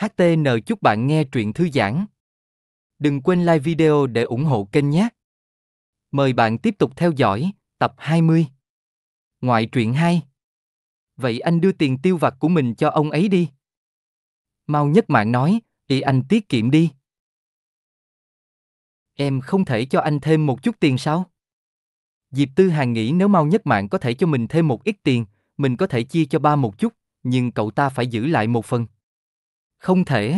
HTN chúc bạn nghe truyện thư giãn. Đừng quên like video để ủng hộ kênh nhé. Mời bạn tiếp tục theo dõi tập 20. Ngoại truyện 2. Vậy anh đưa tiền tiêu vặt của mình cho ông ấy đi. Mau nhất mạng nói, thì anh tiết kiệm đi. Em không thể cho anh thêm một chút tiền sao? Diệp Tư Hàng nghĩ nếu mau nhất mạng có thể cho mình thêm một ít tiền, mình có thể chia cho ba một chút, nhưng cậu ta phải giữ lại một phần. Không thể.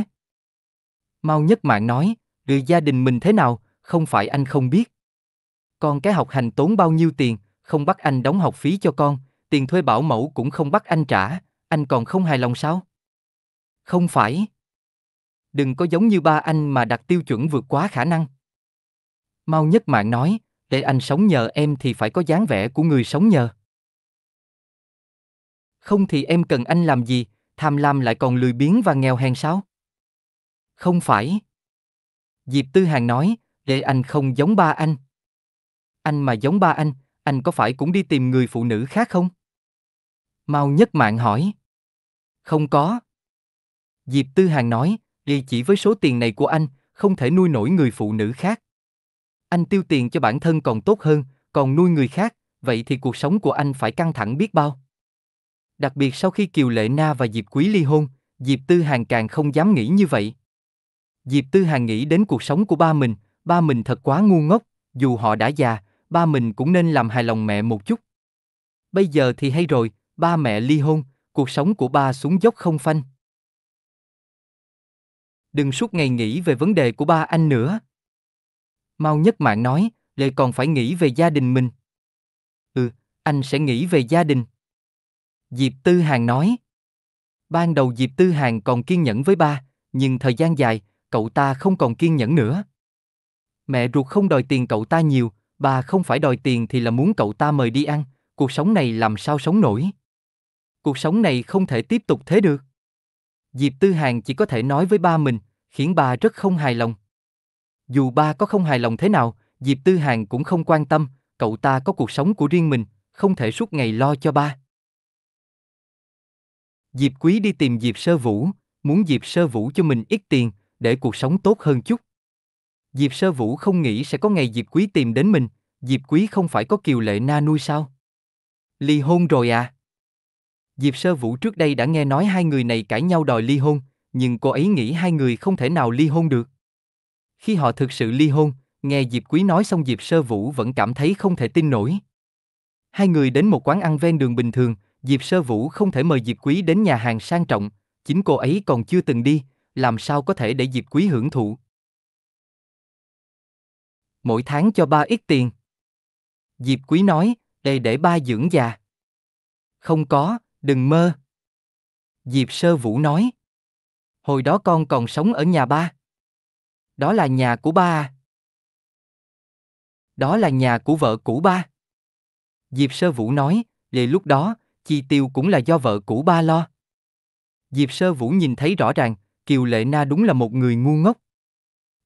Mau nhất mạng nói, rồi gia đình mình thế nào, không phải anh không biết. Con cái học hành tốn bao nhiêu tiền, không bắt anh đóng học phí cho con, tiền thuê bảo mẫu cũng không bắt anh trả, anh còn không hài lòng sao? Không phải. Đừng có giống như ba anh mà đặt tiêu chuẩn vượt quá khả năng. Mau nhất mạng nói, để anh sống nhờ em thì phải có dáng vẻ của người sống nhờ. Không thì em cần anh làm gì, tham lam lại còn lười biếng và nghèo hèn sao? Không phải. Diệp Tư Hàng nói, để anh không giống ba anh. Anh mà giống ba anh, anh có phải cũng đi tìm người phụ nữ khác không? Mau nhất mạng hỏi. Không có. Diệp Tư Hàng nói, đi chỉ với số tiền này của anh, không thể nuôi nổi người phụ nữ khác. Anh tiêu tiền cho bản thân còn tốt hơn, còn nuôi người khác, vậy thì cuộc sống của anh phải căng thẳng biết bao đặc biệt sau khi Kiều Lệ Na và Diệp Quý ly hôn, Diệp Tư Hàn càng không dám nghĩ như vậy. Diệp Tư Hàn nghĩ đến cuộc sống của ba mình, ba mình thật quá ngu ngốc, dù họ đã già, ba mình cũng nên làm hài lòng mẹ một chút. Bây giờ thì hay rồi, ba mẹ ly hôn, cuộc sống của ba xuống dốc không phanh. Đừng suốt ngày nghĩ về vấn đề của ba anh nữa. Mau nhất mạng nói, lại còn phải nghĩ về gia đình mình. Ừ, anh sẽ nghĩ về gia đình. Diệp Tư Hàng nói. Ban đầu Diệp Tư Hàng còn kiên nhẫn với ba, nhưng thời gian dài, cậu ta không còn kiên nhẫn nữa. Mẹ ruột không đòi tiền cậu ta nhiều, bà không phải đòi tiền thì là muốn cậu ta mời đi ăn, cuộc sống này làm sao sống nổi. Cuộc sống này không thể tiếp tục thế được. Diệp Tư Hàng chỉ có thể nói với ba mình, khiến ba rất không hài lòng. Dù ba có không hài lòng thế nào, Diệp Tư Hàng cũng không quan tâm, cậu ta có cuộc sống của riêng mình, không thể suốt ngày lo cho ba. Diệp Quý đi tìm Diệp Sơ Vũ, muốn Diệp Sơ Vũ cho mình ít tiền, để cuộc sống tốt hơn chút. Diệp Sơ Vũ không nghĩ sẽ có ngày Diệp Quý tìm đến mình, Diệp Quý không phải có Kiều Lệ Na nuôi sao? Ly hôn rồi à? Diệp Sơ Vũ trước đây đã nghe nói hai người này cãi nhau đòi ly hôn, nhưng cô ấy nghĩ hai người không thể nào ly hôn được. Khi họ thực sự ly hôn, nghe Diệp Quý nói xong Diệp Sơ Vũ vẫn cảm thấy không thể tin nổi. Hai người đến một quán ăn ven đường bình thường, Diệp Sơ Vũ không thể mời Diệp Quý đến nhà hàng sang trọng, chính cô ấy còn chưa từng đi, làm sao có thể để Diệp Quý hưởng thụ. Mỗi tháng cho ba ít tiền. Diệp Quý nói, đây để ba dưỡng già. Không có, đừng mơ. Diệp Sơ Vũ nói. Hồi đó con còn sống ở nhà ba. Đó là nhà của ba à? Đó là nhà của vợ cũ ba. Diệp Sơ Vũ nói, về lúc đó, chi tiêu cũng là do vợ cũ ba lo. Diệp Sơ Vũ nhìn thấy rõ ràng, Kiều Lệ Na đúng là một người ngu ngốc.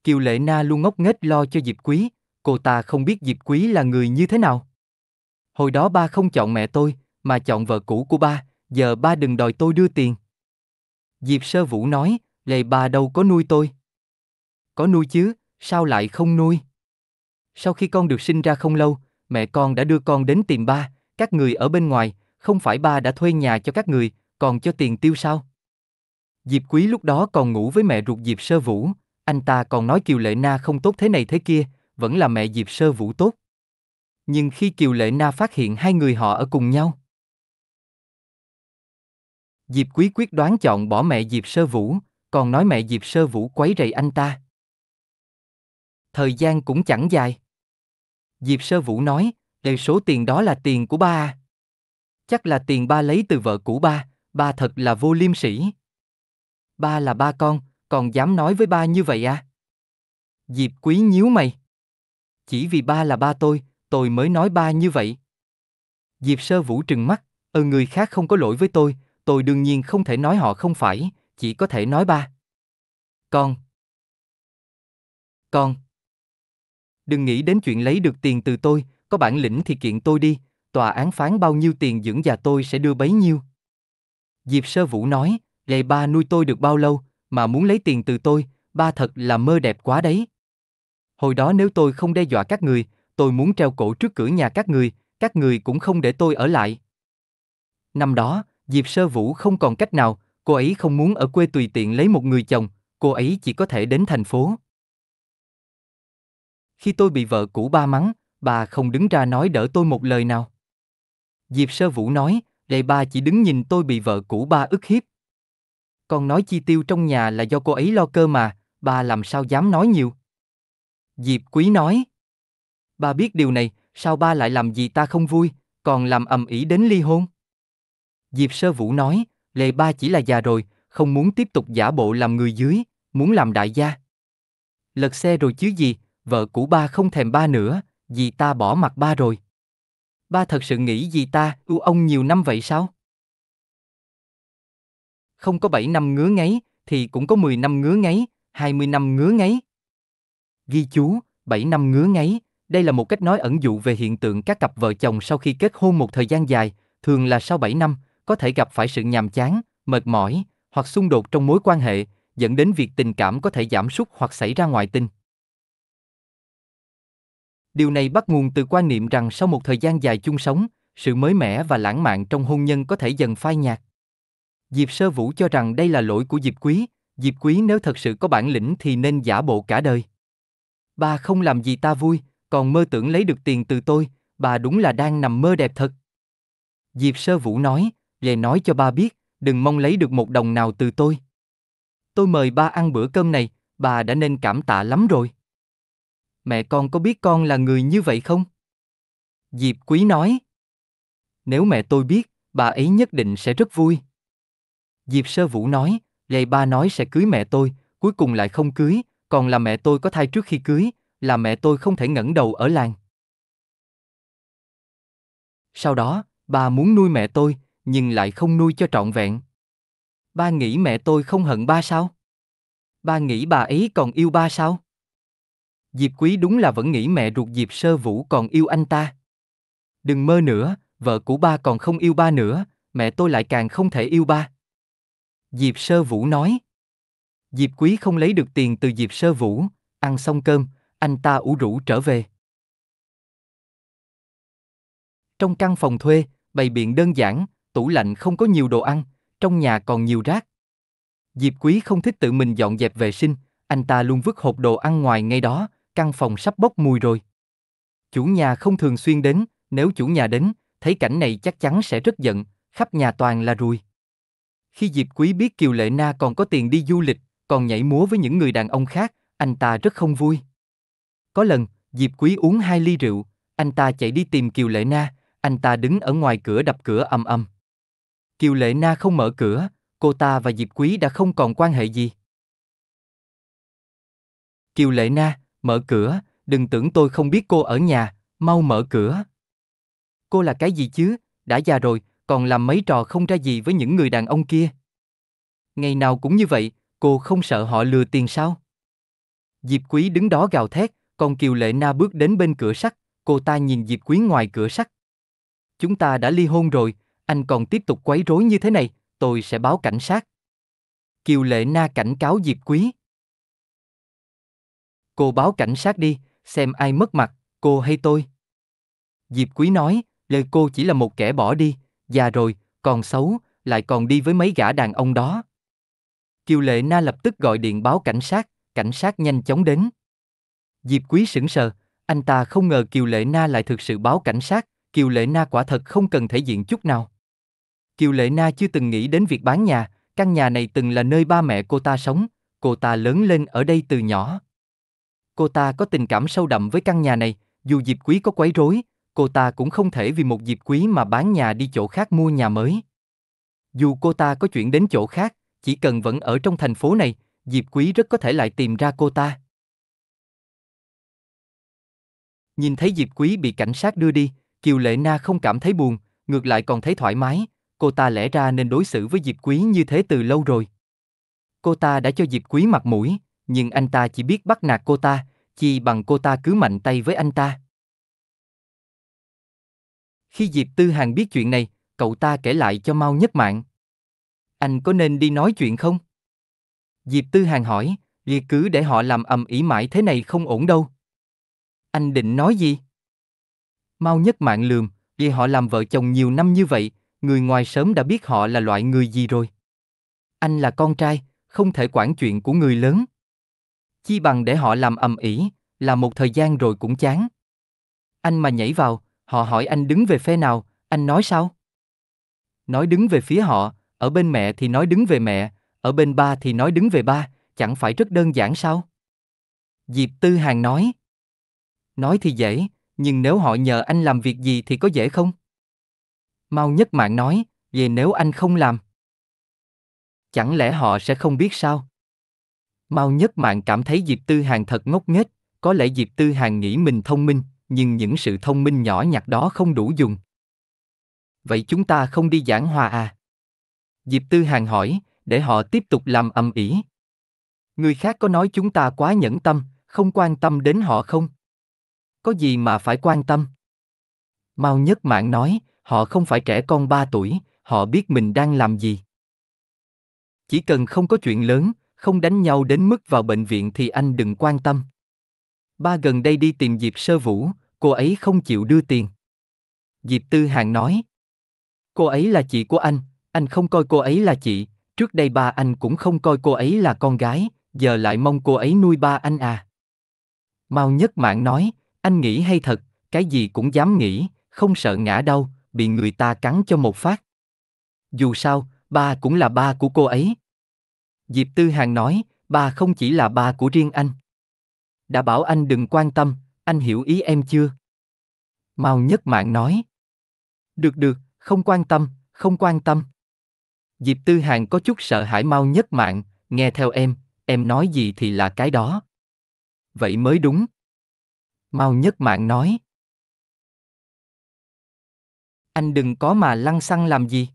Kiều Lệ Na luôn ngốc nghếch lo cho Diệp Quý, cô ta không biết Diệp Quý là người như thế nào. Hồi đó ba không chọn mẹ tôi, mà chọn vợ cũ của ba, giờ ba đừng đòi tôi đưa tiền. Diệp Sơ Vũ nói, lệ bà đâu có nuôi tôi. Có nuôi chứ, sao lại không nuôi? Sau khi con được sinh ra không lâu, mẹ con đã đưa con đến tìm ba, các người ở bên ngoài, không phải ba đã thuê nhà cho các người, còn cho tiền tiêu sao? Diệp Quý lúc đó còn ngủ với mẹ ruột Diệp Sơ Vũ, anh ta còn nói Kiều Lệ Na không tốt thế này thế kia, vẫn là mẹ Diệp Sơ Vũ tốt. Nhưng khi Kiều Lệ Na phát hiện hai người họ ở cùng nhau, Diệp Quý quyết đoán chọn bỏ mẹ Diệp Sơ Vũ, còn nói mẹ Diệp Sơ Vũ quấy rầy anh ta. Thời gian cũng chẳng dài. Diệp Sơ Vũ nói, đều số tiền đó là tiền của ba à. Chắc là tiền ba lấy từ vợ cũ ba, ba thật là vô liêm sỉ. Ba là ba con, còn dám nói với ba như vậy à? Diệp quý nhíu mày. Chỉ vì ba là ba tôi, tôi mới nói ba như vậy. Diệp sơ vũ trừng mắt, ờ người khác không có lỗi với tôi, tôi đương nhiên không thể nói họ không phải, chỉ có thể nói ba. Con. Con. Đừng nghĩ đến chuyện lấy được tiền từ tôi, có bản lĩnh thì kiện tôi đi, tòa án phán bao nhiêu tiền dưỡng già tôi sẽ đưa bấy nhiêu. Diệp Sơ Vũ nói, ngày ba nuôi tôi được bao lâu, mà muốn lấy tiền từ tôi, ba thật là mơ đẹp quá đấy. Hồi đó nếu tôi không đe dọa các người, tôi muốn treo cổ trước cửa nhà các người, các người cũng không để tôi ở lại. Năm đó, Diệp Sơ Vũ không còn cách nào, cô ấy không muốn ở quê tùy tiện lấy một người chồng, cô ấy chỉ có thể đến thành phố. Khi tôi bị vợ cũ ba mắng, bà không đứng ra nói đỡ tôi một lời nào. Diệp Sơ Vũ nói, đệ ba chỉ đứng nhìn tôi bị vợ cũ ba ức hiếp. Con nói chi tiêu trong nhà là do cô ấy lo cơ mà, ba làm sao dám nói nhiều. Diệp Quý nói, ba biết điều này, sao ba lại làm gì ta không vui, còn làm ầm ĩ đến ly hôn. Diệp Sơ Vũ nói, lệ ba chỉ là già rồi, không muốn tiếp tục giả bộ làm người dưới, muốn làm đại gia. Lật xe rồi chứ gì, vợ cũ ba không thèm ba nữa, vì ta bỏ mặt ba rồi ba thật sự nghĩ gì ta ưu ông nhiều năm vậy sao? Không có 7 năm ngứa ngáy, thì cũng có 10 năm ngứa ngáy, 20 năm ngứa ngáy. Ghi chú, 7 năm ngứa ngáy, đây là một cách nói ẩn dụ về hiện tượng các cặp vợ chồng sau khi kết hôn một thời gian dài, thường là sau 7 năm, có thể gặp phải sự nhàm chán, mệt mỏi, hoặc xung đột trong mối quan hệ, dẫn đến việc tình cảm có thể giảm sút hoặc xảy ra ngoại tình. Điều này bắt nguồn từ quan niệm rằng sau một thời gian dài chung sống, sự mới mẻ và lãng mạn trong hôn nhân có thể dần phai nhạt. Diệp Sơ Vũ cho rằng đây là lỗi của Diệp Quý, Diệp Quý nếu thật sự có bản lĩnh thì nên giả bộ cả đời. Bà không làm gì ta vui, còn mơ tưởng lấy được tiền từ tôi, bà đúng là đang nằm mơ đẹp thật. Diệp Sơ Vũ nói, về nói cho ba biết, đừng mong lấy được một đồng nào từ tôi. Tôi mời ba ăn bữa cơm này, bà đã nên cảm tạ lắm rồi mẹ con có biết con là người như vậy không? Diệp Quý nói. Nếu mẹ tôi biết, bà ấy nhất định sẽ rất vui. Diệp Sơ Vũ nói, lầy ba nói sẽ cưới mẹ tôi, cuối cùng lại không cưới, còn là mẹ tôi có thai trước khi cưới, là mẹ tôi không thể ngẩng đầu ở làng. Sau đó, bà muốn nuôi mẹ tôi, nhưng lại không nuôi cho trọn vẹn. Ba nghĩ mẹ tôi không hận ba sao? Ba nghĩ bà ấy còn yêu ba sao? Diệp Quý đúng là vẫn nghĩ mẹ ruột Diệp Sơ Vũ còn yêu anh ta. Đừng mơ nữa, vợ của ba còn không yêu ba nữa, mẹ tôi lại càng không thể yêu ba. Diệp Sơ Vũ nói. Diệp Quý không lấy được tiền từ Diệp Sơ Vũ, ăn xong cơm, anh ta ủ rũ trở về. Trong căn phòng thuê, bày biện đơn giản, tủ lạnh không có nhiều đồ ăn, trong nhà còn nhiều rác. Diệp Quý không thích tự mình dọn dẹp vệ sinh, anh ta luôn vứt hộp đồ ăn ngoài ngay đó, căn phòng sắp bốc mùi rồi. Chủ nhà không thường xuyên đến, nếu chủ nhà đến, thấy cảnh này chắc chắn sẽ rất giận, khắp nhà toàn là ruồi. Khi Diệp Quý biết Kiều Lệ Na còn có tiền đi du lịch, còn nhảy múa với những người đàn ông khác, anh ta rất không vui. Có lần, Diệp Quý uống hai ly rượu, anh ta chạy đi tìm Kiều Lệ Na, anh ta đứng ở ngoài cửa đập cửa ầm ầm. Kiều Lệ Na không mở cửa, cô ta và Diệp Quý đã không còn quan hệ gì. Kiều Lệ Na, Mở cửa, đừng tưởng tôi không biết cô ở nhà, mau mở cửa. Cô là cái gì chứ, đã già rồi, còn làm mấy trò không ra gì với những người đàn ông kia. Ngày nào cũng như vậy, cô không sợ họ lừa tiền sao? Diệp Quý đứng đó gào thét, còn Kiều Lệ Na bước đến bên cửa sắt, cô ta nhìn Diệp Quý ngoài cửa sắt. Chúng ta đã ly hôn rồi, anh còn tiếp tục quấy rối như thế này, tôi sẽ báo cảnh sát. Kiều Lệ Na cảnh cáo Diệp Quý cô báo cảnh sát đi, xem ai mất mặt, cô hay tôi. Diệp Quý nói, lời cô chỉ là một kẻ bỏ đi, già rồi, còn xấu, lại còn đi với mấy gã đàn ông đó. Kiều Lệ Na lập tức gọi điện báo cảnh sát, cảnh sát nhanh chóng đến. Diệp Quý sững sờ, anh ta không ngờ Kiều Lệ Na lại thực sự báo cảnh sát, Kiều Lệ Na quả thật không cần thể diện chút nào. Kiều Lệ Na chưa từng nghĩ đến việc bán nhà, căn nhà này từng là nơi ba mẹ cô ta sống, cô ta lớn lên ở đây từ nhỏ cô ta có tình cảm sâu đậm với căn nhà này, dù Diệp Quý có quấy rối, cô ta cũng không thể vì một Diệp Quý mà bán nhà đi chỗ khác mua nhà mới. Dù cô ta có chuyển đến chỗ khác, chỉ cần vẫn ở trong thành phố này, Diệp Quý rất có thể lại tìm ra cô ta. Nhìn thấy Diệp Quý bị cảnh sát đưa đi, Kiều Lệ Na không cảm thấy buồn, ngược lại còn thấy thoải mái, cô ta lẽ ra nên đối xử với Diệp Quý như thế từ lâu rồi. Cô ta đã cho Diệp Quý mặt mũi, nhưng anh ta chỉ biết bắt nạt cô ta, chi bằng cô ta cứ mạnh tay với anh ta. Khi Diệp Tư Hàng biết chuyện này, cậu ta kể lại cho Mao Nhất Mạng. Anh có nên đi nói chuyện không? Diệp Tư Hàng hỏi, vì cứ để họ làm ầm ĩ mãi thế này không ổn đâu. Anh định nói gì? Mao Nhất Mạng lườm, vì họ làm vợ chồng nhiều năm như vậy, người ngoài sớm đã biết họ là loại người gì rồi. Anh là con trai, không thể quản chuyện của người lớn chi bằng để họ làm ầm ĩ, là một thời gian rồi cũng chán. Anh mà nhảy vào, họ hỏi anh đứng về phe nào, anh nói sao? Nói đứng về phía họ, ở bên mẹ thì nói đứng về mẹ, ở bên ba thì nói đứng về ba, chẳng phải rất đơn giản sao? Diệp Tư Hàng nói. Nói thì dễ, nhưng nếu họ nhờ anh làm việc gì thì có dễ không? Mau nhất mạng nói, về nếu anh không làm. Chẳng lẽ họ sẽ không biết sao, Mao Nhất Mạng cảm thấy Diệp Tư Hàng thật ngốc nghếch, có lẽ Diệp Tư Hàng nghĩ mình thông minh, nhưng những sự thông minh nhỏ nhặt đó không đủ dùng. Vậy chúng ta không đi giảng hòa à? Diệp Tư Hàng hỏi, để họ tiếp tục làm âm ỉ. Người khác có nói chúng ta quá nhẫn tâm, không quan tâm đến họ không? Có gì mà phải quan tâm? Mao Nhất Mạng nói, họ không phải trẻ con 3 tuổi, họ biết mình đang làm gì. Chỉ cần không có chuyện lớn, không đánh nhau đến mức vào bệnh viện thì anh đừng quan tâm. Ba gần đây đi tìm Diệp Sơ Vũ, cô ấy không chịu đưa tiền. Diệp Tư Hàng nói. Cô ấy là chị của anh, anh không coi cô ấy là chị, trước đây ba anh cũng không coi cô ấy là con gái, giờ lại mong cô ấy nuôi ba anh à. Mao Nhất Mạng nói, anh nghĩ hay thật, cái gì cũng dám nghĩ, không sợ ngã đâu, bị người ta cắn cho một phát. Dù sao, ba cũng là ba của cô ấy. Diệp Tư Hàng nói, bà không chỉ là bà của riêng anh. Đã bảo anh đừng quan tâm, anh hiểu ý em chưa? Mao Nhất Mạng nói. Được được, không quan tâm, không quan tâm. Diệp Tư Hàng có chút sợ hãi Mao Nhất Mạng, nghe theo em, em nói gì thì là cái đó. Vậy mới đúng. Mao Nhất Mạng nói. Anh đừng có mà lăng xăng làm gì.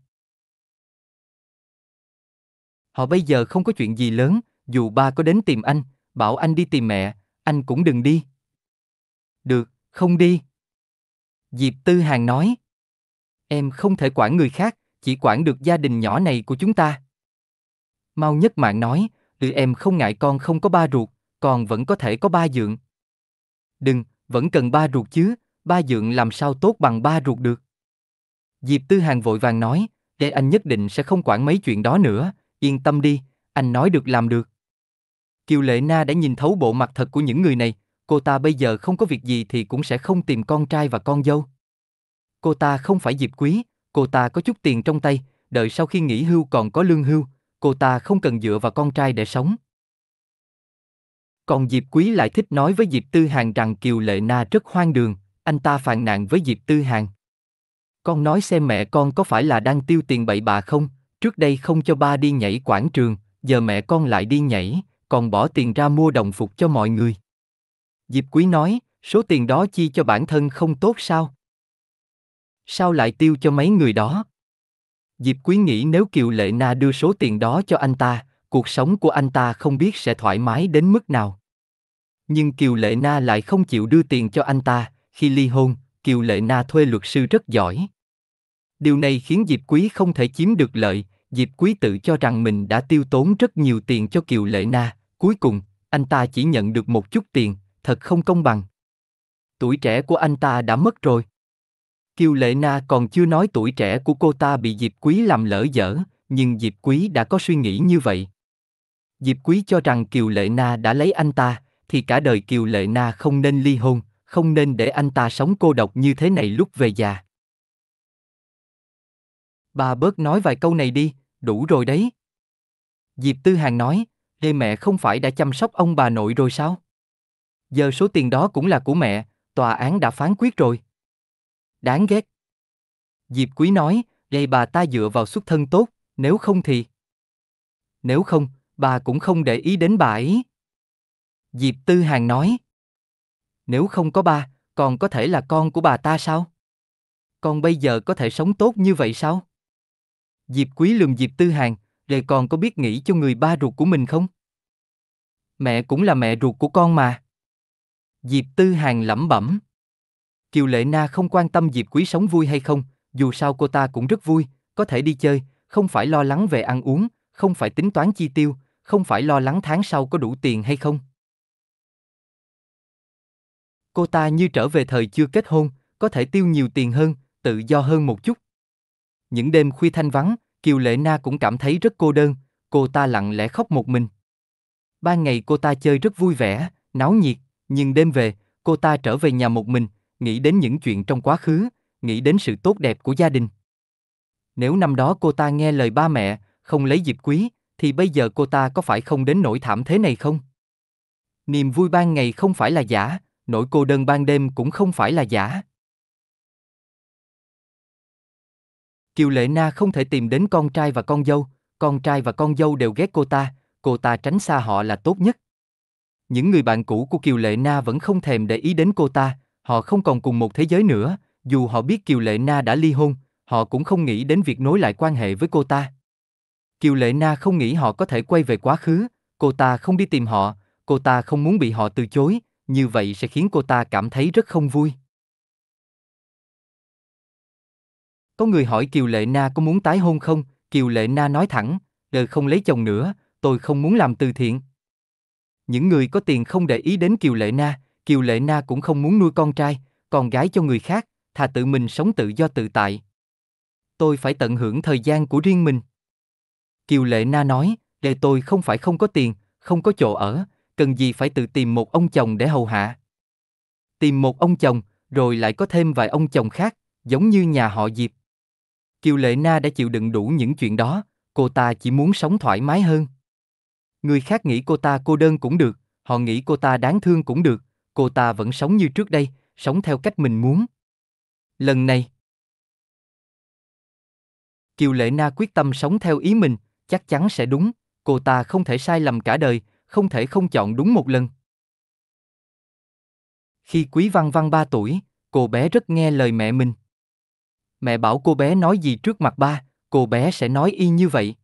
Họ bây giờ không có chuyện gì lớn, dù ba có đến tìm anh, bảo anh đi tìm mẹ, anh cũng đừng đi. Được, không đi. Diệp Tư Hàng nói. Em không thể quản người khác, chỉ quản được gia đình nhỏ này của chúng ta. Mau nhất mạng nói, tụi em không ngại con không có ba ruột, con vẫn có thể có ba dượng. Đừng, vẫn cần ba ruột chứ, ba dượng làm sao tốt bằng ba ruột được. Diệp Tư Hàng vội vàng nói, để anh nhất định sẽ không quản mấy chuyện đó nữa, yên tâm đi, anh nói được làm được. Kiều Lệ Na đã nhìn thấu bộ mặt thật của những người này, cô ta bây giờ không có việc gì thì cũng sẽ không tìm con trai và con dâu. Cô ta không phải dịp quý, cô ta có chút tiền trong tay, đợi sau khi nghỉ hưu còn có lương hưu, cô ta không cần dựa vào con trai để sống. Còn Diệp Quý lại thích nói với Diệp Tư Hàng rằng Kiều Lệ Na rất hoang đường, anh ta phàn nàn với Diệp Tư Hàng. Con nói xem mẹ con có phải là đang tiêu tiền bậy bạ không, trước đây không cho ba đi nhảy quảng trường, giờ mẹ con lại đi nhảy, còn bỏ tiền ra mua đồng phục cho mọi người. Diệp Quý nói, số tiền đó chi cho bản thân không tốt sao? Sao lại tiêu cho mấy người đó? Diệp Quý nghĩ nếu Kiều Lệ Na đưa số tiền đó cho anh ta, cuộc sống của anh ta không biết sẽ thoải mái đến mức nào. Nhưng Kiều Lệ Na lại không chịu đưa tiền cho anh ta, khi ly hôn, Kiều Lệ Na thuê luật sư rất giỏi, Điều này khiến Diệp Quý không thể chiếm được lợi, Diệp Quý tự cho rằng mình đã tiêu tốn rất nhiều tiền cho Kiều Lệ Na, cuối cùng, anh ta chỉ nhận được một chút tiền, thật không công bằng. Tuổi trẻ của anh ta đã mất rồi. Kiều Lệ Na còn chưa nói tuổi trẻ của cô ta bị Diệp Quý làm lỡ dở, nhưng Diệp Quý đã có suy nghĩ như vậy. Diệp Quý cho rằng Kiều Lệ Na đã lấy anh ta, thì cả đời Kiều Lệ Na không nên ly hôn, không nên để anh ta sống cô độc như thế này lúc về già. Bà bớt nói vài câu này đi, đủ rồi đấy. Diệp Tư Hàng nói, đê mẹ không phải đã chăm sóc ông bà nội rồi sao? Giờ số tiền đó cũng là của mẹ, tòa án đã phán quyết rồi. Đáng ghét. Diệp Quý nói, đây bà ta dựa vào xuất thân tốt, nếu không thì... Nếu không, bà cũng không để ý đến bà ấy. Diệp Tư Hàng nói, nếu không có ba, còn có thể là con của bà ta sao? Con bây giờ có thể sống tốt như vậy sao? Diệp Quý lườm Diệp Tư Hàng, rồi còn có biết nghĩ cho người ba ruột của mình không? Mẹ cũng là mẹ ruột của con mà. Diệp Tư Hàng lẩm bẩm. Kiều Lệ Na không quan tâm Diệp Quý sống vui hay không, dù sao cô ta cũng rất vui, có thể đi chơi, không phải lo lắng về ăn uống, không phải tính toán chi tiêu, không phải lo lắng tháng sau có đủ tiền hay không. Cô ta như trở về thời chưa kết hôn, có thể tiêu nhiều tiền hơn, tự do hơn một chút. Những đêm khuya thanh vắng, Kiều Lệ Na cũng cảm thấy rất cô đơn, cô ta lặng lẽ khóc một mình. Ban ngày cô ta chơi rất vui vẻ, náo nhiệt, nhưng đêm về, cô ta trở về nhà một mình, nghĩ đến những chuyện trong quá khứ, nghĩ đến sự tốt đẹp của gia đình. Nếu năm đó cô ta nghe lời ba mẹ, không lấy dịp quý, thì bây giờ cô ta có phải không đến nỗi thảm thế này không? Niềm vui ban ngày không phải là giả, nỗi cô đơn ban đêm cũng không phải là giả. Kiều Lệ Na không thể tìm đến con trai và con dâu, con trai và con dâu đều ghét cô ta, cô ta tránh xa họ là tốt nhất. Những người bạn cũ của Kiều Lệ Na vẫn không thèm để ý đến cô ta, họ không còn cùng một thế giới nữa, dù họ biết Kiều Lệ Na đã ly hôn, họ cũng không nghĩ đến việc nối lại quan hệ với cô ta. Kiều Lệ Na không nghĩ họ có thể quay về quá khứ, cô ta không đi tìm họ, cô ta không muốn bị họ từ chối, như vậy sẽ khiến cô ta cảm thấy rất không vui. Có người hỏi Kiều Lệ Na có muốn tái hôn không, Kiều Lệ Na nói thẳng, đời không lấy chồng nữa, tôi không muốn làm từ thiện. Những người có tiền không để ý đến Kiều Lệ Na, Kiều Lệ Na cũng không muốn nuôi con trai, con gái cho người khác, thà tự mình sống tự do tự tại. Tôi phải tận hưởng thời gian của riêng mình. Kiều Lệ Na nói, để ờ, tôi không phải không có tiền, không có chỗ ở, cần gì phải tự tìm một ông chồng để hầu hạ. Tìm một ông chồng, rồi lại có thêm vài ông chồng khác, giống như nhà họ Diệp. Kiều Lệ Na đã chịu đựng đủ những chuyện đó, cô ta chỉ muốn sống thoải mái hơn. Người khác nghĩ cô ta cô đơn cũng được, họ nghĩ cô ta đáng thương cũng được, cô ta vẫn sống như trước đây, sống theo cách mình muốn. Lần này, Kiều Lệ Na quyết tâm sống theo ý mình, chắc chắn sẽ đúng, cô ta không thể sai lầm cả đời, không thể không chọn đúng một lần. Khi Quý Văn Văn 3 tuổi, cô bé rất nghe lời mẹ mình mẹ bảo cô bé nói gì trước mặt ba, cô bé sẽ nói y như vậy.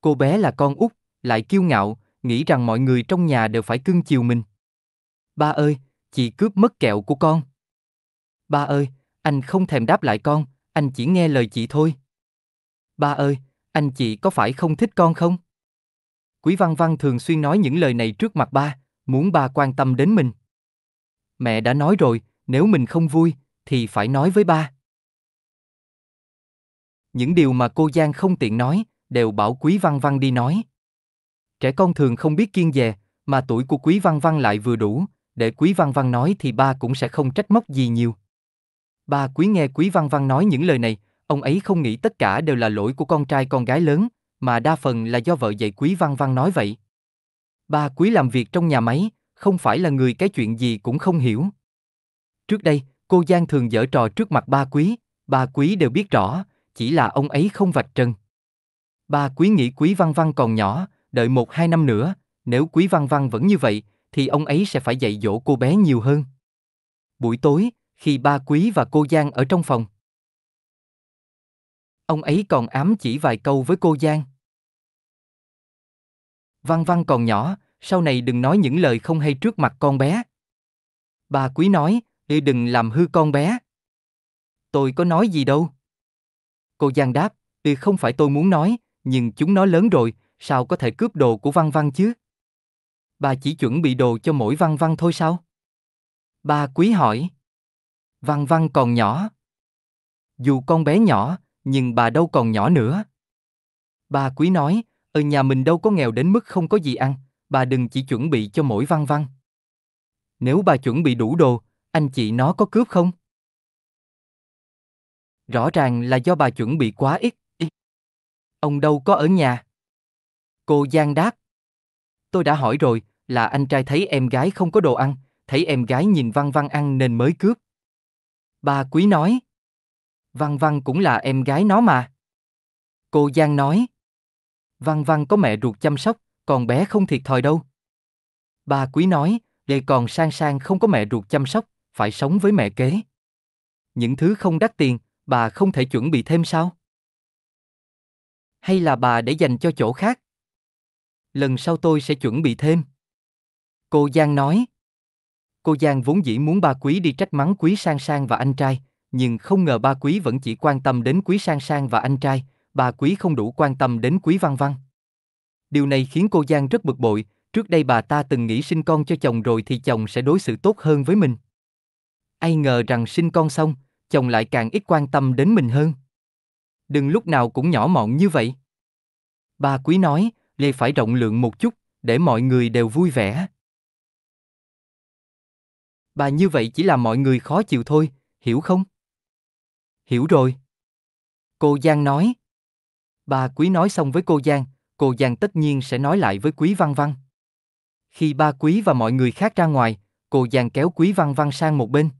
Cô bé là con út, lại kiêu ngạo, nghĩ rằng mọi người trong nhà đều phải cưng chiều mình. Ba ơi, chị cướp mất kẹo của con. Ba ơi, anh không thèm đáp lại con, anh chỉ nghe lời chị thôi. Ba ơi, anh chị có phải không thích con không? Quý Văn Văn thường xuyên nói những lời này trước mặt ba, muốn ba quan tâm đến mình. Mẹ đã nói rồi, nếu mình không vui thì phải nói với ba những điều mà cô Giang không tiện nói, đều bảo Quý Văn Văn đi nói. Trẻ con thường không biết kiên dè, mà tuổi của Quý Văn Văn lại vừa đủ, để Quý Văn Văn nói thì ba cũng sẽ không trách móc gì nhiều. Ba Quý nghe Quý Văn Văn nói những lời này, ông ấy không nghĩ tất cả đều là lỗi của con trai con gái lớn, mà đa phần là do vợ dạy Quý Văn Văn nói vậy. Ba Quý làm việc trong nhà máy, không phải là người cái chuyện gì cũng không hiểu. Trước đây, cô Giang thường dở trò trước mặt ba Quý, ba Quý đều biết rõ, chỉ là ông ấy không vạch trần. Ba quý nghĩ quý văn văn còn nhỏ, đợi một hai năm nữa, nếu quý văn văn vẫn như vậy, thì ông ấy sẽ phải dạy dỗ cô bé nhiều hơn. Buổi tối, khi ba quý và cô Giang ở trong phòng. Ông ấy còn ám chỉ vài câu với cô Giang. Văn văn còn nhỏ, sau này đừng nói những lời không hay trước mặt con bé. Ba quý nói, đi đừng làm hư con bé. Tôi có nói gì đâu. Cô Giang đáp, thì không phải tôi muốn nói, nhưng chúng nó lớn rồi, sao có thể cướp đồ của Văn Văn chứ? Bà chỉ chuẩn bị đồ cho mỗi Văn Văn thôi sao? bà quý hỏi. Văn Văn còn nhỏ. Dù con bé nhỏ, nhưng bà đâu còn nhỏ nữa. Bà quý nói, ở ờ, nhà mình đâu có nghèo đến mức không có gì ăn, bà đừng chỉ chuẩn bị cho mỗi Văn Văn. Nếu bà chuẩn bị đủ đồ, anh chị nó có cướp không? Rõ ràng là do bà chuẩn bị quá ít. ít. Ông đâu có ở nhà. Cô Giang đáp. Tôi đã hỏi rồi, là anh trai thấy em gái không có đồ ăn, thấy em gái nhìn Văn Văn ăn nên mới cướp. Bà Quý nói. Văn Văn cũng là em gái nó mà. Cô Giang nói. Văn Văn có mẹ ruột chăm sóc, còn bé không thiệt thòi đâu. Bà Quý nói, để còn sang sang không có mẹ ruột chăm sóc, phải sống với mẹ kế. Những thứ không đắt tiền, bà không thể chuẩn bị thêm sao? Hay là bà để dành cho chỗ khác? Lần sau tôi sẽ chuẩn bị thêm. Cô Giang nói. Cô Giang vốn dĩ muốn ba quý đi trách mắng quý sang sang và anh trai, nhưng không ngờ ba quý vẫn chỉ quan tâm đến quý sang sang và anh trai, bà quý không đủ quan tâm đến quý văn văn. Điều này khiến cô Giang rất bực bội, trước đây bà ta từng nghĩ sinh con cho chồng rồi thì chồng sẽ đối xử tốt hơn với mình. Ai ngờ rằng sinh con xong, chồng lại càng ít quan tâm đến mình hơn. Đừng lúc nào cũng nhỏ mọn như vậy. Bà quý nói, Lê phải rộng lượng một chút, để mọi người đều vui vẻ. Bà như vậy chỉ làm mọi người khó chịu thôi, hiểu không? Hiểu rồi. Cô Giang nói. Bà quý nói xong với cô Giang, cô Giang tất nhiên sẽ nói lại với quý văn văn. Khi ba quý và mọi người khác ra ngoài, cô Giang kéo quý văn văn sang một bên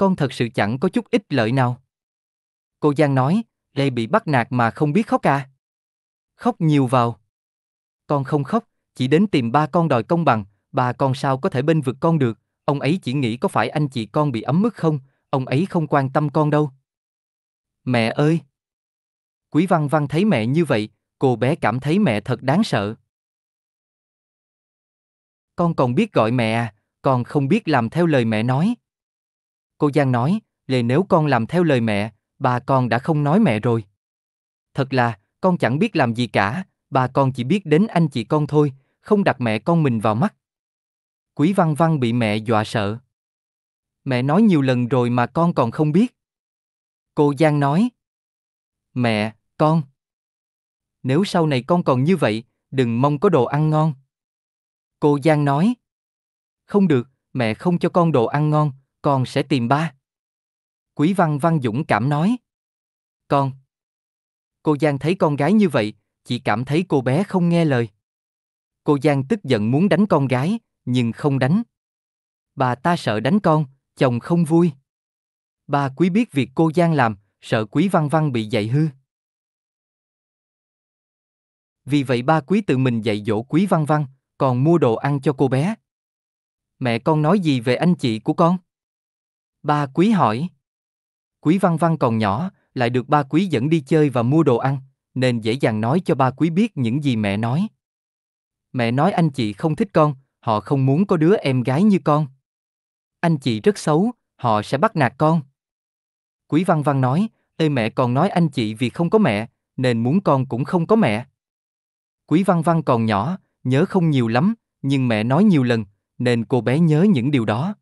con thật sự chẳng có chút ích lợi nào. Cô Giang nói, Lê bị bắt nạt mà không biết khóc à. Khóc nhiều vào. Con không khóc, chỉ đến tìm ba con đòi công bằng, bà con sao có thể bên vực con được, ông ấy chỉ nghĩ có phải anh chị con bị ấm mức không, ông ấy không quan tâm con đâu. Mẹ ơi! Quý Văn Văn thấy mẹ như vậy, cô bé cảm thấy mẹ thật đáng sợ. Con còn biết gọi mẹ à, con không biết làm theo lời mẹ nói. Cô Giang nói, Lề nếu con làm theo lời mẹ, bà con đã không nói mẹ rồi. Thật là, con chẳng biết làm gì cả, bà con chỉ biết đến anh chị con thôi, không đặt mẹ con mình vào mắt. Quý Văn Văn bị mẹ dọa sợ. Mẹ nói nhiều lần rồi mà con còn không biết. Cô Giang nói. Mẹ, con. Nếu sau này con còn như vậy, đừng mong có đồ ăn ngon. Cô Giang nói. Không được, mẹ không cho con đồ ăn ngon, con sẽ tìm ba. Quý văn văn dũng cảm nói. Con. Cô Giang thấy con gái như vậy, chỉ cảm thấy cô bé không nghe lời. Cô Giang tức giận muốn đánh con gái, nhưng không đánh. Bà ta sợ đánh con, chồng không vui. Bà quý biết việc cô Giang làm, sợ quý văn văn bị dạy hư. Vì vậy ba quý tự mình dạy dỗ quý văn văn, còn mua đồ ăn cho cô bé. Mẹ con nói gì về anh chị của con? Ba quý hỏi. Quý văn văn còn nhỏ, lại được ba quý dẫn đi chơi và mua đồ ăn, nên dễ dàng nói cho ba quý biết những gì mẹ nói. Mẹ nói anh chị không thích con, họ không muốn có đứa em gái như con. Anh chị rất xấu, họ sẽ bắt nạt con. Quý văn văn nói, ê mẹ còn nói anh chị vì không có mẹ, nên muốn con cũng không có mẹ. Quý văn văn còn nhỏ, nhớ không nhiều lắm, nhưng mẹ nói nhiều lần, nên cô bé nhớ những điều đó.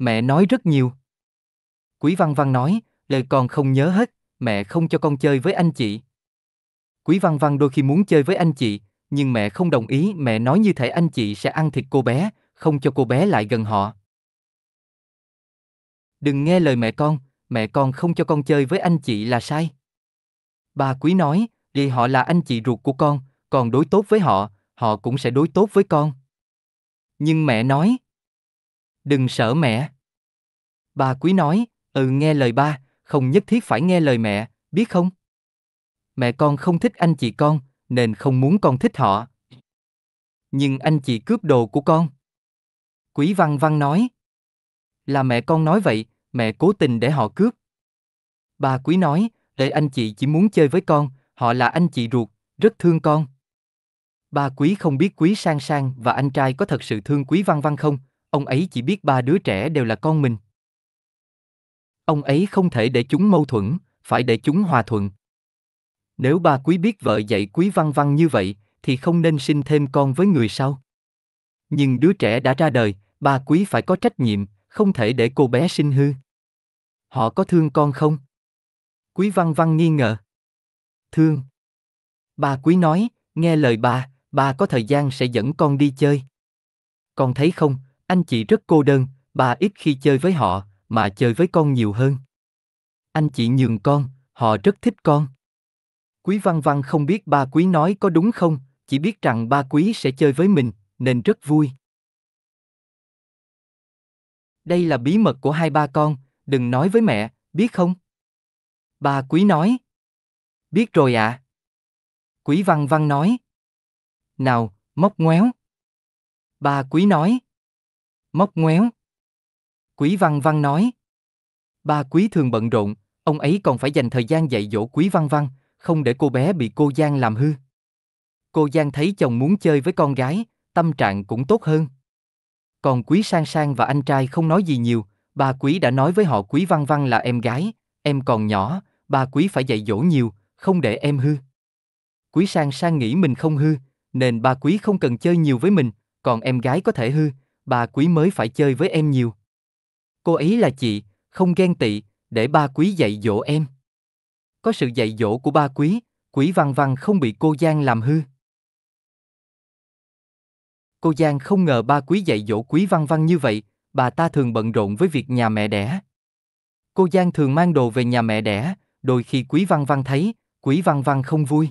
Mẹ nói rất nhiều. Quý Văn Văn nói, lời con không nhớ hết, mẹ không cho con chơi với anh chị. Quý Văn Văn đôi khi muốn chơi với anh chị, nhưng mẹ không đồng ý, mẹ nói như thể anh chị sẽ ăn thịt cô bé, không cho cô bé lại gần họ. Đừng nghe lời mẹ con, mẹ con không cho con chơi với anh chị là sai. Bà Quý nói, vì họ là anh chị ruột của con, còn đối tốt với họ, họ cũng sẽ đối tốt với con. Nhưng mẹ nói, Đừng sợ mẹ. Bà quý nói, ừ nghe lời ba, không nhất thiết phải nghe lời mẹ, biết không? Mẹ con không thích anh chị con, nên không muốn con thích họ. Nhưng anh chị cướp đồ của con. Quý văn văn nói. Là mẹ con nói vậy, mẹ cố tình để họ cướp. Bà quý nói, để anh chị chỉ muốn chơi với con, họ là anh chị ruột, rất thương con. Bà quý không biết quý sang sang và anh trai có thật sự thương quý văn văn không, ông ấy chỉ biết ba đứa trẻ đều là con mình. Ông ấy không thể để chúng mâu thuẫn, phải để chúng hòa thuận. Nếu ba quý biết vợ dạy quý văn văn như vậy, thì không nên sinh thêm con với người sau. Nhưng đứa trẻ đã ra đời, ba quý phải có trách nhiệm, không thể để cô bé sinh hư. Họ có thương con không? Quý văn văn nghi ngờ. Thương. Ba quý nói, nghe lời bà, bà có thời gian sẽ dẫn con đi chơi. Con thấy không, anh chị rất cô đơn, bà ít khi chơi với họ, mà chơi với con nhiều hơn. Anh chị nhường con, họ rất thích con. Quý Văn Văn không biết ba Quý nói có đúng không, chỉ biết rằng ba Quý sẽ chơi với mình, nên rất vui. Đây là bí mật của hai ba con, đừng nói với mẹ, biết không? Ba Quý nói. Biết rồi ạ. À. Quý Văn Văn nói. Nào, móc ngoéo. Ba Quý nói móc ngoéo. Quý Văn Văn nói. Ba Quý thường bận rộn, ông ấy còn phải dành thời gian dạy dỗ Quý Văn Văn, không để cô bé bị cô Giang làm hư. Cô Giang thấy chồng muốn chơi với con gái, tâm trạng cũng tốt hơn. Còn Quý Sang Sang và anh trai không nói gì nhiều, Ba Quý đã nói với họ Quý Văn Văn là em gái, em còn nhỏ, ba Quý phải dạy dỗ nhiều, không để em hư. Quý Sang Sang nghĩ mình không hư, nên ba Quý không cần chơi nhiều với mình, còn em gái có thể hư, bà quý mới phải chơi với em nhiều. Cô ấy là chị, không ghen tị, để ba quý dạy dỗ em. Có sự dạy dỗ của ba quý, quý văn văn không bị cô Giang làm hư. Cô Giang không ngờ ba quý dạy dỗ quý văn văn như vậy, bà ta thường bận rộn với việc nhà mẹ đẻ. Cô Giang thường mang đồ về nhà mẹ đẻ, đôi khi quý văn văn thấy, quý văn văn không vui.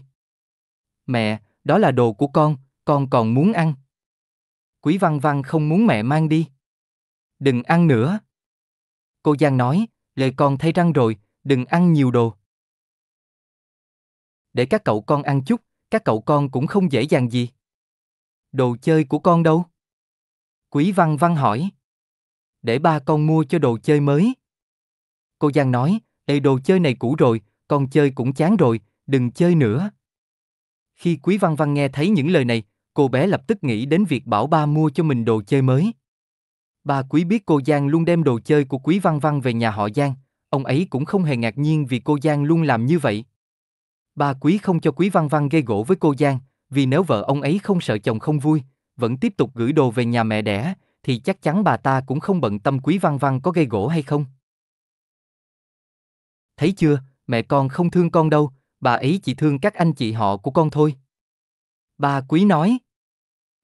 Mẹ, đó là đồ của con, con còn muốn ăn. Quý Văn Văn không muốn mẹ mang đi. Đừng ăn nữa. Cô Giang nói, lời con thay răng rồi, đừng ăn nhiều đồ. Để các cậu con ăn chút, các cậu con cũng không dễ dàng gì. Đồ chơi của con đâu? Quý Văn Văn hỏi. Để ba con mua cho đồ chơi mới. Cô Giang nói, Ê đồ chơi này cũ rồi, con chơi cũng chán rồi, đừng chơi nữa. Khi Quý Văn Văn nghe thấy những lời này, cô bé lập tức nghĩ đến việc bảo ba mua cho mình đồ chơi mới. Ba quý biết cô Giang luôn đem đồ chơi của quý văn văn về nhà họ Giang, ông ấy cũng không hề ngạc nhiên vì cô Giang luôn làm như vậy. Ba quý không cho quý văn văn gây gỗ với cô Giang, vì nếu vợ ông ấy không sợ chồng không vui, vẫn tiếp tục gửi đồ về nhà mẹ đẻ, thì chắc chắn bà ta cũng không bận tâm quý văn văn có gây gỗ hay không. Thấy chưa, mẹ con không thương con đâu, bà ấy chỉ thương các anh chị họ của con thôi. Bà quý nói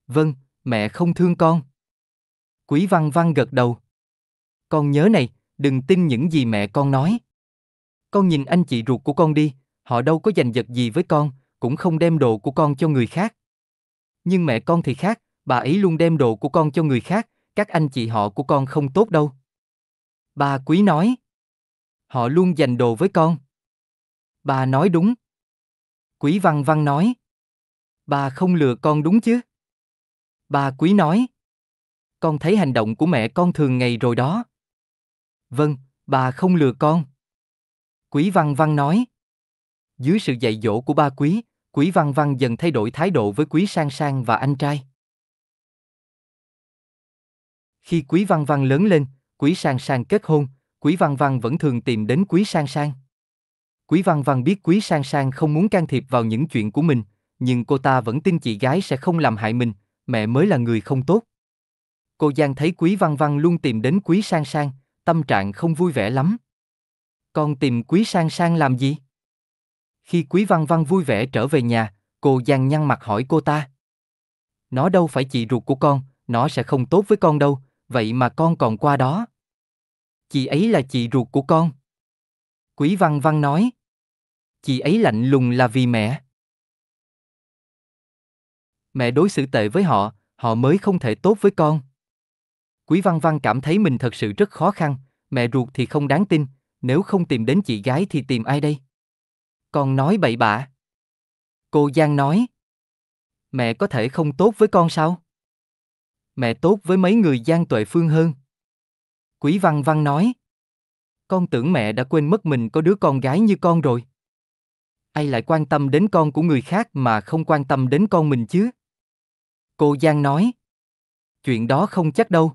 vâng mẹ không thương con quý văn văn gật đầu con nhớ này đừng tin những gì mẹ con nói con nhìn anh chị ruột của con đi họ đâu có giành giật gì với con cũng không đem đồ của con cho người khác nhưng mẹ con thì khác bà ấy luôn đem đồ của con cho người khác các anh chị họ của con không tốt đâu bà quý nói họ luôn dành đồ với con bà nói đúng quý văn văn nói bà không lừa con đúng chứ Bà quý nói. Con thấy hành động của mẹ con thường ngày rồi đó. Vâng, bà không lừa con. Quý Văn Văn nói. Dưới sự dạy dỗ của ba quý, Quý Văn Văn dần thay đổi thái độ với Quý Sang Sang và anh trai. Khi Quý Văn Văn lớn lên, Quý Sang Sang kết hôn, Quý Văn Văn vẫn thường tìm đến Quý Sang Sang. Quý Văn Văn biết Quý Sang Sang không muốn can thiệp vào những chuyện của mình, nhưng cô ta vẫn tin chị gái sẽ không làm hại mình, mẹ mới là người không tốt. Cô Giang thấy Quý Văn Văn luôn tìm đến Quý Sang Sang, tâm trạng không vui vẻ lắm. Con tìm Quý Sang Sang làm gì? Khi Quý Văn Văn vui vẻ trở về nhà, cô Giang nhăn mặt hỏi cô ta. Nó đâu phải chị ruột của con, nó sẽ không tốt với con đâu, vậy mà con còn qua đó. Chị ấy là chị ruột của con. Quý Văn Văn nói. Chị ấy lạnh lùng là vì mẹ mẹ đối xử tệ với họ, họ mới không thể tốt với con. Quý Văn Văn cảm thấy mình thật sự rất khó khăn, mẹ ruột thì không đáng tin, nếu không tìm đến chị gái thì tìm ai đây? Con nói bậy bạ. Cô Giang nói. Mẹ có thể không tốt với con sao? Mẹ tốt với mấy người Giang Tuệ Phương hơn. Quý Văn Văn nói. Con tưởng mẹ đã quên mất mình có đứa con gái như con rồi. Ai lại quan tâm đến con của người khác mà không quan tâm đến con mình chứ? Cô Giang nói. Chuyện đó không chắc đâu.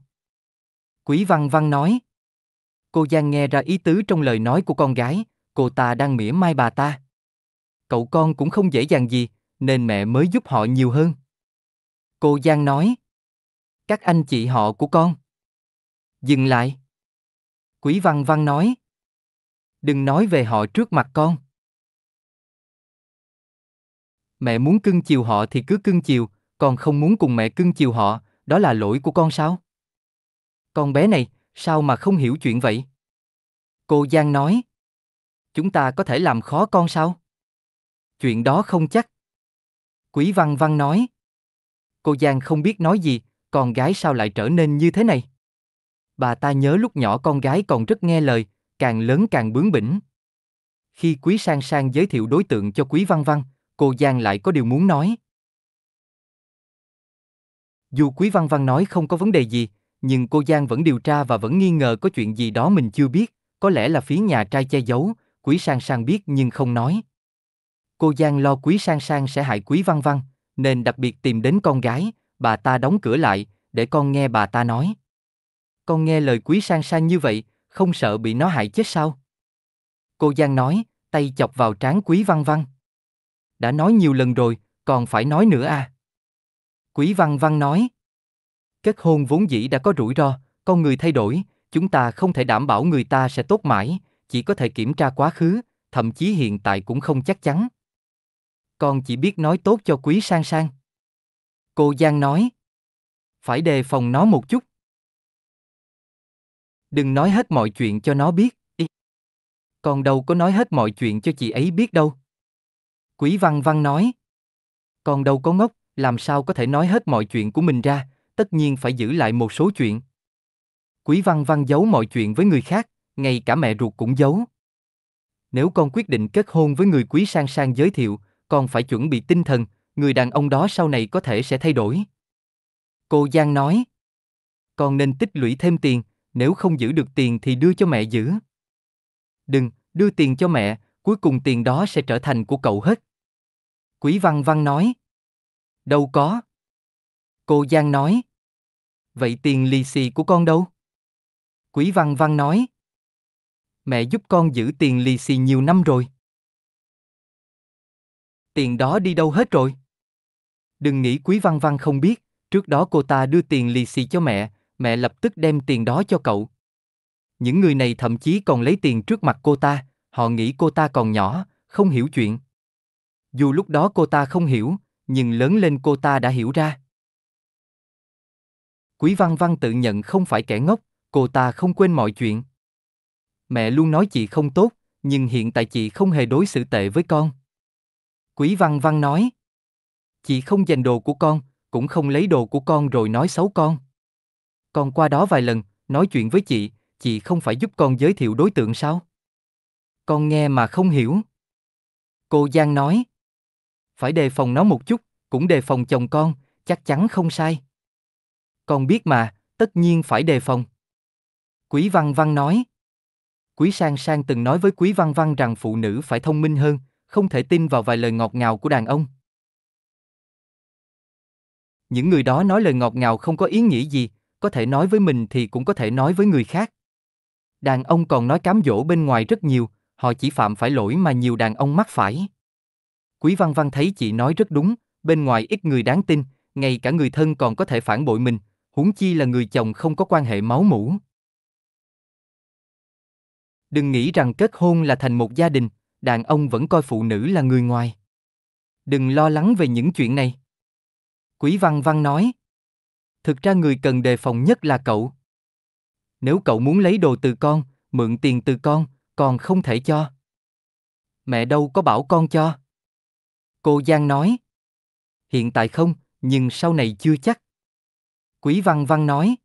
Quý Văn Văn nói. Cô Giang nghe ra ý tứ trong lời nói của con gái, cô ta đang mỉa mai bà ta. Cậu con cũng không dễ dàng gì, nên mẹ mới giúp họ nhiều hơn. Cô Giang nói. Các anh chị họ của con. Dừng lại. Quý Văn Văn nói. Đừng nói về họ trước mặt con. Mẹ muốn cưng chiều họ thì cứ cưng chiều, con không muốn cùng mẹ cưng chiều họ, đó là lỗi của con sao? Con bé này, sao mà không hiểu chuyện vậy? Cô Giang nói. Chúng ta có thể làm khó con sao? Chuyện đó không chắc. Quý Văn Văn nói. Cô Giang không biết nói gì, con gái sao lại trở nên như thế này? Bà ta nhớ lúc nhỏ con gái còn rất nghe lời, càng lớn càng bướng bỉnh. Khi Quý Sang Sang giới thiệu đối tượng cho Quý Văn Văn, cô Giang lại có điều muốn nói. Dù Quý Văn Văn nói không có vấn đề gì, nhưng cô Giang vẫn điều tra và vẫn nghi ngờ có chuyện gì đó mình chưa biết, có lẽ là phía nhà trai che giấu, Quý Sang Sang biết nhưng không nói. Cô Giang lo Quý Sang Sang sẽ hại Quý Văn Văn, nên đặc biệt tìm đến con gái, bà ta đóng cửa lại, để con nghe bà ta nói. Con nghe lời Quý Sang Sang như vậy, không sợ bị nó hại chết sao? Cô Giang nói, tay chọc vào trán Quý Văn Văn. Đã nói nhiều lần rồi, còn phải nói nữa à? Quý Văn Văn nói. Kết hôn vốn dĩ đã có rủi ro, con người thay đổi, chúng ta không thể đảm bảo người ta sẽ tốt mãi, chỉ có thể kiểm tra quá khứ, thậm chí hiện tại cũng không chắc chắn. Con chỉ biết nói tốt cho Quý Sang Sang. Cô Giang nói. Phải đề phòng nó một chút. Đừng nói hết mọi chuyện cho nó biết. Ý. Con đâu có nói hết mọi chuyện cho chị ấy biết đâu. Quý Văn Văn nói. Con đâu có ngốc, làm sao có thể nói hết mọi chuyện của mình ra, tất nhiên phải giữ lại một số chuyện. Quý Văn Văn giấu mọi chuyện với người khác, ngay cả mẹ ruột cũng giấu. Nếu con quyết định kết hôn với người Quý Sang Sang giới thiệu, con phải chuẩn bị tinh thần, người đàn ông đó sau này có thể sẽ thay đổi. Cô Giang nói, con nên tích lũy thêm tiền, nếu không giữ được tiền thì đưa cho mẹ giữ. Đừng, đưa tiền cho mẹ, cuối cùng tiền đó sẽ trở thành của cậu hết. Quý Văn Văn nói, Đâu có. Cô Giang nói. Vậy tiền lì xì của con đâu? Quý Văn Văn nói. Mẹ giúp con giữ tiền lì xì nhiều năm rồi. Tiền đó đi đâu hết rồi? Đừng nghĩ Quý Văn Văn không biết, trước đó cô ta đưa tiền lì xì cho mẹ, mẹ lập tức đem tiền đó cho cậu. Những người này thậm chí còn lấy tiền trước mặt cô ta, họ nghĩ cô ta còn nhỏ, không hiểu chuyện. Dù lúc đó cô ta không hiểu, nhưng lớn lên cô ta đã hiểu ra. Quý Văn Văn tự nhận không phải kẻ ngốc, cô ta không quên mọi chuyện. Mẹ luôn nói chị không tốt, nhưng hiện tại chị không hề đối xử tệ với con. Quý Văn Văn nói, chị không giành đồ của con, cũng không lấy đồ của con rồi nói xấu con. Con qua đó vài lần, nói chuyện với chị, chị không phải giúp con giới thiệu đối tượng sao? Con nghe mà không hiểu. Cô Giang nói, phải đề phòng nó một chút, cũng đề phòng chồng con, chắc chắn không sai. Con biết mà, tất nhiên phải đề phòng. Quý Văn Văn nói. Quý Sang Sang từng nói với Quý Văn Văn rằng phụ nữ phải thông minh hơn, không thể tin vào vài lời ngọt ngào của đàn ông. Những người đó nói lời ngọt ngào không có ý nghĩa gì, có thể nói với mình thì cũng có thể nói với người khác. Đàn ông còn nói cám dỗ bên ngoài rất nhiều, họ chỉ phạm phải lỗi mà nhiều đàn ông mắc phải. Quý Văn Văn thấy chị nói rất đúng, bên ngoài ít người đáng tin, ngay cả người thân còn có thể phản bội mình, huống chi là người chồng không có quan hệ máu mủ. Đừng nghĩ rằng kết hôn là thành một gia đình, đàn ông vẫn coi phụ nữ là người ngoài. Đừng lo lắng về những chuyện này. Quý Văn Văn nói. Thực ra người cần đề phòng nhất là cậu. Nếu cậu muốn lấy đồ từ con, mượn tiền từ con, con không thể cho. Mẹ đâu có bảo con cho. Cô Giang nói. Hiện tại không, nhưng sau này chưa chắc. Quý Văn Văn nói.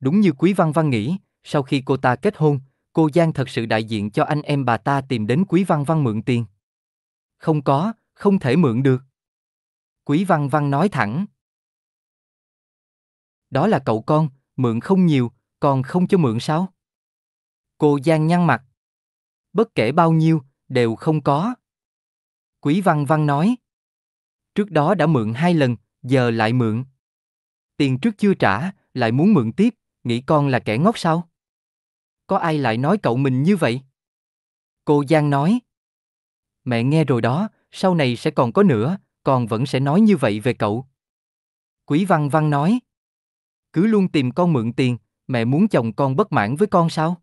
Đúng như Quý Văn Văn nghĩ, sau khi cô ta kết hôn, cô Giang thật sự đại diện cho anh em bà ta tìm đến Quý Văn Văn mượn tiền. Không có, không thể mượn được. Quý Văn Văn nói thẳng. Đó là cậu con, mượn không nhiều, còn không cho mượn sao? Cô Giang nhăn mặt. Bất kể bao nhiêu, đều không có. Quý Văn Văn nói. Trước đó đã mượn hai lần, giờ lại mượn. Tiền trước chưa trả, lại muốn mượn tiếp, nghĩ con là kẻ ngốc sao? Có ai lại nói cậu mình như vậy? Cô Giang nói. Mẹ nghe rồi đó, sau này sẽ còn có nữa, con vẫn sẽ nói như vậy về cậu. Quý Văn Văn nói. Cứ luôn tìm con mượn tiền, mẹ muốn chồng con bất mãn với con sao?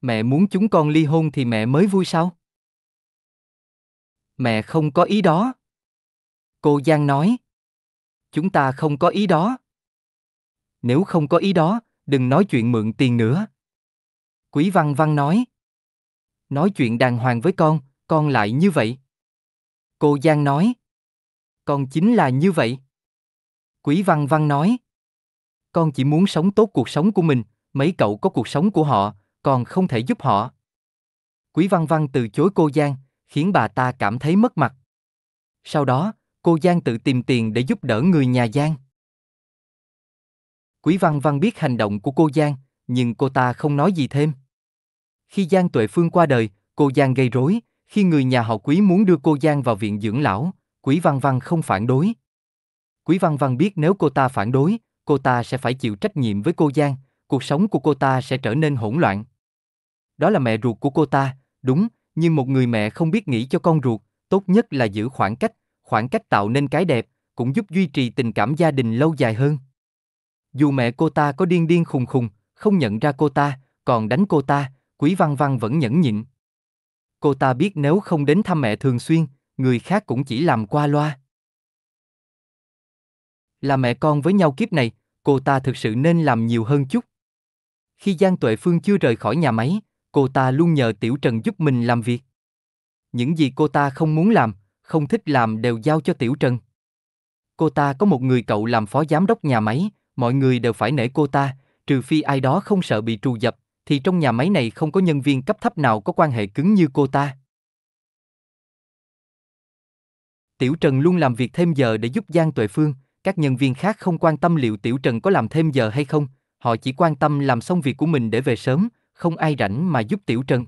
Mẹ muốn chúng con ly hôn thì mẹ mới vui sao? Mẹ không có ý đó. Cô Giang nói. Chúng ta không có ý đó. Nếu không có ý đó, đừng nói chuyện mượn tiền nữa. Quý Văn Văn nói. Nói chuyện đàng hoàng với con, con lại như vậy. Cô Giang nói. Con chính là như vậy. Quý Văn Văn nói. Con chỉ muốn sống tốt cuộc sống của mình, mấy cậu có cuộc sống của họ, còn không thể giúp họ. Quý Văn Văn từ chối cô Giang, khiến bà ta cảm thấy mất mặt. Sau đó, cô Giang tự tìm tiền để giúp đỡ người nhà Giang. Quý Văn Văn biết hành động của cô Giang, nhưng cô ta không nói gì thêm. Khi Giang Tuệ Phương qua đời, cô Giang gây rối, khi người nhà họ Quý muốn đưa cô Giang vào viện dưỡng lão, Quý Văn Văn không phản đối. Quý Văn Văn biết nếu cô ta phản đối, cô ta sẽ phải chịu trách nhiệm với cô Giang, cuộc sống của cô ta sẽ trở nên hỗn loạn. Đó là mẹ ruột của cô ta, đúng, nhưng một người mẹ không biết nghĩ cho con ruột tốt nhất là giữ khoảng cách khoảng cách tạo nên cái đẹp cũng giúp duy trì tình cảm gia đình lâu dài hơn dù mẹ cô ta có điên điên khùng khùng không nhận ra cô ta còn đánh cô ta quý văn văn vẫn nhẫn nhịn cô ta biết nếu không đến thăm mẹ thường xuyên người khác cũng chỉ làm qua loa là mẹ con với nhau kiếp này cô ta thực sự nên làm nhiều hơn chút khi giang tuệ phương chưa rời khỏi nhà máy cô ta luôn nhờ Tiểu Trần giúp mình làm việc. Những gì cô ta không muốn làm, không thích làm đều giao cho Tiểu Trần. Cô ta có một người cậu làm phó giám đốc nhà máy, mọi người đều phải nể cô ta, trừ phi ai đó không sợ bị trù dập, thì trong nhà máy này không có nhân viên cấp thấp nào có quan hệ cứng như cô ta. Tiểu Trần luôn làm việc thêm giờ để giúp Giang Tuệ Phương, các nhân viên khác không quan tâm liệu Tiểu Trần có làm thêm giờ hay không, họ chỉ quan tâm làm xong việc của mình để về sớm, không ai rảnh mà giúp Tiểu Trần.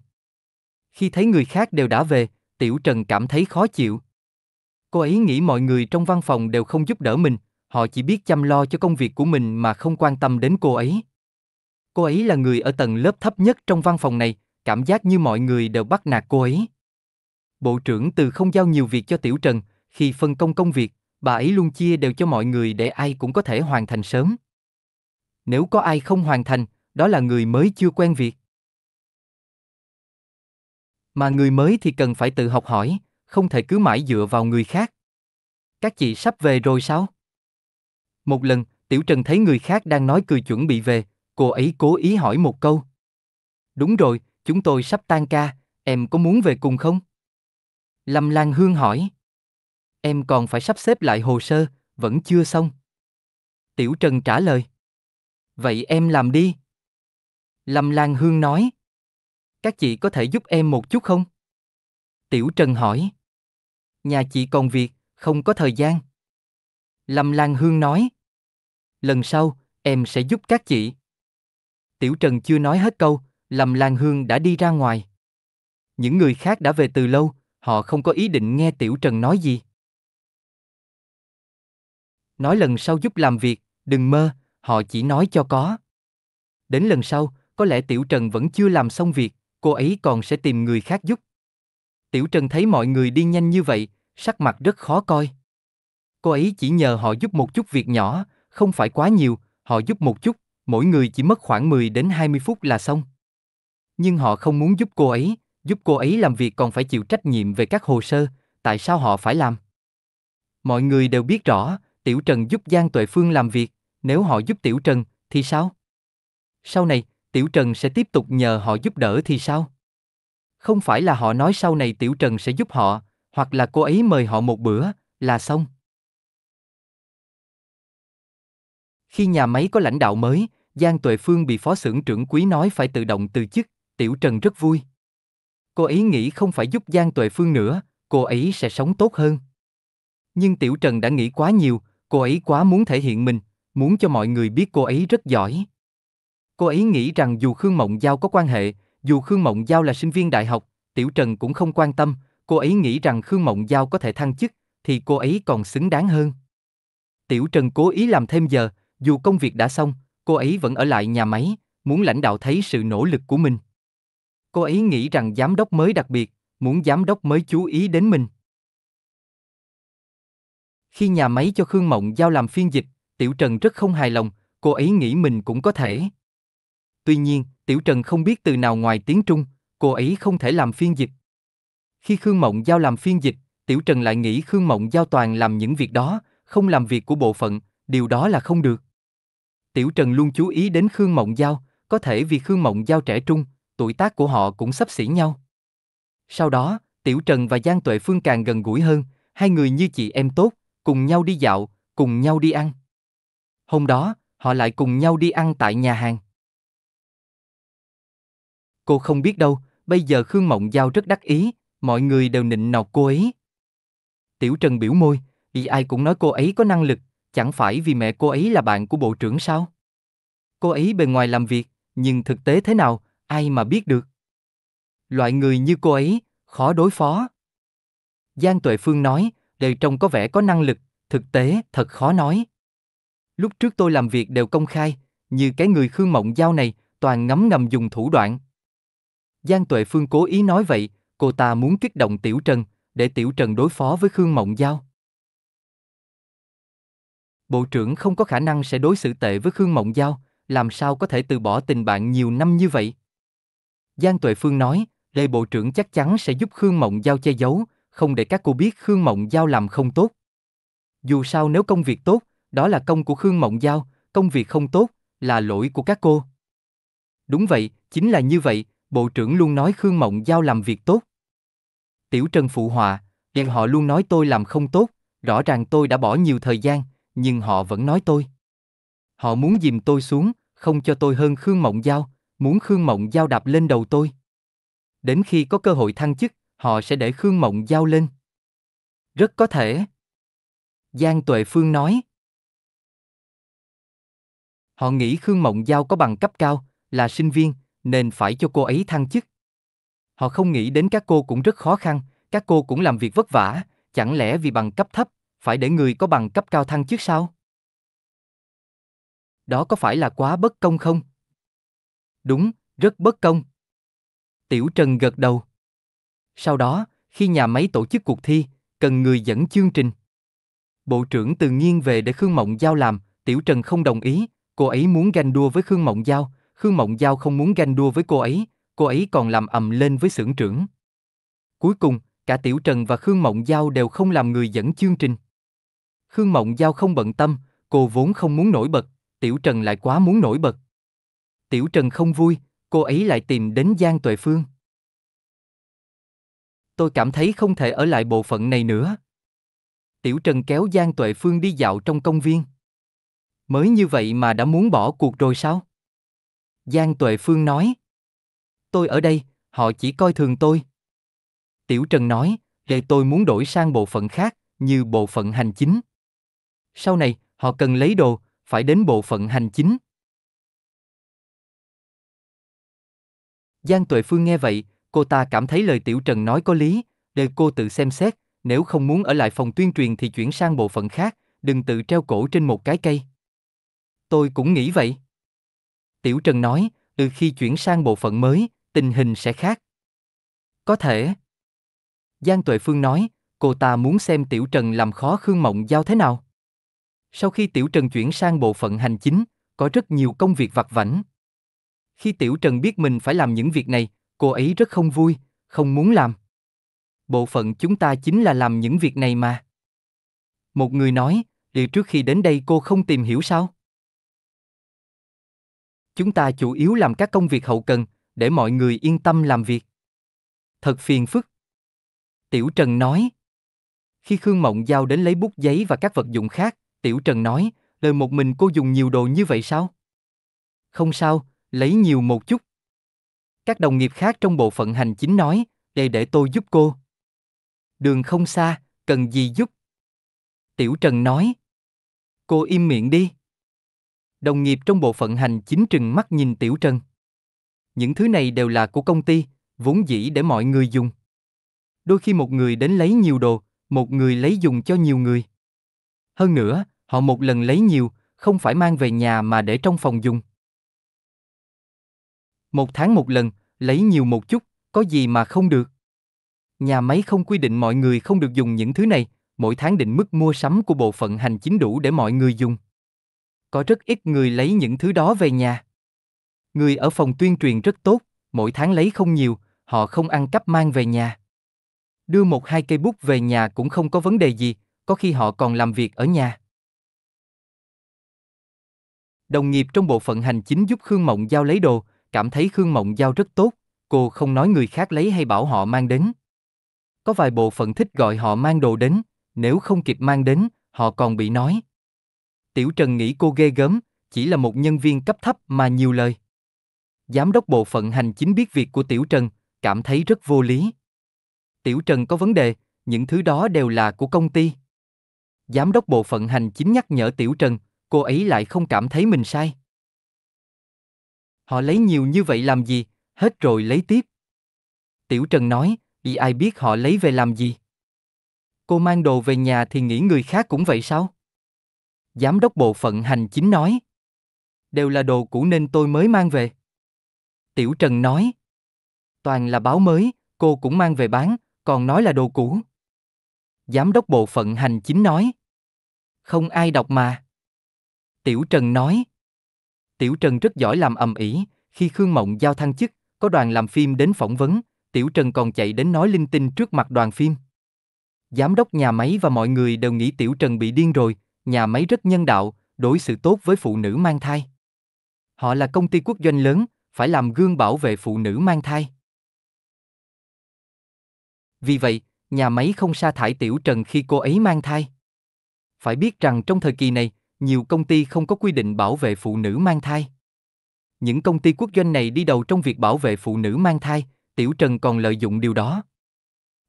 Khi thấy người khác đều đã về, Tiểu Trần cảm thấy khó chịu. Cô ấy nghĩ mọi người trong văn phòng đều không giúp đỡ mình, họ chỉ biết chăm lo cho công việc của mình mà không quan tâm đến cô ấy. Cô ấy là người ở tầng lớp thấp nhất trong văn phòng này, cảm giác như mọi người đều bắt nạt cô ấy. Bộ trưởng từ không giao nhiều việc cho Tiểu Trần, khi phân công công việc, bà ấy luôn chia đều cho mọi người để ai cũng có thể hoàn thành sớm. Nếu có ai không hoàn thành, đó là người mới chưa quen việc mà người mới thì cần phải tự học hỏi không thể cứ mãi dựa vào người khác các chị sắp về rồi sao một lần tiểu trần thấy người khác đang nói cười chuẩn bị về cô ấy cố ý hỏi một câu đúng rồi chúng tôi sắp tan ca em có muốn về cùng không lâm lan hương hỏi em còn phải sắp xếp lại hồ sơ vẫn chưa xong tiểu trần trả lời vậy em làm đi lâm lan hương nói các chị có thể giúp em một chút không? Tiểu Trần hỏi. Nhà chị còn việc, không có thời gian. Lâm Lan Hương nói. Lần sau, em sẽ giúp các chị. Tiểu Trần chưa nói hết câu, Lâm Lan Hương đã đi ra ngoài. Những người khác đã về từ lâu, họ không có ý định nghe Tiểu Trần nói gì. Nói lần sau giúp làm việc, đừng mơ, họ chỉ nói cho có. Đến lần sau, có lẽ Tiểu Trần vẫn chưa làm xong việc, cô ấy còn sẽ tìm người khác giúp. Tiểu Trần thấy mọi người đi nhanh như vậy, sắc mặt rất khó coi. Cô ấy chỉ nhờ họ giúp một chút việc nhỏ, không phải quá nhiều, họ giúp một chút, mỗi người chỉ mất khoảng 10 đến 20 phút là xong. Nhưng họ không muốn giúp cô ấy, giúp cô ấy làm việc còn phải chịu trách nhiệm về các hồ sơ, tại sao họ phải làm? Mọi người đều biết rõ, Tiểu Trần giúp Giang Tuệ Phương làm việc, nếu họ giúp Tiểu Trần, thì sao? Sau này, Tiểu Trần sẽ tiếp tục nhờ họ giúp đỡ thì sao? Không phải là họ nói sau này Tiểu Trần sẽ giúp họ, hoặc là cô ấy mời họ một bữa, là xong. Khi nhà máy có lãnh đạo mới, Giang Tuệ Phương bị phó xưởng trưởng quý nói phải tự động từ chức, Tiểu Trần rất vui. Cô ấy nghĩ không phải giúp Giang Tuệ Phương nữa, cô ấy sẽ sống tốt hơn. Nhưng Tiểu Trần đã nghĩ quá nhiều, cô ấy quá muốn thể hiện mình, muốn cho mọi người biết cô ấy rất giỏi. Cô ấy nghĩ rằng dù Khương Mộng Giao có quan hệ, dù Khương Mộng Giao là sinh viên đại học, Tiểu Trần cũng không quan tâm, cô ấy nghĩ rằng Khương Mộng Giao có thể thăng chức, thì cô ấy còn xứng đáng hơn. Tiểu Trần cố ý làm thêm giờ, dù công việc đã xong, cô ấy vẫn ở lại nhà máy, muốn lãnh đạo thấy sự nỗ lực của mình. Cô ấy nghĩ rằng giám đốc mới đặc biệt, muốn giám đốc mới chú ý đến mình. Khi nhà máy cho Khương Mộng Giao làm phiên dịch, Tiểu Trần rất không hài lòng, cô ấy nghĩ mình cũng có thể. Tuy nhiên, Tiểu Trần không biết từ nào ngoài tiếng Trung, cô ấy không thể làm phiên dịch. Khi Khương Mộng Giao làm phiên dịch, Tiểu Trần lại nghĩ Khương Mộng Giao toàn làm những việc đó, không làm việc của bộ phận, điều đó là không được. Tiểu Trần luôn chú ý đến Khương Mộng Giao, có thể vì Khương Mộng Giao trẻ trung, tuổi tác của họ cũng sắp xỉ nhau. Sau đó, Tiểu Trần và Giang Tuệ Phương càng gần gũi hơn, hai người như chị em tốt, cùng nhau đi dạo, cùng nhau đi ăn. Hôm đó, họ lại cùng nhau đi ăn tại nhà hàng. Cô không biết đâu, bây giờ Khương Mộng Giao rất đắc ý, mọi người đều nịnh nọt cô ấy. Tiểu Trần biểu môi, vì ai cũng nói cô ấy có năng lực, chẳng phải vì mẹ cô ấy là bạn của bộ trưởng sao? Cô ấy bề ngoài làm việc, nhưng thực tế thế nào, ai mà biết được? Loại người như cô ấy, khó đối phó. Giang Tuệ Phương nói, đều trông có vẻ có năng lực, thực tế thật khó nói. Lúc trước tôi làm việc đều công khai, như cái người Khương Mộng Giao này, toàn ngấm ngầm dùng thủ đoạn, Giang Tuệ Phương cố ý nói vậy, cô ta muốn kích động Tiểu Trần, để Tiểu Trần đối phó với Khương Mộng Giao. Bộ trưởng không có khả năng sẽ đối xử tệ với Khương Mộng Giao, làm sao có thể từ bỏ tình bạn nhiều năm như vậy? Giang Tuệ Phương nói, Lê Bộ trưởng chắc chắn sẽ giúp Khương Mộng Giao che giấu, không để các cô biết Khương Mộng Giao làm không tốt. Dù sao nếu công việc tốt, đó là công của Khương Mộng Giao, công việc không tốt, là lỗi của các cô. Đúng vậy, chính là như vậy, Bộ trưởng luôn nói Khương Mộng Giao làm việc tốt. Tiểu Trần phụ họa, nhưng họ luôn nói tôi làm không tốt, rõ ràng tôi đã bỏ nhiều thời gian, nhưng họ vẫn nói tôi. Họ muốn dìm tôi xuống, không cho tôi hơn Khương Mộng Giao, muốn Khương Mộng Giao đạp lên đầu tôi. Đến khi có cơ hội thăng chức, họ sẽ để Khương Mộng Giao lên. Rất có thể. Giang Tuệ Phương nói. Họ nghĩ Khương Mộng Giao có bằng cấp cao, là sinh viên, nên phải cho cô ấy thăng chức. Họ không nghĩ đến các cô cũng rất khó khăn, các cô cũng làm việc vất vả, chẳng lẽ vì bằng cấp thấp, phải để người có bằng cấp cao thăng chức sao? Đó có phải là quá bất công không? Đúng, rất bất công. Tiểu Trần gật đầu. Sau đó, khi nhà máy tổ chức cuộc thi, cần người dẫn chương trình. Bộ trưởng từ nghiêng về để Khương Mộng Giao làm, Tiểu Trần không đồng ý, cô ấy muốn ganh đua với Khương Mộng Giao, Khương Mộng Giao không muốn ganh đua với cô ấy, cô ấy còn làm ầm lên với xưởng trưởng. Cuối cùng, cả Tiểu Trần và Khương Mộng Giao đều không làm người dẫn chương trình. Khương Mộng Giao không bận tâm, cô vốn không muốn nổi bật, Tiểu Trần lại quá muốn nổi bật. Tiểu Trần không vui, cô ấy lại tìm đến Giang Tuệ Phương. Tôi cảm thấy không thể ở lại bộ phận này nữa. Tiểu Trần kéo Giang Tuệ Phương đi dạo trong công viên. Mới như vậy mà đã muốn bỏ cuộc rồi sao? Giang Tuệ Phương nói. Tôi ở đây, họ chỉ coi thường tôi. Tiểu Trần nói, để tôi muốn đổi sang bộ phận khác, như bộ phận hành chính. Sau này, họ cần lấy đồ, phải đến bộ phận hành chính. Giang Tuệ Phương nghe vậy, cô ta cảm thấy lời Tiểu Trần nói có lý, để cô tự xem xét, nếu không muốn ở lại phòng tuyên truyền thì chuyển sang bộ phận khác, đừng tự treo cổ trên một cái cây. Tôi cũng nghĩ vậy. Tiểu Trần nói, từ khi chuyển sang bộ phận mới, tình hình sẽ khác. Có thể. Giang Tuệ Phương nói, cô ta muốn xem Tiểu Trần làm khó Khương Mộng Giao thế nào. Sau khi Tiểu Trần chuyển sang bộ phận hành chính, có rất nhiều công việc vặt vảnh. Khi Tiểu Trần biết mình phải làm những việc này, cô ấy rất không vui, không muốn làm. Bộ phận chúng ta chính là làm những việc này mà. Một người nói, liệu trước khi đến đây cô không tìm hiểu sao? chúng ta chủ yếu làm các công việc hậu cần, để mọi người yên tâm làm việc. Thật phiền phức. Tiểu Trần nói. Khi Khương Mộng Giao đến lấy bút giấy và các vật dụng khác, Tiểu Trần nói, lời một mình cô dùng nhiều đồ như vậy sao? Không sao, lấy nhiều một chút. Các đồng nghiệp khác trong bộ phận hành chính nói, đây để, để tôi giúp cô. Đường không xa, cần gì giúp? Tiểu Trần nói. Cô im miệng đi. Đồng nghiệp trong bộ phận hành chính trừng mắt nhìn Tiểu trần Những thứ này đều là của công ty, vốn dĩ để mọi người dùng. Đôi khi một người đến lấy nhiều đồ, một người lấy dùng cho nhiều người. Hơn nữa, họ một lần lấy nhiều, không phải mang về nhà mà để trong phòng dùng. Một tháng một lần, lấy nhiều một chút, có gì mà không được. Nhà máy không quy định mọi người không được dùng những thứ này, mỗi tháng định mức mua sắm của bộ phận hành chính đủ để mọi người dùng có rất ít người lấy những thứ đó về nhà. Người ở phòng tuyên truyền rất tốt, mỗi tháng lấy không nhiều, họ không ăn cắp mang về nhà. Đưa một hai cây bút về nhà cũng không có vấn đề gì, có khi họ còn làm việc ở nhà. Đồng nghiệp trong bộ phận hành chính giúp Khương Mộng Giao lấy đồ, cảm thấy Khương Mộng Giao rất tốt, cô không nói người khác lấy hay bảo họ mang đến. Có vài bộ phận thích gọi họ mang đồ đến, nếu không kịp mang đến, họ còn bị nói. Tiểu Trần nghĩ cô ghê gớm, chỉ là một nhân viên cấp thấp mà nhiều lời. Giám đốc bộ phận hành chính biết việc của Tiểu Trần, cảm thấy rất vô lý. Tiểu Trần có vấn đề, những thứ đó đều là của công ty. Giám đốc bộ phận hành chính nhắc nhở Tiểu Trần, cô ấy lại không cảm thấy mình sai. Họ lấy nhiều như vậy làm gì, hết rồi lấy tiếp. Tiểu Trần nói, ai biết họ lấy về làm gì. Cô mang đồ về nhà thì nghĩ người khác cũng vậy sao? giám đốc bộ phận hành chính nói. Đều là đồ cũ nên tôi mới mang về. Tiểu Trần nói. Toàn là báo mới, cô cũng mang về bán, còn nói là đồ cũ. Giám đốc bộ phận hành chính nói. Không ai đọc mà. Tiểu Trần nói. Tiểu Trần rất giỏi làm ầm ĩ, khi Khương Mộng giao thăng chức, có đoàn làm phim đến phỏng vấn, Tiểu Trần còn chạy đến nói linh tinh trước mặt đoàn phim. Giám đốc nhà máy và mọi người đều nghĩ Tiểu Trần bị điên rồi, nhà máy rất nhân đạo, đối xử tốt với phụ nữ mang thai. Họ là công ty quốc doanh lớn, phải làm gương bảo vệ phụ nữ mang thai. Vì vậy, nhà máy không sa thải Tiểu Trần khi cô ấy mang thai. Phải biết rằng trong thời kỳ này, nhiều công ty không có quy định bảo vệ phụ nữ mang thai. Những công ty quốc doanh này đi đầu trong việc bảo vệ phụ nữ mang thai, Tiểu Trần còn lợi dụng điều đó.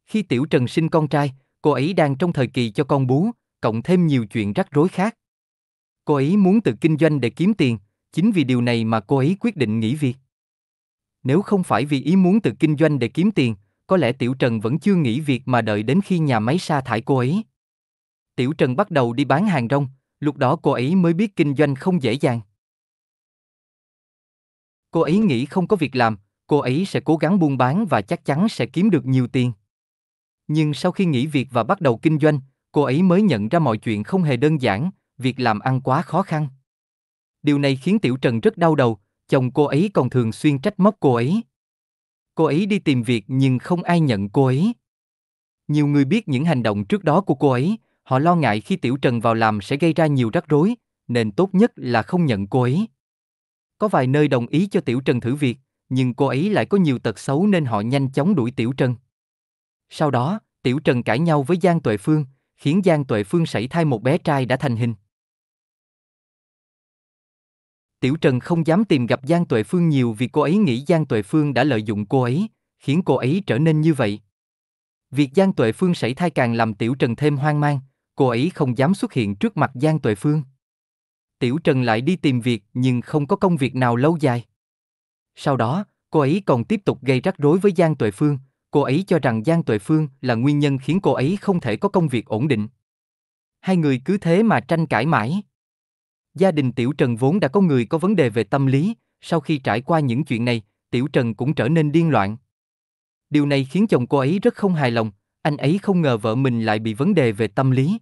Khi Tiểu Trần sinh con trai, cô ấy đang trong thời kỳ cho con bú, cộng thêm nhiều chuyện rắc rối khác. Cô ấy muốn tự kinh doanh để kiếm tiền, chính vì điều này mà cô ấy quyết định nghỉ việc. Nếu không phải vì ý muốn tự kinh doanh để kiếm tiền, có lẽ Tiểu Trần vẫn chưa nghỉ việc mà đợi đến khi nhà máy sa thải cô ấy. Tiểu Trần bắt đầu đi bán hàng rong, lúc đó cô ấy mới biết kinh doanh không dễ dàng. Cô ấy nghĩ không có việc làm, cô ấy sẽ cố gắng buôn bán và chắc chắn sẽ kiếm được nhiều tiền. Nhưng sau khi nghỉ việc và bắt đầu kinh doanh, cô ấy mới nhận ra mọi chuyện không hề đơn giản, việc làm ăn quá khó khăn. Điều này khiến Tiểu Trần rất đau đầu, chồng cô ấy còn thường xuyên trách móc cô ấy. Cô ấy đi tìm việc nhưng không ai nhận cô ấy. Nhiều người biết những hành động trước đó của cô ấy, họ lo ngại khi Tiểu Trần vào làm sẽ gây ra nhiều rắc rối, nên tốt nhất là không nhận cô ấy. Có vài nơi đồng ý cho Tiểu Trần thử việc, nhưng cô ấy lại có nhiều tật xấu nên họ nhanh chóng đuổi Tiểu Trần. Sau đó, Tiểu Trần cãi nhau với Giang Tuệ Phương, khiến Giang Tuệ Phương sảy thai một bé trai đã thành hình. Tiểu Trần không dám tìm gặp Giang Tuệ Phương nhiều vì cô ấy nghĩ Giang Tuệ Phương đã lợi dụng cô ấy, khiến cô ấy trở nên như vậy. Việc Giang Tuệ Phương sảy thai càng làm Tiểu Trần thêm hoang mang, cô ấy không dám xuất hiện trước mặt Giang Tuệ Phương. Tiểu Trần lại đi tìm việc nhưng không có công việc nào lâu dài. Sau đó, cô ấy còn tiếp tục gây rắc rối với Giang Tuệ Phương, cô ấy cho rằng Giang Tuệ Phương là nguyên nhân khiến cô ấy không thể có công việc ổn định. Hai người cứ thế mà tranh cãi mãi. Gia đình Tiểu Trần vốn đã có người có vấn đề về tâm lý, sau khi trải qua những chuyện này, Tiểu Trần cũng trở nên điên loạn. Điều này khiến chồng cô ấy rất không hài lòng, anh ấy không ngờ vợ mình lại bị vấn đề về tâm lý.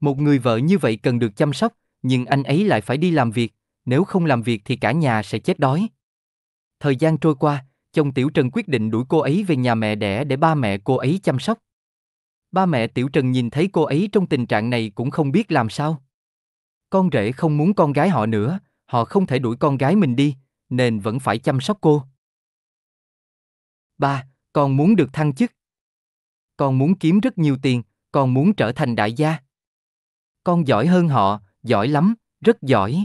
Một người vợ như vậy cần được chăm sóc, nhưng anh ấy lại phải đi làm việc, nếu không làm việc thì cả nhà sẽ chết đói. Thời gian trôi qua, chồng Tiểu Trần quyết định đuổi cô ấy về nhà mẹ đẻ để ba mẹ cô ấy chăm sóc. Ba mẹ Tiểu Trần nhìn thấy cô ấy trong tình trạng này cũng không biết làm sao. Con rể không muốn con gái họ nữa, họ không thể đuổi con gái mình đi, nên vẫn phải chăm sóc cô. Ba, con muốn được thăng chức. Con muốn kiếm rất nhiều tiền, con muốn trở thành đại gia. Con giỏi hơn họ, giỏi lắm, rất giỏi.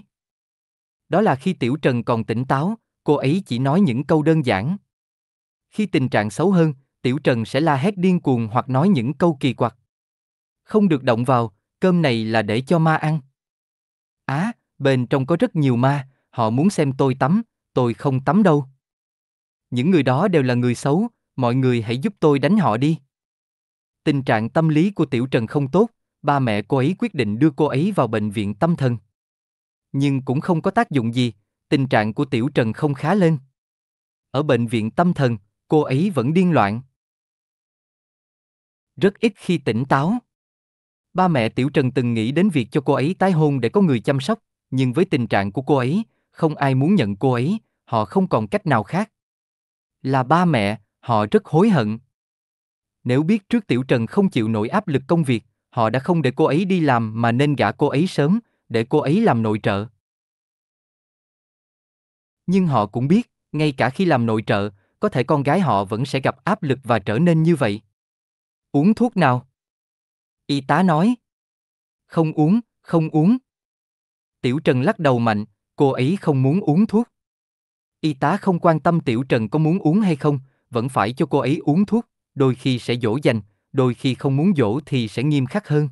Đó là khi Tiểu Trần còn tỉnh táo, cô ấy chỉ nói những câu đơn giản. Khi tình trạng xấu hơn, Tiểu Trần sẽ la hét điên cuồng hoặc nói những câu kỳ quặc. Không được động vào, cơm này là để cho ma ăn. Á, à, bên trong có rất nhiều ma, họ muốn xem tôi tắm, tôi không tắm đâu. Những người đó đều là người xấu, mọi người hãy giúp tôi đánh họ đi. Tình trạng tâm lý của Tiểu Trần không tốt, ba mẹ cô ấy quyết định đưa cô ấy vào bệnh viện tâm thần. Nhưng cũng không có tác dụng gì, tình trạng của Tiểu Trần không khá lên. Ở bệnh viện tâm thần, cô ấy vẫn điên loạn. Rất ít khi tỉnh táo. Ba mẹ Tiểu Trần từng nghĩ đến việc cho cô ấy tái hôn để có người chăm sóc, nhưng với tình trạng của cô ấy, không ai muốn nhận cô ấy, họ không còn cách nào khác. Là ba mẹ, họ rất hối hận. Nếu biết trước Tiểu Trần không chịu nổi áp lực công việc, họ đã không để cô ấy đi làm mà nên gả cô ấy sớm, để cô ấy làm nội trợ nhưng họ cũng biết ngay cả khi làm nội trợ có thể con gái họ vẫn sẽ gặp áp lực và trở nên như vậy uống thuốc nào y tá nói không uống không uống tiểu trần lắc đầu mạnh cô ấy không muốn uống thuốc y tá không quan tâm tiểu trần có muốn uống hay không vẫn phải cho cô ấy uống thuốc đôi khi sẽ dỗ dành đôi khi không muốn dỗ thì sẽ nghiêm khắc hơn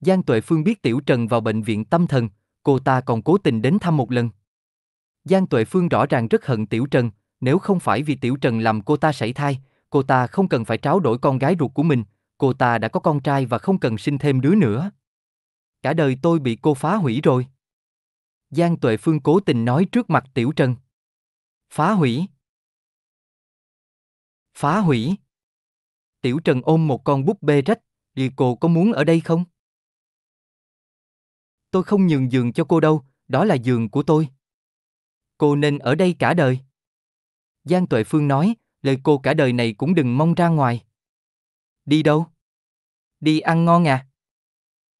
giang tuệ phương biết tiểu trần vào bệnh viện tâm thần cô ta còn cố tình đến thăm một lần Giang Tuệ Phương rõ ràng rất hận Tiểu Trần, nếu không phải vì Tiểu Trần làm cô ta sảy thai, cô ta không cần phải tráo đổi con gái ruột của mình, cô ta đã có con trai và không cần sinh thêm đứa nữa. Cả đời tôi bị cô phá hủy rồi. Giang Tuệ Phương cố tình nói trước mặt Tiểu Trần. Phá hủy. Phá hủy. Tiểu Trần ôm một con búp bê rách, vì cô có muốn ở đây không? Tôi không nhường giường cho cô đâu, đó là giường của tôi cô nên ở đây cả đời. Giang Tuệ Phương nói, lời cô cả đời này cũng đừng mong ra ngoài. Đi đâu? Đi ăn ngon à?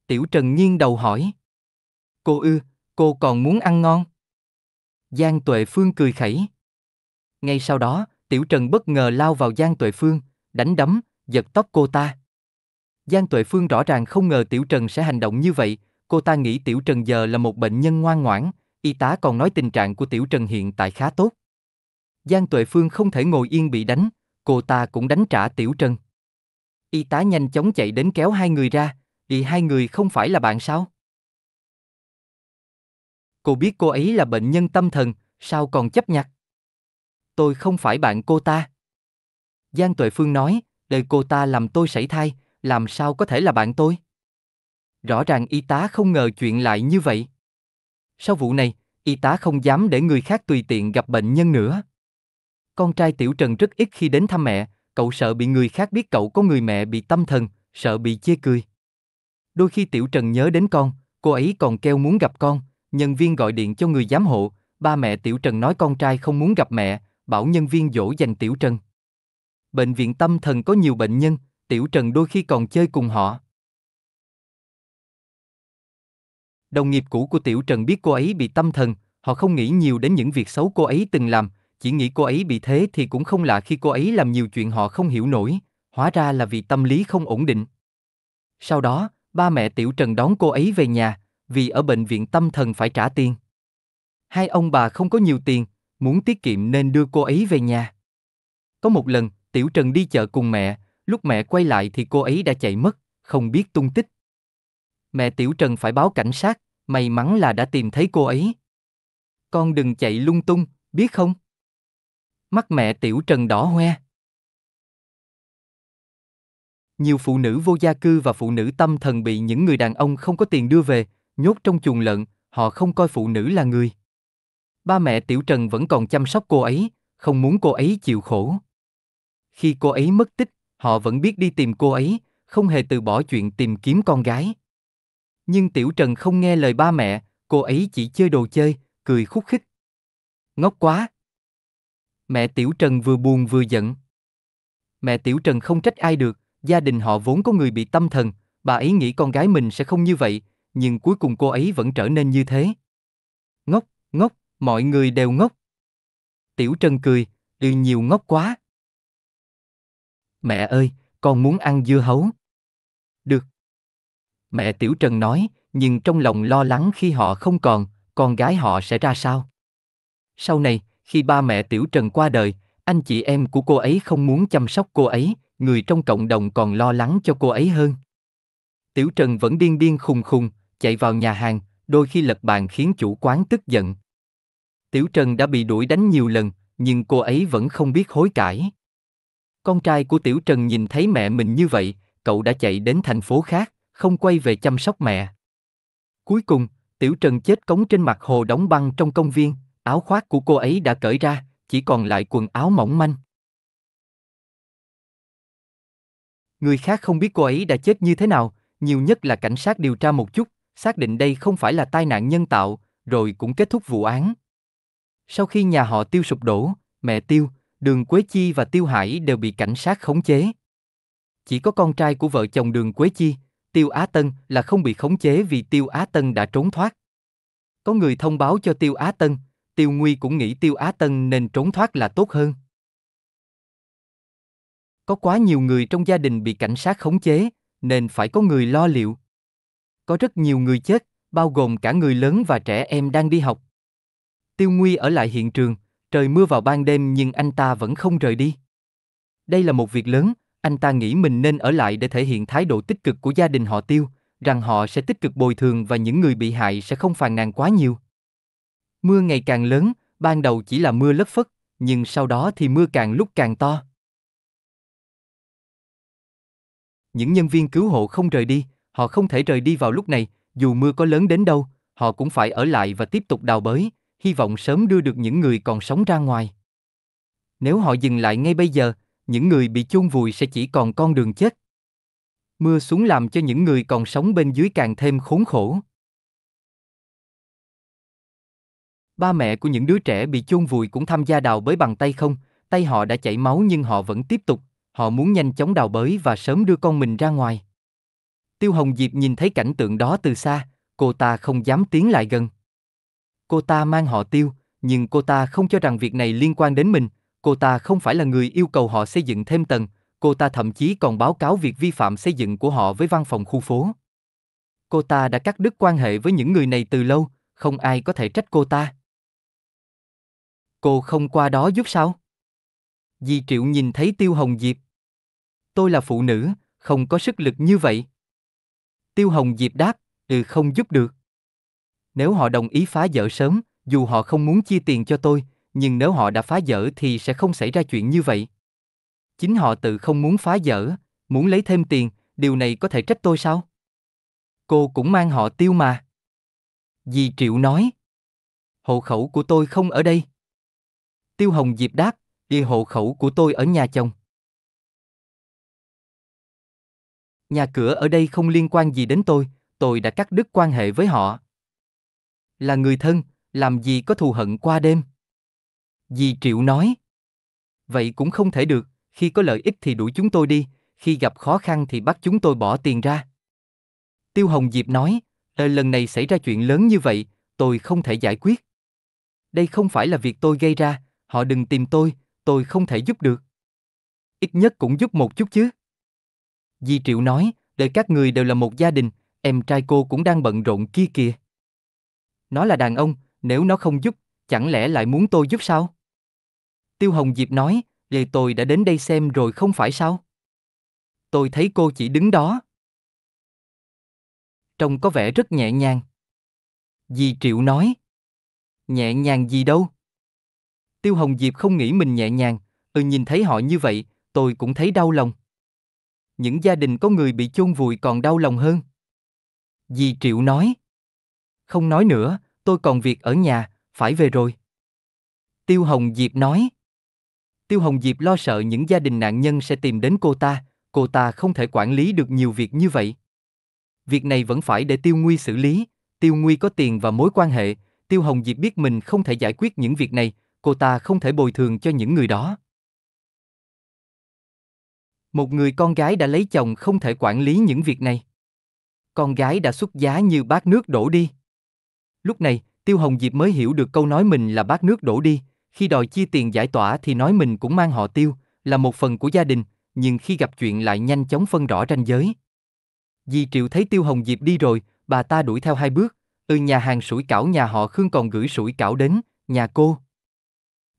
Tiểu Trần Nhiên đầu hỏi. Cô ư, cô còn muốn ăn ngon? Giang Tuệ Phương cười khẩy. Ngay sau đó, Tiểu Trần bất ngờ lao vào Giang Tuệ Phương, đánh đấm, giật tóc cô ta. Giang Tuệ Phương rõ ràng không ngờ Tiểu Trần sẽ hành động như vậy, cô ta nghĩ Tiểu Trần giờ là một bệnh nhân ngoan ngoãn, y tá còn nói tình trạng của Tiểu Trần hiện tại khá tốt. Giang Tuệ Phương không thể ngồi yên bị đánh, cô ta cũng đánh trả Tiểu Trần. Y tá nhanh chóng chạy đến kéo hai người ra, vì hai người không phải là bạn sao? Cô biết cô ấy là bệnh nhân tâm thần, sao còn chấp nhặt? Tôi không phải bạn cô ta. Giang Tuệ Phương nói, đời cô ta làm tôi sảy thai, làm sao có thể là bạn tôi? Rõ ràng y tá không ngờ chuyện lại như vậy. Sau vụ này, y tá không dám để người khác tùy tiện gặp bệnh nhân nữa. Con trai Tiểu Trần rất ít khi đến thăm mẹ, cậu sợ bị người khác biết cậu có người mẹ bị tâm thần, sợ bị chê cười. Đôi khi Tiểu Trần nhớ đến con, cô ấy còn kêu muốn gặp con, nhân viên gọi điện cho người giám hộ, ba mẹ Tiểu Trần nói con trai không muốn gặp mẹ, bảo nhân viên dỗ dành Tiểu Trần. Bệnh viện tâm thần có nhiều bệnh nhân, Tiểu Trần đôi khi còn chơi cùng họ. Đồng nghiệp cũ của Tiểu Trần biết cô ấy bị tâm thần, họ không nghĩ nhiều đến những việc xấu cô ấy từng làm, chỉ nghĩ cô ấy bị thế thì cũng không lạ khi cô ấy làm nhiều chuyện họ không hiểu nổi, hóa ra là vì tâm lý không ổn định. Sau đó, ba mẹ Tiểu Trần đón cô ấy về nhà, vì ở bệnh viện tâm thần phải trả tiền. Hai ông bà không có nhiều tiền, muốn tiết kiệm nên đưa cô ấy về nhà. Có một lần, Tiểu Trần đi chợ cùng mẹ, lúc mẹ quay lại thì cô ấy đã chạy mất, không biết tung tích mẹ Tiểu Trần phải báo cảnh sát, may mắn là đã tìm thấy cô ấy. Con đừng chạy lung tung, biết không? Mắt mẹ Tiểu Trần đỏ hoe. Nhiều phụ nữ vô gia cư và phụ nữ tâm thần bị những người đàn ông không có tiền đưa về, nhốt trong chuồng lợn, họ không coi phụ nữ là người. Ba mẹ Tiểu Trần vẫn còn chăm sóc cô ấy, không muốn cô ấy chịu khổ. Khi cô ấy mất tích, họ vẫn biết đi tìm cô ấy, không hề từ bỏ chuyện tìm kiếm con gái. Nhưng Tiểu Trần không nghe lời ba mẹ, cô ấy chỉ chơi đồ chơi, cười khúc khích. Ngốc quá. Mẹ Tiểu Trần vừa buồn vừa giận. Mẹ Tiểu Trần không trách ai được, gia đình họ vốn có người bị tâm thần, bà ấy nghĩ con gái mình sẽ không như vậy, nhưng cuối cùng cô ấy vẫn trở nên như thế. Ngốc, ngốc, mọi người đều ngốc. Tiểu Trần cười, điều nhiều ngốc quá. Mẹ ơi, con muốn ăn dưa hấu. Được, Mẹ Tiểu Trần nói, nhưng trong lòng lo lắng khi họ không còn, con gái họ sẽ ra sao. Sau này, khi ba mẹ Tiểu Trần qua đời, anh chị em của cô ấy không muốn chăm sóc cô ấy, người trong cộng đồng còn lo lắng cho cô ấy hơn. Tiểu Trần vẫn điên điên khùng khùng, chạy vào nhà hàng, đôi khi lật bàn khiến chủ quán tức giận. Tiểu Trần đã bị đuổi đánh nhiều lần, nhưng cô ấy vẫn không biết hối cải. Con trai của Tiểu Trần nhìn thấy mẹ mình như vậy, cậu đã chạy đến thành phố khác, không quay về chăm sóc mẹ. Cuối cùng, Tiểu Trần chết cống trên mặt hồ đóng băng trong công viên, áo khoác của cô ấy đã cởi ra, chỉ còn lại quần áo mỏng manh. Người khác không biết cô ấy đã chết như thế nào, nhiều nhất là cảnh sát điều tra một chút, xác định đây không phải là tai nạn nhân tạo, rồi cũng kết thúc vụ án. Sau khi nhà họ Tiêu sụp đổ, mẹ Tiêu, Đường Quế Chi và Tiêu Hải đều bị cảnh sát khống chế. Chỉ có con trai của vợ chồng Đường Quế Chi, Tiêu Á Tân là không bị khống chế vì Tiêu Á Tân đã trốn thoát. Có người thông báo cho Tiêu Á Tân, Tiêu Nguy cũng nghĩ Tiêu Á Tân nên trốn thoát là tốt hơn. Có quá nhiều người trong gia đình bị cảnh sát khống chế, nên phải có người lo liệu. Có rất nhiều người chết, bao gồm cả người lớn và trẻ em đang đi học. Tiêu Nguy ở lại hiện trường, trời mưa vào ban đêm nhưng anh ta vẫn không rời đi. Đây là một việc lớn, anh ta nghĩ mình nên ở lại để thể hiện thái độ tích cực của gia đình họ tiêu, rằng họ sẽ tích cực bồi thường và những người bị hại sẽ không phàn nàn quá nhiều. Mưa ngày càng lớn, ban đầu chỉ là mưa lất phất, nhưng sau đó thì mưa càng lúc càng to. Những nhân viên cứu hộ không rời đi, họ không thể rời đi vào lúc này, dù mưa có lớn đến đâu, họ cũng phải ở lại và tiếp tục đào bới, hy vọng sớm đưa được những người còn sống ra ngoài. Nếu họ dừng lại ngay bây giờ, những người bị chôn vùi sẽ chỉ còn con đường chết. Mưa xuống làm cho những người còn sống bên dưới càng thêm khốn khổ. Ba mẹ của những đứa trẻ bị chôn vùi cũng tham gia đào bới bằng tay không, tay họ đã chảy máu nhưng họ vẫn tiếp tục, họ muốn nhanh chóng đào bới và sớm đưa con mình ra ngoài. Tiêu Hồng Diệp nhìn thấy cảnh tượng đó từ xa, cô ta không dám tiến lại gần. Cô ta mang họ tiêu, nhưng cô ta không cho rằng việc này liên quan đến mình, cô ta không phải là người yêu cầu họ xây dựng thêm tầng, cô ta thậm chí còn báo cáo việc vi phạm xây dựng của họ với văn phòng khu phố. Cô ta đã cắt đứt quan hệ với những người này từ lâu, không ai có thể trách cô ta. Cô không qua đó giúp sao? Di Triệu nhìn thấy Tiêu Hồng Diệp. Tôi là phụ nữ, không có sức lực như vậy. Tiêu Hồng Diệp đáp, ừ không giúp được. Nếu họ đồng ý phá dỡ sớm, dù họ không muốn chia tiền cho tôi, nhưng nếu họ đã phá dỡ thì sẽ không xảy ra chuyện như vậy. Chính họ tự không muốn phá dỡ, muốn lấy thêm tiền, điều này có thể trách tôi sao? Cô cũng mang họ tiêu mà. Dì Triệu nói. Hộ khẩu của tôi không ở đây. Tiêu Hồng Diệp đáp, đi hộ khẩu của tôi ở nhà chồng. Nhà cửa ở đây không liên quan gì đến tôi, tôi đã cắt đứt quan hệ với họ. Là người thân, làm gì có thù hận qua đêm. Dì Triệu nói. Vậy cũng không thể được, khi có lợi ích thì đuổi chúng tôi đi, khi gặp khó khăn thì bắt chúng tôi bỏ tiền ra. Tiêu Hồng Diệp nói, ờ, lần này xảy ra chuyện lớn như vậy, tôi không thể giải quyết. Đây không phải là việc tôi gây ra, họ đừng tìm tôi, tôi không thể giúp được. Ít nhất cũng giúp một chút chứ. Di Triệu nói, đời các người đều là một gia đình, em trai cô cũng đang bận rộn kia kìa. Nó là đàn ông, nếu nó không giúp, chẳng lẽ lại muốn tôi giúp sao? Tiêu Hồng Diệp nói, vậy tôi đã đến đây xem rồi không phải sao? Tôi thấy cô chỉ đứng đó. Trông có vẻ rất nhẹ nhàng. Di Triệu nói, nhẹ nhàng gì đâu. Tiêu Hồng Diệp không nghĩ mình nhẹ nhàng, ừ nhìn thấy họ như vậy, tôi cũng thấy đau lòng. Những gia đình có người bị chôn vùi còn đau lòng hơn. Di Triệu nói, không nói nữa, tôi còn việc ở nhà, phải về rồi. Tiêu Hồng Diệp nói, Tiêu Hồng Diệp lo sợ những gia đình nạn nhân sẽ tìm đến cô ta, cô ta không thể quản lý được nhiều việc như vậy. Việc này vẫn phải để Tiêu Nguy xử lý, Tiêu Nguy có tiền và mối quan hệ, Tiêu Hồng Diệp biết mình không thể giải quyết những việc này, cô ta không thể bồi thường cho những người đó. Một người con gái đã lấy chồng không thể quản lý những việc này. Con gái đã xuất giá như bát nước đổ đi. Lúc này, Tiêu Hồng Diệp mới hiểu được câu nói mình là bát nước đổ đi, khi đòi chia tiền giải tỏa thì nói mình cũng mang họ tiêu, là một phần của gia đình, nhưng khi gặp chuyện lại nhanh chóng phân rõ ranh giới. Di Triệu thấy Tiêu Hồng Diệp đi rồi, bà ta đuổi theo hai bước, từ nhà hàng sủi cảo nhà họ Khương còn gửi sủi cảo đến, nhà cô.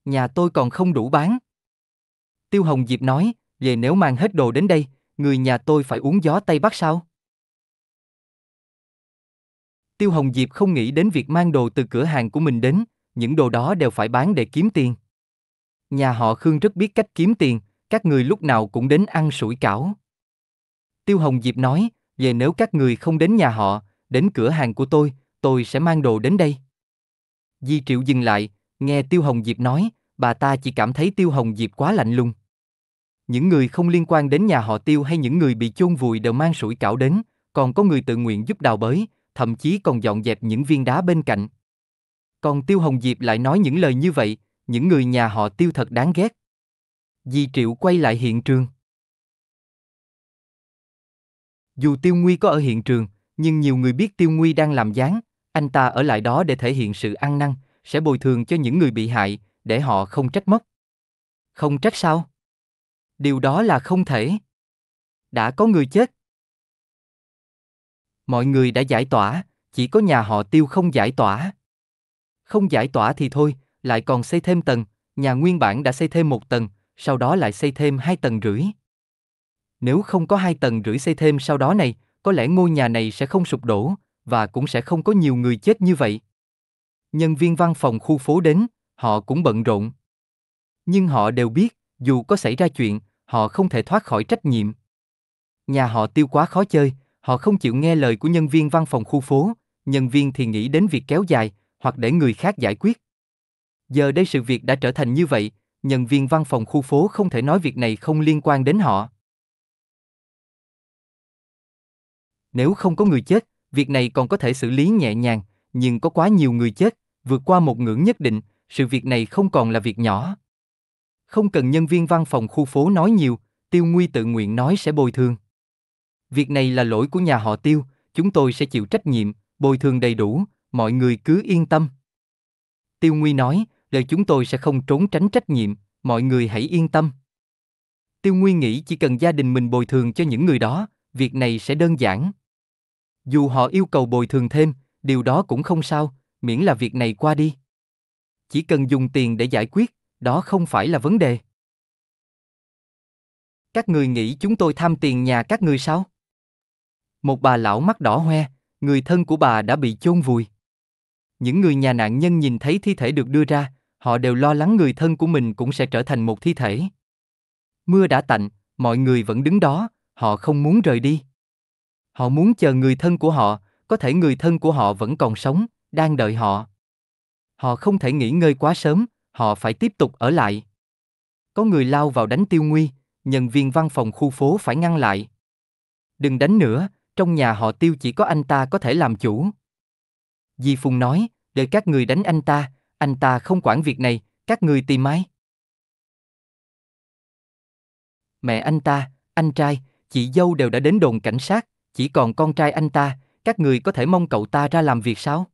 Nhà tôi còn không đủ bán. Tiêu Hồng Diệp nói, về nếu mang hết đồ đến đây, người nhà tôi phải uống gió Tây Bắc sao? Tiêu Hồng Diệp không nghĩ đến việc mang đồ từ cửa hàng của mình đến, những đồ đó đều phải bán để kiếm tiền. Nhà họ Khương rất biết cách kiếm tiền, các người lúc nào cũng đến ăn sủi cảo. Tiêu Hồng Diệp nói, về nếu các người không đến nhà họ, đến cửa hàng của tôi, tôi sẽ mang đồ đến đây. Di Triệu dừng lại, nghe Tiêu Hồng Diệp nói, bà ta chỉ cảm thấy Tiêu Hồng Diệp quá lạnh lùng. Những người không liên quan đến nhà họ Tiêu hay những người bị chôn vùi đều mang sủi cảo đến, còn có người tự nguyện giúp đào bới, thậm chí còn dọn dẹp những viên đá bên cạnh. Còn Tiêu Hồng Diệp lại nói những lời như vậy, những người nhà họ Tiêu thật đáng ghét. Di Triệu quay lại hiện trường. Dù Tiêu Nguy có ở hiện trường, nhưng nhiều người biết Tiêu Nguy đang làm gián, anh ta ở lại đó để thể hiện sự ăn năn, sẽ bồi thường cho những người bị hại, để họ không trách mất. Không trách sao? Điều đó là không thể. Đã có người chết. Mọi người đã giải tỏa, chỉ có nhà họ Tiêu không giải tỏa không giải tỏa thì thôi, lại còn xây thêm tầng, nhà nguyên bản đã xây thêm một tầng, sau đó lại xây thêm hai tầng rưỡi. Nếu không có hai tầng rưỡi xây thêm sau đó này, có lẽ ngôi nhà này sẽ không sụp đổ, và cũng sẽ không có nhiều người chết như vậy. Nhân viên văn phòng khu phố đến, họ cũng bận rộn. Nhưng họ đều biết, dù có xảy ra chuyện, họ không thể thoát khỏi trách nhiệm. Nhà họ tiêu quá khó chơi, họ không chịu nghe lời của nhân viên văn phòng khu phố, nhân viên thì nghĩ đến việc kéo dài, hoặc để người khác giải quyết. Giờ đây sự việc đã trở thành như vậy, nhân viên văn phòng khu phố không thể nói việc này không liên quan đến họ. Nếu không có người chết, việc này còn có thể xử lý nhẹ nhàng, nhưng có quá nhiều người chết, vượt qua một ngưỡng nhất định, sự việc này không còn là việc nhỏ. Không cần nhân viên văn phòng khu phố nói nhiều, Tiêu Nguy tự nguyện nói sẽ bồi thường. Việc này là lỗi của nhà họ Tiêu, chúng tôi sẽ chịu trách nhiệm, bồi thường đầy đủ, mọi người cứ yên tâm. Tiêu Nguy nói, lời chúng tôi sẽ không trốn tránh trách nhiệm, mọi người hãy yên tâm. Tiêu Nguy nghĩ chỉ cần gia đình mình bồi thường cho những người đó, việc này sẽ đơn giản. Dù họ yêu cầu bồi thường thêm, điều đó cũng không sao, miễn là việc này qua đi. Chỉ cần dùng tiền để giải quyết, đó không phải là vấn đề. Các người nghĩ chúng tôi tham tiền nhà các người sao? Một bà lão mắt đỏ hoe, người thân của bà đã bị chôn vùi những người nhà nạn nhân nhìn thấy thi thể được đưa ra, họ đều lo lắng người thân của mình cũng sẽ trở thành một thi thể. Mưa đã tạnh, mọi người vẫn đứng đó, họ không muốn rời đi. Họ muốn chờ người thân của họ, có thể người thân của họ vẫn còn sống, đang đợi họ. Họ không thể nghỉ ngơi quá sớm, họ phải tiếp tục ở lại. Có người lao vào đánh Tiêu Nguy, nhân viên văn phòng khu phố phải ngăn lại. Đừng đánh nữa, trong nhà họ Tiêu chỉ có anh ta có thể làm chủ. Di Phùng nói, để các người đánh anh ta, anh ta không quản việc này, các người tìm ai. Mẹ anh ta, anh trai, chị dâu đều đã đến đồn cảnh sát, chỉ còn con trai anh ta, các người có thể mong cậu ta ra làm việc sao?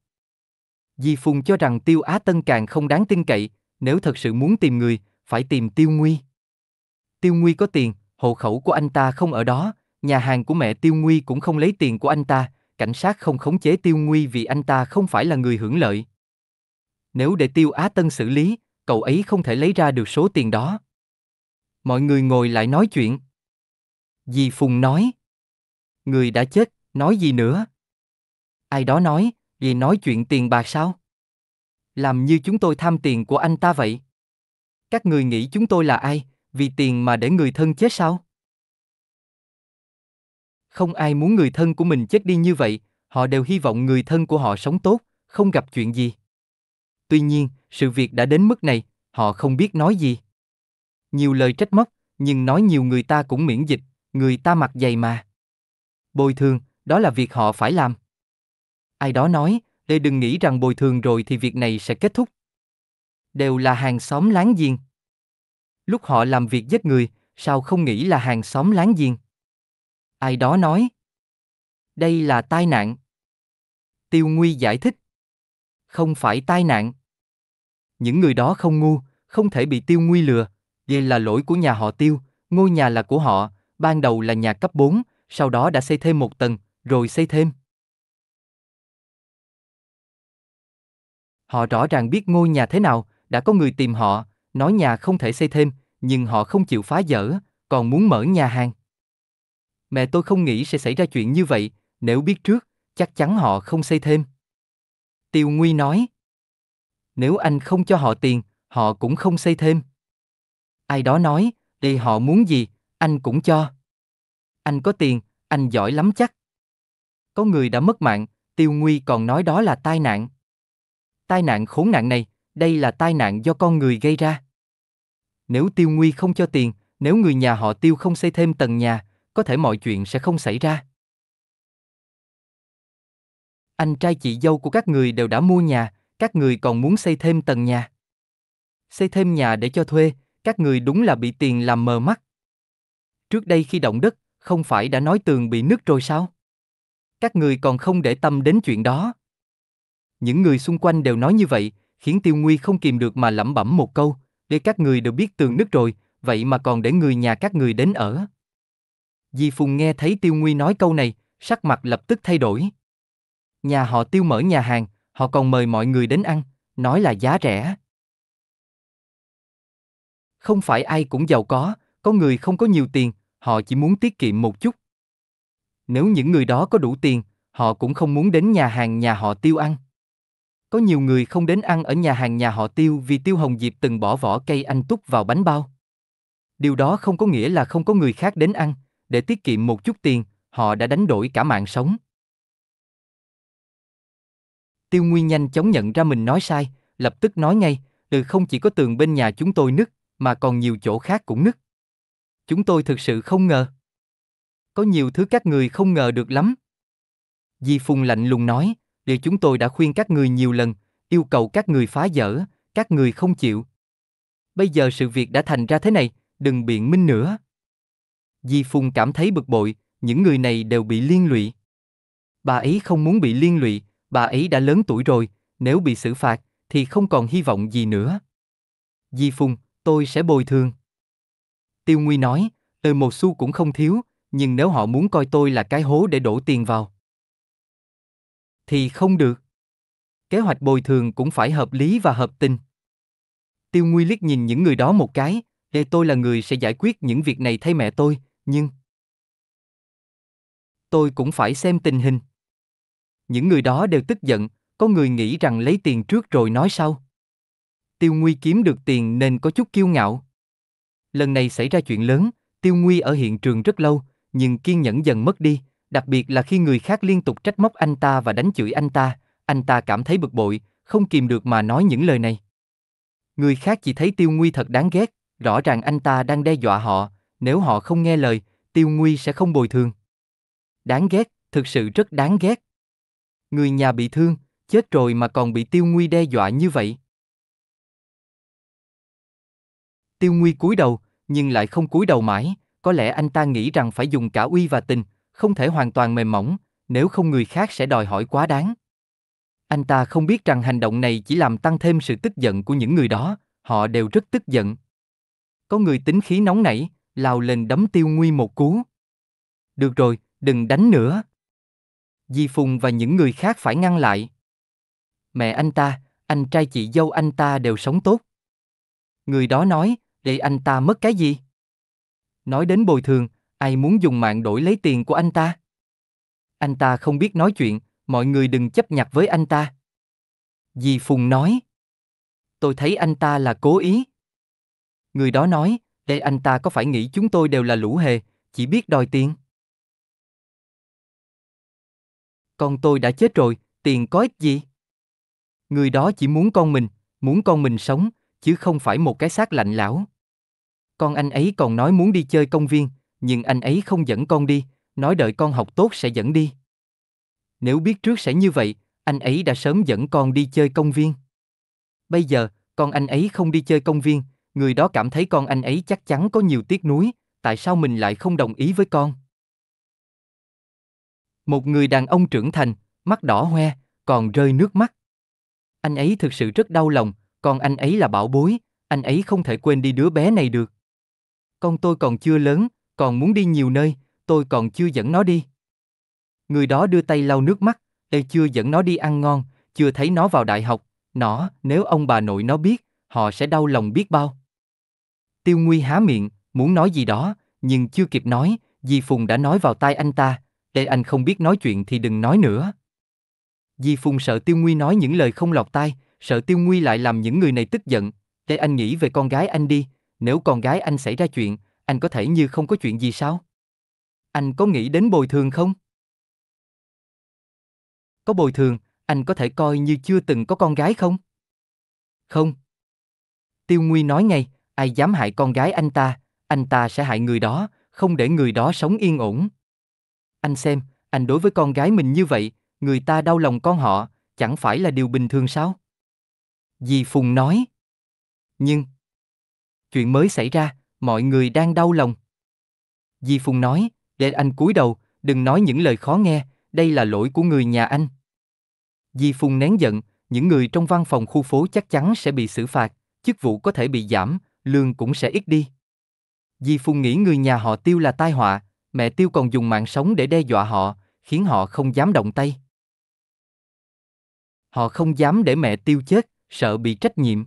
Di Phùng cho rằng Tiêu Á Tân càng không đáng tin cậy, nếu thật sự muốn tìm người, phải tìm Tiêu Nguy. Tiêu Nguy có tiền, hộ khẩu của anh ta không ở đó, nhà hàng của mẹ Tiêu Nguy cũng không lấy tiền của anh ta, cảnh sát không khống chế tiêu nguy vì anh ta không phải là người hưởng lợi. Nếu để tiêu Á Tân xử lý, cậu ấy không thể lấy ra được số tiền đó. Mọi người ngồi lại nói chuyện. Dì Phùng nói. Người đã chết, nói gì nữa? Ai đó nói, dì nói chuyện tiền bạc sao? Làm như chúng tôi tham tiền của anh ta vậy. Các người nghĩ chúng tôi là ai, vì tiền mà để người thân chết sao? Không ai muốn người thân của mình chết đi như vậy, họ đều hy vọng người thân của họ sống tốt, không gặp chuyện gì. Tuy nhiên, sự việc đã đến mức này, họ không biết nói gì. Nhiều lời trách móc, nhưng nói nhiều người ta cũng miễn dịch, người ta mặc dày mà. Bồi thường, đó là việc họ phải làm. Ai đó nói, để đừng nghĩ rằng bồi thường rồi thì việc này sẽ kết thúc. Đều là hàng xóm láng giềng. Lúc họ làm việc giết người, sao không nghĩ là hàng xóm láng giềng? Ai đó nói. Đây là tai nạn. Tiêu Nguy giải thích. Không phải tai nạn. Những người đó không ngu, không thể bị Tiêu Nguy lừa. Vậy là lỗi của nhà họ Tiêu, ngôi nhà là của họ, ban đầu là nhà cấp 4, sau đó đã xây thêm một tầng, rồi xây thêm. Họ rõ ràng biết ngôi nhà thế nào, đã có người tìm họ, nói nhà không thể xây thêm, nhưng họ không chịu phá dỡ, còn muốn mở nhà hàng. Mẹ tôi không nghĩ sẽ xảy ra chuyện như vậy, nếu biết trước, chắc chắn họ không xây thêm. Tiêu Nguy nói. Nếu anh không cho họ tiền, họ cũng không xây thêm. Ai đó nói, để họ muốn gì, anh cũng cho. Anh có tiền, anh giỏi lắm chắc. Có người đã mất mạng, Tiêu Nguy còn nói đó là tai nạn. Tai nạn khốn nạn này, đây là tai nạn do con người gây ra. Nếu Tiêu Nguy không cho tiền, nếu người nhà họ Tiêu không xây thêm tầng nhà, có thể mọi chuyện sẽ không xảy ra. Anh trai chị dâu của các người đều đã mua nhà, các người còn muốn xây thêm tầng nhà. Xây thêm nhà để cho thuê, các người đúng là bị tiền làm mờ mắt. Trước đây khi động đất, không phải đã nói tường bị nứt rồi sao? Các người còn không để tâm đến chuyện đó. Những người xung quanh đều nói như vậy, khiến Tiêu Nguy không kìm được mà lẩm bẩm một câu, để các người đều biết tường nứt rồi, vậy mà còn để người nhà các người đến ở. Di Phùng nghe thấy Tiêu Nguy nói câu này, sắc mặt lập tức thay đổi. Nhà họ Tiêu mở nhà hàng, họ còn mời mọi người đến ăn, nói là giá rẻ. Không phải ai cũng giàu có, có người không có nhiều tiền, họ chỉ muốn tiết kiệm một chút. Nếu những người đó có đủ tiền, họ cũng không muốn đến nhà hàng nhà họ Tiêu ăn. Có nhiều người không đến ăn ở nhà hàng nhà họ Tiêu vì Tiêu Hồng Diệp từng bỏ vỏ cây anh túc vào bánh bao. Điều đó không có nghĩa là không có người khác đến ăn, để tiết kiệm một chút tiền, họ đã đánh đổi cả mạng sống. Tiêu Nguyên nhanh chóng nhận ra mình nói sai, lập tức nói ngay, từ không chỉ có tường bên nhà chúng tôi nứt, mà còn nhiều chỗ khác cũng nứt. Chúng tôi thực sự không ngờ. Có nhiều thứ các người không ngờ được lắm. Di Phùng lạnh lùng nói, điều chúng tôi đã khuyên các người nhiều lần, yêu cầu các người phá dỡ, các người không chịu. Bây giờ sự việc đã thành ra thế này, đừng biện minh nữa. Di Phung cảm thấy bực bội, những người này đều bị liên lụy. Bà ấy không muốn bị liên lụy, bà ấy đã lớn tuổi rồi, nếu bị xử phạt, thì không còn hy vọng gì nữa. Di Phung, tôi sẽ bồi thường. Tiêu Nguy nói, từ một xu cũng không thiếu, nhưng nếu họ muốn coi tôi là cái hố để đổ tiền vào. Thì không được. Kế hoạch bồi thường cũng phải hợp lý và hợp tình. Tiêu Nguy liếc nhìn những người đó một cái, để tôi là người sẽ giải quyết những việc này thay mẹ tôi, nhưng tôi cũng phải xem tình hình những người đó đều tức giận có người nghĩ rằng lấy tiền trước rồi nói sau tiêu nguy kiếm được tiền nên có chút kiêu ngạo lần này xảy ra chuyện lớn tiêu nguy ở hiện trường rất lâu nhưng kiên nhẫn dần mất đi đặc biệt là khi người khác liên tục trách móc anh ta và đánh chửi anh ta anh ta cảm thấy bực bội không kìm được mà nói những lời này người khác chỉ thấy tiêu nguy thật đáng ghét rõ ràng anh ta đang đe dọa họ nếu họ không nghe lời, Tiêu Nguy sẽ không bồi thường. Đáng ghét, thực sự rất đáng ghét. Người nhà bị thương, chết rồi mà còn bị Tiêu Nguy đe dọa như vậy. Tiêu Nguy cúi đầu, nhưng lại không cúi đầu mãi, có lẽ anh ta nghĩ rằng phải dùng cả uy và tình, không thể hoàn toàn mềm mỏng, nếu không người khác sẽ đòi hỏi quá đáng. Anh ta không biết rằng hành động này chỉ làm tăng thêm sự tức giận của những người đó, họ đều rất tức giận. Có người tính khí nóng nảy, lao lên đấm tiêu nguy một cú. Được rồi, đừng đánh nữa. Di Phùng và những người khác phải ngăn lại. Mẹ anh ta, anh trai chị dâu anh ta đều sống tốt. Người đó nói, để anh ta mất cái gì? Nói đến bồi thường, ai muốn dùng mạng đổi lấy tiền của anh ta? Anh ta không biết nói chuyện, mọi người đừng chấp nhặt với anh ta. Di Phùng nói. Tôi thấy anh ta là cố ý. Người đó nói, Ê anh ta có phải nghĩ chúng tôi đều là lũ hề, chỉ biết đòi tiền? Con tôi đã chết rồi, tiền có ích gì? Người đó chỉ muốn con mình, muốn con mình sống, chứ không phải một cái xác lạnh lão. Con anh ấy còn nói muốn đi chơi công viên, nhưng anh ấy không dẫn con đi, nói đợi con học tốt sẽ dẫn đi. Nếu biết trước sẽ như vậy, anh ấy đã sớm dẫn con đi chơi công viên. Bây giờ, con anh ấy không đi chơi công viên, người đó cảm thấy con anh ấy chắc chắn có nhiều tiếc nuối, tại sao mình lại không đồng ý với con? Một người đàn ông trưởng thành, mắt đỏ hoe, còn rơi nước mắt. Anh ấy thực sự rất đau lòng, còn anh ấy là bảo bối, anh ấy không thể quên đi đứa bé này được. Con tôi còn chưa lớn, còn muốn đi nhiều nơi, tôi còn chưa dẫn nó đi. Người đó đưa tay lau nước mắt, ê chưa dẫn nó đi ăn ngon, chưa thấy nó vào đại học, nó, nếu ông bà nội nó biết, họ sẽ đau lòng biết bao. Tiêu Nguy há miệng, muốn nói gì đó, nhưng chưa kịp nói, Di Phùng đã nói vào tai anh ta, để anh không biết nói chuyện thì đừng nói nữa. Di Phùng sợ Tiêu Nguy nói những lời không lọt tai, sợ Tiêu Nguy lại làm những người này tức giận, để anh nghĩ về con gái anh đi, nếu con gái anh xảy ra chuyện, anh có thể như không có chuyện gì sao? Anh có nghĩ đến bồi thường không? Có bồi thường, anh có thể coi như chưa từng có con gái không? Không. Tiêu Nguy nói ngay, ai dám hại con gái anh ta, anh ta sẽ hại người đó, không để người đó sống yên ổn. Anh xem, anh đối với con gái mình như vậy, người ta đau lòng con họ, chẳng phải là điều bình thường sao? Dì Phùng nói. Nhưng, chuyện mới xảy ra, mọi người đang đau lòng. Dì Phùng nói, để anh cúi đầu, đừng nói những lời khó nghe, đây là lỗi của người nhà anh. Dì Phùng nén giận, những người trong văn phòng khu phố chắc chắn sẽ bị xử phạt, chức vụ có thể bị giảm, lương cũng sẽ ít đi. Di Phung nghĩ người nhà họ Tiêu là tai họa, mẹ Tiêu còn dùng mạng sống để đe dọa họ, khiến họ không dám động tay. Họ không dám để mẹ Tiêu chết, sợ bị trách nhiệm.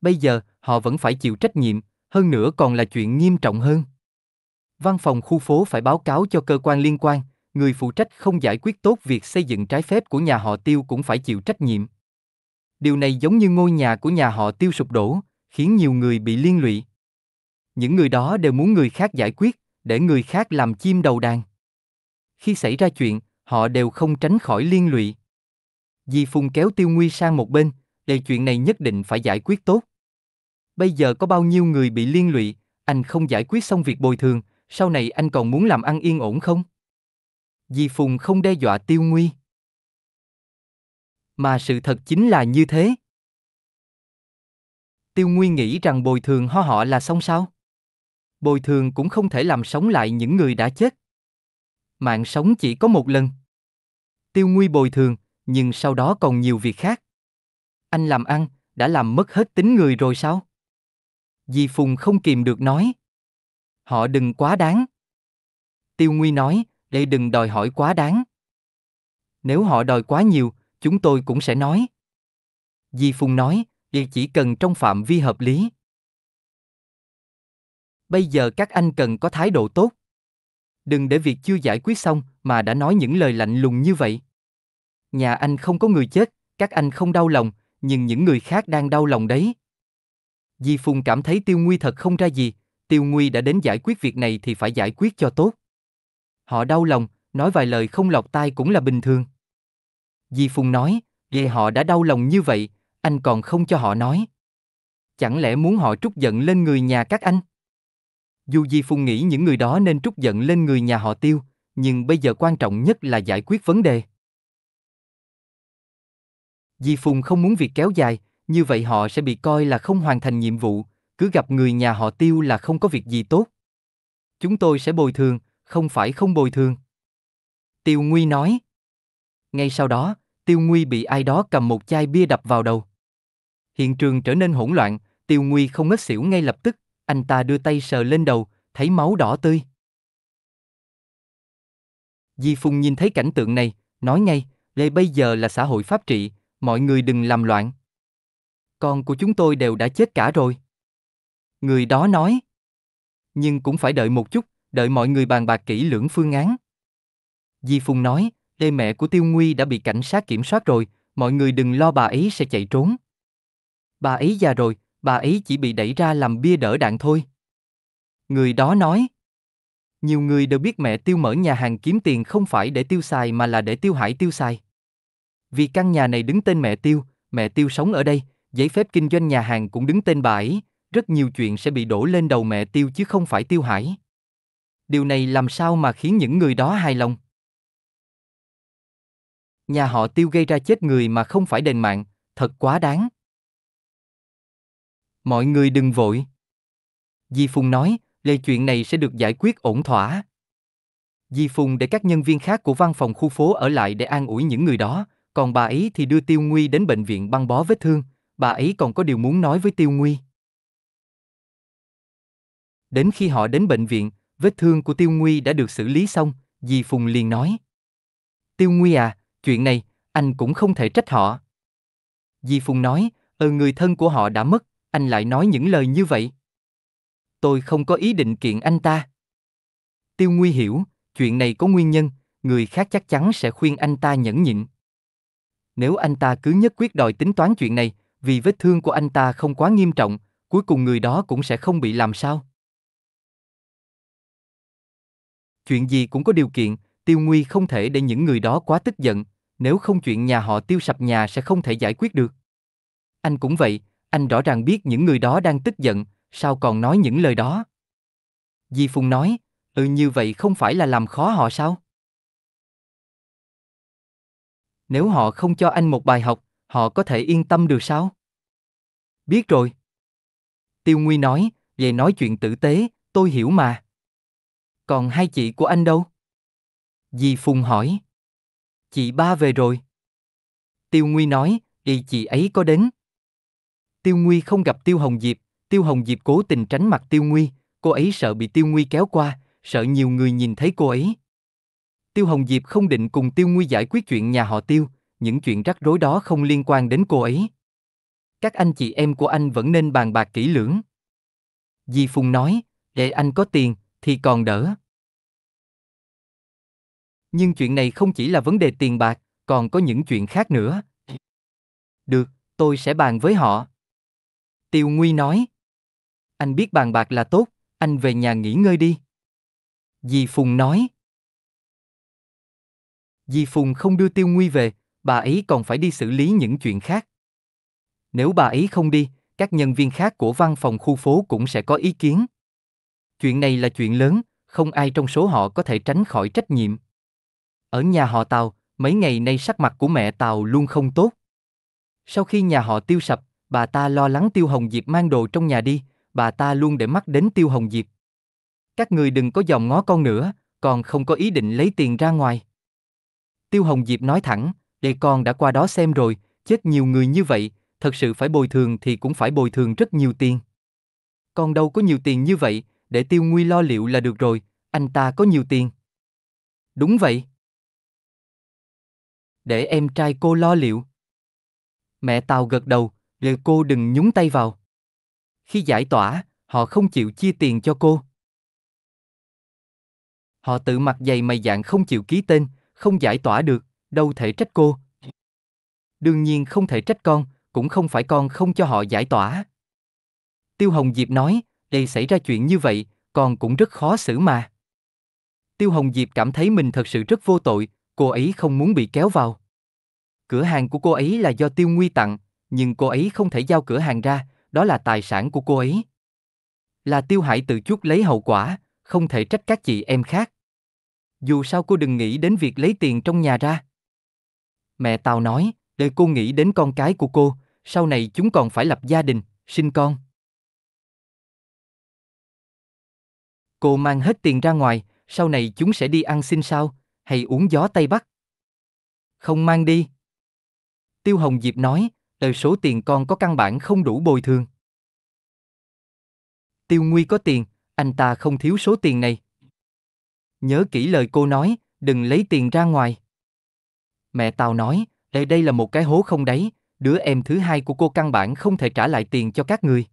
Bây giờ, họ vẫn phải chịu trách nhiệm, hơn nữa còn là chuyện nghiêm trọng hơn. Văn phòng khu phố phải báo cáo cho cơ quan liên quan, người phụ trách không giải quyết tốt việc xây dựng trái phép của nhà họ Tiêu cũng phải chịu trách nhiệm. Điều này giống như ngôi nhà của nhà họ Tiêu sụp đổ, khiến nhiều người bị liên lụy. Những người đó đều muốn người khác giải quyết, để người khác làm chim đầu đàn. Khi xảy ra chuyện, họ đều không tránh khỏi liên lụy. Di Phùng kéo Tiêu Nguy sang một bên, để chuyện này nhất định phải giải quyết tốt. Bây giờ có bao nhiêu người bị liên lụy, anh không giải quyết xong việc bồi thường, sau này anh còn muốn làm ăn yên ổn không? Di Phùng không đe dọa Tiêu Nguy. Mà sự thật chính là như thế, Tiêu Nguy nghĩ rằng bồi thường ho họ là xong sao? Bồi thường cũng không thể làm sống lại những người đã chết. Mạng sống chỉ có một lần. Tiêu Nguy bồi thường, nhưng sau đó còn nhiều việc khác. Anh làm ăn, đã làm mất hết tính người rồi sao? Di Phùng không kìm được nói. Họ đừng quá đáng. Tiêu Nguy nói, đây đừng đòi hỏi quá đáng. Nếu họ đòi quá nhiều, chúng tôi cũng sẽ nói. Di Phùng nói, y chỉ cần trong phạm vi hợp lý. Bây giờ các anh cần có thái độ tốt. Đừng để việc chưa giải quyết xong mà đã nói những lời lạnh lùng như vậy. Nhà anh không có người chết, các anh không đau lòng, nhưng những người khác đang đau lòng đấy. Di Phùng cảm thấy Tiêu Nguy thật không ra gì, Tiêu Nguy đã đến giải quyết việc này thì phải giải quyết cho tốt. Họ đau lòng, nói vài lời không lọc tai cũng là bình thường. Di Phùng nói, vì họ đã đau lòng như vậy, anh còn không cho họ nói. Chẳng lẽ muốn họ trút giận lên người nhà các anh? Dù Di Phùng nghĩ những người đó nên trút giận lên người nhà họ tiêu, nhưng bây giờ quan trọng nhất là giải quyết vấn đề. Di Phùng không muốn việc kéo dài, như vậy họ sẽ bị coi là không hoàn thành nhiệm vụ, cứ gặp người nhà họ tiêu là không có việc gì tốt. Chúng tôi sẽ bồi thường, không phải không bồi thường. Tiêu Nguy nói. Ngay sau đó, Tiêu Nguy bị ai đó cầm một chai bia đập vào đầu. Hiện trường trở nên hỗn loạn, Tiêu Nguy không ngất xỉu ngay lập tức, anh ta đưa tay sờ lên đầu, thấy máu đỏ tươi. Di Phung nhìn thấy cảnh tượng này, nói ngay, Lê bây giờ là xã hội pháp trị, mọi người đừng làm loạn. Con của chúng tôi đều đã chết cả rồi. Người đó nói. Nhưng cũng phải đợi một chút, đợi mọi người bàn bạc kỹ lưỡng phương án. Di Phung nói, Lê mẹ của Tiêu Nguy đã bị cảnh sát kiểm soát rồi, mọi người đừng lo bà ấy sẽ chạy trốn bà ấy già rồi, bà ấy chỉ bị đẩy ra làm bia đỡ đạn thôi. Người đó nói. Nhiều người đều biết mẹ tiêu mở nhà hàng kiếm tiền không phải để tiêu xài mà là để tiêu hải tiêu xài. Vì căn nhà này đứng tên mẹ tiêu, mẹ tiêu sống ở đây, giấy phép kinh doanh nhà hàng cũng đứng tên bà ấy, rất nhiều chuyện sẽ bị đổ lên đầu mẹ tiêu chứ không phải tiêu hải. Điều này làm sao mà khiến những người đó hài lòng? Nhà họ tiêu gây ra chết người mà không phải đền mạng, thật quá đáng. Mọi người đừng vội. Di Phùng nói, lê chuyện này sẽ được giải quyết ổn thỏa. Di Phùng để các nhân viên khác của văn phòng khu phố ở lại để an ủi những người đó, còn bà ấy thì đưa Tiêu Nguy đến bệnh viện băng bó vết thương, bà ấy còn có điều muốn nói với Tiêu Nguy. Đến khi họ đến bệnh viện, vết thương của Tiêu Nguy đã được xử lý xong, Di Phùng liền nói. Tiêu Nguy à, chuyện này, anh cũng không thể trách họ. Di Phùng nói, ờ người thân của họ đã mất, anh lại nói những lời như vậy? Tôi không có ý định kiện anh ta. Tiêu Nguy hiểu, chuyện này có nguyên nhân, người khác chắc chắn sẽ khuyên anh ta nhẫn nhịn. Nếu anh ta cứ nhất quyết đòi tính toán chuyện này, vì vết thương của anh ta không quá nghiêm trọng, cuối cùng người đó cũng sẽ không bị làm sao. Chuyện gì cũng có điều kiện, Tiêu Nguy không thể để những người đó quá tức giận, nếu không chuyện nhà họ tiêu sập nhà sẽ không thể giải quyết được. Anh cũng vậy, anh rõ ràng biết những người đó đang tức giận, sao còn nói những lời đó? Di Phùng nói, ừ như vậy không phải là làm khó họ sao? Nếu họ không cho anh một bài học, họ có thể yên tâm được sao? Biết rồi. Tiêu Nguy nói, về nói chuyện tử tế, tôi hiểu mà. Còn hai chị của anh đâu? Di Phùng hỏi. Chị ba về rồi. Tiêu Nguy nói, y chị ấy có đến. Tiêu Nguy không gặp Tiêu Hồng Diệp, Tiêu Hồng Diệp cố tình tránh mặt Tiêu Nguy, cô ấy sợ bị Tiêu Nguy kéo qua, sợ nhiều người nhìn thấy cô ấy. Tiêu Hồng Diệp không định cùng Tiêu Nguy giải quyết chuyện nhà họ Tiêu, những chuyện rắc rối đó không liên quan đến cô ấy. Các anh chị em của anh vẫn nên bàn bạc kỹ lưỡng. Di Phùng nói, để anh có tiền, thì còn đỡ. Nhưng chuyện này không chỉ là vấn đề tiền bạc, còn có những chuyện khác nữa. Được, tôi sẽ bàn với họ. Tiêu Nguy nói. Anh biết bàn bạc là tốt, anh về nhà nghỉ ngơi đi. Dì Phùng nói. Dì Phùng không đưa Tiêu Nguy về, bà ấy còn phải đi xử lý những chuyện khác. Nếu bà ấy không đi, các nhân viên khác của văn phòng khu phố cũng sẽ có ý kiến. Chuyện này là chuyện lớn, không ai trong số họ có thể tránh khỏi trách nhiệm. Ở nhà họ Tàu, mấy ngày nay sắc mặt của mẹ Tàu luôn không tốt. Sau khi nhà họ tiêu sập, bà ta lo lắng Tiêu Hồng Diệp mang đồ trong nhà đi, bà ta luôn để mắt đến Tiêu Hồng Diệp. Các người đừng có dòm ngó con nữa, còn không có ý định lấy tiền ra ngoài. Tiêu Hồng Diệp nói thẳng, để con đã qua đó xem rồi, chết nhiều người như vậy, thật sự phải bồi thường thì cũng phải bồi thường rất nhiều tiền. Con đâu có nhiều tiền như vậy, để Tiêu Nguy lo liệu là được rồi, anh ta có nhiều tiền. Đúng vậy. Để em trai cô lo liệu. Mẹ Tào gật đầu, để cô đừng nhúng tay vào. Khi giải tỏa, họ không chịu chia tiền cho cô. Họ tự mặc giày mày dạng không chịu ký tên, không giải tỏa được, đâu thể trách cô. Đương nhiên không thể trách con, cũng không phải con không cho họ giải tỏa. Tiêu Hồng Diệp nói, đây xảy ra chuyện như vậy, con cũng rất khó xử mà. Tiêu Hồng Diệp cảm thấy mình thật sự rất vô tội, cô ấy không muốn bị kéo vào. Cửa hàng của cô ấy là do Tiêu Nguy tặng, nhưng cô ấy không thể giao cửa hàng ra, đó là tài sản của cô ấy. Là Tiêu Hải tự chuốc lấy hậu quả, không thể trách các chị em khác. Dù sao cô đừng nghĩ đến việc lấy tiền trong nhà ra. Mẹ Tào nói, để cô nghĩ đến con cái của cô, sau này chúng còn phải lập gia đình, sinh con. Cô mang hết tiền ra ngoài, sau này chúng sẽ đi ăn xin sao, hay uống gió Tây Bắc. Không mang đi. Tiêu Hồng Diệp nói, ờ số tiền con có căn bản không đủ bồi thường. Tiêu Nguy có tiền, anh ta không thiếu số tiền này. Nhớ kỹ lời cô nói, đừng lấy tiền ra ngoài. Mẹ tao nói, đây đây là một cái hố không đáy, đứa em thứ hai của cô căn bản không thể trả lại tiền cho các người.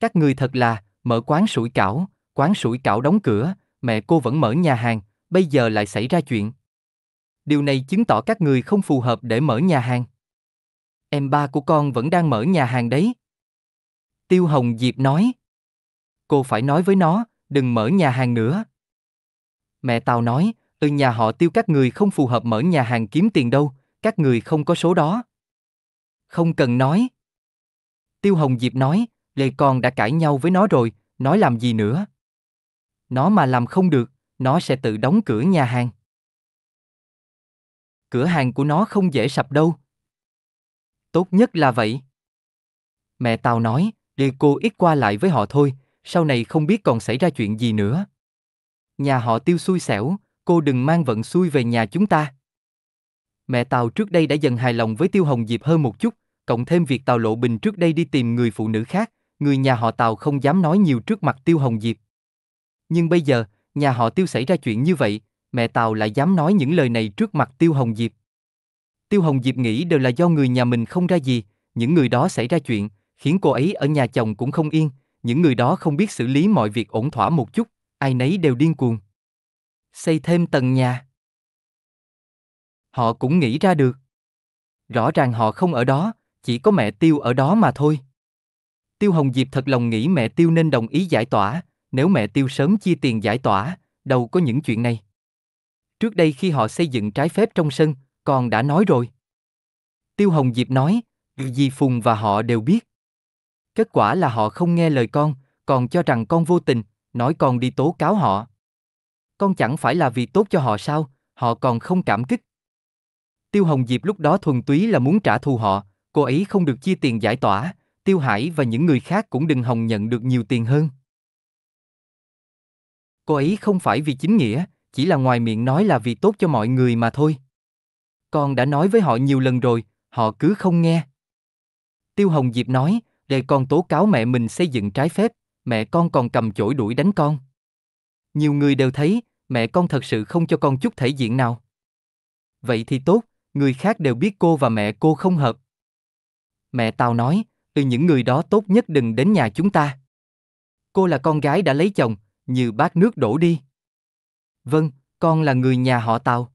Các người thật là, mở quán sủi cảo, quán sủi cảo đóng cửa, mẹ cô vẫn mở nhà hàng, bây giờ lại xảy ra chuyện. Điều này chứng tỏ các người không phù hợp để mở nhà hàng. Em ba của con vẫn đang mở nhà hàng đấy. Tiêu Hồng Diệp nói. Cô phải nói với nó, đừng mở nhà hàng nữa. Mẹ tao nói, từ nhà họ tiêu các người không phù hợp mở nhà hàng kiếm tiền đâu, các người không có số đó. Không cần nói. Tiêu Hồng Diệp nói, Lê con đã cãi nhau với nó rồi, nói làm gì nữa. Nó mà làm không được, nó sẽ tự đóng cửa nhà hàng. Cửa hàng của nó không dễ sập đâu, tốt nhất là vậy. Mẹ tao nói, để cô ít qua lại với họ thôi, sau này không biết còn xảy ra chuyện gì nữa. Nhà họ tiêu xui xẻo, cô đừng mang vận xui về nhà chúng ta. Mẹ tao trước đây đã dần hài lòng với Tiêu Hồng Diệp hơn một chút, cộng thêm việc Tào Lộ Bình trước đây đi tìm người phụ nữ khác, người nhà họ Tào không dám nói nhiều trước mặt Tiêu Hồng Diệp. Nhưng bây giờ, nhà họ Tiêu xảy ra chuyện như vậy, mẹ Tào lại dám nói những lời này trước mặt Tiêu Hồng Diệp. Tiêu Hồng Diệp nghĩ đều là do người nhà mình không ra gì, những người đó xảy ra chuyện, khiến cô ấy ở nhà chồng cũng không yên, những người đó không biết xử lý mọi việc ổn thỏa một chút, ai nấy đều điên cuồng. Xây thêm tầng nhà. Họ cũng nghĩ ra được. Rõ ràng họ không ở đó, chỉ có mẹ Tiêu ở đó mà thôi. Tiêu Hồng Diệp thật lòng nghĩ mẹ Tiêu nên đồng ý giải tỏa, nếu mẹ Tiêu sớm chia tiền giải tỏa, đâu có những chuyện này. Trước đây khi họ xây dựng trái phép trong sân, con đã nói rồi. Tiêu Hồng Diệp nói, Di Phùng và họ đều biết. Kết quả là họ không nghe lời con, còn cho rằng con vô tình, nói con đi tố cáo họ. Con chẳng phải là vì tốt cho họ sao, họ còn không cảm kích. Tiêu Hồng Diệp lúc đó thuần túy là muốn trả thù họ, cô ấy không được chia tiền giải tỏa, Tiêu Hải và những người khác cũng đừng hồng nhận được nhiều tiền hơn. Cô ấy không phải vì chính nghĩa, chỉ là ngoài miệng nói là vì tốt cho mọi người mà thôi. Con đã nói với họ nhiều lần rồi, họ cứ không nghe. Tiêu Hồng Diệp nói, để con tố cáo mẹ mình xây dựng trái phép, mẹ con còn cầm chổi đuổi đánh con. Nhiều người đều thấy, mẹ con thật sự không cho con chút thể diện nào. Vậy thì tốt, người khác đều biết cô và mẹ cô không hợp. Mẹ tào nói, từ những người đó tốt nhất đừng đến nhà chúng ta. Cô là con gái đã lấy chồng, như bát nước đổ đi. Vâng, con là người nhà họ Tào.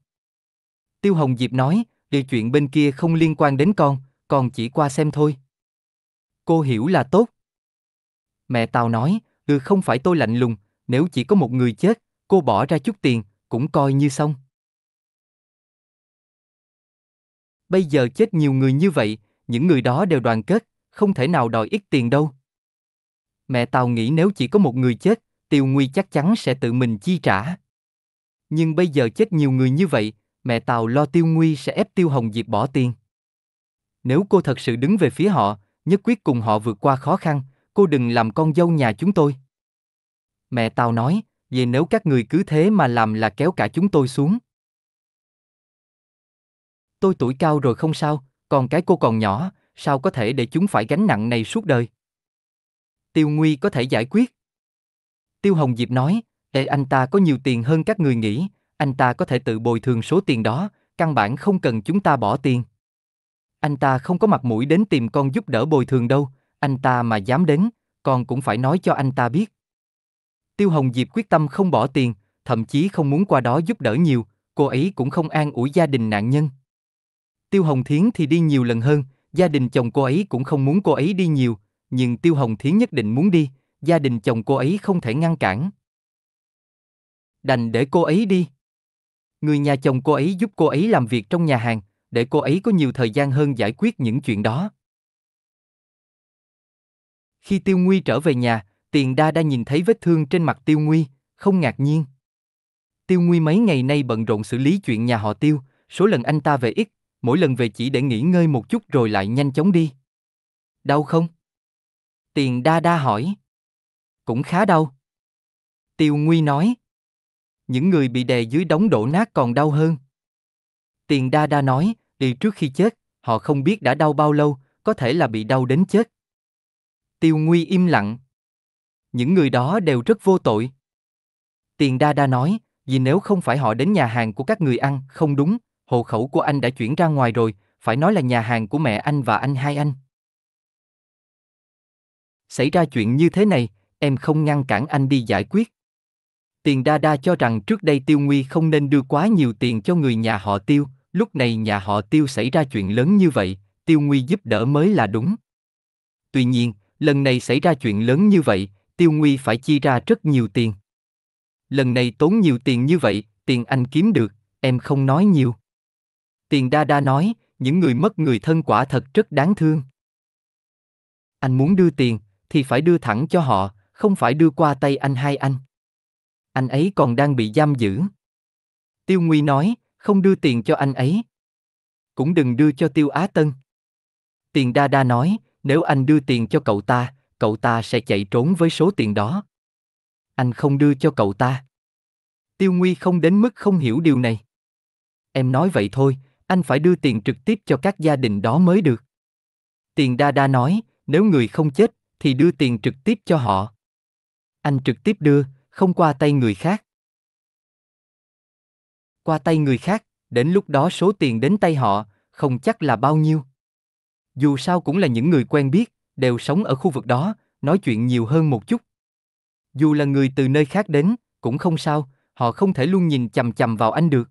Tiêu Hồng Diệp nói, điều chuyện bên kia không liên quan đến con, con chỉ qua xem thôi. Cô hiểu là tốt. Mẹ Tào nói, ừ không phải tôi lạnh lùng, nếu chỉ có một người chết, cô bỏ ra chút tiền, cũng coi như xong. Bây giờ chết nhiều người như vậy, những người đó đều đoàn kết, không thể nào đòi ít tiền đâu. Mẹ Tào nghĩ nếu chỉ có một người chết, Tiêu Nguy chắc chắn sẽ tự mình chi trả. Nhưng bây giờ chết nhiều người như vậy, mẹ Tào lo tiêu nguy sẽ ép tiêu hồng diệp bỏ tiền. Nếu cô thật sự đứng về phía họ, nhất quyết cùng họ vượt qua khó khăn, cô đừng làm con dâu nhà chúng tôi. Mẹ Tào nói, vậy nếu các người cứ thế mà làm là kéo cả chúng tôi xuống. Tôi tuổi cao rồi không sao, còn cái cô còn nhỏ, sao có thể để chúng phải gánh nặng này suốt đời? Tiêu Nguy có thể giải quyết. Tiêu Hồng Diệp nói, để anh ta có nhiều tiền hơn các người nghĩ, anh ta có thể tự bồi thường số tiền đó, căn bản không cần chúng ta bỏ tiền. Anh ta không có mặt mũi đến tìm con giúp đỡ bồi thường đâu, anh ta mà dám đến, con cũng phải nói cho anh ta biết. Tiêu Hồng Diệp quyết tâm không bỏ tiền, thậm chí không muốn qua đó giúp đỡ nhiều, cô ấy cũng không an ủi gia đình nạn nhân. Tiêu Hồng Thiến thì đi nhiều lần hơn, gia đình chồng cô ấy cũng không muốn cô ấy đi nhiều, nhưng Tiêu Hồng Thiến nhất định muốn đi, gia đình chồng cô ấy không thể ngăn cản. Đành để cô ấy đi. Người nhà chồng cô ấy giúp cô ấy làm việc trong nhà hàng, để cô ấy có nhiều thời gian hơn giải quyết những chuyện đó. Khi Tiêu Nguy trở về nhà, Tiền Đa đã nhìn thấy vết thương trên mặt Tiêu Nguy, không ngạc nhiên. Tiêu Nguy mấy ngày nay bận rộn xử lý chuyện nhà họ Tiêu, số lần anh ta về ít, mỗi lần về chỉ để nghỉ ngơi một chút rồi lại nhanh chóng đi. Đau không? Tiền Đa Đa hỏi. Cũng khá đau. Tiêu Nguy nói những người bị đè dưới đống đổ nát còn đau hơn. Tiền Đa Đa nói, đi trước khi chết, họ không biết đã đau bao lâu, có thể là bị đau đến chết. Tiêu Nguy im lặng. Những người đó đều rất vô tội. Tiền Đa Đa nói, vì nếu không phải họ đến nhà hàng của các người ăn, không đúng, hộ khẩu của anh đã chuyển ra ngoài rồi, phải nói là nhà hàng của mẹ anh và anh hai anh. Xảy ra chuyện như thế này, em không ngăn cản anh đi giải quyết. Tiền đa đa cho rằng trước đây Tiêu Nguy không nên đưa quá nhiều tiền cho người nhà họ Tiêu, lúc này nhà họ Tiêu xảy ra chuyện lớn như vậy, Tiêu Nguy giúp đỡ mới là đúng. Tuy nhiên, lần này xảy ra chuyện lớn như vậy, Tiêu Nguy phải chi ra rất nhiều tiền. Lần này tốn nhiều tiền như vậy, tiền anh kiếm được, em không nói nhiều. Tiền đa đa nói, những người mất người thân quả thật rất đáng thương. Anh muốn đưa tiền, thì phải đưa thẳng cho họ, không phải đưa qua tay anh hai anh anh ấy còn đang bị giam giữ. Tiêu Nguy nói, không đưa tiền cho anh ấy. Cũng đừng đưa cho Tiêu Á Tân. Tiền Đa Đa nói, nếu anh đưa tiền cho cậu ta, cậu ta sẽ chạy trốn với số tiền đó. Anh không đưa cho cậu ta. Tiêu Nguy không đến mức không hiểu điều này. Em nói vậy thôi, anh phải đưa tiền trực tiếp cho các gia đình đó mới được. Tiền Đa Đa nói, nếu người không chết, thì đưa tiền trực tiếp cho họ. Anh trực tiếp đưa, không qua tay người khác. Qua tay người khác, đến lúc đó số tiền đến tay họ, không chắc là bao nhiêu. Dù sao cũng là những người quen biết, đều sống ở khu vực đó, nói chuyện nhiều hơn một chút. Dù là người từ nơi khác đến, cũng không sao, họ không thể luôn nhìn chằm chằm vào anh được.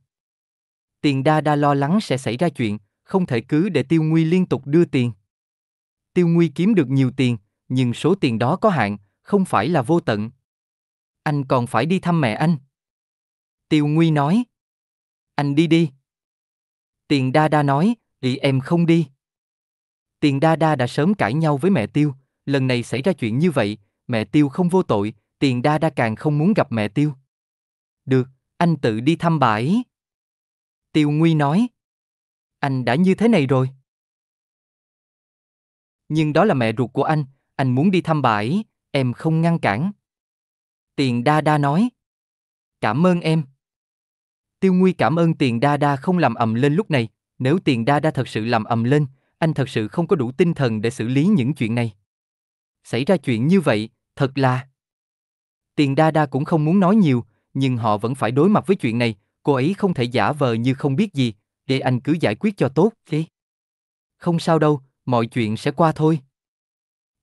Tiền đa đa lo lắng sẽ xảy ra chuyện, không thể cứ để tiêu nguy liên tục đưa tiền. Tiêu nguy kiếm được nhiều tiền, nhưng số tiền đó có hạn, không phải là vô tận. Anh còn phải đi thăm mẹ anh. Tiêu Nguy nói. Anh đi đi. Tiền Đa Đa nói, ý em không đi. Tiền Đa Đa đã sớm cãi nhau với mẹ Tiêu, lần này xảy ra chuyện như vậy, mẹ Tiêu không vô tội, Tiền Đa Đa càng không muốn gặp mẹ Tiêu. Được, anh tự đi thăm bà ấy. Tiêu Nguy nói. Anh đã như thế này rồi. Nhưng đó là mẹ ruột của anh, anh muốn đi thăm bà ấy, em không ngăn cản. Tiền Đa Đa nói. Cảm ơn em. Tiêu Nguy cảm ơn Tiền Đa Đa không làm ầm lên lúc này, nếu Tiền Đa Đa thật sự làm ầm lên, anh thật sự không có đủ tinh thần để xử lý những chuyện này. Xảy ra chuyện như vậy, thật là... Tiền Đa Đa cũng không muốn nói nhiều, nhưng họ vẫn phải đối mặt với chuyện này, cô ấy không thể giả vờ như không biết gì, để anh cứ giải quyết cho tốt đi. Không sao đâu, mọi chuyện sẽ qua thôi.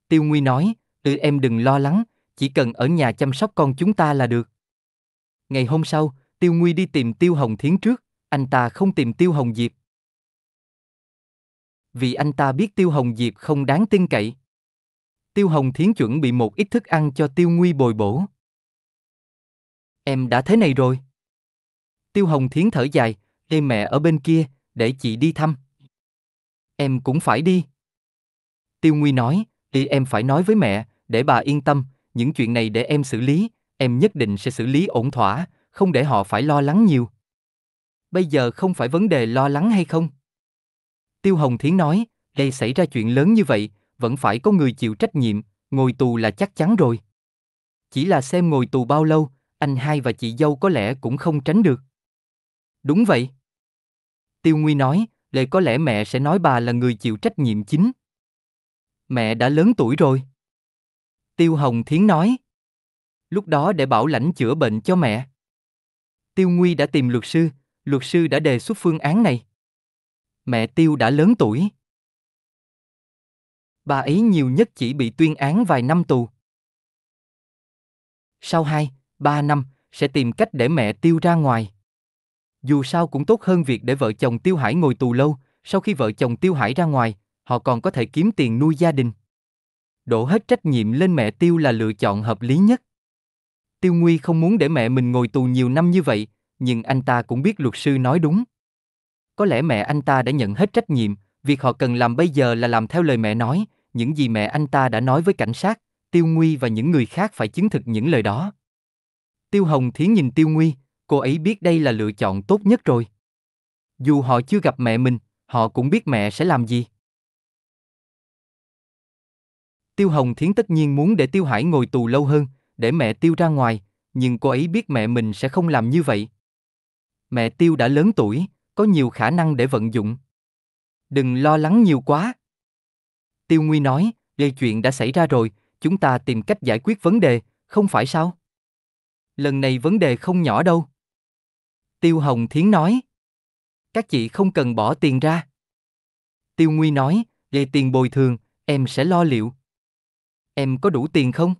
Tiêu Nguy nói, tự em đừng lo lắng, chỉ cần ở nhà chăm sóc con chúng ta là được. Ngày hôm sau, Tiêu Nguy đi tìm Tiêu Hồng Thiến trước, anh ta không tìm Tiêu Hồng Diệp. Vì anh ta biết Tiêu Hồng Diệp không đáng tin cậy. Tiêu Hồng Thiến chuẩn bị một ít thức ăn cho Tiêu Nguy bồi bổ. Em đã thế này rồi. Tiêu Hồng Thiến thở dài, đây mẹ ở bên kia, để chị đi thăm. Em cũng phải đi. Tiêu Nguy nói, đi em phải nói với mẹ, để bà yên tâm, những chuyện này để em xử lý, em nhất định sẽ xử lý ổn thỏa, không để họ phải lo lắng nhiều. Bây giờ không phải vấn đề lo lắng hay không? Tiêu Hồng Thiến nói, đây xảy ra chuyện lớn như vậy, vẫn phải có người chịu trách nhiệm, ngồi tù là chắc chắn rồi. Chỉ là xem ngồi tù bao lâu, anh hai và chị dâu có lẽ cũng không tránh được. Đúng vậy. Tiêu Nguy nói, lệ có lẽ mẹ sẽ nói bà là người chịu trách nhiệm chính. Mẹ đã lớn tuổi rồi. Tiêu Hồng Thiến nói. Lúc đó để bảo lãnh chữa bệnh cho mẹ. Tiêu Nguy đã tìm luật sư, luật sư đã đề xuất phương án này. Mẹ Tiêu đã lớn tuổi. Bà ấy nhiều nhất chỉ bị tuyên án vài năm tù. Sau 2, 3 năm, sẽ tìm cách để mẹ Tiêu ra ngoài. Dù sao cũng tốt hơn việc để vợ chồng Tiêu Hải ngồi tù lâu, sau khi vợ chồng Tiêu Hải ra ngoài, họ còn có thể kiếm tiền nuôi gia đình đổ hết trách nhiệm lên mẹ tiêu là lựa chọn hợp lý nhất tiêu nguy không muốn để mẹ mình ngồi tù nhiều năm như vậy nhưng anh ta cũng biết luật sư nói đúng có lẽ mẹ anh ta đã nhận hết trách nhiệm việc họ cần làm bây giờ là làm theo lời mẹ nói những gì mẹ anh ta đã nói với cảnh sát tiêu nguy và những người khác phải chứng thực những lời đó tiêu hồng thiến nhìn tiêu nguy cô ấy biết đây là lựa chọn tốt nhất rồi dù họ chưa gặp mẹ mình họ cũng biết mẹ sẽ làm gì Tiêu Hồng Thiến tất nhiên muốn để Tiêu Hải ngồi tù lâu hơn, để mẹ Tiêu ra ngoài, nhưng cô ấy biết mẹ mình sẽ không làm như vậy. Mẹ Tiêu đã lớn tuổi, có nhiều khả năng để vận dụng. Đừng lo lắng nhiều quá. Tiêu Nguy nói, đây chuyện đã xảy ra rồi, chúng ta tìm cách giải quyết vấn đề, không phải sao? Lần này vấn đề không nhỏ đâu. Tiêu Hồng Thiến nói, các chị không cần bỏ tiền ra. Tiêu Nguy nói, về tiền bồi thường, em sẽ lo liệu. Em có đủ tiền không?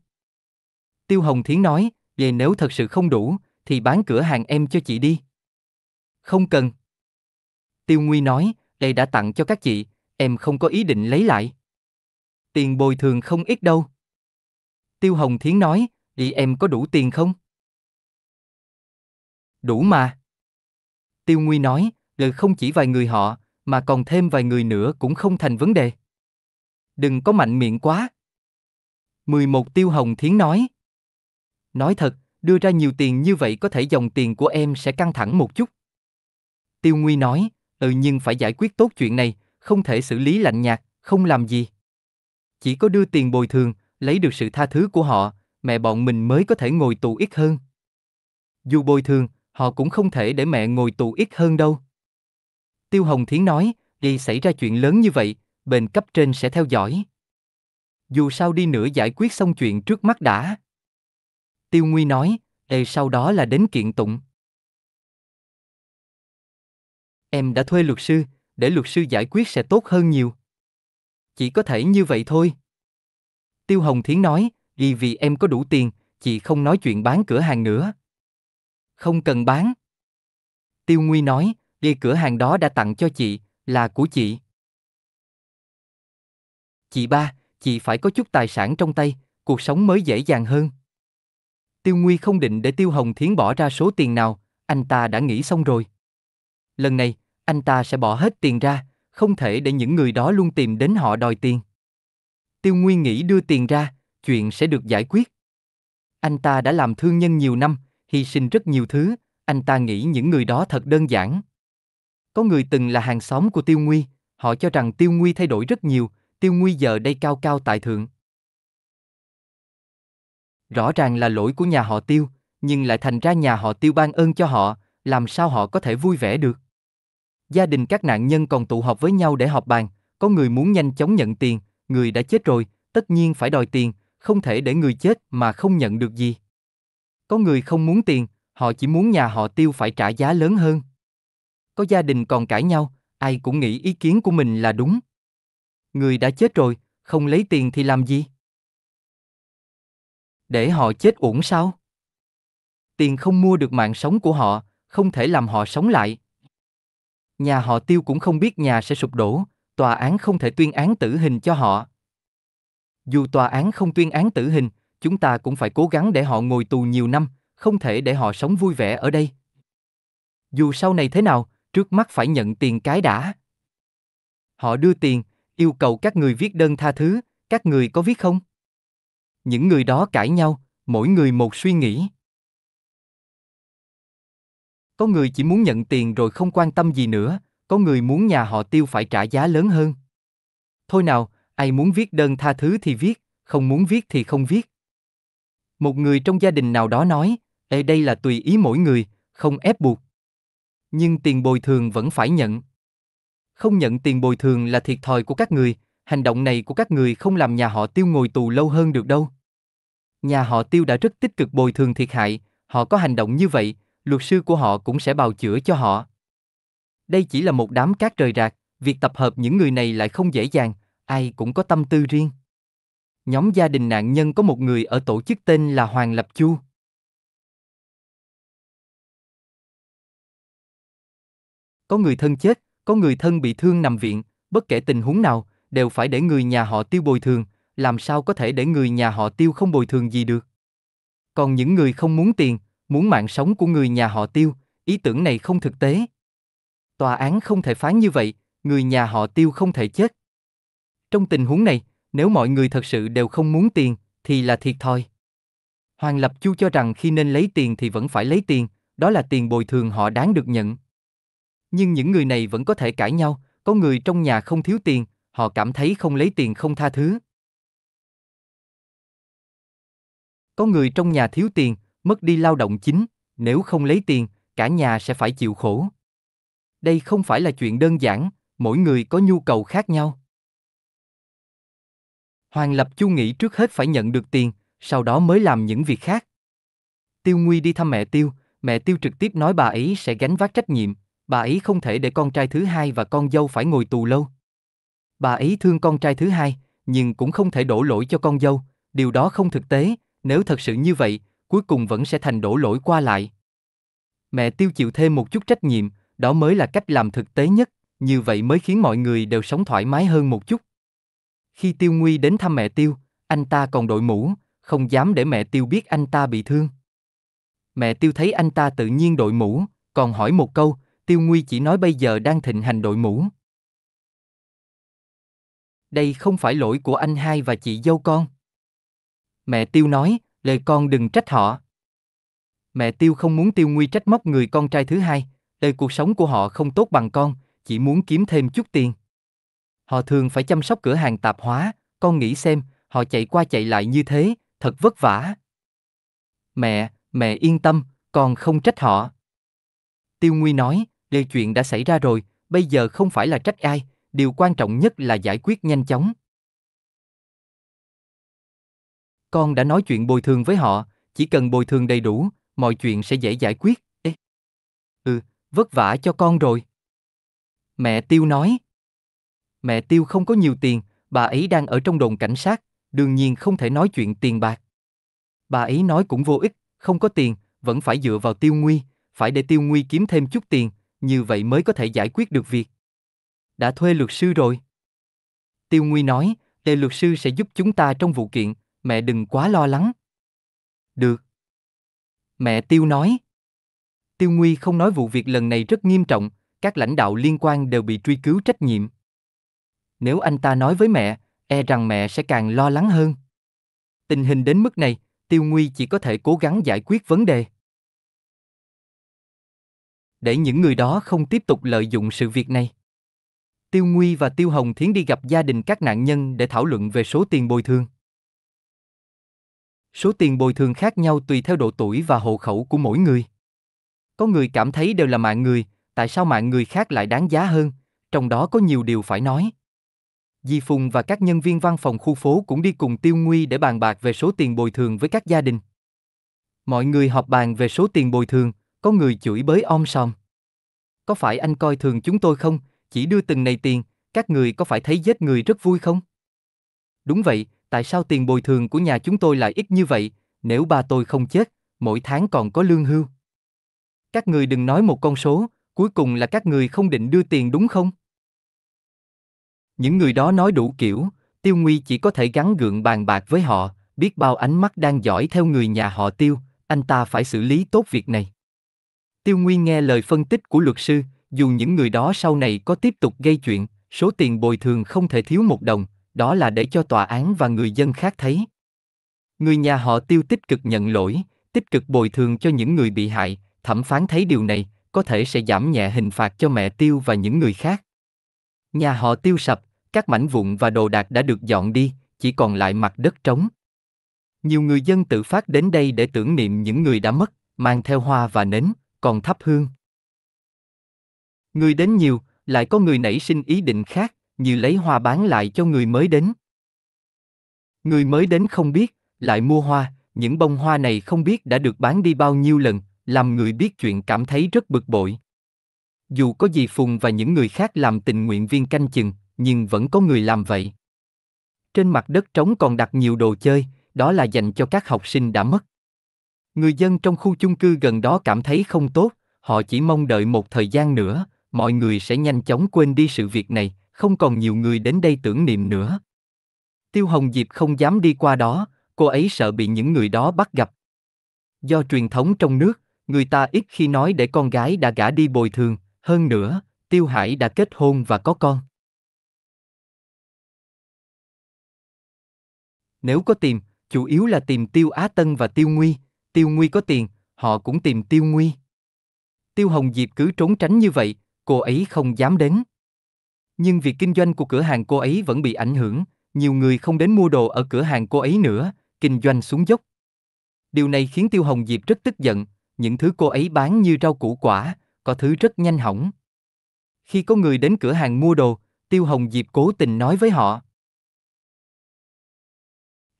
Tiêu Hồng Thiến nói, về nếu thật sự không đủ, thì bán cửa hàng em cho chị đi. Không cần. Tiêu Nguy nói, đây đã tặng cho các chị, em không có ý định lấy lại. Tiền bồi thường không ít đâu. Tiêu Hồng Thiến nói, vậy em có đủ tiền không? Đủ mà. Tiêu Nguy nói, lời không chỉ vài người họ, mà còn thêm vài người nữa cũng không thành vấn đề. Đừng có mạnh miệng quá. 11 Tiêu Hồng Thiến nói. Nói thật, đưa ra nhiều tiền như vậy có thể dòng tiền của em sẽ căng thẳng một chút. Tiêu Nguy nói, ừ nhưng phải giải quyết tốt chuyện này, không thể xử lý lạnh nhạt, không làm gì. Chỉ có đưa tiền bồi thường, lấy được sự tha thứ của họ, mẹ bọn mình mới có thể ngồi tù ít hơn. Dù bồi thường, họ cũng không thể để mẹ ngồi tù ít hơn đâu. Tiêu Hồng Thiến nói, gây xảy ra chuyện lớn như vậy, bên cấp trên sẽ theo dõi dù sao đi nữa giải quyết xong chuyện trước mắt đã. Tiêu Nguy nói, Ê sau đó là đến kiện tụng. Em đã thuê luật sư, để luật sư giải quyết sẽ tốt hơn nhiều. Chỉ có thể như vậy thôi. Tiêu Hồng Thiến nói, vì vì em có đủ tiền, chị không nói chuyện bán cửa hàng nữa. Không cần bán. Tiêu Nguy nói, đi cửa hàng đó đã tặng cho chị, là của chị. Chị ba, chị phải có chút tài sản trong tay, cuộc sống mới dễ dàng hơn. Tiêu Nguy không định để Tiêu Hồng Thiến bỏ ra số tiền nào, anh ta đã nghĩ xong rồi. Lần này, anh ta sẽ bỏ hết tiền ra, không thể để những người đó luôn tìm đến họ đòi tiền. Tiêu Nguyên nghĩ đưa tiền ra, chuyện sẽ được giải quyết. Anh ta đã làm thương nhân nhiều năm, hy sinh rất nhiều thứ, anh ta nghĩ những người đó thật đơn giản. Có người từng là hàng xóm của Tiêu Nguy, họ cho rằng Tiêu Nguy thay đổi rất nhiều, tiêu nguy giờ đây cao cao tại thượng. Rõ ràng là lỗi của nhà họ tiêu, nhưng lại thành ra nhà họ tiêu ban ơn cho họ, làm sao họ có thể vui vẻ được. Gia đình các nạn nhân còn tụ họp với nhau để họp bàn, có người muốn nhanh chóng nhận tiền, người đã chết rồi, tất nhiên phải đòi tiền, không thể để người chết mà không nhận được gì. Có người không muốn tiền, họ chỉ muốn nhà họ tiêu phải trả giá lớn hơn. Có gia đình còn cãi nhau, ai cũng nghĩ ý kiến của mình là đúng, người đã chết rồi, không lấy tiền thì làm gì? Để họ chết uổng sao? Tiền không mua được mạng sống của họ, không thể làm họ sống lại. Nhà họ tiêu cũng không biết nhà sẽ sụp đổ, tòa án không thể tuyên án tử hình cho họ. Dù tòa án không tuyên án tử hình, chúng ta cũng phải cố gắng để họ ngồi tù nhiều năm, không thể để họ sống vui vẻ ở đây. Dù sau này thế nào, trước mắt phải nhận tiền cái đã. Họ đưa tiền, yêu cầu các người viết đơn tha thứ, các người có viết không? Những người đó cãi nhau, mỗi người một suy nghĩ. Có người chỉ muốn nhận tiền rồi không quan tâm gì nữa, có người muốn nhà họ tiêu phải trả giá lớn hơn. Thôi nào, ai muốn viết đơn tha thứ thì viết, không muốn viết thì không viết. Một người trong gia đình nào đó nói, Ê đây là tùy ý mỗi người, không ép buộc. Nhưng tiền bồi thường vẫn phải nhận không nhận tiền bồi thường là thiệt thòi của các người, hành động này của các người không làm nhà họ tiêu ngồi tù lâu hơn được đâu. Nhà họ tiêu đã rất tích cực bồi thường thiệt hại, họ có hành động như vậy, luật sư của họ cũng sẽ bào chữa cho họ. Đây chỉ là một đám cát rời rạc, việc tập hợp những người này lại không dễ dàng, ai cũng có tâm tư riêng. Nhóm gia đình nạn nhân có một người ở tổ chức tên là Hoàng Lập Chu. Có người thân chết, có người thân bị thương nằm viện, bất kể tình huống nào, đều phải để người nhà họ tiêu bồi thường, làm sao có thể để người nhà họ tiêu không bồi thường gì được. Còn những người không muốn tiền, muốn mạng sống của người nhà họ tiêu, ý tưởng này không thực tế. Tòa án không thể phán như vậy, người nhà họ tiêu không thể chết. Trong tình huống này, nếu mọi người thật sự đều không muốn tiền, thì là thiệt thòi. Hoàng Lập Chu cho rằng khi nên lấy tiền thì vẫn phải lấy tiền, đó là tiền bồi thường họ đáng được nhận. Nhưng những người này vẫn có thể cãi nhau, có người trong nhà không thiếu tiền, họ cảm thấy không lấy tiền không tha thứ. Có người trong nhà thiếu tiền, mất đi lao động chính, nếu không lấy tiền, cả nhà sẽ phải chịu khổ. Đây không phải là chuyện đơn giản, mỗi người có nhu cầu khác nhau. Hoàng Lập Chu nghĩ trước hết phải nhận được tiền, sau đó mới làm những việc khác. Tiêu Nguy đi thăm mẹ Tiêu, mẹ Tiêu trực tiếp nói bà ấy sẽ gánh vác trách nhiệm, bà ấy không thể để con trai thứ hai và con dâu phải ngồi tù lâu. Bà ấy thương con trai thứ hai, nhưng cũng không thể đổ lỗi cho con dâu, điều đó không thực tế, nếu thật sự như vậy, cuối cùng vẫn sẽ thành đổ lỗi qua lại. Mẹ tiêu chịu thêm một chút trách nhiệm, đó mới là cách làm thực tế nhất, như vậy mới khiến mọi người đều sống thoải mái hơn một chút. Khi Tiêu Nguy đến thăm mẹ Tiêu, anh ta còn đội mũ, không dám để mẹ Tiêu biết anh ta bị thương. Mẹ Tiêu thấy anh ta tự nhiên đội mũ, còn hỏi một câu, Tiêu Nguy chỉ nói bây giờ đang thịnh hành đội mũ. Đây không phải lỗi của anh hai và chị dâu con. Mẹ Tiêu nói, lời con đừng trách họ. Mẹ Tiêu không muốn Tiêu Nguy trách móc người con trai thứ hai, đời cuộc sống của họ không tốt bằng con, chỉ muốn kiếm thêm chút tiền. Họ thường phải chăm sóc cửa hàng tạp hóa, con nghĩ xem, họ chạy qua chạy lại như thế, thật vất vả. Mẹ, mẹ yên tâm, con không trách họ. Tiêu Nguy nói, đều chuyện đã xảy ra rồi, bây giờ không phải là trách ai, điều quan trọng nhất là giải quyết nhanh chóng. Con đã nói chuyện bồi thường với họ, chỉ cần bồi thường đầy đủ, mọi chuyện sẽ dễ giải quyết. Ê. Ừ, vất vả cho con rồi. Mẹ Tiêu nói. Mẹ Tiêu không có nhiều tiền, bà ấy đang ở trong đồn cảnh sát, đương nhiên không thể nói chuyện tiền bạc. Bà ấy nói cũng vô ích, không có tiền, vẫn phải dựa vào Tiêu Nguy, phải để Tiêu Nguy kiếm thêm chút tiền, như vậy mới có thể giải quyết được việc. Đã thuê luật sư rồi. Tiêu Nguy nói, Tề luật sư sẽ giúp chúng ta trong vụ kiện, mẹ đừng quá lo lắng. Được. Mẹ Tiêu nói. Tiêu Nguy không nói vụ việc lần này rất nghiêm trọng, các lãnh đạo liên quan đều bị truy cứu trách nhiệm. Nếu anh ta nói với mẹ, e rằng mẹ sẽ càng lo lắng hơn. Tình hình đến mức này, Tiêu Nguy chỉ có thể cố gắng giải quyết vấn đề để những người đó không tiếp tục lợi dụng sự việc này. Tiêu Nguy và Tiêu Hồng Thiến đi gặp gia đình các nạn nhân để thảo luận về số tiền bồi thường. Số tiền bồi thường khác nhau tùy theo độ tuổi và hộ khẩu của mỗi người. Có người cảm thấy đều là mạng người, tại sao mạng người khác lại đáng giá hơn, trong đó có nhiều điều phải nói. Di Phùng và các nhân viên văn phòng khu phố cũng đi cùng Tiêu Nguy để bàn bạc về số tiền bồi thường với các gia đình. Mọi người họp bàn về số tiền bồi thường, có người chửi bới om sòm. Có phải anh coi thường chúng tôi không, chỉ đưa từng này tiền, các người có phải thấy giết người rất vui không? Đúng vậy, tại sao tiền bồi thường của nhà chúng tôi lại ít như vậy, nếu ba tôi không chết, mỗi tháng còn có lương hưu. Các người đừng nói một con số, cuối cùng là các người không định đưa tiền đúng không? Những người đó nói đủ kiểu, Tiêu Nguy chỉ có thể gắn gượng bàn bạc với họ, biết bao ánh mắt đang dõi theo người nhà họ Tiêu, anh ta phải xử lý tốt việc này. Tiêu Nguyên nghe lời phân tích của luật sư, dù những người đó sau này có tiếp tục gây chuyện, số tiền bồi thường không thể thiếu một đồng, đó là để cho tòa án và người dân khác thấy. Người nhà họ tiêu tích cực nhận lỗi, tích cực bồi thường cho những người bị hại, thẩm phán thấy điều này, có thể sẽ giảm nhẹ hình phạt cho mẹ tiêu và những người khác. Nhà họ tiêu sập, các mảnh vụn và đồ đạc đã được dọn đi, chỉ còn lại mặt đất trống. Nhiều người dân tự phát đến đây để tưởng niệm những người đã mất, mang theo hoa và nến, còn thắp hương. Người đến nhiều, lại có người nảy sinh ý định khác, như lấy hoa bán lại cho người mới đến. Người mới đến không biết, lại mua hoa, những bông hoa này không biết đã được bán đi bao nhiêu lần, làm người biết chuyện cảm thấy rất bực bội. Dù có gì Phùng và những người khác làm tình nguyện viên canh chừng, nhưng vẫn có người làm vậy. Trên mặt đất trống còn đặt nhiều đồ chơi, đó là dành cho các học sinh đã mất. Người dân trong khu chung cư gần đó cảm thấy không tốt, họ chỉ mong đợi một thời gian nữa, mọi người sẽ nhanh chóng quên đi sự việc này, không còn nhiều người đến đây tưởng niệm nữa. Tiêu Hồng Diệp không dám đi qua đó, cô ấy sợ bị những người đó bắt gặp. Do truyền thống trong nước, người ta ít khi nói để con gái đã gả đi bồi thường, hơn nữa, Tiêu Hải đã kết hôn và có con. Nếu có tìm, chủ yếu là tìm Tiêu Á Tân và Tiêu Nguy, Tiêu Nguy có tiền, họ cũng tìm Tiêu Nguy. Tiêu Hồng Diệp cứ trốn tránh như vậy, cô ấy không dám đến. Nhưng việc kinh doanh của cửa hàng cô ấy vẫn bị ảnh hưởng, nhiều người không đến mua đồ ở cửa hàng cô ấy nữa, kinh doanh xuống dốc. Điều này khiến Tiêu Hồng Diệp rất tức giận, những thứ cô ấy bán như rau củ quả, có thứ rất nhanh hỏng. Khi có người đến cửa hàng mua đồ, Tiêu Hồng Diệp cố tình nói với họ.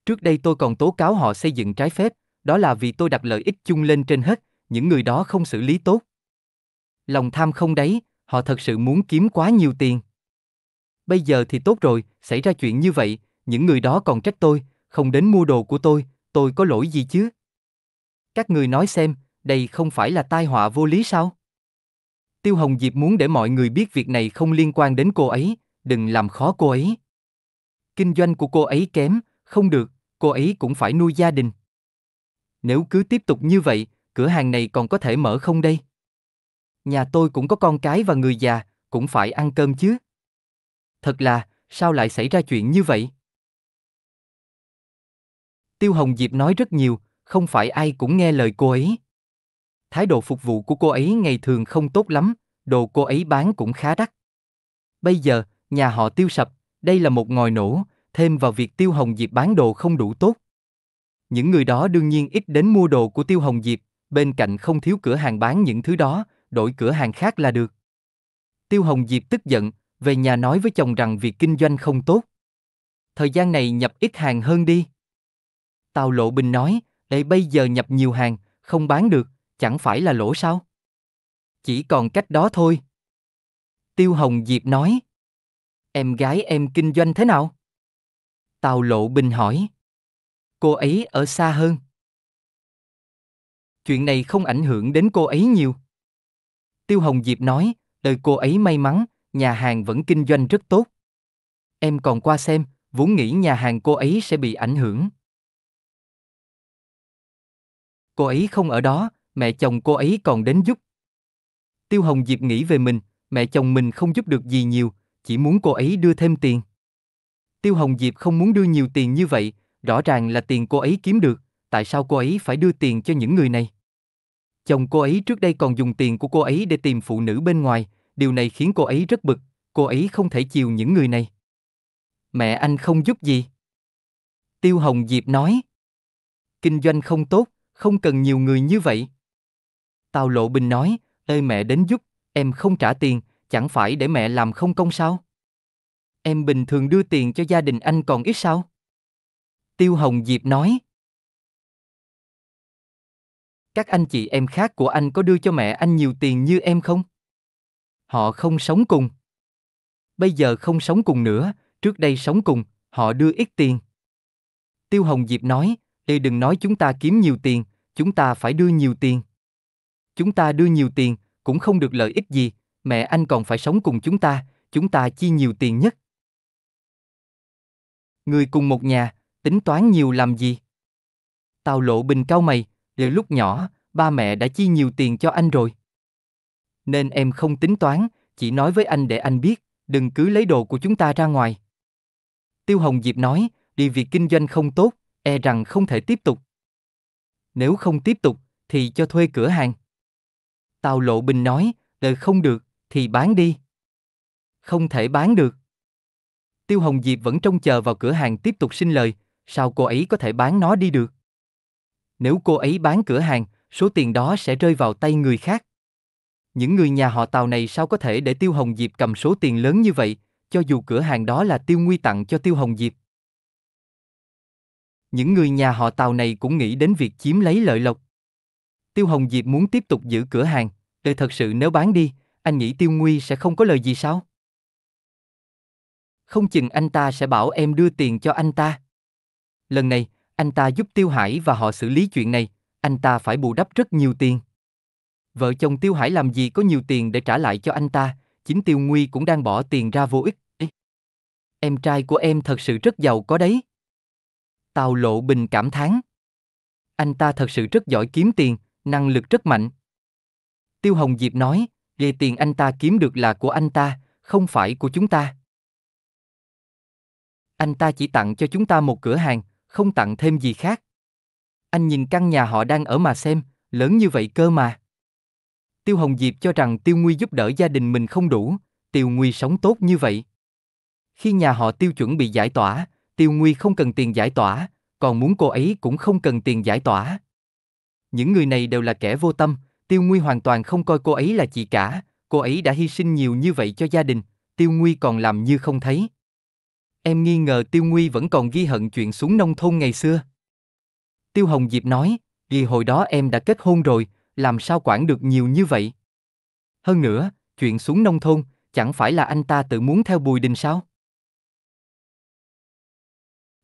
Trước đây tôi còn tố cáo họ xây dựng trái phép, đó là vì tôi đặt lợi ích chung lên trên hết, những người đó không xử lý tốt. Lòng tham không đấy, họ thật sự muốn kiếm quá nhiều tiền. Bây giờ thì tốt rồi, xảy ra chuyện như vậy, những người đó còn trách tôi, không đến mua đồ của tôi, tôi có lỗi gì chứ? Các người nói xem, đây không phải là tai họa vô lý sao? Tiêu Hồng Diệp muốn để mọi người biết việc này không liên quan đến cô ấy, đừng làm khó cô ấy. Kinh doanh của cô ấy kém, không được, cô ấy cũng phải nuôi gia đình. Nếu cứ tiếp tục như vậy, cửa hàng này còn có thể mở không đây? Nhà tôi cũng có con cái và người già, cũng phải ăn cơm chứ. Thật là, sao lại xảy ra chuyện như vậy? Tiêu Hồng Diệp nói rất nhiều, không phải ai cũng nghe lời cô ấy. Thái độ phục vụ của cô ấy ngày thường không tốt lắm, đồ cô ấy bán cũng khá đắt. Bây giờ, nhà họ tiêu sập, đây là một ngòi nổ, thêm vào việc Tiêu Hồng Diệp bán đồ không đủ tốt, những người đó đương nhiên ít đến mua đồ của Tiêu Hồng Diệp, bên cạnh không thiếu cửa hàng bán những thứ đó, đổi cửa hàng khác là được. Tiêu Hồng Diệp tức giận, về nhà nói với chồng rằng việc kinh doanh không tốt. Thời gian này nhập ít hàng hơn đi. Tào Lộ Bình nói, Ê bây giờ nhập nhiều hàng, không bán được, chẳng phải là lỗ sao? Chỉ còn cách đó thôi. Tiêu Hồng Diệp nói, Em gái em kinh doanh thế nào? Tào Lộ Bình hỏi, cô ấy ở xa hơn chuyện này không ảnh hưởng đến cô ấy nhiều tiêu hồng diệp nói đời cô ấy may mắn nhà hàng vẫn kinh doanh rất tốt em còn qua xem vốn nghĩ nhà hàng cô ấy sẽ bị ảnh hưởng cô ấy không ở đó mẹ chồng cô ấy còn đến giúp tiêu hồng diệp nghĩ về mình mẹ chồng mình không giúp được gì nhiều chỉ muốn cô ấy đưa thêm tiền tiêu hồng diệp không muốn đưa nhiều tiền như vậy Rõ ràng là tiền cô ấy kiếm được, tại sao cô ấy phải đưa tiền cho những người này? Chồng cô ấy trước đây còn dùng tiền của cô ấy để tìm phụ nữ bên ngoài, điều này khiến cô ấy rất bực, cô ấy không thể chiều những người này. Mẹ anh không giúp gì. Tiêu Hồng Diệp nói. Kinh doanh không tốt, không cần nhiều người như vậy. Tào Lộ Bình nói, ơi mẹ đến giúp, em không trả tiền, chẳng phải để mẹ làm không công sao? Em bình thường đưa tiền cho gia đình anh còn ít sao? Tiêu Hồng Diệp nói. Các anh chị em khác của anh có đưa cho mẹ anh nhiều tiền như em không? Họ không sống cùng. Bây giờ không sống cùng nữa, trước đây sống cùng, họ đưa ít tiền. Tiêu Hồng Diệp nói, đây đừng nói chúng ta kiếm nhiều tiền, chúng ta phải đưa nhiều tiền. Chúng ta đưa nhiều tiền, cũng không được lợi ích gì, mẹ anh còn phải sống cùng chúng ta, chúng ta chi nhiều tiền nhất. Người cùng một nhà, tính toán nhiều làm gì? Tào lộ bình cao mày, từ lúc nhỏ, ba mẹ đã chi nhiều tiền cho anh rồi. Nên em không tính toán, chỉ nói với anh để anh biết, đừng cứ lấy đồ của chúng ta ra ngoài. Tiêu Hồng Diệp nói, đi việc kinh doanh không tốt, e rằng không thể tiếp tục. Nếu không tiếp tục, thì cho thuê cửa hàng. Tào Lộ Bình nói, đời không được, thì bán đi. Không thể bán được. Tiêu Hồng Diệp vẫn trông chờ vào cửa hàng tiếp tục sinh lời, sao cô ấy có thể bán nó đi được? Nếu cô ấy bán cửa hàng, số tiền đó sẽ rơi vào tay người khác. Những người nhà họ Tào này sao có thể để Tiêu Hồng Diệp cầm số tiền lớn như vậy, cho dù cửa hàng đó là Tiêu Nguy tặng cho Tiêu Hồng Diệp. Những người nhà họ Tào này cũng nghĩ đến việc chiếm lấy lợi lộc. Tiêu Hồng Diệp muốn tiếp tục giữ cửa hàng, để thật sự nếu bán đi, anh nghĩ Tiêu Nguy sẽ không có lời gì sao? Không chừng anh ta sẽ bảo em đưa tiền cho anh ta lần này, anh ta giúp Tiêu Hải và họ xử lý chuyện này, anh ta phải bù đắp rất nhiều tiền. Vợ chồng Tiêu Hải làm gì có nhiều tiền để trả lại cho anh ta, chính Tiêu Nguy cũng đang bỏ tiền ra vô ích. Ê. Em trai của em thật sự rất giàu có đấy. Tào Lộ Bình cảm thán. Anh ta thật sự rất giỏi kiếm tiền, năng lực rất mạnh. Tiêu Hồng Diệp nói, về tiền anh ta kiếm được là của anh ta, không phải của chúng ta. Anh ta chỉ tặng cho chúng ta một cửa hàng, không tặng thêm gì khác. Anh nhìn căn nhà họ đang ở mà xem, lớn như vậy cơ mà. Tiêu Hồng Diệp cho rằng Tiêu Nguy giúp đỡ gia đình mình không đủ, Tiêu Nguy sống tốt như vậy. Khi nhà họ Tiêu chuẩn bị giải tỏa, Tiêu Nguy không cần tiền giải tỏa, còn muốn cô ấy cũng không cần tiền giải tỏa. Những người này đều là kẻ vô tâm, Tiêu Nguy hoàn toàn không coi cô ấy là chị cả, cô ấy đã hy sinh nhiều như vậy cho gia đình, Tiêu Nguy còn làm như không thấy. Em nghi ngờ Tiêu Nguy vẫn còn ghi hận chuyện xuống nông thôn ngày xưa. Tiêu Hồng Diệp nói, vì hồi đó em đã kết hôn rồi, làm sao quản được nhiều như vậy? Hơn nữa, chuyện xuống nông thôn, chẳng phải là anh ta tự muốn theo Bùi Đình sao?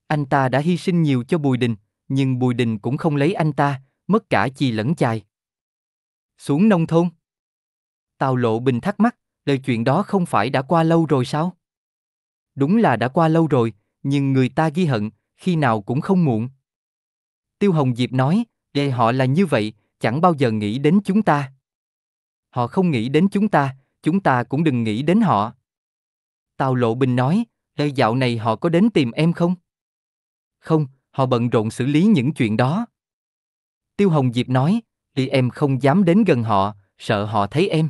Anh ta đã hy sinh nhiều cho Bùi Đình, nhưng Bùi Đình cũng không lấy anh ta, mất cả chi lẫn chài. Xuống nông thôn. Tào Lộ Bình thắc mắc, lời chuyện đó không phải đã qua lâu rồi sao? Đúng là đã qua lâu rồi, nhưng người ta ghi hận, khi nào cũng không muộn. Tiêu Hồng Diệp nói, để họ là như vậy, chẳng bao giờ nghĩ đến chúng ta. Họ không nghĩ đến chúng ta, chúng ta cũng đừng nghĩ đến họ. Tào Lộ Bình nói, đây dạo này họ có đến tìm em không? Không, họ bận rộn xử lý những chuyện đó. Tiêu Hồng Diệp nói, đi em không dám đến gần họ, sợ họ thấy em.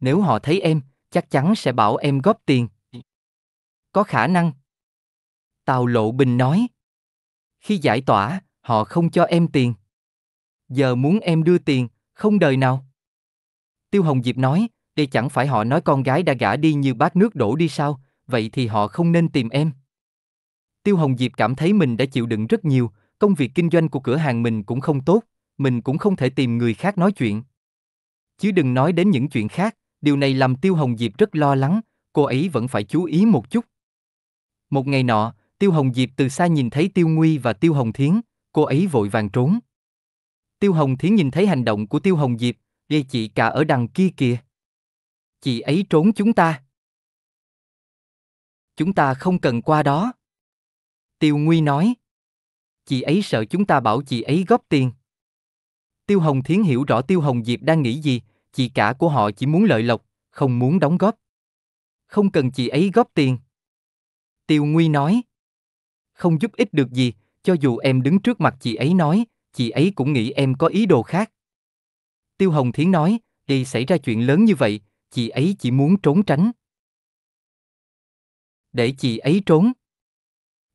Nếu họ thấy em, chắc chắn sẽ bảo em góp tiền. Có khả năng. Tào Lộ Bình nói. Khi giải tỏa, họ không cho em tiền. Giờ muốn em đưa tiền, không đời nào. Tiêu Hồng Diệp nói, đây chẳng phải họ nói con gái đã gả đi như bát nước đổ đi sao, vậy thì họ không nên tìm em. Tiêu Hồng Diệp cảm thấy mình đã chịu đựng rất nhiều, công việc kinh doanh của cửa hàng mình cũng không tốt, mình cũng không thể tìm người khác nói chuyện. Chứ đừng nói đến những chuyện khác, điều này làm Tiêu Hồng Diệp rất lo lắng, cô ấy vẫn phải chú ý một chút. Một ngày nọ, Tiêu Hồng Diệp từ xa nhìn thấy Tiêu Nguy và Tiêu Hồng Thiến, cô ấy vội vàng trốn. Tiêu Hồng Thiến nhìn thấy hành động của Tiêu Hồng Diệp, ghê chị cả ở đằng kia kìa. Chị ấy trốn chúng ta. Chúng ta không cần qua đó. Tiêu Nguy nói. Chị ấy sợ chúng ta bảo chị ấy góp tiền. Tiêu Hồng Thiến hiểu rõ Tiêu Hồng Diệp đang nghĩ gì, chị cả của họ chỉ muốn lợi lộc, không muốn đóng góp. Không cần chị ấy góp tiền. Tiêu Nguy nói. Không giúp ích được gì, cho dù em đứng trước mặt chị ấy nói, chị ấy cũng nghĩ em có ý đồ khác. Tiêu Hồng Thiến nói, gây xảy ra chuyện lớn như vậy, chị ấy chỉ muốn trốn tránh. Để chị ấy trốn.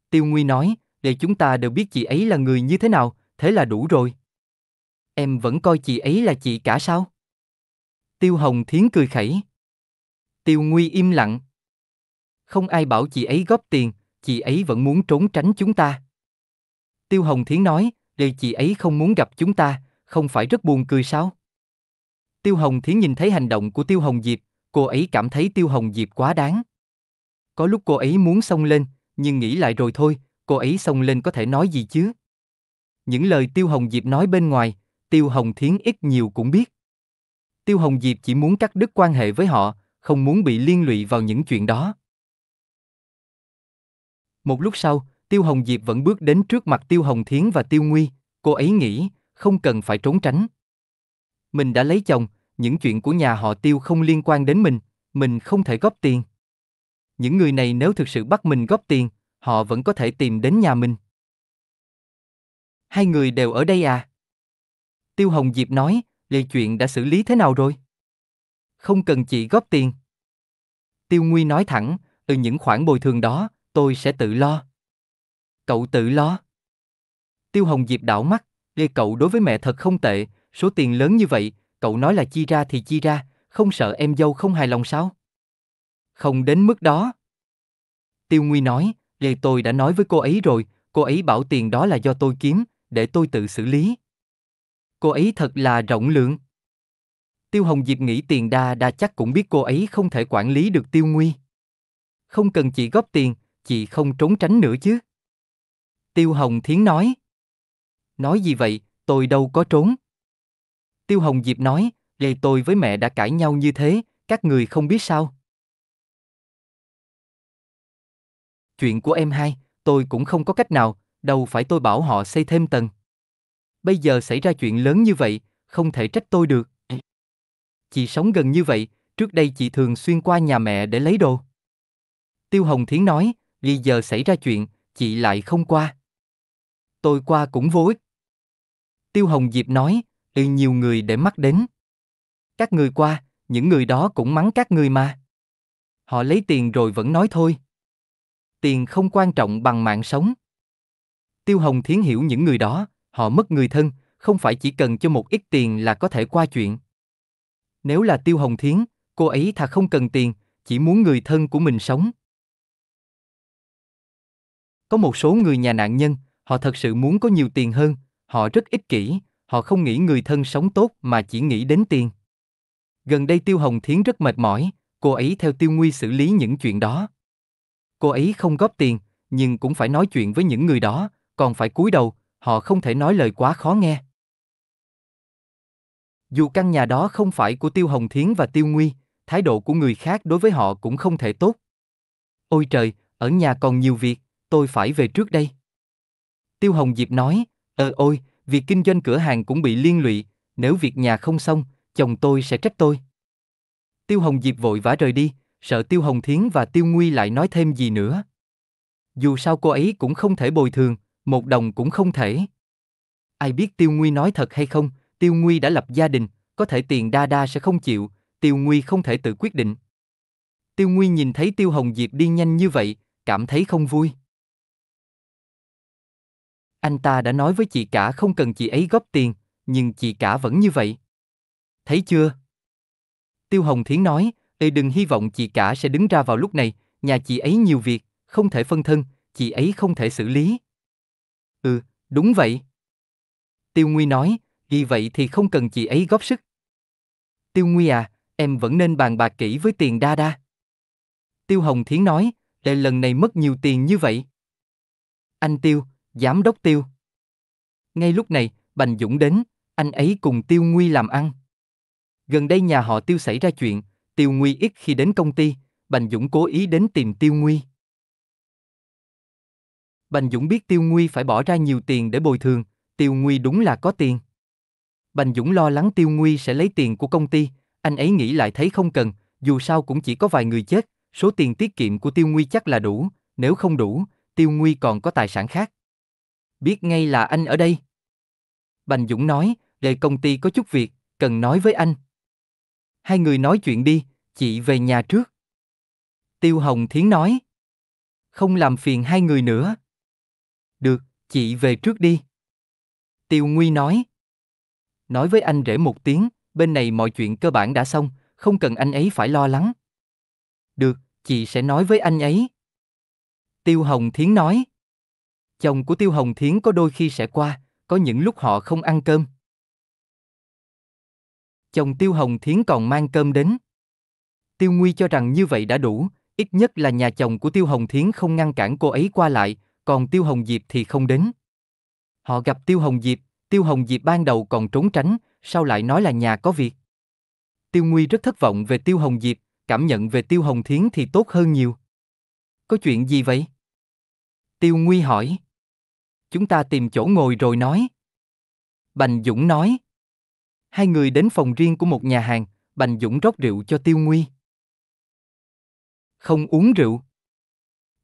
Tiêu Nguy nói, để chúng ta đều biết chị ấy là người như thế nào, thế là đủ rồi. Em vẫn coi chị ấy là chị cả sao? Tiêu Hồng Thiến cười khẩy. Tiêu Nguy im lặng. Không ai bảo chị ấy góp tiền, chị ấy vẫn muốn trốn tránh chúng ta. Tiêu Hồng Thiến nói, để chị ấy không muốn gặp chúng ta, không phải rất buồn cười sao? Tiêu Hồng Thiến nhìn thấy hành động của Tiêu Hồng Diệp, cô ấy cảm thấy Tiêu Hồng Diệp quá đáng. Có lúc cô ấy muốn xông lên, nhưng nghĩ lại rồi thôi, cô ấy xông lên có thể nói gì chứ? Những lời Tiêu Hồng Diệp nói bên ngoài, Tiêu Hồng Thiến ít nhiều cũng biết. Tiêu Hồng Diệp chỉ muốn cắt đứt quan hệ với họ, không muốn bị liên lụy vào những chuyện đó. Một lúc sau, Tiêu Hồng Diệp vẫn bước đến trước mặt Tiêu Hồng Thiến và Tiêu Nguy, cô ấy nghĩ, không cần phải trốn tránh. Mình đã lấy chồng, những chuyện của nhà họ Tiêu không liên quan đến mình, mình không thể góp tiền. Những người này nếu thực sự bắt mình góp tiền, họ vẫn có thể tìm đến nhà mình. Hai người đều ở đây à? Tiêu Hồng Diệp nói, lệ chuyện đã xử lý thế nào rồi? Không cần chị góp tiền. Tiêu Nguy nói thẳng, từ những khoản bồi thường đó, tôi sẽ tự lo. Cậu tự lo. Tiêu Hồng Diệp đảo mắt, lê cậu đối với mẹ thật không tệ, số tiền lớn như vậy, cậu nói là chi ra thì chi ra, không sợ em dâu không hài lòng sao? Không đến mức đó. Tiêu Nguy nói, lê tôi đã nói với cô ấy rồi, cô ấy bảo tiền đó là do tôi kiếm, để tôi tự xử lý cô ấy thật là rộng lượng. Tiêu Hồng Diệp nghĩ tiền đa đa chắc cũng biết cô ấy không thể quản lý được tiêu nguy. Không cần chị góp tiền, chị không trốn tránh nữa chứ. Tiêu Hồng Thiến nói. Nói gì vậy, tôi đâu có trốn. Tiêu Hồng Diệp nói, vậy tôi với mẹ đã cãi nhau như thế, các người không biết sao. Chuyện của em hai, tôi cũng không có cách nào, đâu phải tôi bảo họ xây thêm tầng bây giờ xảy ra chuyện lớn như vậy, không thể trách tôi được. Chị sống gần như vậy, trước đây chị thường xuyên qua nhà mẹ để lấy đồ. Tiêu Hồng Thiến nói, bây giờ xảy ra chuyện, chị lại không qua. Tôi qua cũng vô ích. Tiêu Hồng Diệp nói, ừ nhiều người để mắt đến. Các người qua, những người đó cũng mắng các người mà. Họ lấy tiền rồi vẫn nói thôi. Tiền không quan trọng bằng mạng sống. Tiêu Hồng Thiến hiểu những người đó, họ mất người thân, không phải chỉ cần cho một ít tiền là có thể qua chuyện. Nếu là Tiêu Hồng Thiến, cô ấy thà không cần tiền, chỉ muốn người thân của mình sống. Có một số người nhà nạn nhân, họ thật sự muốn có nhiều tiền hơn, họ rất ích kỷ, họ không nghĩ người thân sống tốt mà chỉ nghĩ đến tiền. Gần đây Tiêu Hồng Thiến rất mệt mỏi, cô ấy theo Tiêu Nguy xử lý những chuyện đó. Cô ấy không góp tiền, nhưng cũng phải nói chuyện với những người đó, còn phải cúi đầu, họ không thể nói lời quá khó nghe. Dù căn nhà đó không phải của Tiêu Hồng Thiến và Tiêu Nguy, thái độ của người khác đối với họ cũng không thể tốt. Ôi trời, ở nhà còn nhiều việc, tôi phải về trước đây. Tiêu Hồng Diệp nói, ờ ôi, việc kinh doanh cửa hàng cũng bị liên lụy, nếu việc nhà không xong, chồng tôi sẽ trách tôi. Tiêu Hồng Diệp vội vã rời đi, sợ Tiêu Hồng Thiến và Tiêu Nguy lại nói thêm gì nữa. Dù sao cô ấy cũng không thể bồi thường, một đồng cũng không thể. Ai biết Tiêu Nguy nói thật hay không, Tiêu Nguy đã lập gia đình, có thể tiền đa đa sẽ không chịu, Tiêu Nguy không thể tự quyết định. Tiêu Nguy nhìn thấy Tiêu Hồng Diệp đi nhanh như vậy, cảm thấy không vui. Anh ta đã nói với chị cả không cần chị ấy góp tiền, nhưng chị cả vẫn như vậy. Thấy chưa? Tiêu Hồng Thiến nói, Ê đừng hy vọng chị cả sẽ đứng ra vào lúc này, nhà chị ấy nhiều việc, không thể phân thân, chị ấy không thể xử lý. Ừ, đúng vậy. Tiêu Nguy nói, vì vậy thì không cần chị ấy góp sức. Tiêu Nguy à, em vẫn nên bàn bạc kỹ với tiền đa đa. Tiêu Hồng Thiến nói, để lần này mất nhiều tiền như vậy. Anh Tiêu, giám đốc Tiêu. Ngay lúc này, Bành Dũng đến, anh ấy cùng Tiêu Nguy làm ăn. Gần đây nhà họ Tiêu xảy ra chuyện, Tiêu Nguy ít khi đến công ty, Bành Dũng cố ý đến tìm Tiêu Nguy. Bành Dũng biết Tiêu Nguy phải bỏ ra nhiều tiền để bồi thường, Tiêu Nguy đúng là có tiền. Bành Dũng lo lắng Tiêu Nguy sẽ lấy tiền của công ty, anh ấy nghĩ lại thấy không cần, dù sao cũng chỉ có vài người chết, số tiền tiết kiệm của Tiêu Nguy chắc là đủ, nếu không đủ, Tiêu Nguy còn có tài sản khác. Biết ngay là anh ở đây. Bành Dũng nói, để công ty có chút việc, cần nói với anh. Hai người nói chuyện đi, chị về nhà trước. Tiêu Hồng Thiến nói. Không làm phiền hai người nữa. Được, chị về trước đi. Tiêu Nguy nói. Nói với anh rể một tiếng, bên này mọi chuyện cơ bản đã xong, không cần anh ấy phải lo lắng. Được, chị sẽ nói với anh ấy. Tiêu Hồng Thiến nói. Chồng của Tiêu Hồng Thiến có đôi khi sẽ qua, có những lúc họ không ăn cơm. Chồng Tiêu Hồng Thiến còn mang cơm đến. Tiêu Nguy cho rằng như vậy đã đủ, ít nhất là nhà chồng của Tiêu Hồng Thiến không ngăn cản cô ấy qua lại, còn Tiêu Hồng Diệp thì không đến. Họ gặp Tiêu Hồng Diệp, Tiêu Hồng Diệp ban đầu còn trốn tránh, sau lại nói là nhà có việc. Tiêu Nguy rất thất vọng về Tiêu Hồng Diệp, cảm nhận về Tiêu Hồng Thiến thì tốt hơn nhiều. Có chuyện gì vậy? Tiêu Nguy hỏi. Chúng ta tìm chỗ ngồi rồi nói. Bành Dũng nói. Hai người đến phòng riêng của một nhà hàng, Bành Dũng rót rượu cho Tiêu Nguy. Không uống rượu.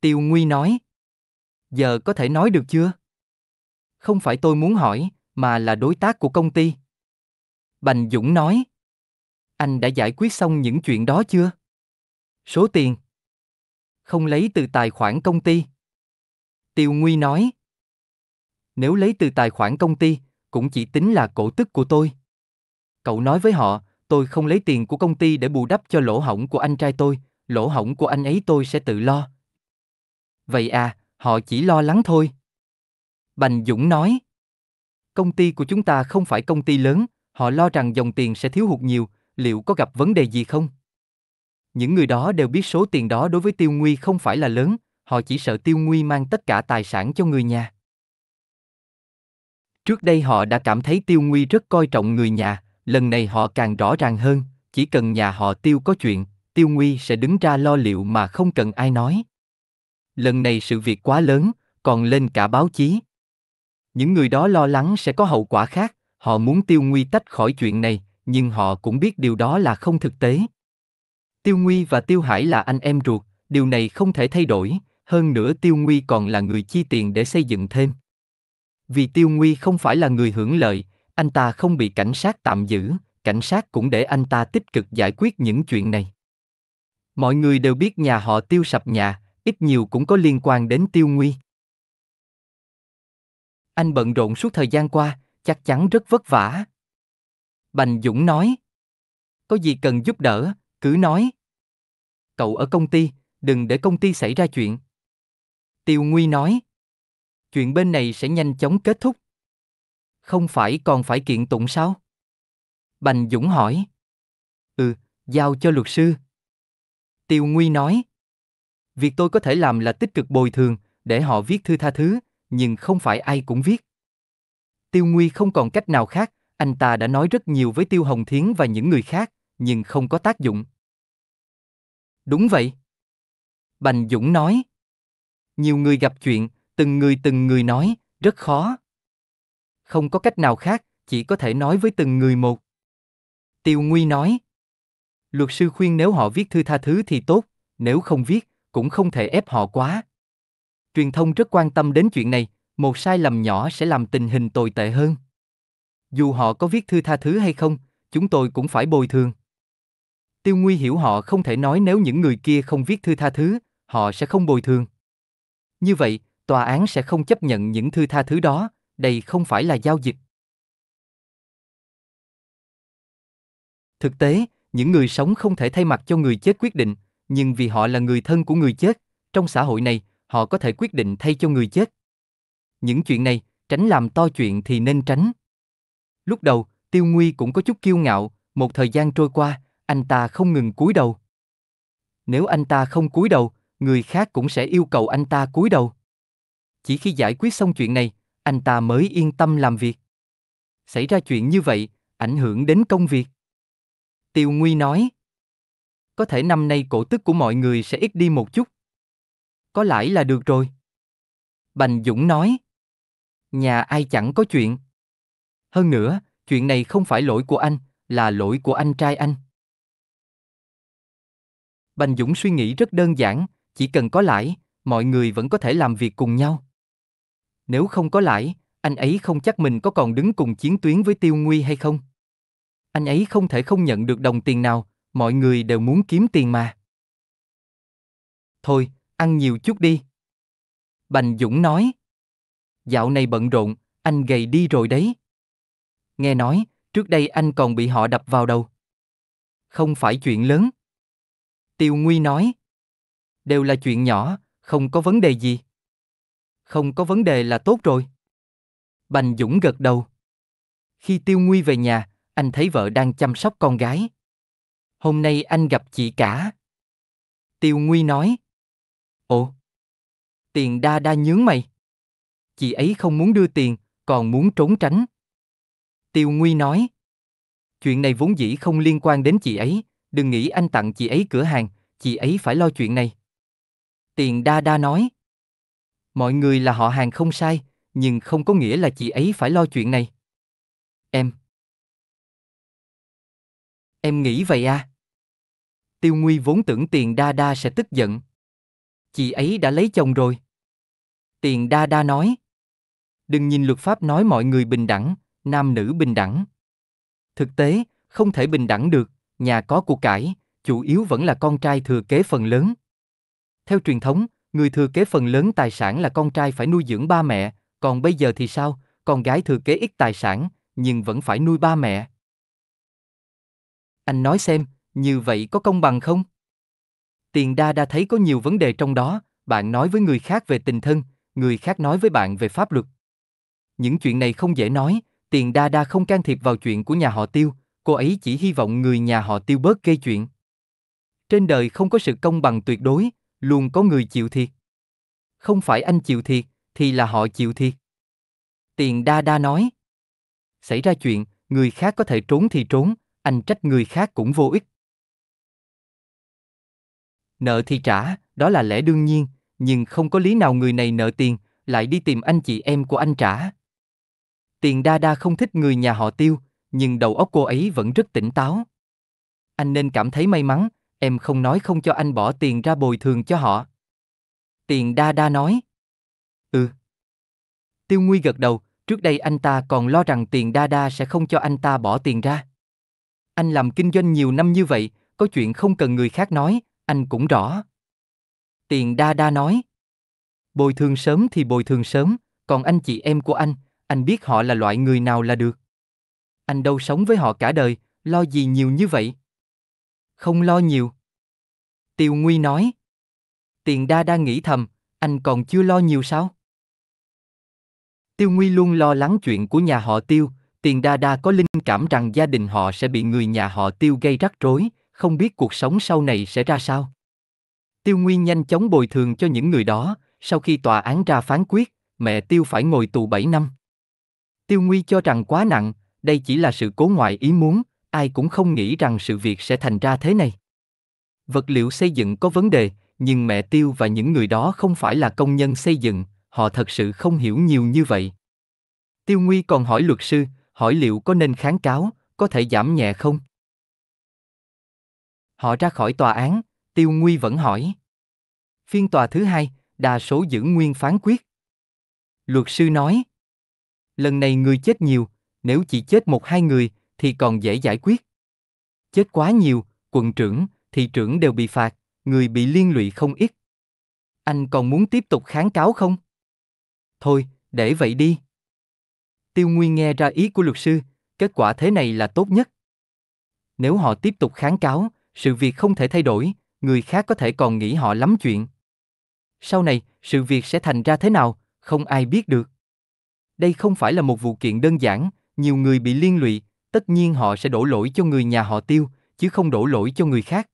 Tiêu Nguy nói giờ có thể nói được chưa? Không phải tôi muốn hỏi, mà là đối tác của công ty. Bành Dũng nói. Anh đã giải quyết xong những chuyện đó chưa? Số tiền. Không lấy từ tài khoản công ty. Tiêu Nguy nói. Nếu lấy từ tài khoản công ty, cũng chỉ tính là cổ tức của tôi. Cậu nói với họ, tôi không lấy tiền của công ty để bù đắp cho lỗ hổng của anh trai tôi, lỗ hổng của anh ấy tôi sẽ tự lo. Vậy à, Họ chỉ lo lắng thôi. Bành Dũng nói. Công ty của chúng ta không phải công ty lớn, họ lo rằng dòng tiền sẽ thiếu hụt nhiều, liệu có gặp vấn đề gì không? Những người đó đều biết số tiền đó đối với Tiêu Nguy không phải là lớn, họ chỉ sợ Tiêu Nguy mang tất cả tài sản cho người nhà. Trước đây họ đã cảm thấy Tiêu Nguy rất coi trọng người nhà, lần này họ càng rõ ràng hơn, chỉ cần nhà họ Tiêu có chuyện, Tiêu Nguy sẽ đứng ra lo liệu mà không cần ai nói lần này sự việc quá lớn, còn lên cả báo chí. Những người đó lo lắng sẽ có hậu quả khác, họ muốn Tiêu Nguy tách khỏi chuyện này, nhưng họ cũng biết điều đó là không thực tế. Tiêu Nguy và Tiêu Hải là anh em ruột, điều này không thể thay đổi, hơn nữa Tiêu Nguy còn là người chi tiền để xây dựng thêm. Vì Tiêu Nguy không phải là người hưởng lợi, anh ta không bị cảnh sát tạm giữ, cảnh sát cũng để anh ta tích cực giải quyết những chuyện này. Mọi người đều biết nhà họ Tiêu sập nhà, ít nhiều cũng có liên quan đến tiêu nguy. Anh bận rộn suốt thời gian qua, chắc chắn rất vất vả. Bành Dũng nói. Có gì cần giúp đỡ, cứ nói. Cậu ở công ty, đừng để công ty xảy ra chuyện. Tiêu Nguy nói. Chuyện bên này sẽ nhanh chóng kết thúc. Không phải còn phải kiện tụng sao? Bành Dũng hỏi. Ừ, giao cho luật sư. Tiêu Nguy nói. Việc tôi có thể làm là tích cực bồi thường, để họ viết thư tha thứ, nhưng không phải ai cũng viết. Tiêu Nguy không còn cách nào khác, anh ta đã nói rất nhiều với Tiêu Hồng Thiến và những người khác, nhưng không có tác dụng. Đúng vậy. Bành Dũng nói. Nhiều người gặp chuyện, từng người từng người nói, rất khó. Không có cách nào khác, chỉ có thể nói với từng người một. Tiêu Nguy nói. Luật sư khuyên nếu họ viết thư tha thứ thì tốt, nếu không viết, cũng không thể ép họ quá. Truyền thông rất quan tâm đến chuyện này, một sai lầm nhỏ sẽ làm tình hình tồi tệ hơn. Dù họ có viết thư tha thứ hay không, chúng tôi cũng phải bồi thường. Tiêu Nguy hiểu họ không thể nói nếu những người kia không viết thư tha thứ, họ sẽ không bồi thường. Như vậy, tòa án sẽ không chấp nhận những thư tha thứ đó, đây không phải là giao dịch. Thực tế, những người sống không thể thay mặt cho người chết quyết định, nhưng vì họ là người thân của người chết, trong xã hội này, họ có thể quyết định thay cho người chết. Những chuyện này, tránh làm to chuyện thì nên tránh. Lúc đầu, Tiêu Nguy cũng có chút kiêu ngạo, một thời gian trôi qua, anh ta không ngừng cúi đầu. Nếu anh ta không cúi đầu, người khác cũng sẽ yêu cầu anh ta cúi đầu. Chỉ khi giải quyết xong chuyện này, anh ta mới yên tâm làm việc. Xảy ra chuyện như vậy, ảnh hưởng đến công việc. Tiêu Nguy nói, có thể năm nay cổ tức của mọi người sẽ ít đi một chút. Có lãi là được rồi. Bành Dũng nói. Nhà ai chẳng có chuyện. Hơn nữa, chuyện này không phải lỗi của anh, là lỗi của anh trai anh. Bành Dũng suy nghĩ rất đơn giản, chỉ cần có lãi, mọi người vẫn có thể làm việc cùng nhau. Nếu không có lãi, anh ấy không chắc mình có còn đứng cùng chiến tuyến với Tiêu Nguy hay không. Anh ấy không thể không nhận được đồng tiền nào, mọi người đều muốn kiếm tiền mà. Thôi, ăn nhiều chút đi. Bành Dũng nói. Dạo này bận rộn, anh gầy đi rồi đấy. Nghe nói, trước đây anh còn bị họ đập vào đầu. Không phải chuyện lớn. Tiêu Nguy nói. Đều là chuyện nhỏ, không có vấn đề gì. Không có vấn đề là tốt rồi. Bành Dũng gật đầu. Khi Tiêu Nguy về nhà, anh thấy vợ đang chăm sóc con gái. Hôm nay anh gặp chị cả. Tiêu Nguy nói. Ồ. Tiền đa đa nhướng mày. Chị ấy không muốn đưa tiền, còn muốn trốn tránh. Tiêu Nguy nói. Chuyện này vốn dĩ không liên quan đến chị ấy, đừng nghĩ anh tặng chị ấy cửa hàng, chị ấy phải lo chuyện này. Tiền đa đa nói. Mọi người là họ hàng không sai, nhưng không có nghĩa là chị ấy phải lo chuyện này. Em. Em nghĩ vậy à? Tiêu Nguy vốn tưởng tiền đa đa sẽ tức giận. Chị ấy đã lấy chồng rồi. Tiền đa đa nói. Đừng nhìn luật pháp nói mọi người bình đẳng, nam nữ bình đẳng. Thực tế, không thể bình đẳng được, nhà có của cải, chủ yếu vẫn là con trai thừa kế phần lớn. Theo truyền thống, người thừa kế phần lớn tài sản là con trai phải nuôi dưỡng ba mẹ, còn bây giờ thì sao, con gái thừa kế ít tài sản, nhưng vẫn phải nuôi ba mẹ. Anh nói xem, như vậy có công bằng không? Tiền đa đa thấy có nhiều vấn đề trong đó, bạn nói với người khác về tình thân, người khác nói với bạn về pháp luật. Những chuyện này không dễ nói, tiền đa đa không can thiệp vào chuyện của nhà họ tiêu, cô ấy chỉ hy vọng người nhà họ tiêu bớt gây chuyện. Trên đời không có sự công bằng tuyệt đối, luôn có người chịu thiệt. Không phải anh chịu thiệt, thì là họ chịu thiệt. Tiền đa đa nói. Xảy ra chuyện, người khác có thể trốn thì trốn, anh trách người khác cũng vô ích nợ thì trả, đó là lẽ đương nhiên, nhưng không có lý nào người này nợ tiền, lại đi tìm anh chị em của anh trả. Tiền đa đa không thích người nhà họ tiêu, nhưng đầu óc cô ấy vẫn rất tỉnh táo. Anh nên cảm thấy may mắn, em không nói không cho anh bỏ tiền ra bồi thường cho họ. Tiền đa đa nói. Ừ. Tiêu Nguy gật đầu, trước đây anh ta còn lo rằng tiền đa đa sẽ không cho anh ta bỏ tiền ra. Anh làm kinh doanh nhiều năm như vậy, có chuyện không cần người khác nói, anh cũng rõ. Tiền đa đa nói. Bồi thường sớm thì bồi thường sớm, còn anh chị em của anh, anh biết họ là loại người nào là được. Anh đâu sống với họ cả đời, lo gì nhiều như vậy? Không lo nhiều. Tiêu Nguy nói. Tiền đa đa nghĩ thầm, anh còn chưa lo nhiều sao? Tiêu Nguy luôn lo lắng chuyện của nhà họ Tiêu, Tiền Đa Đa có linh cảm rằng gia đình họ sẽ bị người nhà họ Tiêu gây rắc rối, không biết cuộc sống sau này sẽ ra sao. Tiêu Nguyên nhanh chóng bồi thường cho những người đó, sau khi tòa án ra phán quyết, mẹ Tiêu phải ngồi tù 7 năm. Tiêu Nguy cho rằng quá nặng, đây chỉ là sự cố ngoại ý muốn, ai cũng không nghĩ rằng sự việc sẽ thành ra thế này. Vật liệu xây dựng có vấn đề, nhưng mẹ Tiêu và những người đó không phải là công nhân xây dựng, họ thật sự không hiểu nhiều như vậy. Tiêu Nguy còn hỏi luật sư, hỏi liệu có nên kháng cáo, có thể giảm nhẹ không? Họ ra khỏi tòa án, Tiêu Nguy vẫn hỏi. Phiên tòa thứ hai, đa số giữ nguyên phán quyết. Luật sư nói, lần này người chết nhiều, nếu chỉ chết một hai người thì còn dễ giải quyết. Chết quá nhiều, quận trưởng, thị trưởng đều bị phạt, người bị liên lụy không ít. Anh còn muốn tiếp tục kháng cáo không? Thôi, để vậy đi. Tiêu Nguyên nghe ra ý của luật sư, kết quả thế này là tốt nhất. Nếu họ tiếp tục kháng cáo, sự việc không thể thay đổi người khác có thể còn nghĩ họ lắm chuyện sau này sự việc sẽ thành ra thế nào không ai biết được đây không phải là một vụ kiện đơn giản nhiều người bị liên lụy tất nhiên họ sẽ đổ lỗi cho người nhà họ tiêu chứ không đổ lỗi cho người khác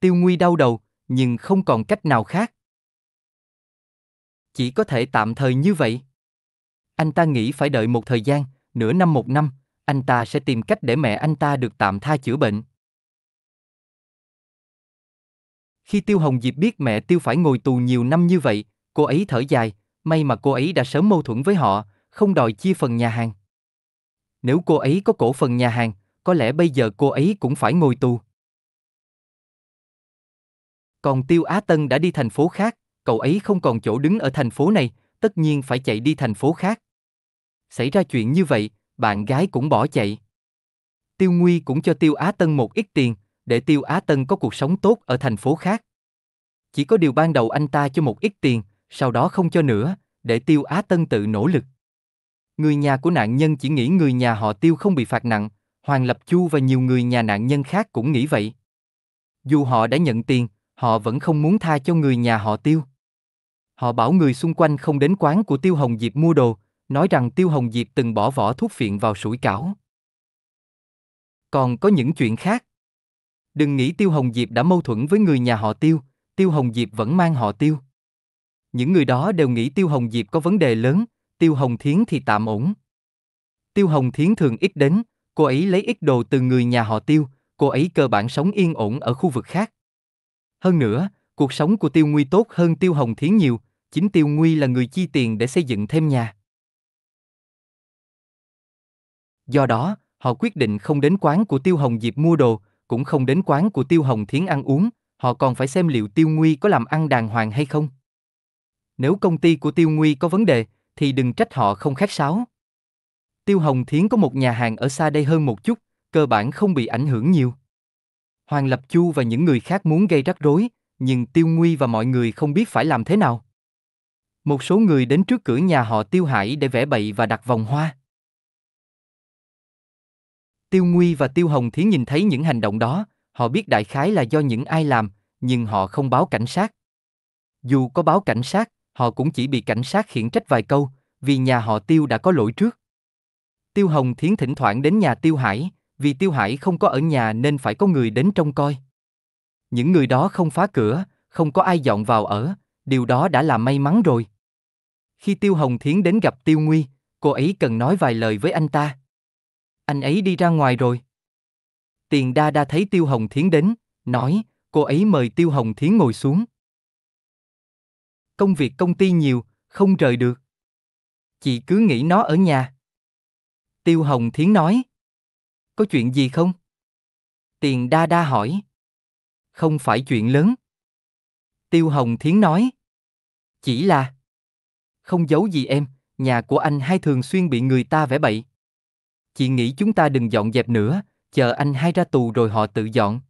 tiêu nguy đau đầu nhưng không còn cách nào khác chỉ có thể tạm thời như vậy anh ta nghĩ phải đợi một thời gian nửa năm một năm anh ta sẽ tìm cách để mẹ anh ta được tạm tha chữa bệnh Khi Tiêu Hồng Diệp biết mẹ Tiêu phải ngồi tù nhiều năm như vậy, cô ấy thở dài, may mà cô ấy đã sớm mâu thuẫn với họ, không đòi chia phần nhà hàng. Nếu cô ấy có cổ phần nhà hàng, có lẽ bây giờ cô ấy cũng phải ngồi tù. Còn Tiêu Á Tân đã đi thành phố khác, cậu ấy không còn chỗ đứng ở thành phố này, tất nhiên phải chạy đi thành phố khác. Xảy ra chuyện như vậy, bạn gái cũng bỏ chạy. Tiêu Nguy cũng cho Tiêu Á Tân một ít tiền, để Tiêu Á Tân có cuộc sống tốt ở thành phố khác. Chỉ có điều ban đầu anh ta cho một ít tiền, sau đó không cho nữa, để Tiêu Á Tân tự nỗ lực. Người nhà của nạn nhân chỉ nghĩ người nhà họ Tiêu không bị phạt nặng, Hoàng Lập Chu và nhiều người nhà nạn nhân khác cũng nghĩ vậy. Dù họ đã nhận tiền, họ vẫn không muốn tha cho người nhà họ Tiêu. Họ bảo người xung quanh không đến quán của Tiêu Hồng Diệp mua đồ, nói rằng Tiêu Hồng Diệp từng bỏ vỏ thuốc phiện vào sủi cảo. Còn có những chuyện khác. Đừng nghĩ Tiêu Hồng Diệp đã mâu thuẫn với người nhà họ Tiêu, Tiêu Hồng Diệp vẫn mang họ Tiêu. Những người đó đều nghĩ Tiêu Hồng Diệp có vấn đề lớn, Tiêu Hồng Thiến thì tạm ổn. Tiêu Hồng Thiến thường ít đến, cô ấy lấy ít đồ từ người nhà họ Tiêu, cô ấy cơ bản sống yên ổn ở khu vực khác. Hơn nữa, cuộc sống của Tiêu Nguy tốt hơn Tiêu Hồng Thiến nhiều, chính Tiêu Nguy là người chi tiền để xây dựng thêm nhà. Do đó, họ quyết định không đến quán của Tiêu Hồng Diệp mua đồ, cũng không đến quán của Tiêu Hồng Thiến ăn uống, họ còn phải xem liệu Tiêu Nguy có làm ăn đàng hoàng hay không. Nếu công ty của Tiêu Nguy có vấn đề, thì đừng trách họ không khách sáo. Tiêu Hồng Thiến có một nhà hàng ở xa đây hơn một chút, cơ bản không bị ảnh hưởng nhiều. Hoàng Lập Chu và những người khác muốn gây rắc rối, nhưng Tiêu Nguy và mọi người không biết phải làm thế nào. Một số người đến trước cửa nhà họ Tiêu Hải để vẽ bậy và đặt vòng hoa. Tiêu Nguy và Tiêu Hồng Thiến nhìn thấy những hành động đó, họ biết đại khái là do những ai làm, nhưng họ không báo cảnh sát. Dù có báo cảnh sát, họ cũng chỉ bị cảnh sát khiển trách vài câu, vì nhà họ Tiêu đã có lỗi trước. Tiêu Hồng Thiến thỉnh thoảng đến nhà Tiêu Hải, vì Tiêu Hải không có ở nhà nên phải có người đến trông coi. Những người đó không phá cửa, không có ai dọn vào ở, điều đó đã là may mắn rồi. Khi Tiêu Hồng Thiến đến gặp Tiêu Nguy, cô ấy cần nói vài lời với anh ta anh ấy đi ra ngoài rồi. Tiền đa đa thấy Tiêu Hồng Thiến đến, nói, cô ấy mời Tiêu Hồng Thiến ngồi xuống. Công việc công ty nhiều, không rời được. Chị cứ nghĩ nó ở nhà. Tiêu Hồng Thiến nói. Có chuyện gì không? Tiền đa đa hỏi. Không phải chuyện lớn. Tiêu Hồng Thiến nói. Chỉ là. Không giấu gì em, nhà của anh hay thường xuyên bị người ta vẽ bậy. Chị nghĩ chúng ta đừng dọn dẹp nữa, chờ anh hai ra tù rồi họ tự dọn.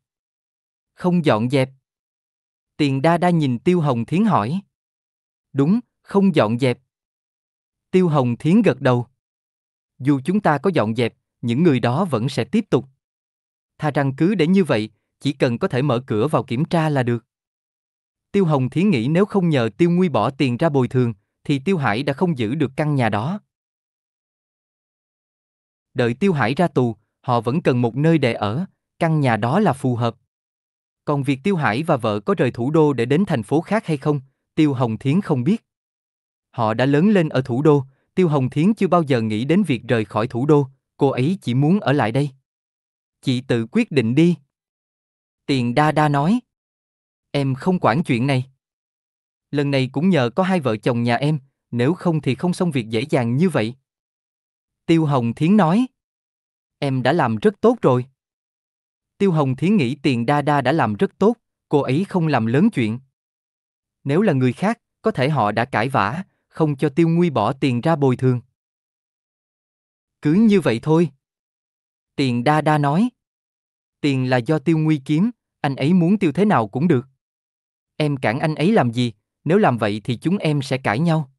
Không dọn dẹp. Tiền đa đa nhìn Tiêu Hồng Thiến hỏi. Đúng, không dọn dẹp. Tiêu Hồng Thiến gật đầu. Dù chúng ta có dọn dẹp, những người đó vẫn sẽ tiếp tục. thà rằng cứ để như vậy, chỉ cần có thể mở cửa vào kiểm tra là được. Tiêu Hồng Thiến nghĩ nếu không nhờ Tiêu Nguy bỏ tiền ra bồi thường, thì Tiêu Hải đã không giữ được căn nhà đó đợi Tiêu Hải ra tù, họ vẫn cần một nơi để ở, căn nhà đó là phù hợp. Còn việc Tiêu Hải và vợ có rời thủ đô để đến thành phố khác hay không, Tiêu Hồng Thiến không biết. Họ đã lớn lên ở thủ đô, Tiêu Hồng Thiến chưa bao giờ nghĩ đến việc rời khỏi thủ đô, cô ấy chỉ muốn ở lại đây. Chị tự quyết định đi. Tiền Đa Đa nói. Em không quản chuyện này. Lần này cũng nhờ có hai vợ chồng nhà em, nếu không thì không xong việc dễ dàng như vậy. Tiêu Hồng Thiến nói. Em đã làm rất tốt rồi. Tiêu Hồng Thiến nghĩ tiền đa đa đã làm rất tốt, cô ấy không làm lớn chuyện. Nếu là người khác, có thể họ đã cãi vã, không cho Tiêu Nguy bỏ tiền ra bồi thường. Cứ như vậy thôi. Tiền đa đa nói. Tiền là do Tiêu Nguy kiếm, anh ấy muốn tiêu thế nào cũng được. Em cản anh ấy làm gì, nếu làm vậy thì chúng em sẽ cãi nhau.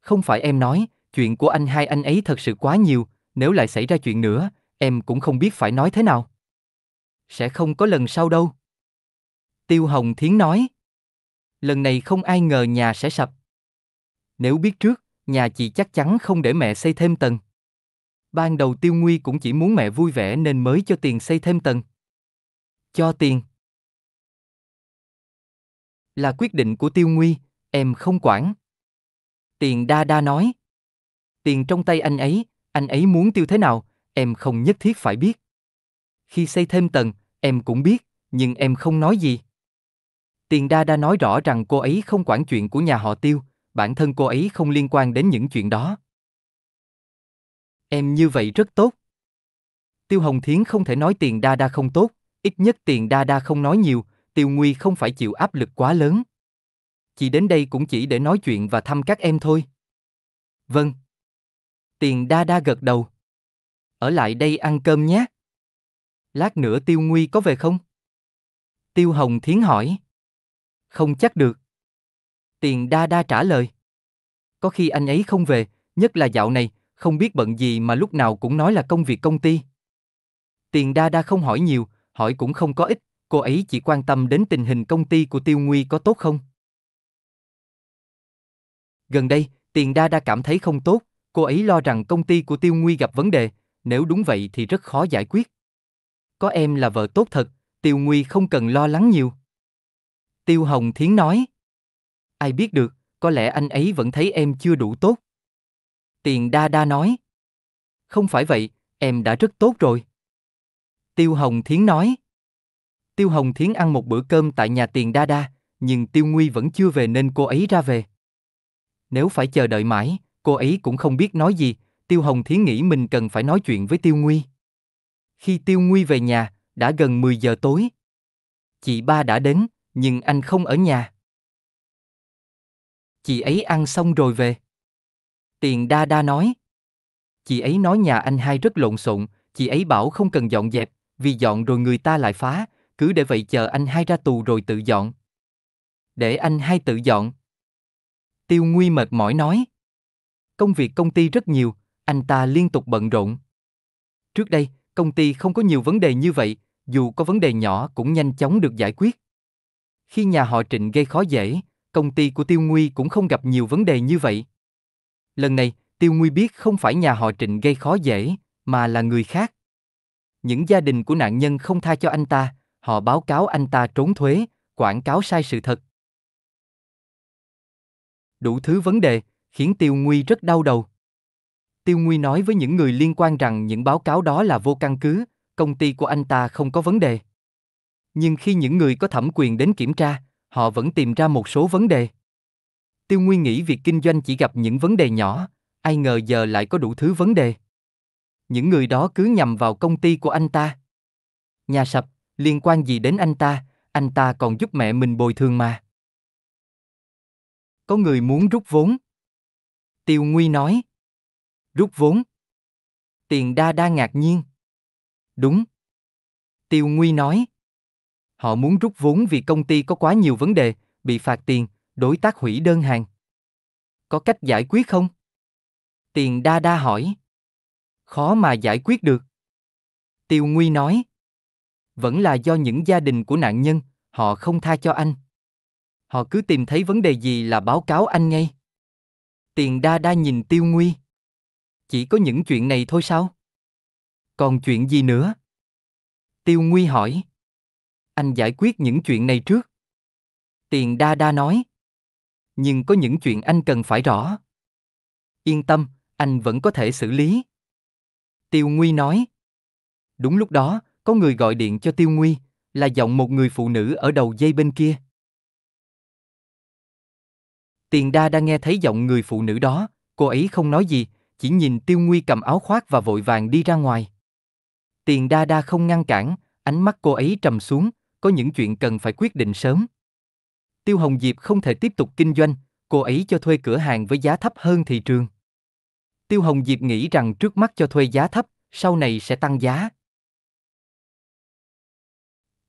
Không phải em nói, chuyện của anh hai anh ấy thật sự quá nhiều, nếu lại xảy ra chuyện nữa, em cũng không biết phải nói thế nào. Sẽ không có lần sau đâu. Tiêu Hồng Thiến nói. Lần này không ai ngờ nhà sẽ sập. Nếu biết trước, nhà chị chắc chắn không để mẹ xây thêm tầng. Ban đầu Tiêu Nguy cũng chỉ muốn mẹ vui vẻ nên mới cho tiền xây thêm tầng. Cho tiền. Là quyết định của Tiêu Nguy, em không quản. Tiền đa đa nói. Tiền trong tay anh ấy, anh ấy muốn tiêu thế nào, em không nhất thiết phải biết. Khi xây thêm tầng, em cũng biết, nhưng em không nói gì. Tiền đa đã nói rõ rằng cô ấy không quản chuyện của nhà họ tiêu, bản thân cô ấy không liên quan đến những chuyện đó. Em như vậy rất tốt. Tiêu Hồng Thiến không thể nói tiền đa đa không tốt, ít nhất tiền đa đa không nói nhiều, Tiêu Nguy không phải chịu áp lực quá lớn. Chị đến đây cũng chỉ để nói chuyện và thăm các em thôi. Vâng. Tiền đa đa gật đầu. Ở lại đây ăn cơm nhé. Lát nữa Tiêu Nguy có về không? Tiêu Hồng Thiến hỏi. Không chắc được. Tiền đa đa trả lời. Có khi anh ấy không về, nhất là dạo này, không biết bận gì mà lúc nào cũng nói là công việc công ty. Tiền đa đa không hỏi nhiều, hỏi cũng không có ích, cô ấy chỉ quan tâm đến tình hình công ty của Tiêu Nguy có tốt không. Gần đây, Tiền Đa Đa cảm thấy không tốt, Cô ấy lo rằng công ty của Tiêu Nguy gặp vấn đề, nếu đúng vậy thì rất khó giải quyết. Có em là vợ tốt thật, Tiêu Nguy không cần lo lắng nhiều. Tiêu Hồng Thiến nói. Ai biết được, có lẽ anh ấy vẫn thấy em chưa đủ tốt. Tiền Đa Đa nói. Không phải vậy, em đã rất tốt rồi. Tiêu Hồng Thiến nói. Tiêu Hồng Thiến ăn một bữa cơm tại nhà Tiền Đa Đa, nhưng Tiêu Nguy vẫn chưa về nên cô ấy ra về. Nếu phải chờ đợi mãi, cô ấy cũng không biết nói gì, Tiêu Hồng Thiến nghĩ mình cần phải nói chuyện với Tiêu Nguy. Khi Tiêu Nguy về nhà, đã gần 10 giờ tối. Chị ba đã đến, nhưng anh không ở nhà. Chị ấy ăn xong rồi về. Tiền đa đa nói. Chị ấy nói nhà anh hai rất lộn xộn, chị ấy bảo không cần dọn dẹp, vì dọn rồi người ta lại phá, cứ để vậy chờ anh hai ra tù rồi tự dọn. Để anh hai tự dọn. Tiêu Nguy mệt mỏi nói. Công việc công ty rất nhiều, anh ta liên tục bận rộn. Trước đây, công ty không có nhiều vấn đề như vậy, dù có vấn đề nhỏ cũng nhanh chóng được giải quyết. Khi nhà họ Trịnh gây khó dễ, công ty của Tiêu Nguy cũng không gặp nhiều vấn đề như vậy. Lần này, Tiêu Nguy biết không phải nhà họ Trịnh gây khó dễ, mà là người khác. Những gia đình của nạn nhân không tha cho anh ta, họ báo cáo anh ta trốn thuế, quảng cáo sai sự thật. Đủ thứ vấn đề, khiến Tiêu Nguy rất đau đầu. Tiêu Nguy nói với những người liên quan rằng những báo cáo đó là vô căn cứ, công ty của anh ta không có vấn đề. Nhưng khi những người có thẩm quyền đến kiểm tra, họ vẫn tìm ra một số vấn đề. Tiêu Nguy nghĩ việc kinh doanh chỉ gặp những vấn đề nhỏ, ai ngờ giờ lại có đủ thứ vấn đề. Những người đó cứ nhằm vào công ty của anh ta. Nhà sập, liên quan gì đến anh ta, anh ta còn giúp mẹ mình bồi thường mà. Có người muốn rút vốn. Tiêu Nguy nói. Rút vốn. Tiền đa đa ngạc nhiên. Đúng. Tiêu Nguy nói. Họ muốn rút vốn vì công ty có quá nhiều vấn đề, bị phạt tiền, đối tác hủy đơn hàng. Có cách giải quyết không? Tiền đa đa hỏi. Khó mà giải quyết được. Tiêu Nguy nói. Vẫn là do những gia đình của nạn nhân, họ không tha cho anh. Họ cứ tìm thấy vấn đề gì là báo cáo anh ngay. Tiền đa đa nhìn tiêu nguy. Chỉ có những chuyện này thôi sao? Còn chuyện gì nữa? Tiêu nguy hỏi. Anh giải quyết những chuyện này trước. Tiền đa đa nói. Nhưng có những chuyện anh cần phải rõ. Yên tâm, anh vẫn có thể xử lý. Tiêu Nguy nói. Đúng lúc đó, có người gọi điện cho Tiêu Nguy, là giọng một người phụ nữ ở đầu dây bên kia. Tiền đa đang nghe thấy giọng người phụ nữ đó, cô ấy không nói gì, chỉ nhìn tiêu nguy cầm áo khoác và vội vàng đi ra ngoài. Tiền đa đa không ngăn cản, ánh mắt cô ấy trầm xuống, có những chuyện cần phải quyết định sớm. Tiêu Hồng Diệp không thể tiếp tục kinh doanh, cô ấy cho thuê cửa hàng với giá thấp hơn thị trường. Tiêu Hồng Diệp nghĩ rằng trước mắt cho thuê giá thấp, sau này sẽ tăng giá.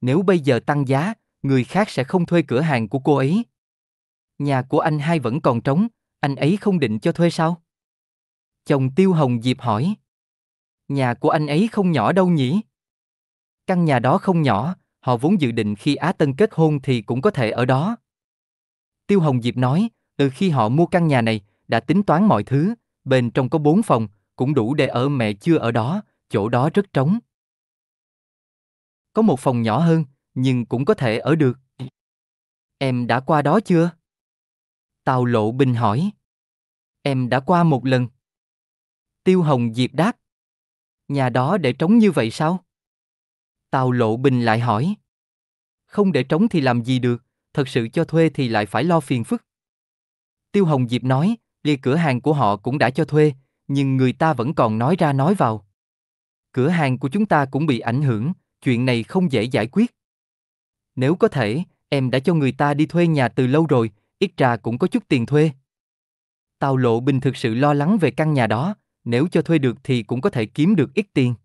Nếu bây giờ tăng giá, người khác sẽ không thuê cửa hàng của cô ấy. Nhà của anh hai vẫn còn trống, anh ấy không định cho thuê sao? Chồng Tiêu Hồng Diệp hỏi. Nhà của anh ấy không nhỏ đâu nhỉ? Căn nhà đó không nhỏ, họ vốn dự định khi Á Tân kết hôn thì cũng có thể ở đó. Tiêu Hồng Diệp nói, từ khi họ mua căn nhà này, đã tính toán mọi thứ, bên trong có bốn phòng, cũng đủ để ở mẹ chưa ở đó, chỗ đó rất trống. Có một phòng nhỏ hơn, nhưng cũng có thể ở được. Em đã qua đó chưa? Tào Lộ Bình hỏi. Em đã qua một lần. Tiêu Hồng Diệp đáp. Nhà đó để trống như vậy sao? Tào Lộ Bình lại hỏi. Không để trống thì làm gì được, thật sự cho thuê thì lại phải lo phiền phức. Tiêu Hồng Diệp nói, ly cửa hàng của họ cũng đã cho thuê, nhưng người ta vẫn còn nói ra nói vào. Cửa hàng của chúng ta cũng bị ảnh hưởng, chuyện này không dễ giải quyết. Nếu có thể, em đã cho người ta đi thuê nhà từ lâu rồi, ít ra cũng có chút tiền thuê. Tào Lộ Bình thực sự lo lắng về căn nhà đó, nếu cho thuê được thì cũng có thể kiếm được ít tiền.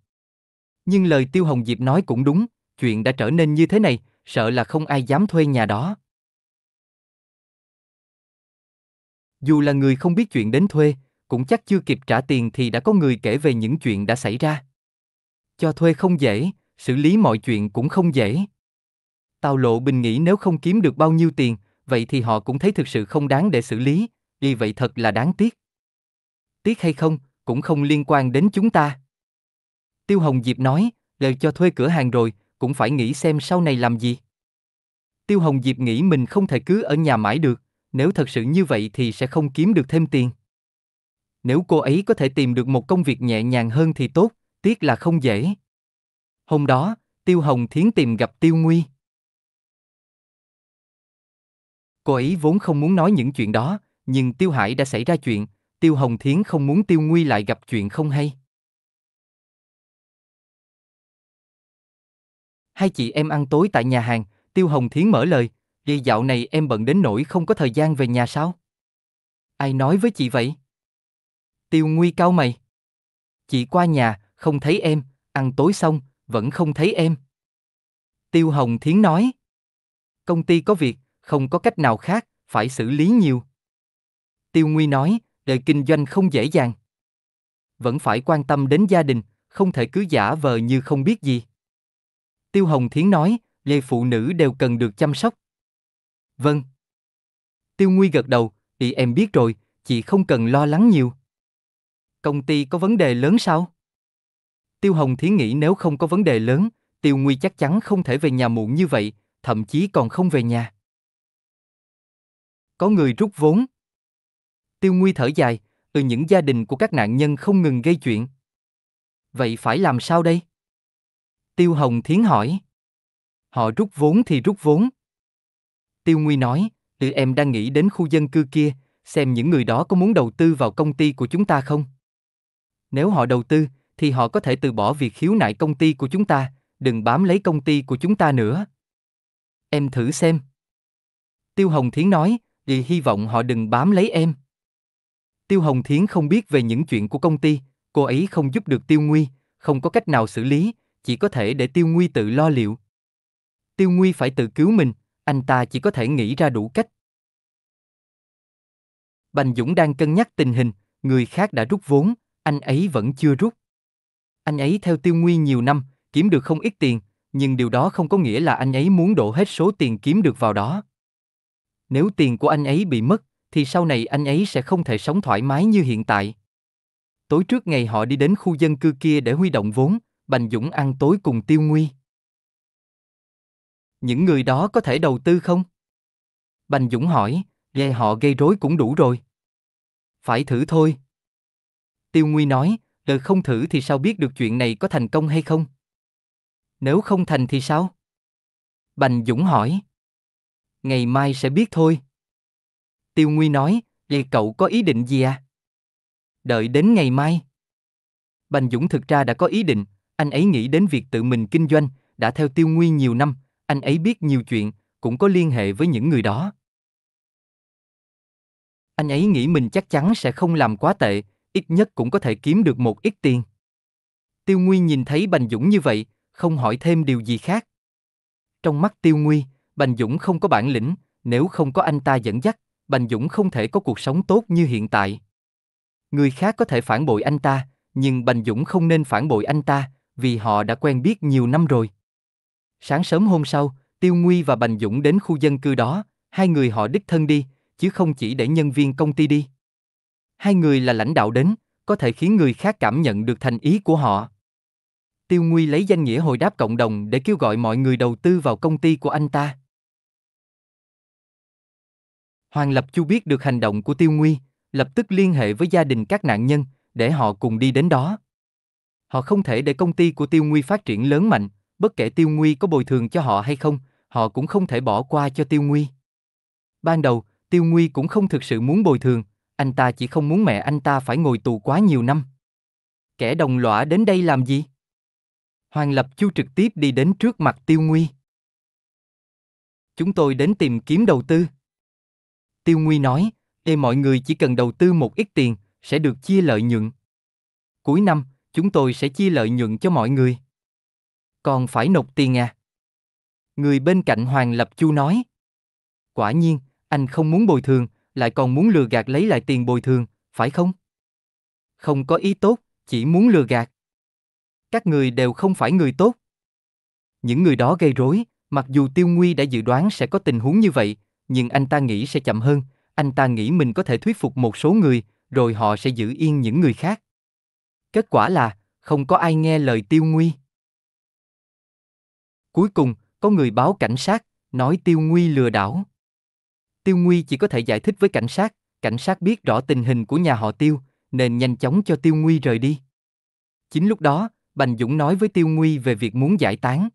Nhưng lời Tiêu Hồng Diệp nói cũng đúng, chuyện đã trở nên như thế này, sợ là không ai dám thuê nhà đó. Dù là người không biết chuyện đến thuê, cũng chắc chưa kịp trả tiền thì đã có người kể về những chuyện đã xảy ra. Cho thuê không dễ, xử lý mọi chuyện cũng không dễ. Tào Lộ Bình nghĩ nếu không kiếm được bao nhiêu tiền, vậy thì họ cũng thấy thực sự không đáng để xử lý, vì vậy thật là đáng tiếc. Tiếc hay không, cũng không liên quan đến chúng ta. Tiêu Hồng Diệp nói, lời cho thuê cửa hàng rồi, cũng phải nghĩ xem sau này làm gì. Tiêu Hồng Diệp nghĩ mình không thể cứ ở nhà mãi được, nếu thật sự như vậy thì sẽ không kiếm được thêm tiền. Nếu cô ấy có thể tìm được một công việc nhẹ nhàng hơn thì tốt, tiếc là không dễ. Hôm đó, Tiêu Hồng Thiến tìm gặp Tiêu Nguy. Cô ấy vốn không muốn nói những chuyện đó, nhưng Tiêu Hải đã xảy ra chuyện, Tiêu Hồng Thiến không muốn Tiêu Nguy lại gặp chuyện không hay. Hai chị em ăn tối tại nhà hàng, Tiêu Hồng Thiến mở lời, đi dạo này em bận đến nỗi không có thời gian về nhà sao? Ai nói với chị vậy? Tiêu Nguy cao mày. Chị qua nhà, không thấy em, ăn tối xong, vẫn không thấy em. Tiêu Hồng Thiến nói. Công ty có việc, không có cách nào khác, phải xử lý nhiều. Tiêu Nguy nói, đời kinh doanh không dễ dàng. Vẫn phải quan tâm đến gia đình, không thể cứ giả vờ như không biết gì. Tiêu Hồng Thiến nói, lê phụ nữ đều cần được chăm sóc. Vâng. Tiêu Nguy gật đầu, thì em biết rồi, chị không cần lo lắng nhiều. Công ty có vấn đề lớn sao? Tiêu Hồng Thiến nghĩ nếu không có vấn đề lớn, Tiêu Nguy chắc chắn không thể về nhà muộn như vậy, thậm chí còn không về nhà có người rút vốn. Tiêu Nguy thở dài, từ những gia đình của các nạn nhân không ngừng gây chuyện. Vậy phải làm sao đây? Tiêu Hồng Thiến hỏi. Họ rút vốn thì rút vốn. Tiêu Nguy nói, tụi em đang nghĩ đến khu dân cư kia, xem những người đó có muốn đầu tư vào công ty của chúng ta không. Nếu họ đầu tư, thì họ có thể từ bỏ việc khiếu nại công ty của chúng ta, đừng bám lấy công ty của chúng ta nữa. Em thử xem. Tiêu Hồng Thiến nói, đi hy vọng họ đừng bám lấy em. Tiêu Hồng Thiến không biết về những chuyện của công ty, cô ấy không giúp được Tiêu Nguy, không có cách nào xử lý, chỉ có thể để Tiêu Nguy tự lo liệu. Tiêu Nguy phải tự cứu mình, anh ta chỉ có thể nghĩ ra đủ cách. Bành Dũng đang cân nhắc tình hình, người khác đã rút vốn, anh ấy vẫn chưa rút. Anh ấy theo Tiêu Nguy nhiều năm, kiếm được không ít tiền, nhưng điều đó không có nghĩa là anh ấy muốn đổ hết số tiền kiếm được vào đó nếu tiền của anh ấy bị mất, thì sau này anh ấy sẽ không thể sống thoải mái như hiện tại. Tối trước ngày họ đi đến khu dân cư kia để huy động vốn, Bành Dũng ăn tối cùng Tiêu Nguy. Những người đó có thể đầu tư không? Bành Dũng hỏi, nghe họ gây rối cũng đủ rồi. Phải thử thôi. Tiêu Nguy nói, đời không thử thì sao biết được chuyện này có thành công hay không? Nếu không thành thì sao? Bành Dũng hỏi ngày mai sẽ biết thôi. Tiêu Nguy nói, thì cậu có ý định gì à? Đợi đến ngày mai. Bành Dũng thực ra đã có ý định, anh ấy nghĩ đến việc tự mình kinh doanh, đã theo Tiêu Nguy nhiều năm, anh ấy biết nhiều chuyện, cũng có liên hệ với những người đó. Anh ấy nghĩ mình chắc chắn sẽ không làm quá tệ, ít nhất cũng có thể kiếm được một ít tiền. Tiêu Nguy nhìn thấy Bành Dũng như vậy, không hỏi thêm điều gì khác. Trong mắt Tiêu Nguy, Bành Dũng không có bản lĩnh, nếu không có anh ta dẫn dắt, Bành Dũng không thể có cuộc sống tốt như hiện tại. Người khác có thể phản bội anh ta, nhưng Bành Dũng không nên phản bội anh ta, vì họ đã quen biết nhiều năm rồi. Sáng sớm hôm sau, Tiêu Nguy và Bành Dũng đến khu dân cư đó, hai người họ đích thân đi, chứ không chỉ để nhân viên công ty đi. Hai người là lãnh đạo đến, có thể khiến người khác cảm nhận được thành ý của họ. Tiêu Nguy lấy danh nghĩa hồi đáp cộng đồng để kêu gọi mọi người đầu tư vào công ty của anh ta. Hoàng Lập Chu biết được hành động của Tiêu Nguy, lập tức liên hệ với gia đình các nạn nhân, để họ cùng đi đến đó. Họ không thể để công ty của Tiêu Nguy phát triển lớn mạnh, bất kể Tiêu Nguy có bồi thường cho họ hay không, họ cũng không thể bỏ qua cho Tiêu Nguy. Ban đầu, Tiêu Nguy cũng không thực sự muốn bồi thường, anh ta chỉ không muốn mẹ anh ta phải ngồi tù quá nhiều năm. Kẻ đồng lõa đến đây làm gì? Hoàng Lập Chu trực tiếp đi đến trước mặt Tiêu Nguy. Chúng tôi đến tìm kiếm đầu tư. Tiêu Nguy nói, Ê mọi người chỉ cần đầu tư một ít tiền, sẽ được chia lợi nhuận. Cuối năm, chúng tôi sẽ chia lợi nhuận cho mọi người. Còn phải nộp tiền à? Người bên cạnh Hoàng Lập Chu nói. Quả nhiên, anh không muốn bồi thường, lại còn muốn lừa gạt lấy lại tiền bồi thường, phải không? Không có ý tốt, chỉ muốn lừa gạt. Các người đều không phải người tốt. Những người đó gây rối, mặc dù Tiêu Nguy đã dự đoán sẽ có tình huống như vậy, nhưng anh ta nghĩ sẽ chậm hơn, anh ta nghĩ mình có thể thuyết phục một số người, rồi họ sẽ giữ yên những người khác. Kết quả là, không có ai nghe lời Tiêu Nguy. Cuối cùng, có người báo cảnh sát, nói Tiêu Nguy lừa đảo. Tiêu Nguy chỉ có thể giải thích với cảnh sát, cảnh sát biết rõ tình hình của nhà họ Tiêu, nên nhanh chóng cho Tiêu Nguy rời đi. Chính lúc đó, Bành Dũng nói với Tiêu Nguy về việc muốn giải tán.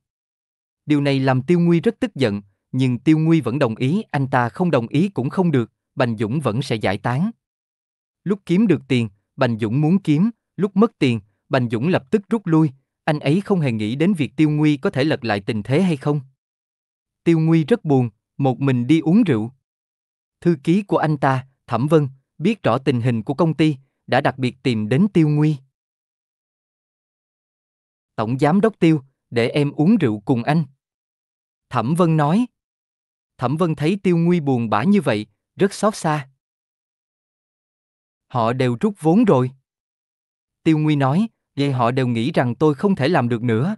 Điều này làm Tiêu Nguy rất tức giận, nhưng Tiêu Nguy vẫn đồng ý, anh ta không đồng ý cũng không được, Bành Dũng vẫn sẽ giải tán. Lúc kiếm được tiền, Bành Dũng muốn kiếm, lúc mất tiền, Bành Dũng lập tức rút lui, anh ấy không hề nghĩ đến việc Tiêu Nguy có thể lật lại tình thế hay không. Tiêu Nguy rất buồn, một mình đi uống rượu. Thư ký của anh ta, Thẩm Vân, biết rõ tình hình của công ty, đã đặc biệt tìm đến Tiêu Nguy. Tổng giám đốc Tiêu, để em uống rượu cùng anh. Thẩm Vân nói, Thẩm Vân thấy Tiêu Nguy buồn bã như vậy, rất xót xa. Họ đều rút vốn rồi. Tiêu Nguy nói, vậy họ đều nghĩ rằng tôi không thể làm được nữa.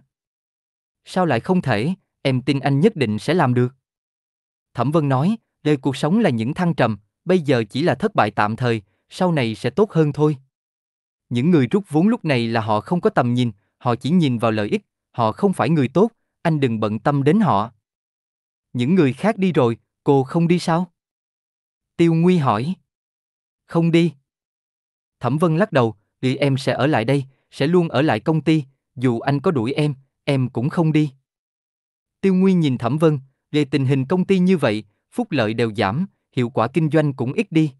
Sao lại không thể, em tin anh nhất định sẽ làm được. Thẩm Vân nói, đời cuộc sống là những thăng trầm, bây giờ chỉ là thất bại tạm thời, sau này sẽ tốt hơn thôi. Những người rút vốn lúc này là họ không có tầm nhìn, họ chỉ nhìn vào lợi ích, họ không phải người tốt, anh đừng bận tâm đến họ. Những người khác đi rồi, cô không đi sao? Tiêu Nguy hỏi. Không đi. Thẩm Vân lắc đầu, vì em sẽ ở lại đây, sẽ luôn ở lại công ty, dù anh có đuổi em, em cũng không đi. Tiêu Nguy nhìn Thẩm Vân, về tình hình công ty như vậy, phúc lợi đều giảm, hiệu quả kinh doanh cũng ít đi.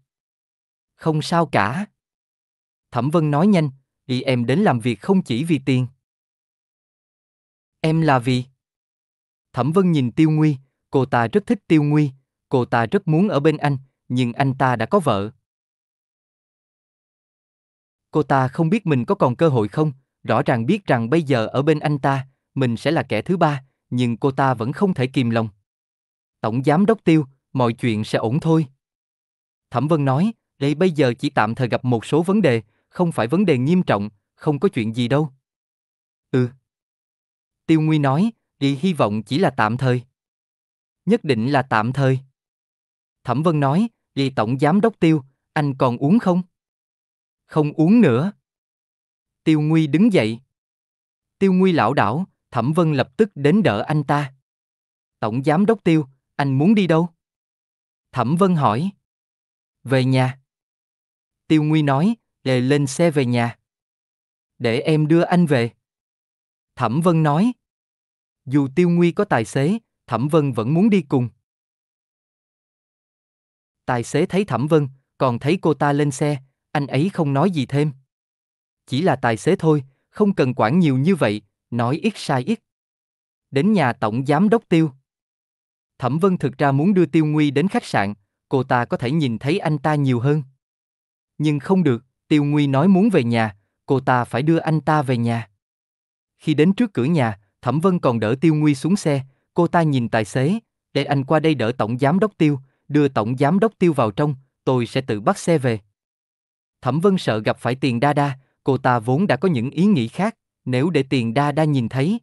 Không sao cả. Thẩm Vân nói nhanh, vì em đến làm việc không chỉ vì tiền. Em là vì... Thẩm Vân nhìn Tiêu Nguy, Cô ta rất thích Tiêu Nguy, cô ta rất muốn ở bên anh, nhưng anh ta đã có vợ. Cô ta không biết mình có còn cơ hội không, rõ ràng biết rằng bây giờ ở bên anh ta, mình sẽ là kẻ thứ ba, nhưng cô ta vẫn không thể kìm lòng. Tổng giám đốc Tiêu, mọi chuyện sẽ ổn thôi. Thẩm Vân nói, đây bây giờ chỉ tạm thời gặp một số vấn đề, không phải vấn đề nghiêm trọng, không có chuyện gì đâu. Ừ. Tiêu Nguy nói, đi hy vọng chỉ là tạm thời nhất định là tạm thời. Thẩm Vân nói, vì tổng giám đốc tiêu, anh còn uống không? Không uống nữa. Tiêu Nguy đứng dậy. Tiêu Nguy lão đảo, Thẩm Vân lập tức đến đỡ anh ta. Tổng giám đốc tiêu, anh muốn đi đâu? Thẩm Vân hỏi. Về nhà. Tiêu Nguy nói, lề lên xe về nhà. Để em đưa anh về. Thẩm Vân nói. Dù Tiêu Nguy có tài xế, Thẩm Vân vẫn muốn đi cùng. Tài xế thấy Thẩm Vân, còn thấy cô ta lên xe, anh ấy không nói gì thêm. Chỉ là tài xế thôi, không cần quản nhiều như vậy, nói ít sai ít. Đến nhà tổng giám đốc Tiêu. Thẩm Vân thực ra muốn đưa Tiêu Nguy đến khách sạn, cô ta có thể nhìn thấy anh ta nhiều hơn. Nhưng không được, Tiêu Nguy nói muốn về nhà, cô ta phải đưa anh ta về nhà. Khi đến trước cửa nhà, Thẩm Vân còn đỡ Tiêu Nguy xuống xe, Cô ta nhìn tài xế, để anh qua đây đỡ tổng giám đốc tiêu, đưa tổng giám đốc tiêu vào trong, tôi sẽ tự bắt xe về. Thẩm Vân sợ gặp phải tiền đa đa, cô ta vốn đã có những ý nghĩ khác, nếu để tiền đa đa nhìn thấy.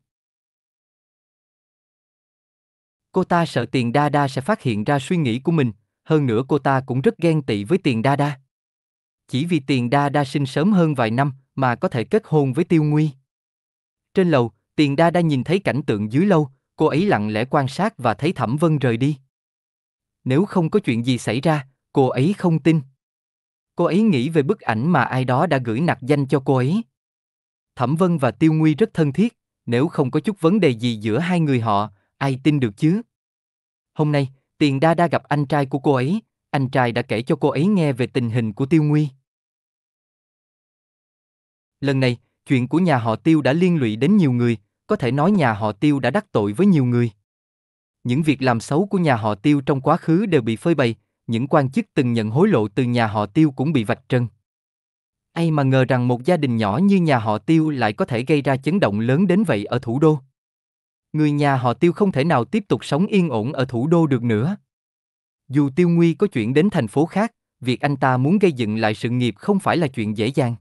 Cô ta sợ tiền đa đa sẽ phát hiện ra suy nghĩ của mình, hơn nữa cô ta cũng rất ghen tị với tiền đa đa. Chỉ vì tiền đa đa sinh sớm hơn vài năm mà có thể kết hôn với tiêu nguy. Trên lầu, tiền đa đa nhìn thấy cảnh tượng dưới lâu, cô ấy lặng lẽ quan sát và thấy Thẩm Vân rời đi. Nếu không có chuyện gì xảy ra, cô ấy không tin. Cô ấy nghĩ về bức ảnh mà ai đó đã gửi nặc danh cho cô ấy. Thẩm Vân và Tiêu Nguy rất thân thiết, nếu không có chút vấn đề gì giữa hai người họ, ai tin được chứ? Hôm nay, Tiền Đa Đa gặp anh trai của cô ấy, anh trai đã kể cho cô ấy nghe về tình hình của Tiêu Nguy. Lần này, chuyện của nhà họ Tiêu đã liên lụy đến nhiều người, có thể nói nhà họ tiêu đã đắc tội với nhiều người. Những việc làm xấu của nhà họ tiêu trong quá khứ đều bị phơi bày, những quan chức từng nhận hối lộ từ nhà họ tiêu cũng bị vạch trần. Ai mà ngờ rằng một gia đình nhỏ như nhà họ tiêu lại có thể gây ra chấn động lớn đến vậy ở thủ đô. Người nhà họ tiêu không thể nào tiếp tục sống yên ổn ở thủ đô được nữa. Dù tiêu nguy có chuyển đến thành phố khác, việc anh ta muốn gây dựng lại sự nghiệp không phải là chuyện dễ dàng.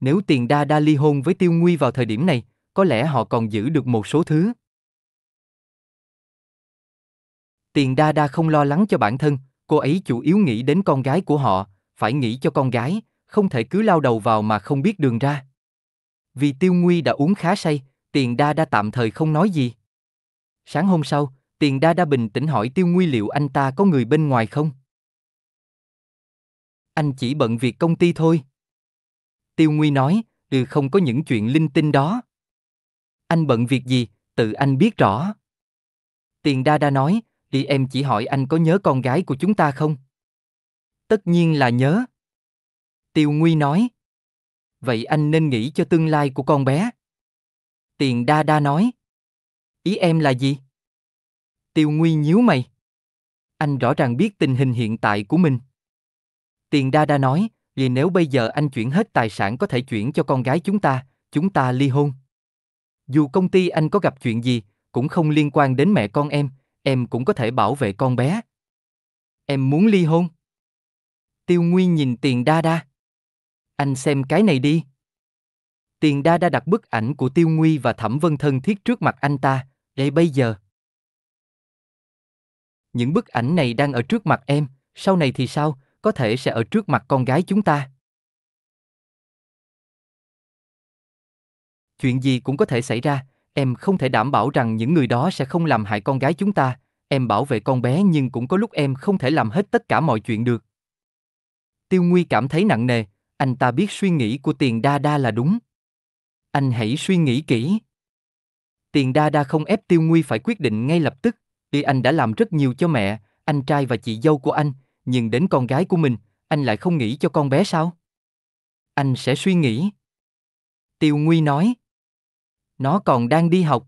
Nếu tiền đa đa ly hôn với tiêu nguy vào thời điểm này, có lẽ họ còn giữ được một số thứ. Tiền đa đa không lo lắng cho bản thân, cô ấy chủ yếu nghĩ đến con gái của họ, phải nghĩ cho con gái, không thể cứ lao đầu vào mà không biết đường ra. Vì tiêu nguy đã uống khá say, tiền đa đa tạm thời không nói gì. Sáng hôm sau, tiền đa đa bình tĩnh hỏi tiêu nguy liệu anh ta có người bên ngoài không? Anh chỉ bận việc công ty thôi. Tiêu nguy nói, ừ không có những chuyện linh tinh đó anh bận việc gì, tự anh biết rõ. Tiền đa đa nói, đi em chỉ hỏi anh có nhớ con gái của chúng ta không? Tất nhiên là nhớ. Tiêu Nguy nói. Vậy anh nên nghĩ cho tương lai của con bé. Tiền đa đa nói. Ý em là gì? Tiêu Nguy nhíu mày. Anh rõ ràng biết tình hình hiện tại của mình. Tiền đa đa nói, vì nếu bây giờ anh chuyển hết tài sản có thể chuyển cho con gái chúng ta, chúng ta ly hôn. Dù công ty anh có gặp chuyện gì, cũng không liên quan đến mẹ con em, em cũng có thể bảo vệ con bé. Em muốn ly hôn. Tiêu Nguyên nhìn tiền đa đa. Anh xem cái này đi. Tiền đa đa đặt bức ảnh của Tiêu Nguy và Thẩm Vân Thân thiết trước mặt anh ta, để bây giờ. Những bức ảnh này đang ở trước mặt em, sau này thì sao, có thể sẽ ở trước mặt con gái chúng ta. chuyện gì cũng có thể xảy ra, em không thể đảm bảo rằng những người đó sẽ không làm hại con gái chúng ta, em bảo vệ con bé nhưng cũng có lúc em không thể làm hết tất cả mọi chuyện được. Tiêu Nguy cảm thấy nặng nề, anh ta biết suy nghĩ của tiền đa đa là đúng. Anh hãy suy nghĩ kỹ. Tiền đa đa không ép Tiêu Nguy phải quyết định ngay lập tức, vì anh đã làm rất nhiều cho mẹ, anh trai và chị dâu của anh, nhưng đến con gái của mình, anh lại không nghĩ cho con bé sao? Anh sẽ suy nghĩ. Tiêu Nguy nói. Nó còn đang đi học.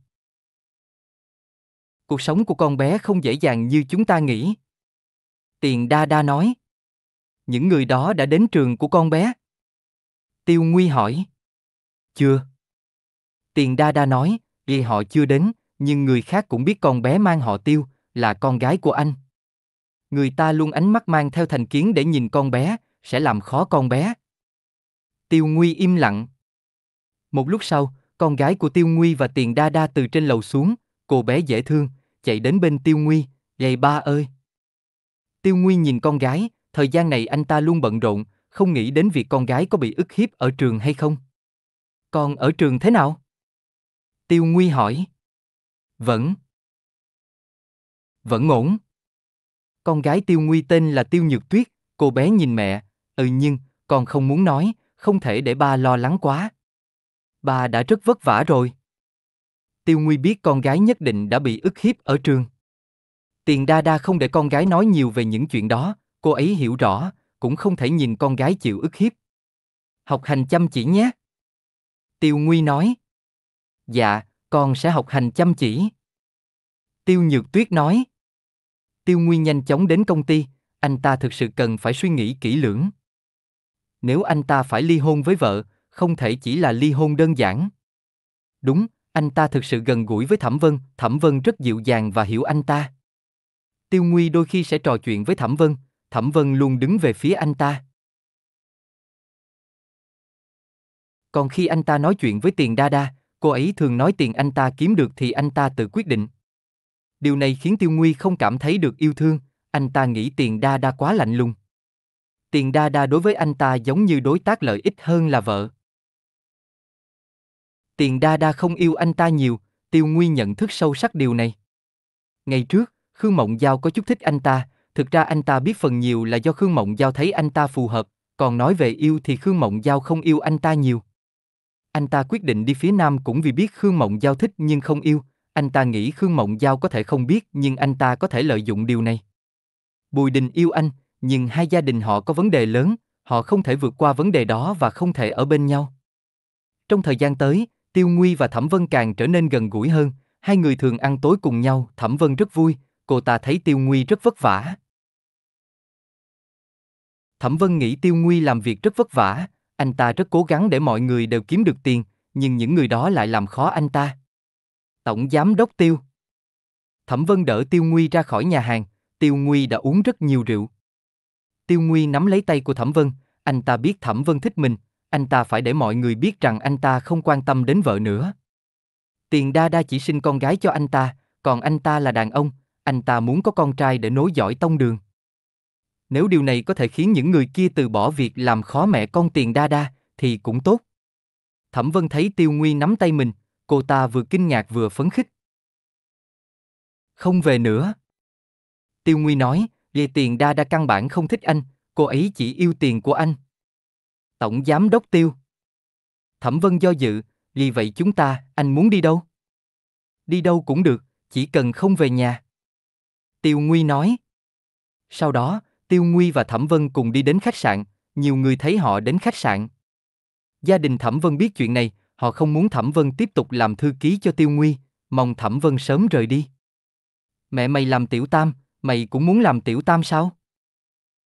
Cuộc sống của con bé không dễ dàng như chúng ta nghĩ. Tiền đa đa nói. Những người đó đã đến trường của con bé. Tiêu Nguy hỏi. Chưa. Tiền đa đa nói, vì họ chưa đến, nhưng người khác cũng biết con bé mang họ tiêu, là con gái của anh. Người ta luôn ánh mắt mang theo thành kiến để nhìn con bé, sẽ làm khó con bé. Tiêu Nguy im lặng. Một lúc sau, con gái của Tiêu Nguy và Tiền Đa Đa từ trên lầu xuống, cô bé dễ thương, chạy đến bên Tiêu Nguy, "Gầy ba ơi." Tiêu Nguy nhìn con gái, thời gian này anh ta luôn bận rộn, không nghĩ đến việc con gái có bị ức hiếp ở trường hay không. "Con ở trường thế nào?" Tiêu Nguy hỏi. "Vẫn vẫn ổn." Con gái Tiêu Nguy tên là Tiêu Nhược Tuyết, cô bé nhìn mẹ, "Ừ nhưng, con không muốn nói, không thể để ba lo lắng quá." Ba đã rất vất vả rồi. Tiêu Nguy biết con gái nhất định đã bị ức hiếp ở trường. Tiền đa đa không để con gái nói nhiều về những chuyện đó, cô ấy hiểu rõ, cũng không thể nhìn con gái chịu ức hiếp. Học hành chăm chỉ nhé. Tiêu Nguy nói. Dạ, con sẽ học hành chăm chỉ. Tiêu Nhược Tuyết nói. Tiêu Nguy nhanh chóng đến công ty, anh ta thực sự cần phải suy nghĩ kỹ lưỡng. Nếu anh ta phải ly hôn với vợ, không thể chỉ là ly hôn đơn giản. Đúng, anh ta thực sự gần gũi với Thẩm Vân, Thẩm Vân rất dịu dàng và hiểu anh ta. Tiêu Nguy đôi khi sẽ trò chuyện với Thẩm Vân, Thẩm Vân luôn đứng về phía anh ta. Còn khi anh ta nói chuyện với Tiền Đa Đa, cô ấy thường nói tiền anh ta kiếm được thì anh ta tự quyết định. Điều này khiến Tiêu Nguy không cảm thấy được yêu thương, anh ta nghĩ Tiền Đa Đa quá lạnh lùng. Tiền Đa Đa đối với anh ta giống như đối tác lợi ích hơn là vợ tiền đa đa không yêu anh ta nhiều, tiêu nguyên nhận thức sâu sắc điều này. Ngày trước, Khương Mộng Giao có chút thích anh ta, thực ra anh ta biết phần nhiều là do Khương Mộng Giao thấy anh ta phù hợp, còn nói về yêu thì Khương Mộng Giao không yêu anh ta nhiều. Anh ta quyết định đi phía Nam cũng vì biết Khương Mộng Giao thích nhưng không yêu, anh ta nghĩ Khương Mộng Giao có thể không biết nhưng anh ta có thể lợi dụng điều này. Bùi Đình yêu anh, nhưng hai gia đình họ có vấn đề lớn, họ không thể vượt qua vấn đề đó và không thể ở bên nhau. Trong thời gian tới, Tiêu Nguy và Thẩm Vân càng trở nên gần gũi hơn, hai người thường ăn tối cùng nhau, Thẩm Vân rất vui, cô ta thấy Tiêu Nguy rất vất vả. Thẩm Vân nghĩ Tiêu Nguy làm việc rất vất vả, anh ta rất cố gắng để mọi người đều kiếm được tiền, nhưng những người đó lại làm khó anh ta. Tổng giám đốc Tiêu Thẩm Vân đỡ Tiêu Nguy ra khỏi nhà hàng, Tiêu Nguy đã uống rất nhiều rượu. Tiêu Nguy nắm lấy tay của Thẩm Vân, anh ta biết Thẩm Vân thích mình, anh ta phải để mọi người biết rằng anh ta không quan tâm đến vợ nữa. Tiền đa đa chỉ sinh con gái cho anh ta, còn anh ta là đàn ông, anh ta muốn có con trai để nối dõi tông đường. Nếu điều này có thể khiến những người kia từ bỏ việc làm khó mẹ con tiền đa đa, thì cũng tốt. Thẩm Vân thấy Tiêu Nguy nắm tay mình, cô ta vừa kinh ngạc vừa phấn khích. Không về nữa. Tiêu Nguy nói, về tiền đa đa căn bản không thích anh, cô ấy chỉ yêu tiền của anh. Tổng Giám Đốc Tiêu. Thẩm Vân do dự, vì vậy chúng ta, anh muốn đi đâu? Đi đâu cũng được, chỉ cần không về nhà. Tiêu Nguy nói. Sau đó, Tiêu Nguy và Thẩm Vân cùng đi đến khách sạn, nhiều người thấy họ đến khách sạn. Gia đình Thẩm Vân biết chuyện này, họ không muốn Thẩm Vân tiếp tục làm thư ký cho Tiêu Nguy, mong Thẩm Vân sớm rời đi. Mẹ mày làm tiểu tam, mày cũng muốn làm tiểu tam sao?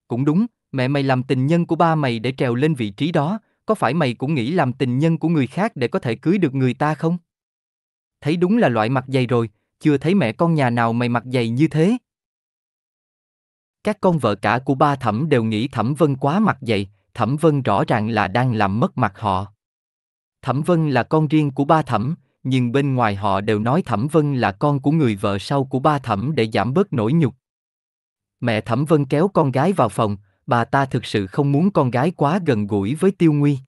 Cũng đúng, Mẹ mày làm tình nhân của ba mày để trèo lên vị trí đó, có phải mày cũng nghĩ làm tình nhân của người khác để có thể cưới được người ta không? Thấy đúng là loại mặt dày rồi, chưa thấy mẹ con nhà nào mày mặt dày như thế. Các con vợ cả của ba thẩm đều nghĩ thẩm vân quá mặt dày, thẩm vân rõ ràng là đang làm mất mặt họ. Thẩm vân là con riêng của ba thẩm, nhưng bên ngoài họ đều nói thẩm vân là con của người vợ sau của ba thẩm để giảm bớt nỗi nhục. Mẹ thẩm vân kéo con gái vào phòng, bà ta thực sự không muốn con gái quá gần gũi với tiêu nguy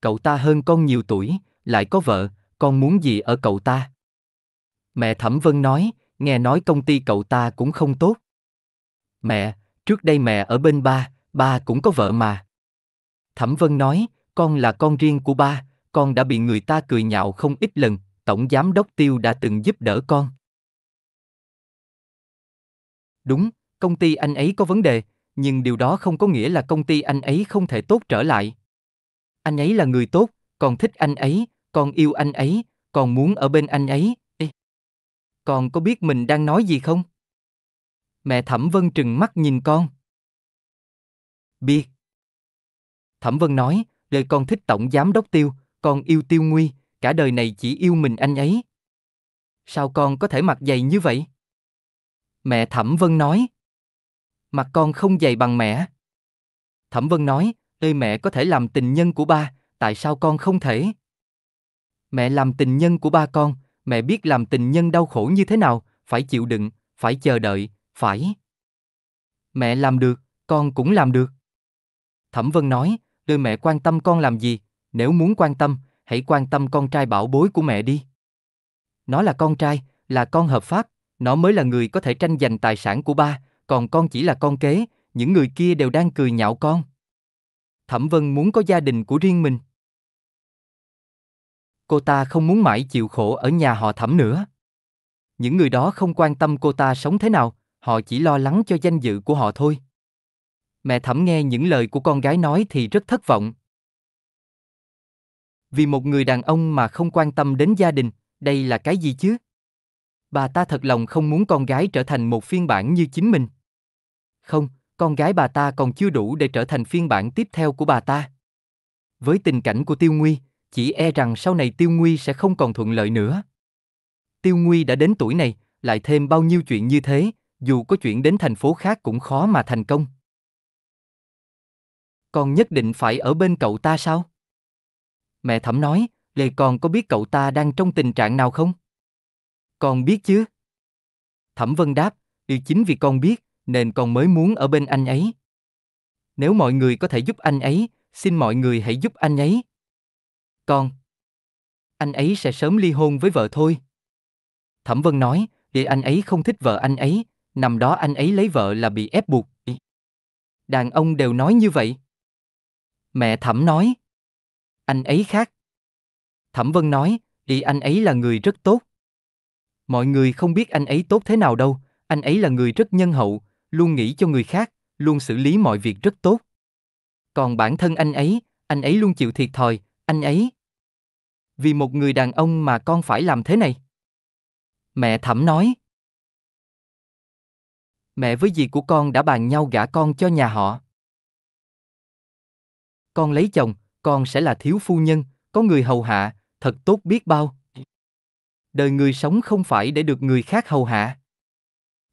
cậu ta hơn con nhiều tuổi lại có vợ con muốn gì ở cậu ta mẹ thẩm vân nói nghe nói công ty cậu ta cũng không tốt mẹ trước đây mẹ ở bên ba ba cũng có vợ mà thẩm vân nói con là con riêng của ba con đã bị người ta cười nhạo không ít lần tổng giám đốc tiêu đã từng giúp đỡ con đúng công ty anh ấy có vấn đề nhưng điều đó không có nghĩa là công ty anh ấy không thể tốt trở lại. Anh ấy là người tốt, còn thích anh ấy, còn yêu anh ấy, còn muốn ở bên anh ấy. Ê. Con có biết mình đang nói gì không? Mẹ Thẩm Vân trừng mắt nhìn con. Biết. Thẩm Vân nói, đời con thích tổng giám đốc tiêu, con yêu tiêu nguy, cả đời này chỉ yêu mình anh ấy. Sao con có thể mặc dày như vậy? Mẹ Thẩm Vân nói mặt con không dày bằng mẹ. Thẩm Vân nói, ơi mẹ có thể làm tình nhân của ba, tại sao con không thể? Mẹ làm tình nhân của ba con, mẹ biết làm tình nhân đau khổ như thế nào, phải chịu đựng, phải chờ đợi, phải. Mẹ làm được, con cũng làm được. Thẩm Vân nói, đôi mẹ quan tâm con làm gì, nếu muốn quan tâm, hãy quan tâm con trai bảo bối của mẹ đi. Nó là con trai, là con hợp pháp, nó mới là người có thể tranh giành tài sản của ba, còn con chỉ là con kế, những người kia đều đang cười nhạo con. Thẩm Vân muốn có gia đình của riêng mình. Cô ta không muốn mãi chịu khổ ở nhà họ Thẩm nữa. Những người đó không quan tâm cô ta sống thế nào, họ chỉ lo lắng cho danh dự của họ thôi. Mẹ Thẩm nghe những lời của con gái nói thì rất thất vọng. Vì một người đàn ông mà không quan tâm đến gia đình, đây là cái gì chứ? Bà ta thật lòng không muốn con gái trở thành một phiên bản như chính mình. Không, con gái bà ta còn chưa đủ để trở thành phiên bản tiếp theo của bà ta. Với tình cảnh của Tiêu Nguy, chỉ e rằng sau này Tiêu Nguy sẽ không còn thuận lợi nữa. Tiêu Nguy đã đến tuổi này, lại thêm bao nhiêu chuyện như thế, dù có chuyện đến thành phố khác cũng khó mà thành công. Con nhất định phải ở bên cậu ta sao? Mẹ thẩm nói, Lê con có biết cậu ta đang trong tình trạng nào không? Con biết chứ? Thẩm Vân đáp, ừ chính vì con biết, nên con mới muốn ở bên anh ấy. Nếu mọi người có thể giúp anh ấy, xin mọi người hãy giúp anh ấy. Con. Anh ấy sẽ sớm ly hôn với vợ thôi. Thẩm Vân nói, vì anh ấy không thích vợ anh ấy, năm đó anh ấy lấy vợ là bị ép buộc. Đàn ông đều nói như vậy. Mẹ Thẩm nói. Anh ấy khác. Thẩm Vân nói, vì anh ấy là người rất tốt. Mọi người không biết anh ấy tốt thế nào đâu, anh ấy là người rất nhân hậu, luôn nghĩ cho người khác, luôn xử lý mọi việc rất tốt. Còn bản thân anh ấy, anh ấy luôn chịu thiệt thòi, anh ấy. Vì một người đàn ông mà con phải làm thế này. Mẹ thẩm nói. Mẹ với dì của con đã bàn nhau gả con cho nhà họ. Con lấy chồng, con sẽ là thiếu phu nhân, có người hầu hạ, thật tốt biết bao. Đời người sống không phải để được người khác hầu hạ.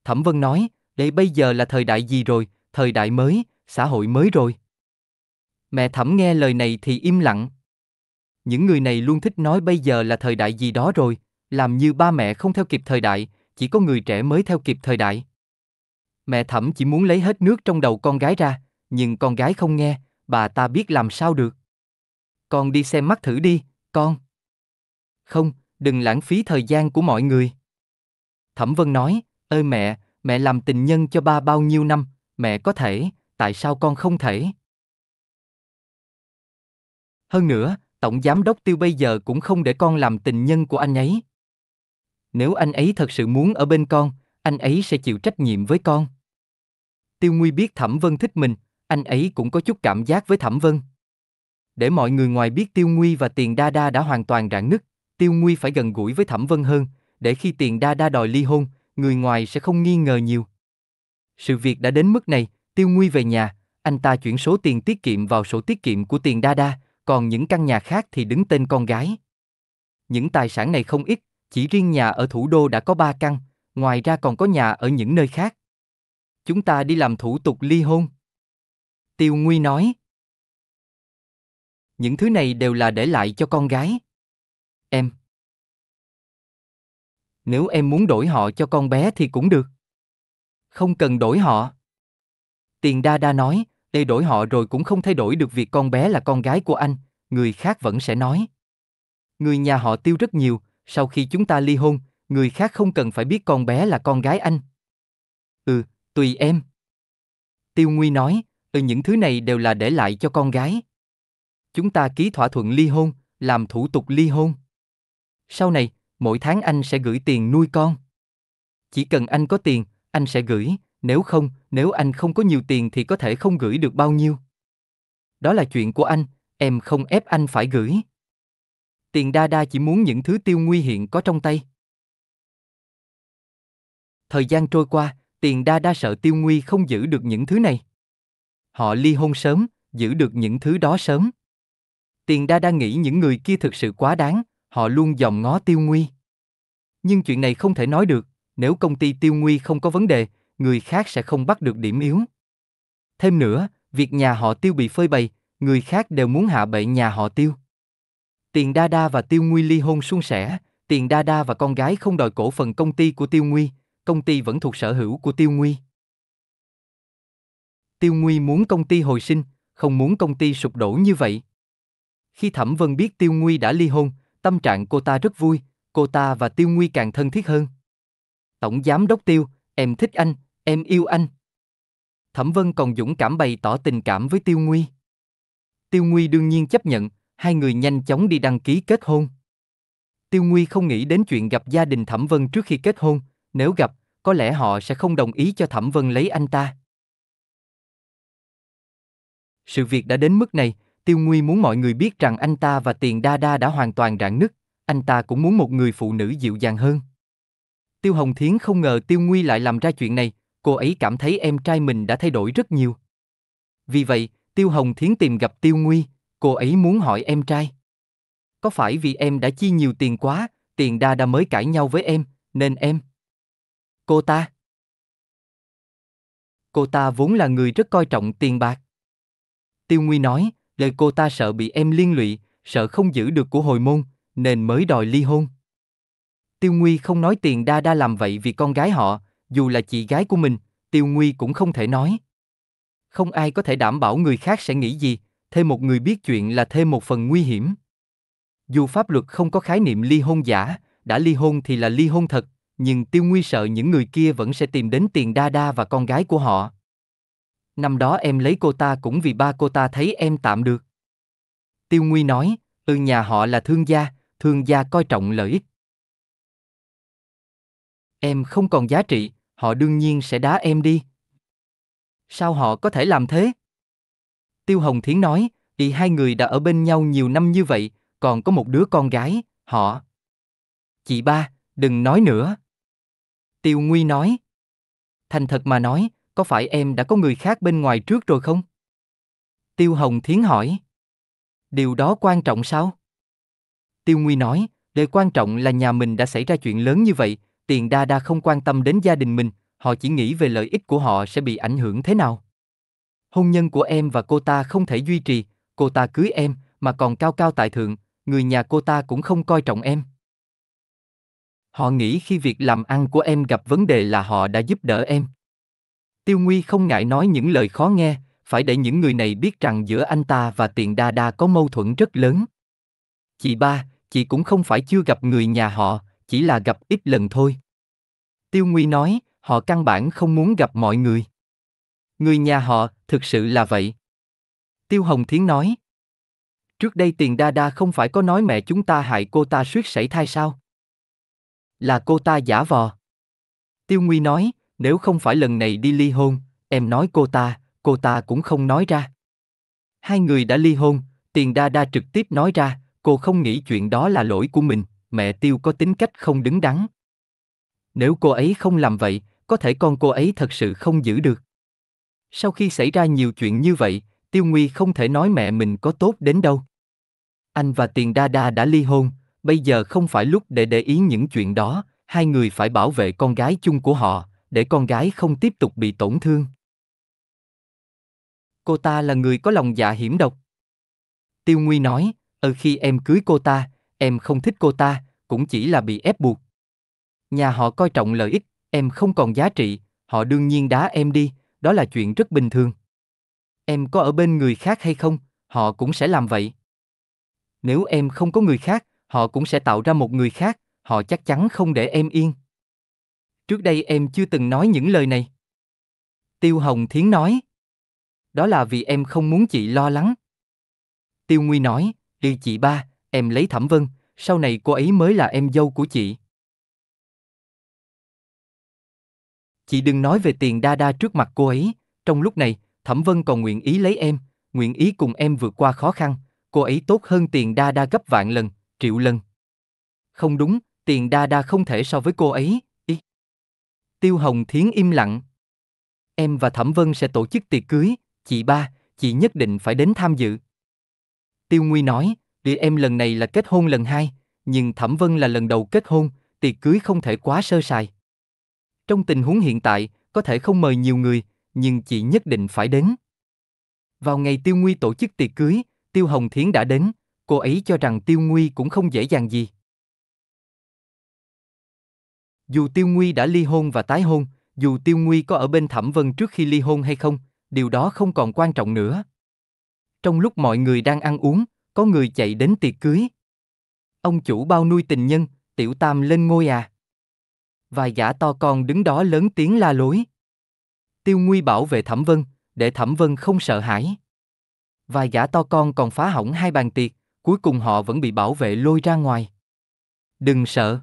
Thẩm Vân nói, đây bây giờ là thời đại gì rồi, thời đại mới, xã hội mới rồi. Mẹ thẩm nghe lời này thì im lặng. Những người này luôn thích nói bây giờ là thời đại gì đó rồi, làm như ba mẹ không theo kịp thời đại, chỉ có người trẻ mới theo kịp thời đại. Mẹ thẩm chỉ muốn lấy hết nước trong đầu con gái ra, nhưng con gái không nghe, bà ta biết làm sao được. Con đi xem mắt thử đi, con. Không, đừng lãng phí thời gian của mọi người. Thẩm Vân nói, ơi mẹ, mẹ làm tình nhân cho ba bao nhiêu năm, mẹ có thể, tại sao con không thể? Hơn nữa, tổng giám đốc Tiêu bây giờ cũng không để con làm tình nhân của anh ấy. Nếu anh ấy thật sự muốn ở bên con, anh ấy sẽ chịu trách nhiệm với con. Tiêu Nguy biết Thẩm Vân thích mình, anh ấy cũng có chút cảm giác với Thẩm Vân. Để mọi người ngoài biết Tiêu Nguy và Tiền Đa Đa đã hoàn toàn rạn nứt, Tiêu Nguy phải gần gũi với Thẩm Vân hơn, để khi Tiền Đa Đa đòi ly hôn, người ngoài sẽ không nghi ngờ nhiều. Sự việc đã đến mức này, Tiêu Nguy về nhà, anh ta chuyển số tiền tiết kiệm vào sổ tiết kiệm của tiền đa đa, còn những căn nhà khác thì đứng tên con gái. Những tài sản này không ít, chỉ riêng nhà ở thủ đô đã có 3 căn, ngoài ra còn có nhà ở những nơi khác. Chúng ta đi làm thủ tục ly hôn. Tiêu Nguy nói. Những thứ này đều là để lại cho con gái. Em, nếu em muốn đổi họ cho con bé thì cũng được. Không cần đổi họ. Tiền Đa Đa nói, đây đổi họ rồi cũng không thay đổi được việc con bé là con gái của anh, người khác vẫn sẽ nói. Người nhà họ tiêu rất nhiều, sau khi chúng ta ly hôn, người khác không cần phải biết con bé là con gái anh. Ừ, tùy em. Tiêu Nguy nói, ừ những thứ này đều là để lại cho con gái. Chúng ta ký thỏa thuận ly hôn, làm thủ tục ly hôn. Sau này, mỗi tháng anh sẽ gửi tiền nuôi con. Chỉ cần anh có tiền, anh sẽ gửi, nếu không, nếu anh không có nhiều tiền thì có thể không gửi được bao nhiêu. Đó là chuyện của anh, em không ép anh phải gửi. Tiền đa đa chỉ muốn những thứ tiêu nguy hiện có trong tay. Thời gian trôi qua, tiền đa đa sợ tiêu nguy không giữ được những thứ này. Họ ly hôn sớm, giữ được những thứ đó sớm. Tiền đa đa nghĩ những người kia thực sự quá đáng, họ luôn dòm ngó tiêu nguy. Nhưng chuyện này không thể nói được, nếu công ty tiêu nguy không có vấn đề, người khác sẽ không bắt được điểm yếu. Thêm nữa, việc nhà họ tiêu bị phơi bày, người khác đều muốn hạ bệ nhà họ tiêu. Tiền Đa Đa và Tiêu Nguy ly hôn suôn sẻ, Tiền Đa Đa và con gái không đòi cổ phần công ty của Tiêu Nguy, công ty vẫn thuộc sở hữu của Tiêu Nguy. Tiêu Nguy muốn công ty hồi sinh, không muốn công ty sụp đổ như vậy. Khi Thẩm Vân biết Tiêu Nguy đã ly hôn, Tâm trạng cô ta rất vui, cô ta và Tiêu Nguy càng thân thiết hơn. Tổng giám đốc Tiêu, em thích anh, em yêu anh. Thẩm Vân còn dũng cảm bày tỏ tình cảm với Tiêu Nguy. Tiêu Nguy đương nhiên chấp nhận, hai người nhanh chóng đi đăng ký kết hôn. Tiêu Nguy không nghĩ đến chuyện gặp gia đình Thẩm Vân trước khi kết hôn, nếu gặp, có lẽ họ sẽ không đồng ý cho Thẩm Vân lấy anh ta. Sự việc đã đến mức này, Tiêu Nguy muốn mọi người biết rằng anh ta và Tiền Đa Đa đã hoàn toàn rạn nứt, anh ta cũng muốn một người phụ nữ dịu dàng hơn. Tiêu Hồng Thiến không ngờ Tiêu Nguy lại làm ra chuyện này, cô ấy cảm thấy em trai mình đã thay đổi rất nhiều. Vì vậy, Tiêu Hồng Thiến tìm gặp Tiêu Nguy, cô ấy muốn hỏi em trai. Có phải vì em đã chi nhiều tiền quá, tiền đa đa mới cãi nhau với em, nên em... Cô ta... Cô ta vốn là người rất coi trọng tiền bạc. Tiêu Nguy nói, Đời cô ta sợ bị em liên lụy, sợ không giữ được của hồi môn, nên mới đòi ly hôn. Tiêu Nguy không nói tiền đa đa làm vậy vì con gái họ, dù là chị gái của mình, Tiêu Nguy cũng không thể nói. Không ai có thể đảm bảo người khác sẽ nghĩ gì, thêm một người biết chuyện là thêm một phần nguy hiểm. Dù pháp luật không có khái niệm ly hôn giả, đã ly hôn thì là ly hôn thật, nhưng Tiêu Nguy sợ những người kia vẫn sẽ tìm đến tiền đa đa và con gái của họ năm đó em lấy cô ta cũng vì ba cô ta thấy em tạm được. Tiêu Nguy nói, ừ nhà họ là thương gia, thương gia coi trọng lợi ích. Em không còn giá trị, họ đương nhiên sẽ đá em đi. Sao họ có thể làm thế? Tiêu Hồng Thiến nói, vì hai người đã ở bên nhau nhiều năm như vậy, còn có một đứa con gái, họ. Chị ba, đừng nói nữa. Tiêu Nguy nói. Thành thật mà nói, có phải em đã có người khác bên ngoài trước rồi không? Tiêu Hồng Thiến hỏi. Điều đó quan trọng sao? Tiêu Nguy nói, điều quan trọng là nhà mình đã xảy ra chuyện lớn như vậy, tiền đa đa không quan tâm đến gia đình mình, họ chỉ nghĩ về lợi ích của họ sẽ bị ảnh hưởng thế nào. Hôn nhân của em và cô ta không thể duy trì, cô ta cưới em mà còn cao cao tại thượng, người nhà cô ta cũng không coi trọng em. Họ nghĩ khi việc làm ăn của em gặp vấn đề là họ đã giúp đỡ em, Tiêu Nguy không ngại nói những lời khó nghe, phải để những người này biết rằng giữa anh ta và Tiền đa đa có mâu thuẫn rất lớn. Chị ba, chị cũng không phải chưa gặp người nhà họ, chỉ là gặp ít lần thôi. Tiêu Nguy nói, họ căn bản không muốn gặp mọi người. Người nhà họ, thực sự là vậy. Tiêu Hồng Thiến nói. Trước đây tiền đa đa không phải có nói mẹ chúng ta hại cô ta suýt sảy thai sao? Là cô ta giả vò. Tiêu Nguy nói, nếu không phải lần này đi ly hôn, em nói cô ta, cô ta cũng không nói ra. Hai người đã ly hôn, tiền đa đa trực tiếp nói ra, cô không nghĩ chuyện đó là lỗi của mình, mẹ tiêu có tính cách không đứng đắn. Nếu cô ấy không làm vậy, có thể con cô ấy thật sự không giữ được. Sau khi xảy ra nhiều chuyện như vậy, Tiêu Nguy không thể nói mẹ mình có tốt đến đâu. Anh và Tiền Đa Đa đã ly hôn, bây giờ không phải lúc để để ý những chuyện đó, hai người phải bảo vệ con gái chung của họ, để con gái không tiếp tục bị tổn thương. Cô ta là người có lòng dạ hiểm độc. Tiêu Nguy nói, ở ờ, khi em cưới cô ta, em không thích cô ta, cũng chỉ là bị ép buộc. Nhà họ coi trọng lợi ích, em không còn giá trị, họ đương nhiên đá em đi, đó là chuyện rất bình thường. Em có ở bên người khác hay không, họ cũng sẽ làm vậy. Nếu em không có người khác, họ cũng sẽ tạo ra một người khác, họ chắc chắn không để em yên trước đây em chưa từng nói những lời này. Tiêu Hồng Thiến nói. Đó là vì em không muốn chị lo lắng. Tiêu Nguy nói, đi chị ba, em lấy Thẩm Vân, sau này cô ấy mới là em dâu của chị. Chị đừng nói về tiền đa đa trước mặt cô ấy, trong lúc này, Thẩm Vân còn nguyện ý lấy em, nguyện ý cùng em vượt qua khó khăn, cô ấy tốt hơn tiền đa đa gấp vạn lần, triệu lần. Không đúng, tiền đa đa không thể so với cô ấy, Tiêu Hồng Thiến im lặng. Em và Thẩm Vân sẽ tổ chức tiệc cưới, chị ba, chị nhất định phải đến tham dự. Tiêu Nguy nói, vì em lần này là kết hôn lần hai, nhưng Thẩm Vân là lần đầu kết hôn, tiệc cưới không thể quá sơ sài. Trong tình huống hiện tại, có thể không mời nhiều người, nhưng chị nhất định phải đến. Vào ngày Tiêu Nguy tổ chức tiệc cưới, Tiêu Hồng Thiến đã đến, cô ấy cho rằng Tiêu Nguy cũng không dễ dàng gì. Dù Tiêu Nguy đã ly hôn và tái hôn, dù Tiêu Nguy có ở bên Thẩm Vân trước khi ly hôn hay không, điều đó không còn quan trọng nữa. Trong lúc mọi người đang ăn uống, có người chạy đến tiệc cưới. Ông chủ bao nuôi tình nhân, tiểu tam lên ngôi à. Vài gã to con đứng đó lớn tiếng la lối. Tiêu Nguy bảo vệ Thẩm Vân, để Thẩm Vân không sợ hãi. Vài gã to con còn phá hỏng hai bàn tiệc, cuối cùng họ vẫn bị bảo vệ lôi ra ngoài. Đừng sợ.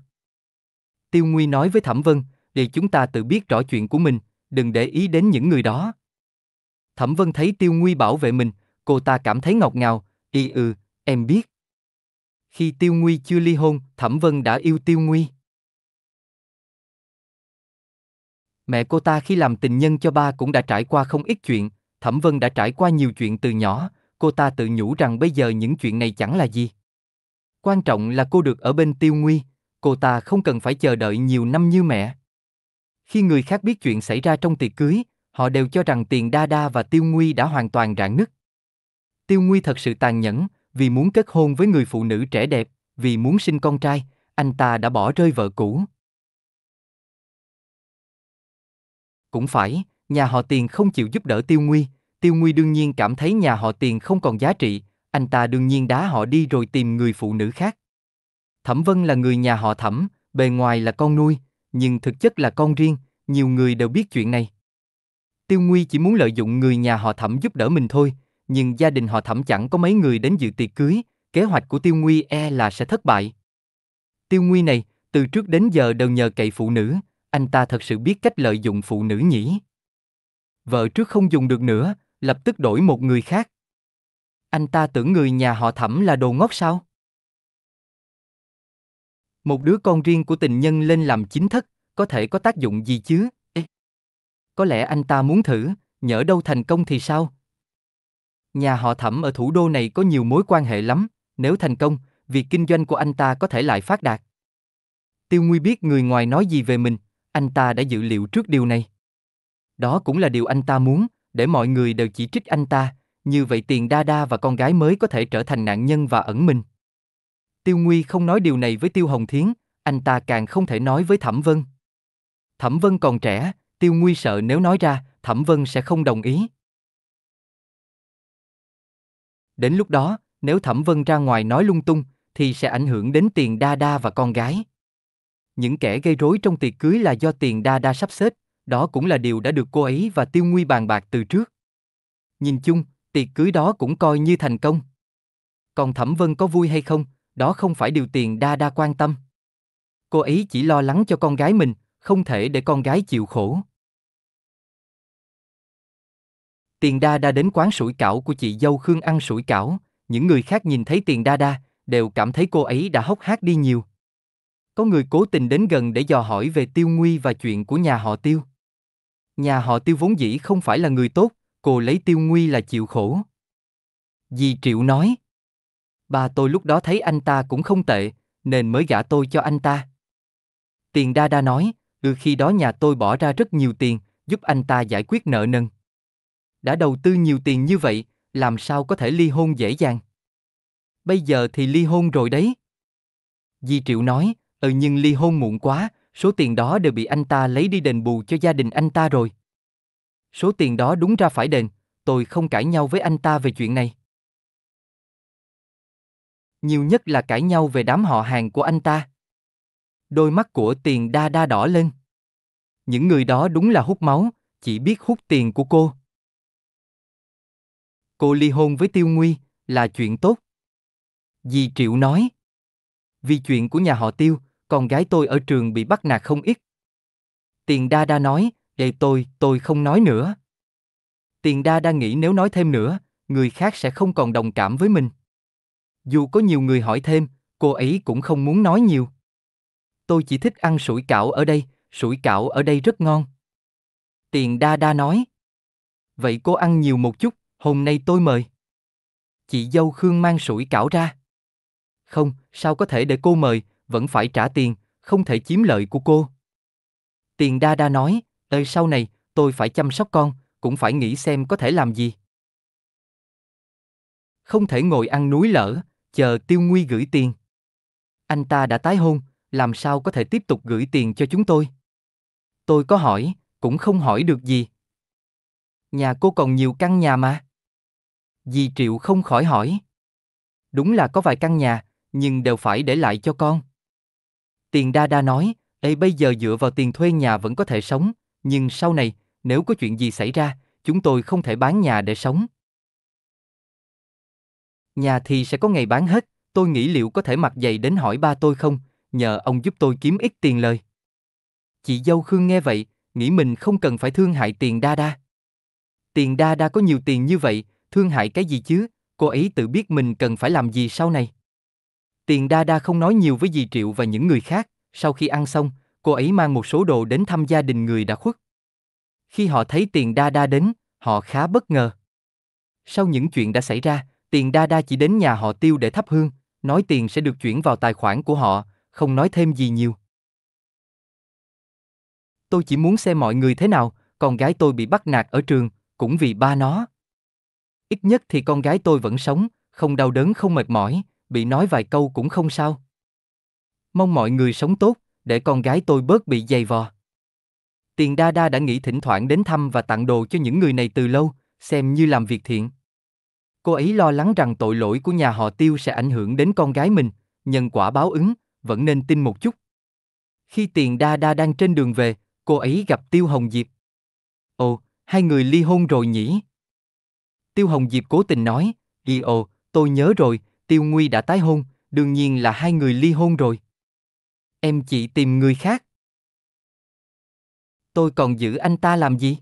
Tiêu Nguy nói với Thẩm Vân, để chúng ta tự biết rõ chuyện của mình, đừng để ý đến những người đó. Thẩm Vân thấy Tiêu Nguy bảo vệ mình, cô ta cảm thấy ngọt ngào, y ừ, em biết. Khi Tiêu Nguy chưa ly hôn, Thẩm Vân đã yêu Tiêu Nguy. Mẹ cô ta khi làm tình nhân cho ba cũng đã trải qua không ít chuyện, Thẩm Vân đã trải qua nhiều chuyện từ nhỏ, cô ta tự nhủ rằng bây giờ những chuyện này chẳng là gì. Quan trọng là cô được ở bên Tiêu Nguy, cô ta không cần phải chờ đợi nhiều năm như mẹ. Khi người khác biết chuyện xảy ra trong tiệc cưới, họ đều cho rằng tiền đa đa và tiêu nguy đã hoàn toàn rạn nứt. Tiêu nguy thật sự tàn nhẫn, vì muốn kết hôn với người phụ nữ trẻ đẹp, vì muốn sinh con trai, anh ta đã bỏ rơi vợ cũ. Cũng phải, nhà họ tiền không chịu giúp đỡ tiêu nguy, tiêu nguy đương nhiên cảm thấy nhà họ tiền không còn giá trị, anh ta đương nhiên đá họ đi rồi tìm người phụ nữ khác. Thẩm Vân là người nhà họ Thẩm, bề ngoài là con nuôi, nhưng thực chất là con riêng, nhiều người đều biết chuyện này. Tiêu Nguy chỉ muốn lợi dụng người nhà họ Thẩm giúp đỡ mình thôi, nhưng gia đình họ Thẩm chẳng có mấy người đến dự tiệc cưới, kế hoạch của Tiêu Nguy e là sẽ thất bại. Tiêu Nguy này, từ trước đến giờ đều nhờ cậy phụ nữ, anh ta thật sự biết cách lợi dụng phụ nữ nhỉ. Vợ trước không dùng được nữa, lập tức đổi một người khác. Anh ta tưởng người nhà họ Thẩm là đồ ngốc sao? Một đứa con riêng của tình nhân lên làm chính thất, có thể có tác dụng gì chứ? Ê. Có lẽ anh ta muốn thử, nhỡ đâu thành công thì sao? Nhà họ thẩm ở thủ đô này có nhiều mối quan hệ lắm, nếu thành công, việc kinh doanh của anh ta có thể lại phát đạt. Tiêu Nguy biết người ngoài nói gì về mình, anh ta đã dự liệu trước điều này. Đó cũng là điều anh ta muốn, để mọi người đều chỉ trích anh ta, như vậy tiền đa đa và con gái mới có thể trở thành nạn nhân và ẩn mình. Tiêu Nguy không nói điều này với Tiêu Hồng Thiến, anh ta càng không thể nói với Thẩm Vân. Thẩm Vân còn trẻ, Tiêu Nguy sợ nếu nói ra, Thẩm Vân sẽ không đồng ý. Đến lúc đó, nếu Thẩm Vân ra ngoài nói lung tung, thì sẽ ảnh hưởng đến tiền đa đa và con gái. Những kẻ gây rối trong tiệc cưới là do tiền đa đa sắp xếp, đó cũng là điều đã được cô ấy và Tiêu Nguy bàn bạc từ trước. Nhìn chung, tiệc cưới đó cũng coi như thành công. Còn Thẩm Vân có vui hay không, đó không phải điều tiền đa đa quan tâm. Cô ấy chỉ lo lắng cho con gái mình, không thể để con gái chịu khổ. Tiền đa đa đến quán sủi cảo của chị dâu Khương ăn sủi cảo, những người khác nhìn thấy tiền đa đa, đều cảm thấy cô ấy đã hốc hác đi nhiều. Có người cố tình đến gần để dò hỏi về tiêu nguy và chuyện của nhà họ tiêu. Nhà họ tiêu vốn dĩ không phải là người tốt, cô lấy tiêu nguy là chịu khổ. Dì Triệu nói, Ba tôi lúc đó thấy anh ta cũng không tệ, nên mới gả tôi cho anh ta. Tiền Đa Đa nói, từ khi đó nhà tôi bỏ ra rất nhiều tiền, giúp anh ta giải quyết nợ nần. Đã đầu tư nhiều tiền như vậy, làm sao có thể ly hôn dễ dàng? Bây giờ thì ly hôn rồi đấy. Di Triệu nói, ừ nhưng ly hôn muộn quá, số tiền đó đều bị anh ta lấy đi đền bù cho gia đình anh ta rồi. Số tiền đó đúng ra phải đền, tôi không cãi nhau với anh ta về chuyện này nhiều nhất là cãi nhau về đám họ hàng của anh ta. Đôi mắt của tiền đa đa đỏ lên. Những người đó đúng là hút máu, chỉ biết hút tiền của cô. Cô ly hôn với Tiêu Nguy là chuyện tốt. Dì Triệu nói. Vì chuyện của nhà họ Tiêu, con gái tôi ở trường bị bắt nạt không ít. Tiền Đa Đa nói, để tôi, tôi không nói nữa. Tiền Đa Đa nghĩ nếu nói thêm nữa, người khác sẽ không còn đồng cảm với mình. Dù có nhiều người hỏi thêm, cô ấy cũng không muốn nói nhiều. Tôi chỉ thích ăn sủi cảo ở đây, sủi cảo ở đây rất ngon. Tiền đa đa nói. Vậy cô ăn nhiều một chút, hôm nay tôi mời. Chị dâu Khương mang sủi cảo ra. Không, sao có thể để cô mời, vẫn phải trả tiền, không thể chiếm lợi của cô. Tiền đa đa nói, ơi sau này, tôi phải chăm sóc con, cũng phải nghĩ xem có thể làm gì. Không thể ngồi ăn núi lở, chờ tiêu nguy gửi tiền anh ta đã tái hôn làm sao có thể tiếp tục gửi tiền cho chúng tôi tôi có hỏi cũng không hỏi được gì nhà cô còn nhiều căn nhà mà dì triệu không khỏi hỏi đúng là có vài căn nhà nhưng đều phải để lại cho con tiền đa đa nói ê bây giờ dựa vào tiền thuê nhà vẫn có thể sống nhưng sau này nếu có chuyện gì xảy ra chúng tôi không thể bán nhà để sống Nhà thì sẽ có ngày bán hết, tôi nghĩ liệu có thể mặc giày đến hỏi ba tôi không, nhờ ông giúp tôi kiếm ít tiền lời. Chị dâu Khương nghe vậy, nghĩ mình không cần phải thương hại tiền đa đa. Tiền đa đa có nhiều tiền như vậy, thương hại cái gì chứ, cô ấy tự biết mình cần phải làm gì sau này. Tiền đa đa không nói nhiều với dì Triệu và những người khác, sau khi ăn xong, cô ấy mang một số đồ đến thăm gia đình người đã khuất. Khi họ thấy tiền đa đa đến, họ khá bất ngờ. Sau những chuyện đã xảy ra, Tiền đa đa chỉ đến nhà họ tiêu để thắp hương, nói tiền sẽ được chuyển vào tài khoản của họ, không nói thêm gì nhiều. Tôi chỉ muốn xem mọi người thế nào, con gái tôi bị bắt nạt ở trường, cũng vì ba nó. Ít nhất thì con gái tôi vẫn sống, không đau đớn không mệt mỏi, bị nói vài câu cũng không sao. Mong mọi người sống tốt, để con gái tôi bớt bị dày vò. Tiền Đa Đa đã nghĩ thỉnh thoảng đến thăm và tặng đồ cho những người này từ lâu, xem như làm việc thiện. Cô ấy lo lắng rằng tội lỗi của nhà họ tiêu sẽ ảnh hưởng đến con gái mình, nhân quả báo ứng, vẫn nên tin một chút. Khi tiền đa đa đang trên đường về, cô ấy gặp Tiêu Hồng Diệp. Ồ, hai người ly hôn rồi nhỉ? Tiêu Hồng Diệp cố tình nói, ghi ồ, tôi nhớ rồi, Tiêu Nguy đã tái hôn, đương nhiên là hai người ly hôn rồi. Em chỉ tìm người khác. Tôi còn giữ anh ta làm gì?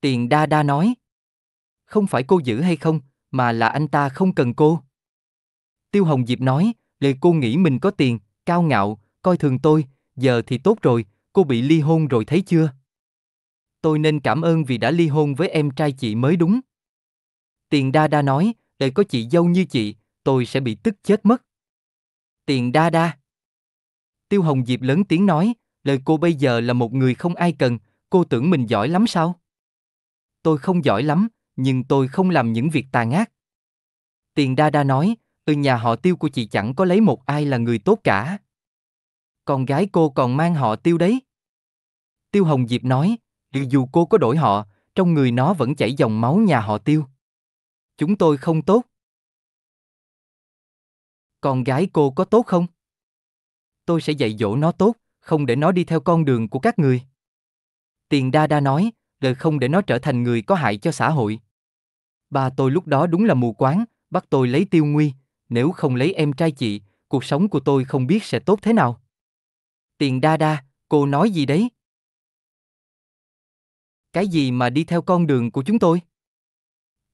Tiền đa đa nói. Không phải cô giữ hay không, mà là anh ta không cần cô. Tiêu Hồng Diệp nói, lời cô nghĩ mình có tiền, cao ngạo, coi thường tôi, giờ thì tốt rồi, cô bị ly hôn rồi thấy chưa? Tôi nên cảm ơn vì đã ly hôn với em trai chị mới đúng. Tiền Đa Đa nói, để có chị dâu như chị, tôi sẽ bị tức chết mất. Tiền Đa Đa. Tiêu Hồng Diệp lớn tiếng nói, lời cô bây giờ là một người không ai cần, cô tưởng mình giỏi lắm sao? Tôi không giỏi lắm, nhưng tôi không làm những việc tà ác. Tiền Đa Đa nói, từ nhà họ tiêu của chị chẳng có lấy một ai là người tốt cả. Con gái cô còn mang họ tiêu đấy. Tiêu Hồng Diệp nói, dù cô có đổi họ, trong người nó vẫn chảy dòng máu nhà họ tiêu. Chúng tôi không tốt. Con gái cô có tốt không? Tôi sẽ dạy dỗ nó tốt, không để nó đi theo con đường của các người. Tiền Đa Đa nói, đời không để nó trở thành người có hại cho xã hội. Ba tôi lúc đó đúng là mù quáng, bắt tôi lấy tiêu nguy, nếu không lấy em trai chị, cuộc sống của tôi không biết sẽ tốt thế nào. Tiền đa đa, cô nói gì đấy? Cái gì mà đi theo con đường của chúng tôi?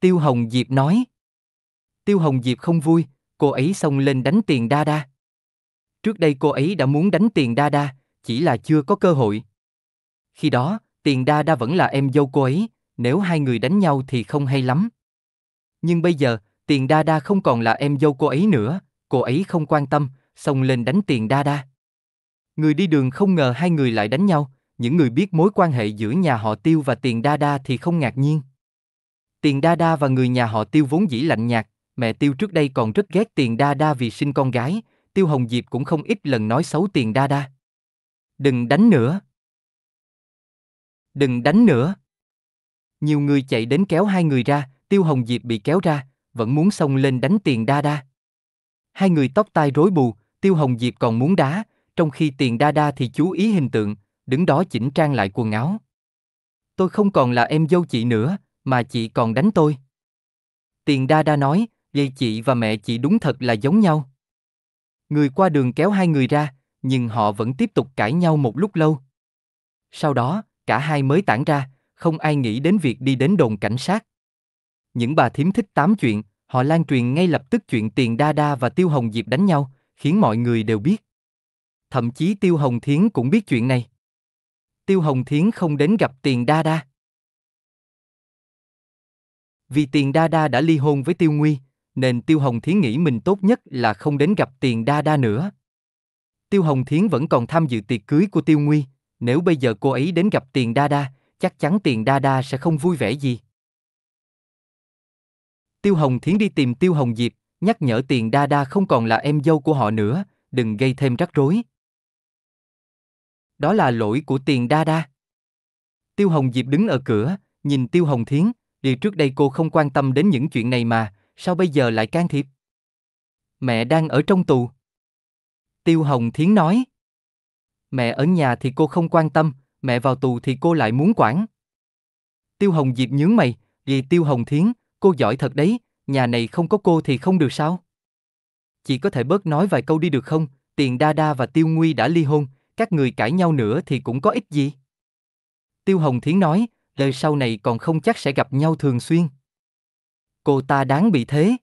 Tiêu Hồng Diệp nói. Tiêu Hồng Diệp không vui, cô ấy xông lên đánh tiền đa đa. Trước đây cô ấy đã muốn đánh tiền đa đa, chỉ là chưa có cơ hội. Khi đó, tiền đa đa vẫn là em dâu cô ấy, nếu hai người đánh nhau thì không hay lắm. Nhưng bây giờ, tiền đa đa không còn là em dâu cô ấy nữa, cô ấy không quan tâm, xông lên đánh tiền đa đa. Người đi đường không ngờ hai người lại đánh nhau, những người biết mối quan hệ giữa nhà họ tiêu và tiền đa đa thì không ngạc nhiên. Tiền đa đa và người nhà họ tiêu vốn dĩ lạnh nhạt, mẹ tiêu trước đây còn rất ghét tiền đa đa vì sinh con gái, tiêu hồng diệp cũng không ít lần nói xấu tiền đa đa. Đừng đánh nữa. Đừng đánh nữa. Nhiều người chạy đến kéo hai người ra, Tiêu Hồng Diệp bị kéo ra, vẫn muốn xông lên đánh tiền đa đa. Hai người tóc tai rối bù, Tiêu Hồng Diệp còn muốn đá, trong khi tiền đa đa thì chú ý hình tượng, đứng đó chỉnh trang lại quần áo. Tôi không còn là em dâu chị nữa, mà chị còn đánh tôi. Tiền đa đa nói, vậy chị và mẹ chị đúng thật là giống nhau. Người qua đường kéo hai người ra, nhưng họ vẫn tiếp tục cãi nhau một lúc lâu. Sau đó, cả hai mới tản ra, không ai nghĩ đến việc đi đến đồn cảnh sát những bà thím thích tám chuyện, họ lan truyền ngay lập tức chuyện tiền đa đa và tiêu hồng diệp đánh nhau, khiến mọi người đều biết. Thậm chí tiêu hồng thiến cũng biết chuyện này. Tiêu hồng thiến không đến gặp tiền đa đa. Vì tiền đa đa đã ly hôn với tiêu nguy, nên tiêu hồng thiến nghĩ mình tốt nhất là không đến gặp tiền đa đa nữa. Tiêu hồng thiến vẫn còn tham dự tiệc cưới của tiêu nguy, nếu bây giờ cô ấy đến gặp tiền đa đa, chắc chắn tiền đa đa sẽ không vui vẻ gì. Tiêu Hồng Thiến đi tìm Tiêu Hồng Diệp, nhắc nhở Tiền Đa Đa không còn là em dâu của họ nữa, đừng gây thêm rắc rối. Đó là lỗi của Tiền Đa Đa. Tiêu Hồng Diệp đứng ở cửa, nhìn Tiêu Hồng Thiến, vì trước đây cô không quan tâm đến những chuyện này mà, sao bây giờ lại can thiệp? Mẹ đang ở trong tù. Tiêu Hồng Thiến nói. Mẹ ở nhà thì cô không quan tâm, mẹ vào tù thì cô lại muốn quản. Tiêu Hồng Diệp nhướng mày, vì Tiêu Hồng Thiến, cô giỏi thật đấy, nhà này không có cô thì không được sao? Chỉ có thể bớt nói vài câu đi được không? Tiền Đa Đa và Tiêu Nguy đã ly hôn, các người cãi nhau nữa thì cũng có ích gì? Tiêu Hồng Thiến nói, đời sau này còn không chắc sẽ gặp nhau thường xuyên. Cô ta đáng bị thế.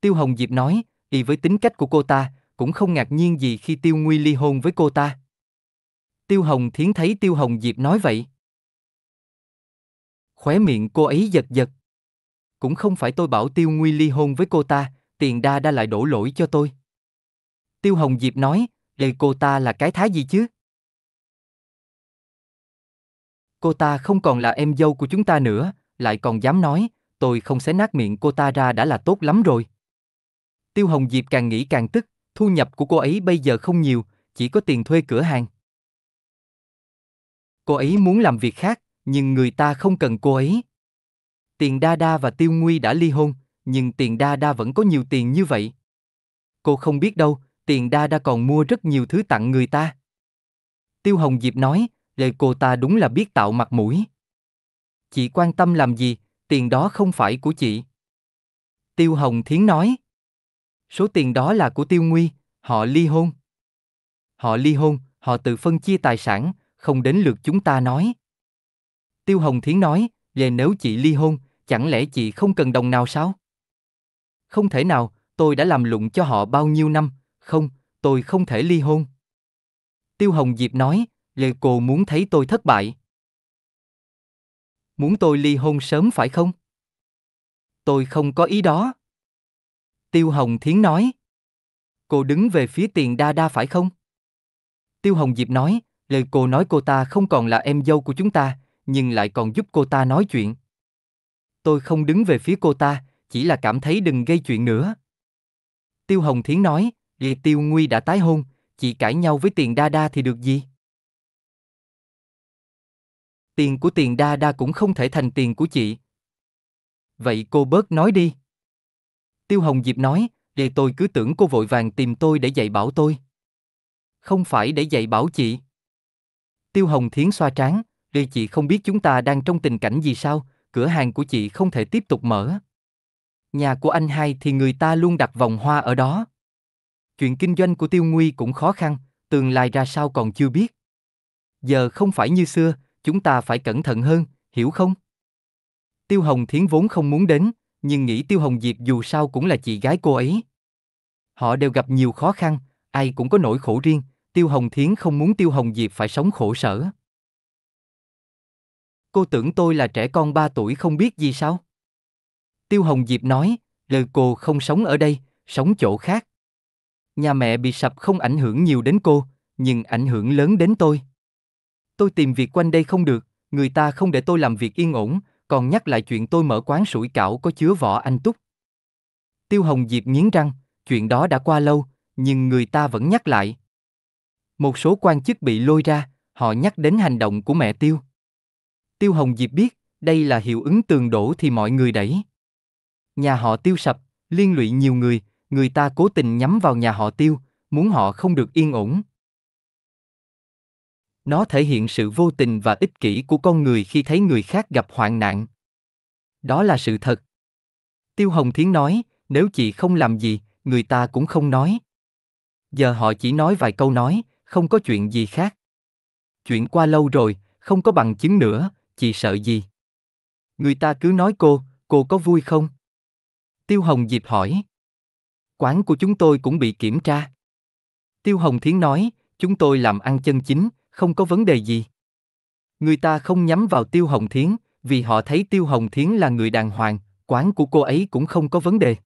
Tiêu Hồng Diệp nói, y với tính cách của cô ta, cũng không ngạc nhiên gì khi Tiêu Nguy ly hôn với cô ta. Tiêu Hồng Thiến thấy Tiêu Hồng Diệp nói vậy. Khóe miệng cô ấy giật giật cũng không phải tôi bảo Tiêu Nguy ly hôn với cô ta, tiền đa đã lại đổ lỗi cho tôi. Tiêu Hồng Diệp nói, để cô ta là cái thái gì chứ? Cô ta không còn là em dâu của chúng ta nữa, lại còn dám nói, tôi không xé nát miệng cô ta ra đã là tốt lắm rồi. Tiêu Hồng Diệp càng nghĩ càng tức, thu nhập của cô ấy bây giờ không nhiều, chỉ có tiền thuê cửa hàng. Cô ấy muốn làm việc khác, nhưng người ta không cần cô ấy. Tiền Đa Đa và Tiêu Nguy đã ly hôn, nhưng Tiền Đa Đa vẫn có nhiều tiền như vậy. Cô không biết đâu, Tiền Đa Đa còn mua rất nhiều thứ tặng người ta. Tiêu Hồng Diệp nói, lời cô ta đúng là biết tạo mặt mũi. Chị quan tâm làm gì, tiền đó không phải của chị. Tiêu Hồng Thiến nói. Số tiền đó là của Tiêu Nguy, họ ly hôn. Họ ly hôn, họ tự phân chia tài sản, không đến lượt chúng ta nói. Tiêu Hồng Thiến nói, về nếu chị ly hôn, chẳng lẽ chị không cần đồng nào sao? Không thể nào, tôi đã làm lụng cho họ bao nhiêu năm, không, tôi không thể ly hôn. Tiêu Hồng Diệp nói, lời cô muốn thấy tôi thất bại. Muốn tôi ly hôn sớm phải không? Tôi không có ý đó. Tiêu Hồng Thiến nói. Cô đứng về phía tiền đa đa phải không? Tiêu Hồng Diệp nói, lời cô nói cô ta không còn là em dâu của chúng ta, nhưng lại còn giúp cô ta nói chuyện tôi không đứng về phía cô ta, chỉ là cảm thấy đừng gây chuyện nữa. Tiêu Hồng Thiến nói, vì tiêu nguy đã tái hôn, chị cãi nhau với tiền đa đa thì được gì? Tiền của tiền đa đa cũng không thể thành tiền của chị. Vậy cô bớt nói đi. Tiêu Hồng Diệp nói, để tôi cứ tưởng cô vội vàng tìm tôi để dạy bảo tôi. Không phải để dạy bảo chị. Tiêu Hồng Thiến xoa trán, để chị không biết chúng ta đang trong tình cảnh gì sao, cửa hàng của chị không thể tiếp tục mở. Nhà của anh hai thì người ta luôn đặt vòng hoa ở đó. Chuyện kinh doanh của Tiêu Nguy cũng khó khăn, tương lai ra sao còn chưa biết. Giờ không phải như xưa, chúng ta phải cẩn thận hơn, hiểu không? Tiêu Hồng Thiến vốn không muốn đến, nhưng nghĩ Tiêu Hồng Diệp dù sao cũng là chị gái cô ấy. Họ đều gặp nhiều khó khăn, ai cũng có nỗi khổ riêng, Tiêu Hồng Thiến không muốn Tiêu Hồng Diệp phải sống khổ sở cô tưởng tôi là trẻ con 3 tuổi không biết gì sao? Tiêu Hồng Diệp nói, lờ cô không sống ở đây, sống chỗ khác. Nhà mẹ bị sập không ảnh hưởng nhiều đến cô, nhưng ảnh hưởng lớn đến tôi. Tôi tìm việc quanh đây không được, người ta không để tôi làm việc yên ổn, còn nhắc lại chuyện tôi mở quán sủi cảo có chứa vỏ anh túc. Tiêu Hồng Diệp nghiến răng, chuyện đó đã qua lâu, nhưng người ta vẫn nhắc lại. Một số quan chức bị lôi ra, họ nhắc đến hành động của mẹ Tiêu. Tiêu Hồng Diệp biết, đây là hiệu ứng tường đổ thì mọi người đẩy. Nhà họ tiêu sập, liên lụy nhiều người, người ta cố tình nhắm vào nhà họ tiêu, muốn họ không được yên ổn. Nó thể hiện sự vô tình và ích kỷ của con người khi thấy người khác gặp hoạn nạn. Đó là sự thật. Tiêu Hồng Thiến nói, nếu chị không làm gì, người ta cũng không nói. Giờ họ chỉ nói vài câu nói, không có chuyện gì khác. Chuyện qua lâu rồi, không có bằng chứng nữa, chị sợ gì? Người ta cứ nói cô, cô có vui không? Tiêu Hồng Diệp hỏi. Quán của chúng tôi cũng bị kiểm tra. Tiêu Hồng Thiến nói, chúng tôi làm ăn chân chính, không có vấn đề gì. Người ta không nhắm vào Tiêu Hồng Thiến, vì họ thấy Tiêu Hồng Thiến là người đàng hoàng, quán của cô ấy cũng không có vấn đề.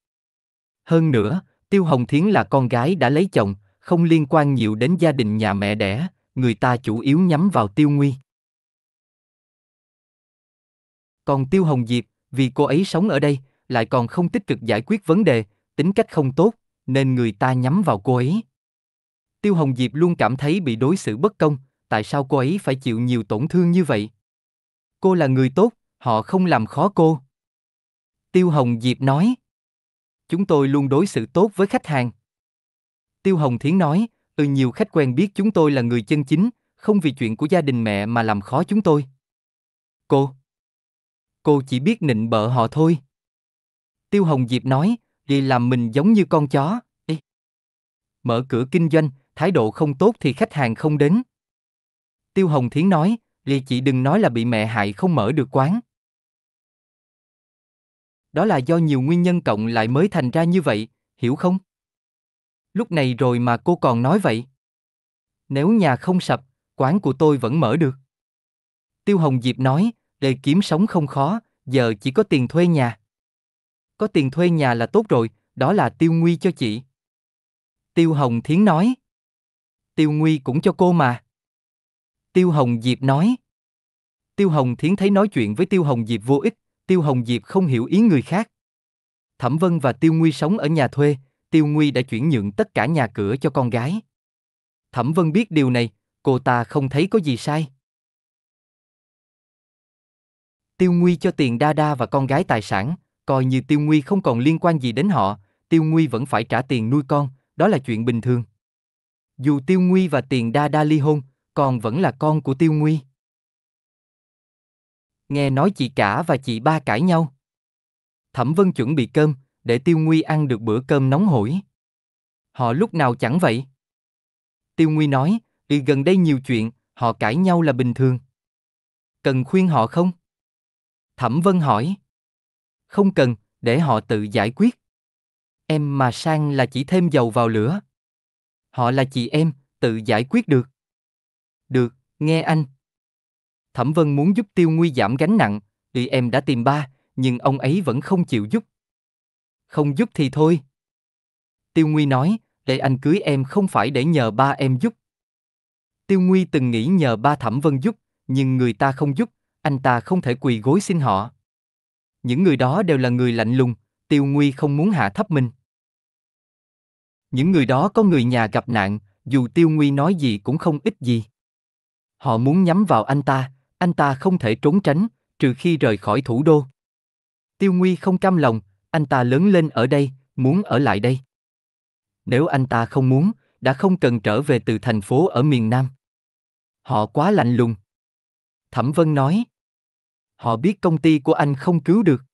Hơn nữa, Tiêu Hồng Thiến là con gái đã lấy chồng, không liên quan nhiều đến gia đình nhà mẹ đẻ, người ta chủ yếu nhắm vào Tiêu Nguy. Còn Tiêu Hồng Diệp, vì cô ấy sống ở đây, lại còn không tích cực giải quyết vấn đề, tính cách không tốt, nên người ta nhắm vào cô ấy. Tiêu Hồng Diệp luôn cảm thấy bị đối xử bất công, tại sao cô ấy phải chịu nhiều tổn thương như vậy? Cô là người tốt, họ không làm khó cô. Tiêu Hồng Diệp nói. Chúng tôi luôn đối xử tốt với khách hàng. Tiêu Hồng Thiến nói, ừ nhiều khách quen biết chúng tôi là người chân chính, không vì chuyện của gia đình mẹ mà làm khó chúng tôi. Cô, cô chỉ biết nịnh bợ họ thôi. Tiêu Hồng Diệp nói, đi làm mình giống như con chó. Ê. Mở cửa kinh doanh, thái độ không tốt thì khách hàng không đến. Tiêu Hồng Thiến nói, Lì chị đừng nói là bị mẹ hại không mở được quán. Đó là do nhiều nguyên nhân cộng lại mới thành ra như vậy, hiểu không? Lúc này rồi mà cô còn nói vậy. Nếu nhà không sập, quán của tôi vẫn mở được. Tiêu Hồng Diệp nói, để kiếm sống không khó, giờ chỉ có tiền thuê nhà. Có tiền thuê nhà là tốt rồi, đó là tiêu nguy cho chị. Tiêu Hồng Thiến nói. Tiêu Nguy cũng cho cô mà. Tiêu Hồng Diệp nói. Tiêu Hồng Thiến thấy nói chuyện với Tiêu Hồng Diệp vô ích, Tiêu Hồng Diệp không hiểu ý người khác. Thẩm Vân và Tiêu Nguy sống ở nhà thuê, Tiêu Nguy đã chuyển nhượng tất cả nhà cửa cho con gái. Thẩm Vân biết điều này, cô ta không thấy có gì sai. Tiêu Nguy cho tiền Đa Đa và con gái tài sản, coi như Tiêu Nguy không còn liên quan gì đến họ, Tiêu Nguy vẫn phải trả tiền nuôi con, đó là chuyện bình thường. Dù Tiêu Nguy và tiền Đa Đa ly hôn, con vẫn là con của Tiêu Nguy. Nghe nói chị cả và chị ba cãi nhau. Thẩm Vân chuẩn bị cơm, để Tiêu Nguy ăn được bữa cơm nóng hổi. Họ lúc nào chẳng vậy. Tiêu Nguy nói, vì gần đây nhiều chuyện, họ cãi nhau là bình thường. Cần khuyên họ không? Thẩm Vân hỏi. Không cần, để họ tự giải quyết. Em mà sang là chỉ thêm dầu vào lửa. Họ là chị em, tự giải quyết được. Được, nghe anh. Thẩm Vân muốn giúp Tiêu Nguy giảm gánh nặng, vì em đã tìm ba, nhưng ông ấy vẫn không chịu giúp. Không giúp thì thôi. Tiêu Nguy nói, để anh cưới em không phải để nhờ ba em giúp. Tiêu Nguy từng nghĩ nhờ ba Thẩm Vân giúp, nhưng người ta không giúp, anh ta không thể quỳ gối xin họ. Những người đó đều là người lạnh lùng, tiêu nguy không muốn hạ thấp mình. Những người đó có người nhà gặp nạn, dù tiêu nguy nói gì cũng không ích gì. Họ muốn nhắm vào anh ta, anh ta không thể trốn tránh, trừ khi rời khỏi thủ đô. Tiêu Nguy không cam lòng, anh ta lớn lên ở đây, muốn ở lại đây. Nếu anh ta không muốn, đã không cần trở về từ thành phố ở miền Nam. Họ quá lạnh lùng. Thẩm Vân nói. Họ biết công ty của anh không cứu được.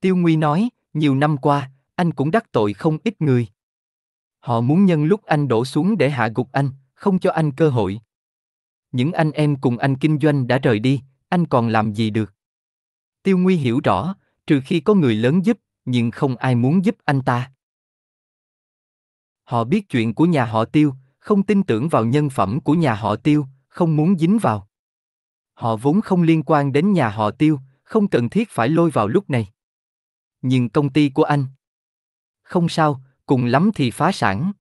Tiêu Nguy nói, nhiều năm qua, anh cũng đắc tội không ít người. Họ muốn nhân lúc anh đổ xuống để hạ gục anh, không cho anh cơ hội. Những anh em cùng anh kinh doanh đã rời đi, anh còn làm gì được? Tiêu Nguy hiểu rõ, trừ khi có người lớn giúp, nhưng không ai muốn giúp anh ta. Họ biết chuyện của nhà họ Tiêu, không tin tưởng vào nhân phẩm của nhà họ Tiêu, không muốn dính vào. Họ vốn không liên quan đến nhà họ tiêu, không cần thiết phải lôi vào lúc này. Nhưng công ty của anh. Không sao, cùng lắm thì phá sản.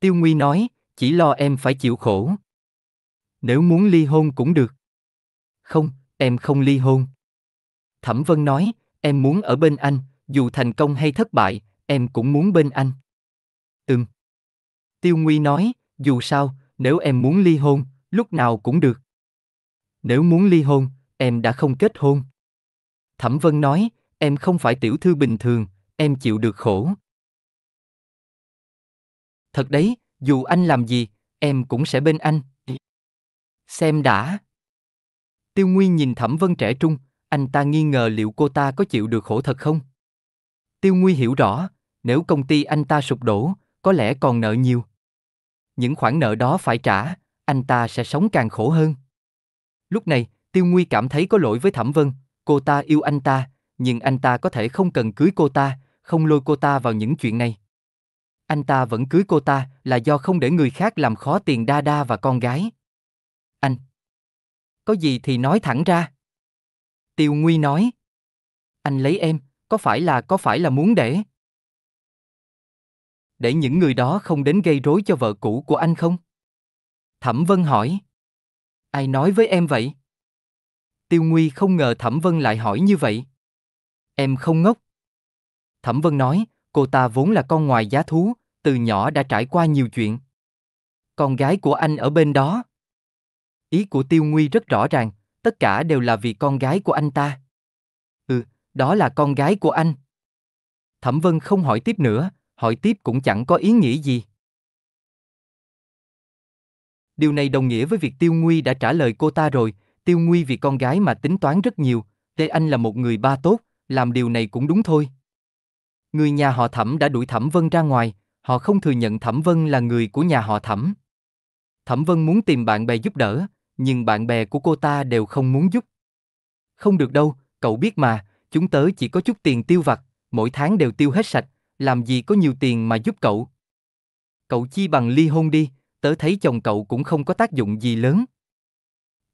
Tiêu Nguy nói, chỉ lo em phải chịu khổ. Nếu muốn ly hôn cũng được. Không, em không ly hôn. Thẩm Vân nói, em muốn ở bên anh, dù thành công hay thất bại, em cũng muốn bên anh. Ừm. Tiêu Nguy nói, dù sao, nếu em muốn ly hôn, lúc nào cũng được nếu muốn ly hôn, em đã không kết hôn. Thẩm Vân nói, em không phải tiểu thư bình thường, em chịu được khổ. Thật đấy, dù anh làm gì, em cũng sẽ bên anh. Xem đã. Tiêu Nguyên nhìn Thẩm Vân trẻ trung, anh ta nghi ngờ liệu cô ta có chịu được khổ thật không. Tiêu nguyên hiểu rõ, nếu công ty anh ta sụp đổ, có lẽ còn nợ nhiều. Những khoản nợ đó phải trả, anh ta sẽ sống càng khổ hơn. Lúc này, Tiêu Nguy cảm thấy có lỗi với Thẩm Vân, cô ta yêu anh ta, nhưng anh ta có thể không cần cưới cô ta, không lôi cô ta vào những chuyện này. Anh ta vẫn cưới cô ta là do không để người khác làm khó tiền đa đa và con gái. Anh, có gì thì nói thẳng ra. Tiêu Nguy nói, anh lấy em, có phải là có phải là muốn để để những người đó không đến gây rối cho vợ cũ của anh không? Thẩm Vân hỏi. Ai nói với em vậy? Tiêu Nguy không ngờ Thẩm Vân lại hỏi như vậy. Em không ngốc. Thẩm Vân nói, cô ta vốn là con ngoài giá thú, từ nhỏ đã trải qua nhiều chuyện. Con gái của anh ở bên đó. Ý của Tiêu Nguy rất rõ ràng, tất cả đều là vì con gái của anh ta. Ừ, đó là con gái của anh. Thẩm Vân không hỏi tiếp nữa, hỏi tiếp cũng chẳng có ý nghĩa gì. Điều này đồng nghĩa với việc Tiêu Nguy đã trả lời cô ta rồi, Tiêu Nguy vì con gái mà tính toán rất nhiều, Tê Anh là một người ba tốt, làm điều này cũng đúng thôi. Người nhà họ Thẩm đã đuổi Thẩm Vân ra ngoài, họ không thừa nhận Thẩm Vân là người của nhà họ Thẩm. Thẩm Vân muốn tìm bạn bè giúp đỡ, nhưng bạn bè của cô ta đều không muốn giúp. Không được đâu, cậu biết mà, chúng tớ chỉ có chút tiền tiêu vặt, mỗi tháng đều tiêu hết sạch, làm gì có nhiều tiền mà giúp cậu. Cậu chi bằng ly hôn đi, tớ thấy chồng cậu cũng không có tác dụng gì lớn.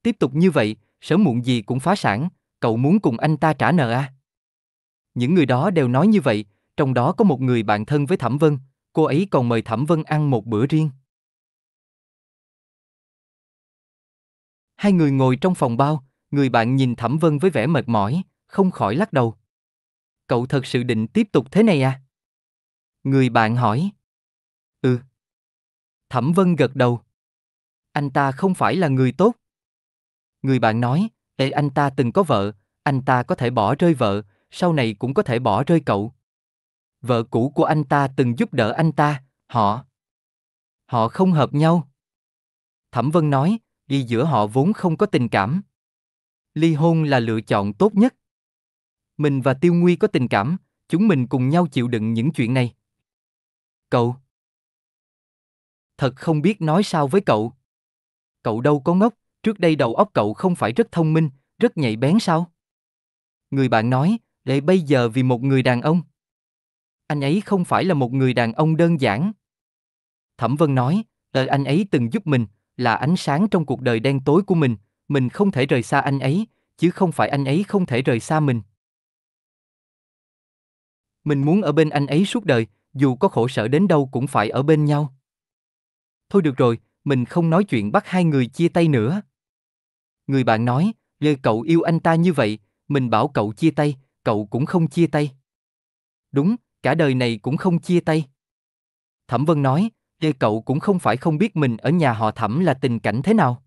Tiếp tục như vậy, sớm muộn gì cũng phá sản, cậu muốn cùng anh ta trả nợ à? Những người đó đều nói như vậy, trong đó có một người bạn thân với Thẩm Vân, cô ấy còn mời Thẩm Vân ăn một bữa riêng. Hai người ngồi trong phòng bao, người bạn nhìn Thẩm Vân với vẻ mệt mỏi, không khỏi lắc đầu. Cậu thật sự định tiếp tục thế này à? Người bạn hỏi. Ừ, Thẩm Vân gật đầu. Anh ta không phải là người tốt. Người bạn nói, ê anh ta từng có vợ, anh ta có thể bỏ rơi vợ, sau này cũng có thể bỏ rơi cậu. Vợ cũ của anh ta từng giúp đỡ anh ta, họ. Họ không hợp nhau. Thẩm Vân nói, đi giữa họ vốn không có tình cảm. Ly hôn là lựa chọn tốt nhất. Mình và Tiêu Nguy có tình cảm, chúng mình cùng nhau chịu đựng những chuyện này. Cậu thật không biết nói sao với cậu. Cậu đâu có ngốc, trước đây đầu óc cậu không phải rất thông minh, rất nhạy bén sao? Người bạn nói, để bây giờ vì một người đàn ông. Anh ấy không phải là một người đàn ông đơn giản. Thẩm Vân nói, lời anh ấy từng giúp mình, là ánh sáng trong cuộc đời đen tối của mình, mình không thể rời xa anh ấy, chứ không phải anh ấy không thể rời xa mình. Mình muốn ở bên anh ấy suốt đời, dù có khổ sở đến đâu cũng phải ở bên nhau thôi được rồi, mình không nói chuyện bắt hai người chia tay nữa. Người bạn nói, lê cậu yêu anh ta như vậy, mình bảo cậu chia tay, cậu cũng không chia tay. Đúng, cả đời này cũng không chia tay. Thẩm Vân nói, lê cậu cũng không phải không biết mình ở nhà họ Thẩm là tình cảnh thế nào.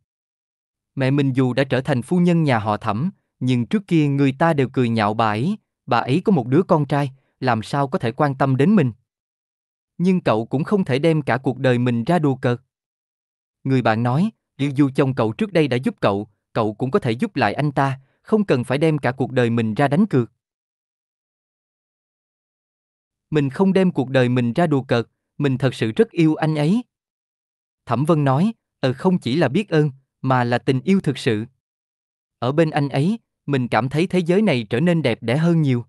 Mẹ mình dù đã trở thành phu nhân nhà họ Thẩm, nhưng trước kia người ta đều cười nhạo bà ấy, bà ấy có một đứa con trai, làm sao có thể quan tâm đến mình nhưng cậu cũng không thể đem cả cuộc đời mình ra đùa cợt. Người bạn nói, dù chồng cậu trước đây đã giúp cậu, cậu cũng có thể giúp lại anh ta, không cần phải đem cả cuộc đời mình ra đánh cược. Mình không đem cuộc đời mình ra đùa cợt, mình thật sự rất yêu anh ấy. Thẩm Vân nói, ờ không chỉ là biết ơn, mà là tình yêu thực sự. Ở bên anh ấy, mình cảm thấy thế giới này trở nên đẹp đẽ hơn nhiều.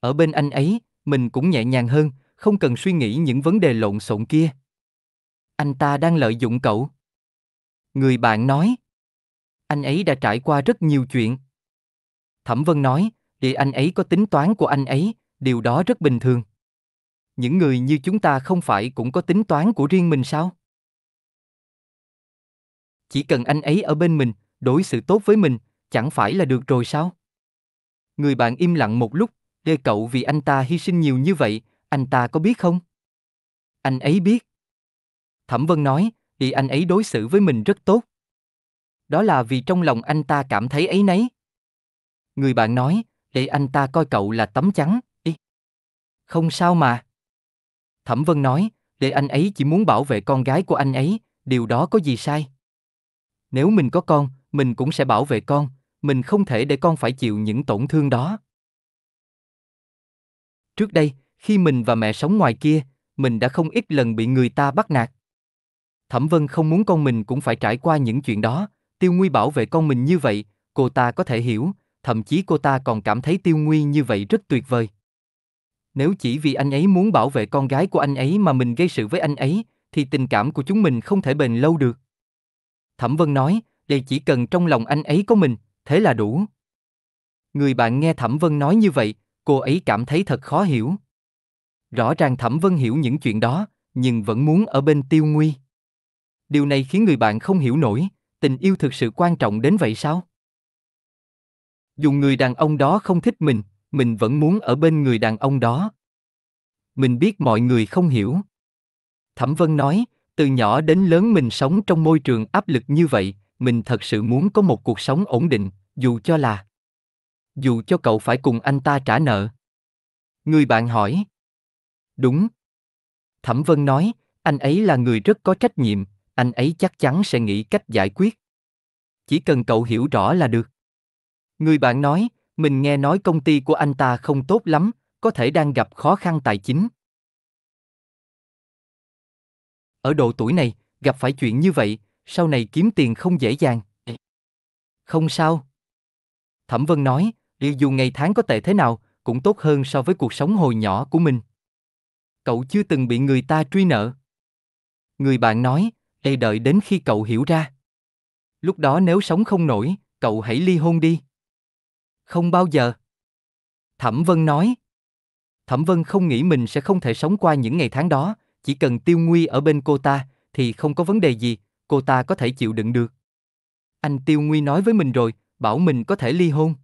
Ở bên anh ấy, mình cũng nhẹ nhàng hơn, không cần suy nghĩ những vấn đề lộn xộn kia. Anh ta đang lợi dụng cậu. Người bạn nói. Anh ấy đã trải qua rất nhiều chuyện. Thẩm Vân nói, để anh ấy có tính toán của anh ấy, điều đó rất bình thường. Những người như chúng ta không phải cũng có tính toán của riêng mình sao? Chỉ cần anh ấy ở bên mình, đối xử tốt với mình, chẳng phải là được rồi sao? Người bạn im lặng một lúc, đê cậu vì anh ta hy sinh nhiều như vậy, anh ta có biết không? Anh ấy biết. Thẩm Vân nói, thì anh ấy đối xử với mình rất tốt. Đó là vì trong lòng anh ta cảm thấy ấy nấy. Người bạn nói, để anh ta coi cậu là tấm chắn, đi. Không sao mà. Thẩm Vân nói, để anh ấy chỉ muốn bảo vệ con gái của anh ấy, điều đó có gì sai. Nếu mình có con, mình cũng sẽ bảo vệ con, mình không thể để con phải chịu những tổn thương đó. Trước đây, khi mình và mẹ sống ngoài kia, mình đã không ít lần bị người ta bắt nạt. Thẩm Vân không muốn con mình cũng phải trải qua những chuyện đó, Tiêu Nguy bảo vệ con mình như vậy, cô ta có thể hiểu, thậm chí cô ta còn cảm thấy Tiêu Nguy như vậy rất tuyệt vời. Nếu chỉ vì anh ấy muốn bảo vệ con gái của anh ấy mà mình gây sự với anh ấy, thì tình cảm của chúng mình không thể bền lâu được. Thẩm Vân nói, đây chỉ cần trong lòng anh ấy có mình, thế là đủ. Người bạn nghe Thẩm Vân nói như vậy, cô ấy cảm thấy thật khó hiểu. Rõ ràng Thẩm Vân hiểu những chuyện đó, nhưng vẫn muốn ở bên Tiêu Nguy. Điều này khiến người bạn không hiểu nổi, tình yêu thực sự quan trọng đến vậy sao? Dù người đàn ông đó không thích mình, mình vẫn muốn ở bên người đàn ông đó. Mình biết mọi người không hiểu. Thẩm Vân nói, từ nhỏ đến lớn mình sống trong môi trường áp lực như vậy, mình thật sự muốn có một cuộc sống ổn định, dù cho là dù cho cậu phải cùng anh ta trả nợ. Người bạn hỏi, Đúng. Thẩm Vân nói, anh ấy là người rất có trách nhiệm, anh ấy chắc chắn sẽ nghĩ cách giải quyết. Chỉ cần cậu hiểu rõ là được. Người bạn nói, mình nghe nói công ty của anh ta không tốt lắm, có thể đang gặp khó khăn tài chính. Ở độ tuổi này, gặp phải chuyện như vậy, sau này kiếm tiền không dễ dàng. Không sao. Thẩm Vân nói, dù ngày tháng có tệ thế nào, cũng tốt hơn so với cuộc sống hồi nhỏ của mình cậu chưa từng bị người ta truy nợ. Người bạn nói, để đợi đến khi cậu hiểu ra. Lúc đó nếu sống không nổi, cậu hãy ly hôn đi. Không bao giờ. Thẩm Vân nói. Thẩm Vân không nghĩ mình sẽ không thể sống qua những ngày tháng đó, chỉ cần tiêu nguy ở bên cô ta, thì không có vấn đề gì, cô ta có thể chịu đựng được. Anh tiêu nguy nói với mình rồi, bảo mình có thể ly hôn.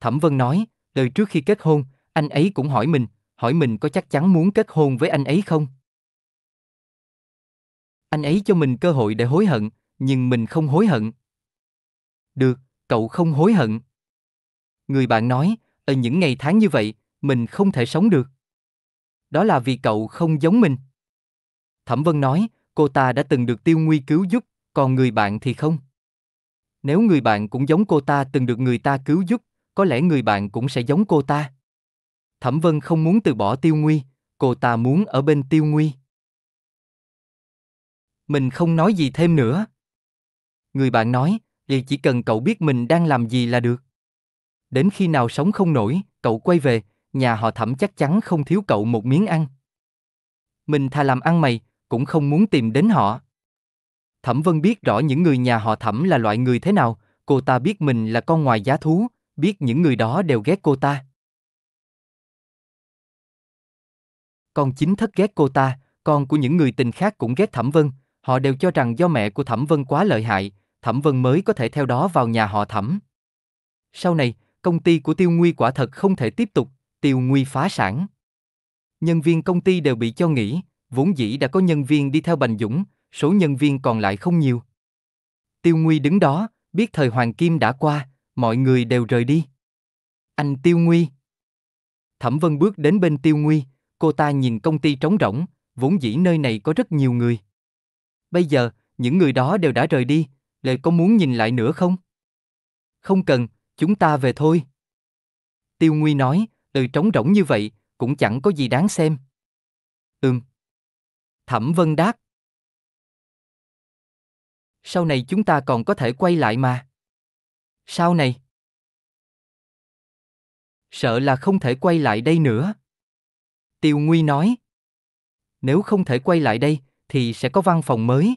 Thẩm Vân nói, đời trước khi kết hôn, anh ấy cũng hỏi mình, hỏi mình có chắc chắn muốn kết hôn với anh ấy không? Anh ấy cho mình cơ hội để hối hận, nhưng mình không hối hận. Được, cậu không hối hận. Người bạn nói, ở những ngày tháng như vậy, mình không thể sống được. Đó là vì cậu không giống mình. Thẩm Vân nói, cô ta đã từng được Tiêu Nguy cứu giúp, còn người bạn thì không. Nếu người bạn cũng giống cô ta từng được người ta cứu giúp, có lẽ người bạn cũng sẽ giống cô ta. Thẩm Vân không muốn từ bỏ Tiêu Nguy, cô ta muốn ở bên Tiêu Nguy. Mình không nói gì thêm nữa. Người bạn nói, thì chỉ cần cậu biết mình đang làm gì là được. Đến khi nào sống không nổi, cậu quay về, nhà họ thẩm chắc chắn không thiếu cậu một miếng ăn. Mình thà làm ăn mày, cũng không muốn tìm đến họ. Thẩm Vân biết rõ những người nhà họ thẩm là loại người thế nào, cô ta biết mình là con ngoài giá thú, biết những người đó đều ghét cô ta. con chính thất ghét cô ta, con của những người tình khác cũng ghét Thẩm Vân, họ đều cho rằng do mẹ của Thẩm Vân quá lợi hại, Thẩm Vân mới có thể theo đó vào nhà họ Thẩm. Sau này, công ty của Tiêu Nguy quả thật không thể tiếp tục, Tiêu Nguy phá sản. Nhân viên công ty đều bị cho nghỉ, vốn dĩ đã có nhân viên đi theo Bành Dũng, số nhân viên còn lại không nhiều. Tiêu Nguy đứng đó, biết thời Hoàng Kim đã qua, mọi người đều rời đi. Anh Tiêu Nguy. Thẩm Vân bước đến bên Tiêu Nguy, cô ta nhìn công ty trống rỗng, vốn dĩ nơi này có rất nhiều người. Bây giờ, những người đó đều đã rời đi, Lệ có muốn nhìn lại nữa không? Không cần, chúng ta về thôi. Tiêu Nguy nói, từ trống rỗng như vậy, cũng chẳng có gì đáng xem. Ừm. Thẩm Vân đáp. Sau này chúng ta còn có thể quay lại mà. Sau này? Sợ là không thể quay lại đây nữa. Tiêu Nguy nói. Nếu không thể quay lại đây, thì sẽ có văn phòng mới.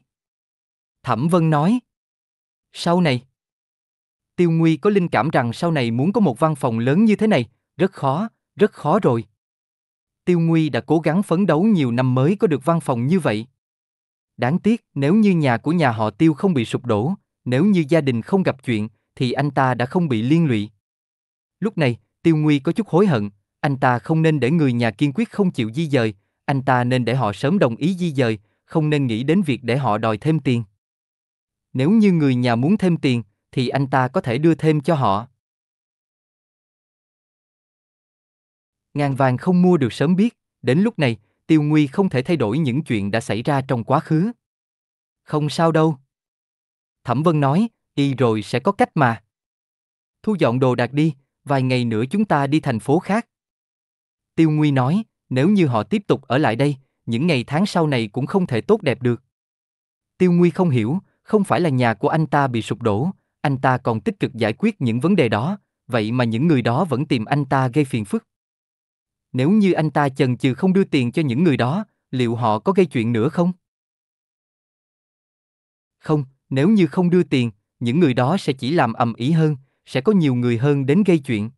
Thẩm Vân nói. Sau này. Tiêu Nguy có linh cảm rằng sau này muốn có một văn phòng lớn như thế này, rất khó, rất khó rồi. Tiêu Nguy đã cố gắng phấn đấu nhiều năm mới có được văn phòng như vậy. Đáng tiếc, nếu như nhà của nhà họ Tiêu không bị sụp đổ, nếu như gia đình không gặp chuyện, thì anh ta đã không bị liên lụy. Lúc này, Tiêu Nguy có chút hối hận, anh ta không nên để người nhà kiên quyết không chịu di dời, anh ta nên để họ sớm đồng ý di dời, không nên nghĩ đến việc để họ đòi thêm tiền. Nếu như người nhà muốn thêm tiền, thì anh ta có thể đưa thêm cho họ. Ngàn vàng không mua được sớm biết, đến lúc này, Tiêu Nguy không thể thay đổi những chuyện đã xảy ra trong quá khứ. Không sao đâu. Thẩm Vân nói, đi rồi sẽ có cách mà. Thu dọn đồ đạc đi, vài ngày nữa chúng ta đi thành phố khác, Tiêu Nguy nói, nếu như họ tiếp tục ở lại đây, những ngày tháng sau này cũng không thể tốt đẹp được. Tiêu Nguy không hiểu, không phải là nhà của anh ta bị sụp đổ, anh ta còn tích cực giải quyết những vấn đề đó, vậy mà những người đó vẫn tìm anh ta gây phiền phức. Nếu như anh ta chần chừ không đưa tiền cho những người đó, liệu họ có gây chuyện nữa không? Không, nếu như không đưa tiền, những người đó sẽ chỉ làm ầm ĩ hơn, sẽ có nhiều người hơn đến gây chuyện.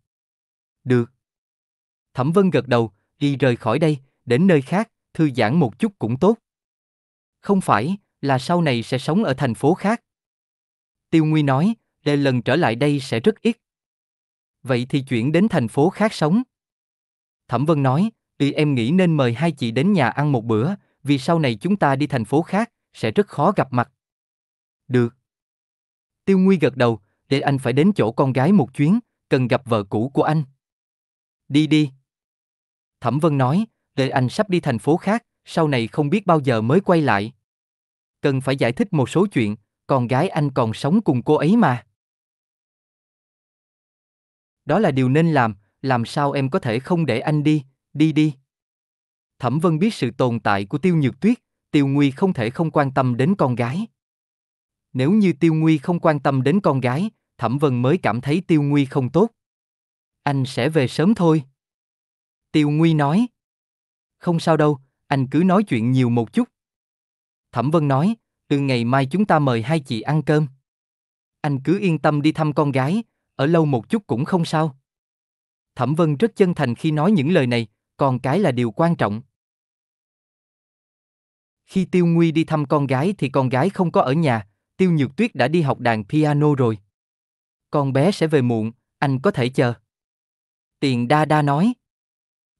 Được, Thẩm Vân gật đầu, đi rời khỏi đây, đến nơi khác, thư giãn một chút cũng tốt. Không phải, là sau này sẽ sống ở thành phố khác. Tiêu Nguy nói, để lần trở lại đây sẽ rất ít. Vậy thì chuyển đến thành phố khác sống. Thẩm Vân nói, y em nghĩ nên mời hai chị đến nhà ăn một bữa, vì sau này chúng ta đi thành phố khác, sẽ rất khó gặp mặt. Được. Tiêu Nguy gật đầu, để anh phải đến chỗ con gái một chuyến, cần gặp vợ cũ của anh. Đi đi. Thẩm Vân nói, Lê Anh sắp đi thành phố khác, sau này không biết bao giờ mới quay lại. Cần phải giải thích một số chuyện, con gái anh còn sống cùng cô ấy mà. Đó là điều nên làm, làm sao em có thể không để anh đi, đi đi. Thẩm Vân biết sự tồn tại của Tiêu Nhược Tuyết, Tiêu Nguy không thể không quan tâm đến con gái. Nếu như Tiêu Nguy không quan tâm đến con gái, Thẩm Vân mới cảm thấy Tiêu Nguy không tốt. Anh sẽ về sớm thôi. Tiêu Nguy nói. Không sao đâu, anh cứ nói chuyện nhiều một chút. Thẩm Vân nói, từ ngày mai chúng ta mời hai chị ăn cơm. Anh cứ yên tâm đi thăm con gái, ở lâu một chút cũng không sao. Thẩm Vân rất chân thành khi nói những lời này, còn cái là điều quan trọng. Khi Tiêu Nguy đi thăm con gái thì con gái không có ở nhà, Tiêu Nhược Tuyết đã đi học đàn piano rồi. Con bé sẽ về muộn, anh có thể chờ. Tiền Đa Đa nói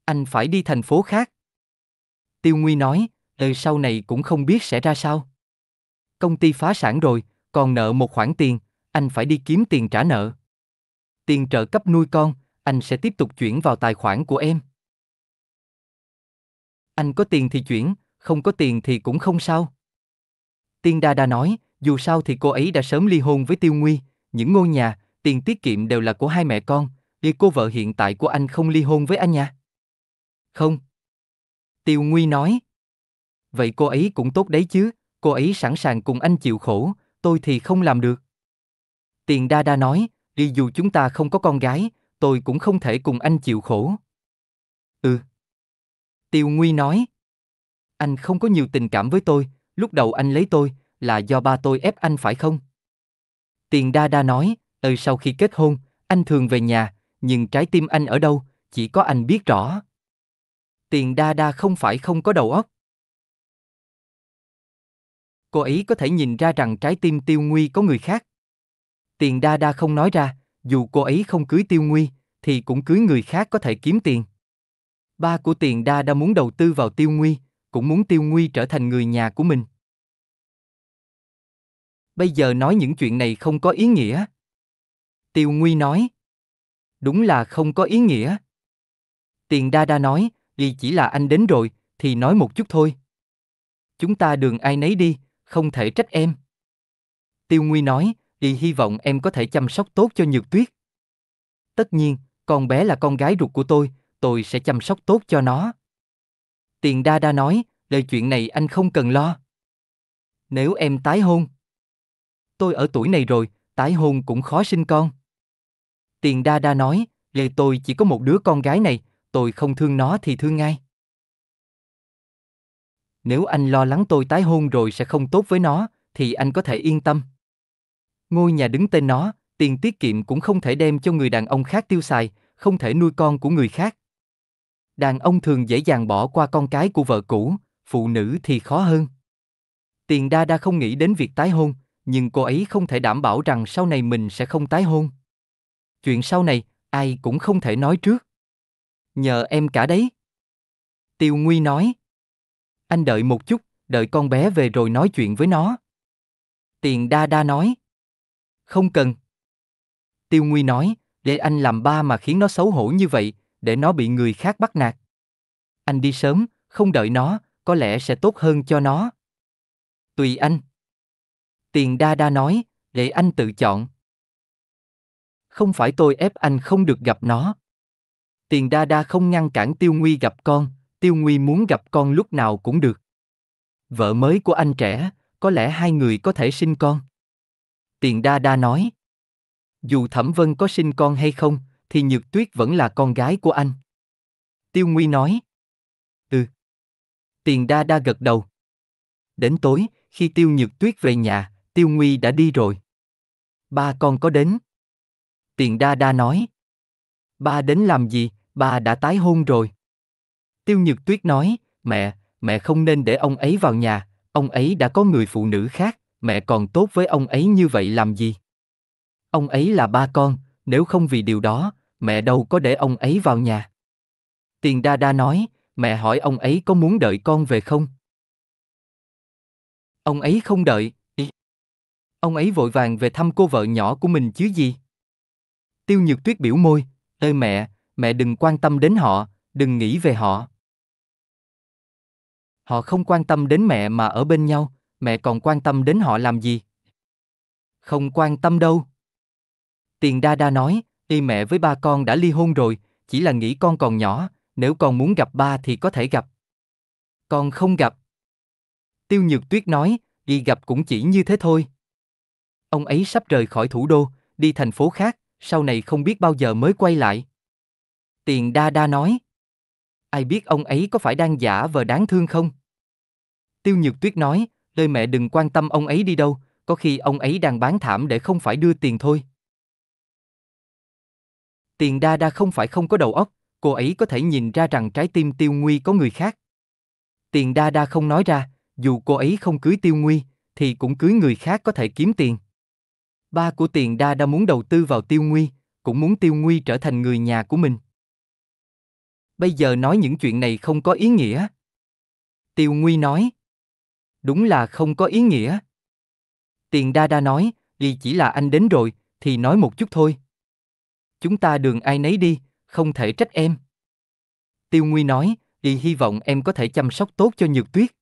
anh phải đi thành phố khác. Tiêu Nguy nói, đời sau này cũng không biết sẽ ra sao. Công ty phá sản rồi, còn nợ một khoản tiền, anh phải đi kiếm tiền trả nợ. Tiền trợ cấp nuôi con, anh sẽ tiếp tục chuyển vào tài khoản của em. Anh có tiền thì chuyển, không có tiền thì cũng không sao. Tiên Đa Đa nói, dù sao thì cô ấy đã sớm ly hôn với Tiêu Nguy, những ngôi nhà, tiền tiết kiệm đều là của hai mẹ con, vì cô vợ hiện tại của anh không ly hôn với anh nha. Không. Tiêu Nguy nói. Vậy cô ấy cũng tốt đấy chứ, cô ấy sẵn sàng cùng anh chịu khổ, tôi thì không làm được. Tiền Đa Đa nói, đi dù chúng ta không có con gái, tôi cũng không thể cùng anh chịu khổ. Ừ. Tiêu Nguy nói. Anh không có nhiều tình cảm với tôi, lúc đầu anh lấy tôi, là do ba tôi ép anh phải không? Tiền Đa Đa nói, ơi ừ, sau khi kết hôn, anh thường về nhà, nhưng trái tim anh ở đâu, chỉ có anh biết rõ tiền đa đa không phải không có đầu óc. Cô ấy có thể nhìn ra rằng trái tim tiêu nguy có người khác. Tiền đa đa không nói ra, dù cô ấy không cưới tiêu nguy, thì cũng cưới người khác có thể kiếm tiền. Ba của tiền đa đa muốn đầu tư vào tiêu nguy, cũng muốn tiêu nguy trở thành người nhà của mình. Bây giờ nói những chuyện này không có ý nghĩa. Tiêu nguy nói. Đúng là không có ý nghĩa. Tiền đa đa nói, đi chỉ là anh đến rồi, thì nói một chút thôi. Chúng ta đường ai nấy đi, không thể trách em. Tiêu Nguy nói, y hy vọng em có thể chăm sóc tốt cho Nhược Tuyết. Tất nhiên, con bé là con gái ruột của tôi, tôi sẽ chăm sóc tốt cho nó. Tiền Đa Đa nói, lời chuyện này anh không cần lo. Nếu em tái hôn, tôi ở tuổi này rồi, tái hôn cũng khó sinh con. Tiền Đa Đa nói, lời tôi chỉ có một đứa con gái này, tôi không thương nó thì thương ngay. Nếu anh lo lắng tôi tái hôn rồi sẽ không tốt với nó, thì anh có thể yên tâm. Ngôi nhà đứng tên nó, tiền tiết kiệm cũng không thể đem cho người đàn ông khác tiêu xài, không thể nuôi con của người khác. Đàn ông thường dễ dàng bỏ qua con cái của vợ cũ, phụ nữ thì khó hơn. Tiền đa đa không nghĩ đến việc tái hôn, nhưng cô ấy không thể đảm bảo rằng sau này mình sẽ không tái hôn. Chuyện sau này, ai cũng không thể nói trước nhờ em cả đấy. Tiêu Nguy nói. Anh đợi một chút, đợi con bé về rồi nói chuyện với nó. Tiền đa đa nói. Không cần. Tiêu Nguy nói, để anh làm ba mà khiến nó xấu hổ như vậy, để nó bị người khác bắt nạt. Anh đi sớm, không đợi nó, có lẽ sẽ tốt hơn cho nó. Tùy anh. Tiền đa đa nói, để anh tự chọn. Không phải tôi ép anh không được gặp nó tiền đa đa không ngăn cản tiêu nguy gặp con tiêu nguy muốn gặp con lúc nào cũng được vợ mới của anh trẻ có lẽ hai người có thể sinh con tiền đa đa nói dù thẩm vân có sinh con hay không thì nhược tuyết vẫn là con gái của anh tiêu nguy nói ừ tiền đa đa gật đầu đến tối khi tiêu nhược tuyết về nhà tiêu nguy đã đi rồi ba con có đến tiền đa đa nói ba đến làm gì bà đã tái hôn rồi. Tiêu Nhược Tuyết nói, mẹ, mẹ không nên để ông ấy vào nhà, ông ấy đã có người phụ nữ khác, mẹ còn tốt với ông ấy như vậy làm gì? Ông ấy là ba con, nếu không vì điều đó, mẹ đâu có để ông ấy vào nhà. Tiền Đa Đa nói, mẹ hỏi ông ấy có muốn đợi con về không? Ông ấy không đợi. Ông ấy vội vàng về thăm cô vợ nhỏ của mình chứ gì? Tiêu Nhược Tuyết biểu môi, ơi mẹ, mẹ đừng quan tâm đến họ, đừng nghĩ về họ. Họ không quan tâm đến mẹ mà ở bên nhau, mẹ còn quan tâm đến họ làm gì? Không quan tâm đâu. Tiền Đa Đa nói, y mẹ với ba con đã ly hôn rồi, chỉ là nghĩ con còn nhỏ, nếu con muốn gặp ba thì có thể gặp. Con không gặp. Tiêu Nhược Tuyết nói, y gặp cũng chỉ như thế thôi. Ông ấy sắp rời khỏi thủ đô, đi thành phố khác, sau này không biết bao giờ mới quay lại. Tiền đa đa nói. Ai biết ông ấy có phải đang giả vờ đáng thương không? Tiêu Nhược Tuyết nói, lời mẹ đừng quan tâm ông ấy đi đâu, có khi ông ấy đang bán thảm để không phải đưa tiền thôi. Tiền đa đa không phải không có đầu óc, cô ấy có thể nhìn ra rằng trái tim tiêu nguy có người khác. Tiền đa đa không nói ra, dù cô ấy không cưới tiêu nguy, thì cũng cưới người khác có thể kiếm tiền. Ba của tiền đa đa muốn đầu tư vào tiêu nguy, cũng muốn tiêu nguy trở thành người nhà của mình bây giờ nói những chuyện này không có ý nghĩa. Tiêu Nguy nói, đúng là không có ý nghĩa. Tiền Đa Đa nói, vì chỉ là anh đến rồi, thì nói một chút thôi. Chúng ta đường ai nấy đi, không thể trách em. Tiêu Nguy nói, vì hy vọng em có thể chăm sóc tốt cho Nhược Tuyết.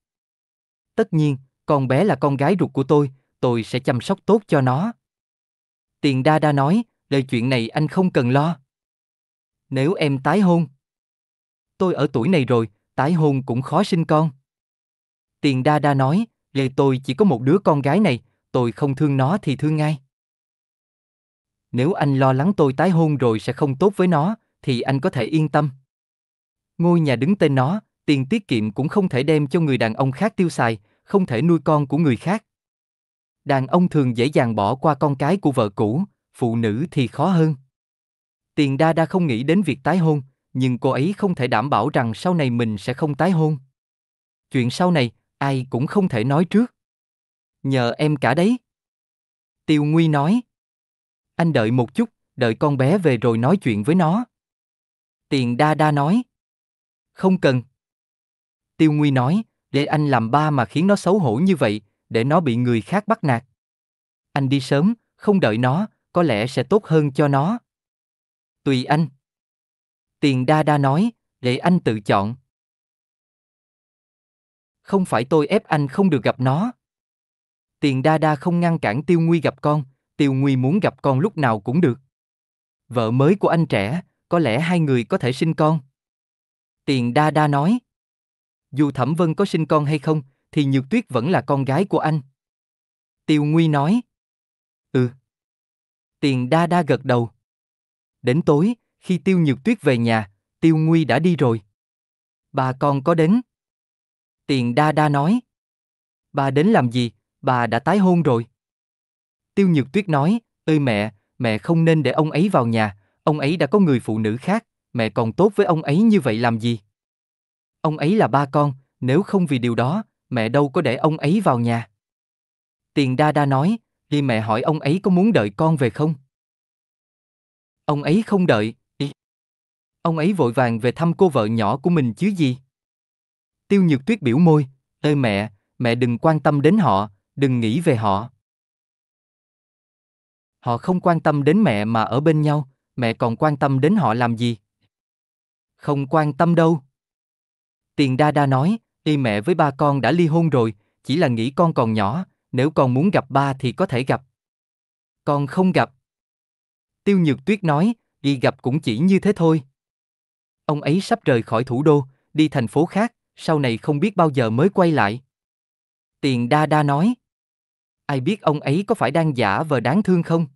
Tất nhiên, con bé là con gái ruột của tôi, tôi sẽ chăm sóc tốt cho nó. Tiền Đa Đa nói, lời chuyện này anh không cần lo. Nếu em tái hôn, tôi ở tuổi này rồi, tái hôn cũng khó sinh con. Tiền đa đa nói, vậy tôi chỉ có một đứa con gái này, tôi không thương nó thì thương ngay. Nếu anh lo lắng tôi tái hôn rồi sẽ không tốt với nó, thì anh có thể yên tâm. Ngôi nhà đứng tên nó, tiền tiết kiệm cũng không thể đem cho người đàn ông khác tiêu xài, không thể nuôi con của người khác. Đàn ông thường dễ dàng bỏ qua con cái của vợ cũ, phụ nữ thì khó hơn. Tiền đa đa không nghĩ đến việc tái hôn, nhưng cô ấy không thể đảm bảo rằng sau này mình sẽ không tái hôn. Chuyện sau này, ai cũng không thể nói trước. Nhờ em cả đấy. Tiêu Nguy nói. Anh đợi một chút, đợi con bé về rồi nói chuyện với nó. Tiền đa đa nói. Không cần. Tiêu Nguy nói, để anh làm ba mà khiến nó xấu hổ như vậy, để nó bị người khác bắt nạt. Anh đi sớm, không đợi nó, có lẽ sẽ tốt hơn cho nó. Tùy anh. Tiền Đa Đa nói, để anh tự chọn. Không phải tôi ép anh không được gặp nó. Tiền Đa Đa không ngăn cản Tiêu Nguy gặp con, Tiêu Nguy muốn gặp con lúc nào cũng được. Vợ mới của anh trẻ, có lẽ hai người có thể sinh con. Tiền Đa Đa nói, dù Thẩm Vân có sinh con hay không, thì Nhược Tuyết vẫn là con gái của anh. Tiêu Nguy nói, ừ. Tiền Đa Đa gật đầu. Đến tối, khi Tiêu Nhược Tuyết về nhà, Tiêu Nguy đã đi rồi. Bà con có đến. Tiền đa đa nói. Bà đến làm gì, bà đã tái hôn rồi. Tiêu Nhược Tuyết nói, ơi mẹ, mẹ không nên để ông ấy vào nhà, ông ấy đã có người phụ nữ khác, mẹ còn tốt với ông ấy như vậy làm gì? Ông ấy là ba con, nếu không vì điều đó, mẹ đâu có để ông ấy vào nhà. Tiền đa đa nói, khi mẹ hỏi ông ấy có muốn đợi con về không? Ông ấy không đợi. Ông ấy vội vàng về thăm cô vợ nhỏ của mình chứ gì. Tiêu Nhược Tuyết biểu môi, ơi mẹ, mẹ đừng quan tâm đến họ, đừng nghĩ về họ. Họ không quan tâm đến mẹ mà ở bên nhau, mẹ còn quan tâm đến họ làm gì? Không quan tâm đâu. Tiền Đa Đa nói, đi mẹ với ba con đã ly hôn rồi, chỉ là nghĩ con còn nhỏ, nếu con muốn gặp ba thì có thể gặp. Con không gặp. Tiêu Nhược Tuyết nói, đi gặp cũng chỉ như thế thôi. Ông ấy sắp rời khỏi thủ đô, đi thành phố khác, sau này không biết bao giờ mới quay lại. Tiền đa đa nói. Ai biết ông ấy có phải đang giả vờ đáng thương không?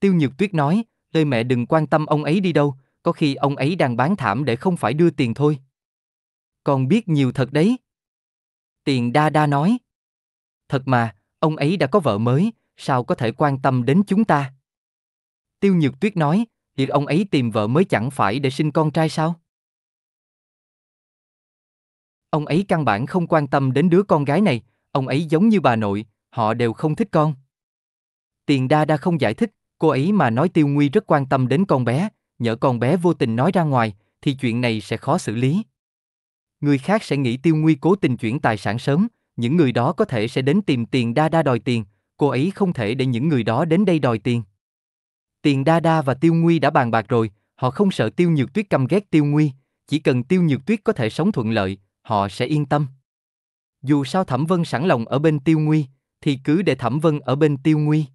Tiêu Nhược Tuyết nói, lời mẹ đừng quan tâm ông ấy đi đâu, có khi ông ấy đang bán thảm để không phải đưa tiền thôi. Còn biết nhiều thật đấy. Tiền đa đa nói. Thật mà, ông ấy đã có vợ mới, sao có thể quan tâm đến chúng ta? Tiêu Nhược Tuyết nói, Việc ông ấy tìm vợ mới chẳng phải để sinh con trai sao? Ông ấy căn bản không quan tâm đến đứa con gái này, ông ấy giống như bà nội, họ đều không thích con. Tiền đa đa không giải thích, cô ấy mà nói tiêu nguy rất quan tâm đến con bé, nhỡ con bé vô tình nói ra ngoài, thì chuyện này sẽ khó xử lý. Người khác sẽ nghĩ tiêu nguy cố tình chuyển tài sản sớm, những người đó có thể sẽ đến tìm tiền đa đa đòi tiền, cô ấy không thể để những người đó đến đây đòi tiền. Tiền Đa Đa và Tiêu Nguy đã bàn bạc rồi, họ không sợ Tiêu Nhược Tuyết căm ghét Tiêu Nguy, chỉ cần Tiêu Nhược Tuyết có thể sống thuận lợi, họ sẽ yên tâm. Dù sao Thẩm Vân sẵn lòng ở bên Tiêu Nguy, thì cứ để Thẩm Vân ở bên Tiêu Nguy.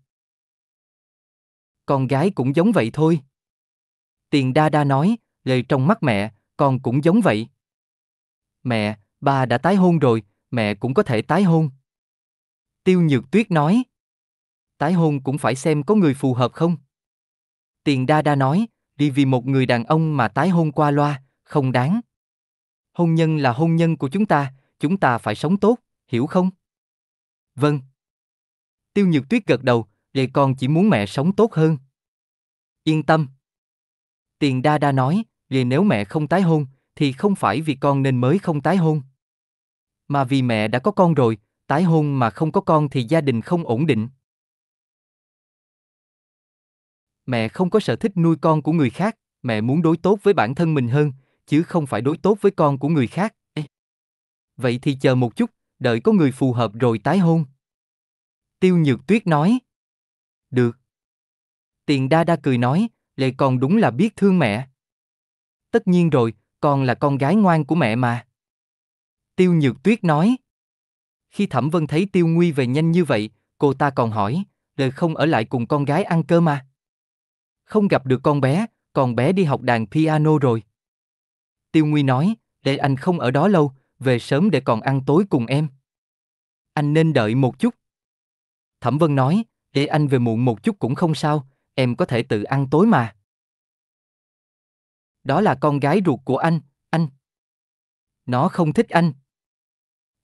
Con gái cũng giống vậy thôi. Tiền Đa Đa nói, lời trong mắt mẹ, con cũng giống vậy. Mẹ, ba đã tái hôn rồi, mẹ cũng có thể tái hôn. Tiêu Nhược Tuyết nói. Tái hôn cũng phải xem có người phù hợp không. Tiền Đa Đa nói, đi vì một người đàn ông mà tái hôn qua loa, không đáng. Hôn nhân là hôn nhân của chúng ta, chúng ta phải sống tốt, hiểu không? Vâng. Tiêu Nhược Tuyết gật đầu, để con chỉ muốn mẹ sống tốt hơn. Yên tâm. Tiền Đa Đa nói, vì nếu mẹ không tái hôn, thì không phải vì con nên mới không tái hôn. Mà vì mẹ đã có con rồi, tái hôn mà không có con thì gia đình không ổn định. mẹ không có sở thích nuôi con của người khác mẹ muốn đối tốt với bản thân mình hơn chứ không phải đối tốt với con của người khác vậy thì chờ một chút đợi có người phù hợp rồi tái hôn tiêu nhược tuyết nói được tiền đa đa cười nói lệ còn đúng là biết thương mẹ tất nhiên rồi con là con gái ngoan của mẹ mà tiêu nhược tuyết nói khi thẩm vân thấy tiêu nguy về nhanh như vậy cô ta còn hỏi lệ không ở lại cùng con gái ăn cơm mà không gặp được con bé, còn bé đi học đàn piano rồi. Tiêu Nguy nói, để anh không ở đó lâu, về sớm để còn ăn tối cùng em. Anh nên đợi một chút. Thẩm Vân nói, để anh về muộn một chút cũng không sao, em có thể tự ăn tối mà. Đó là con gái ruột của anh, anh. Nó không thích anh.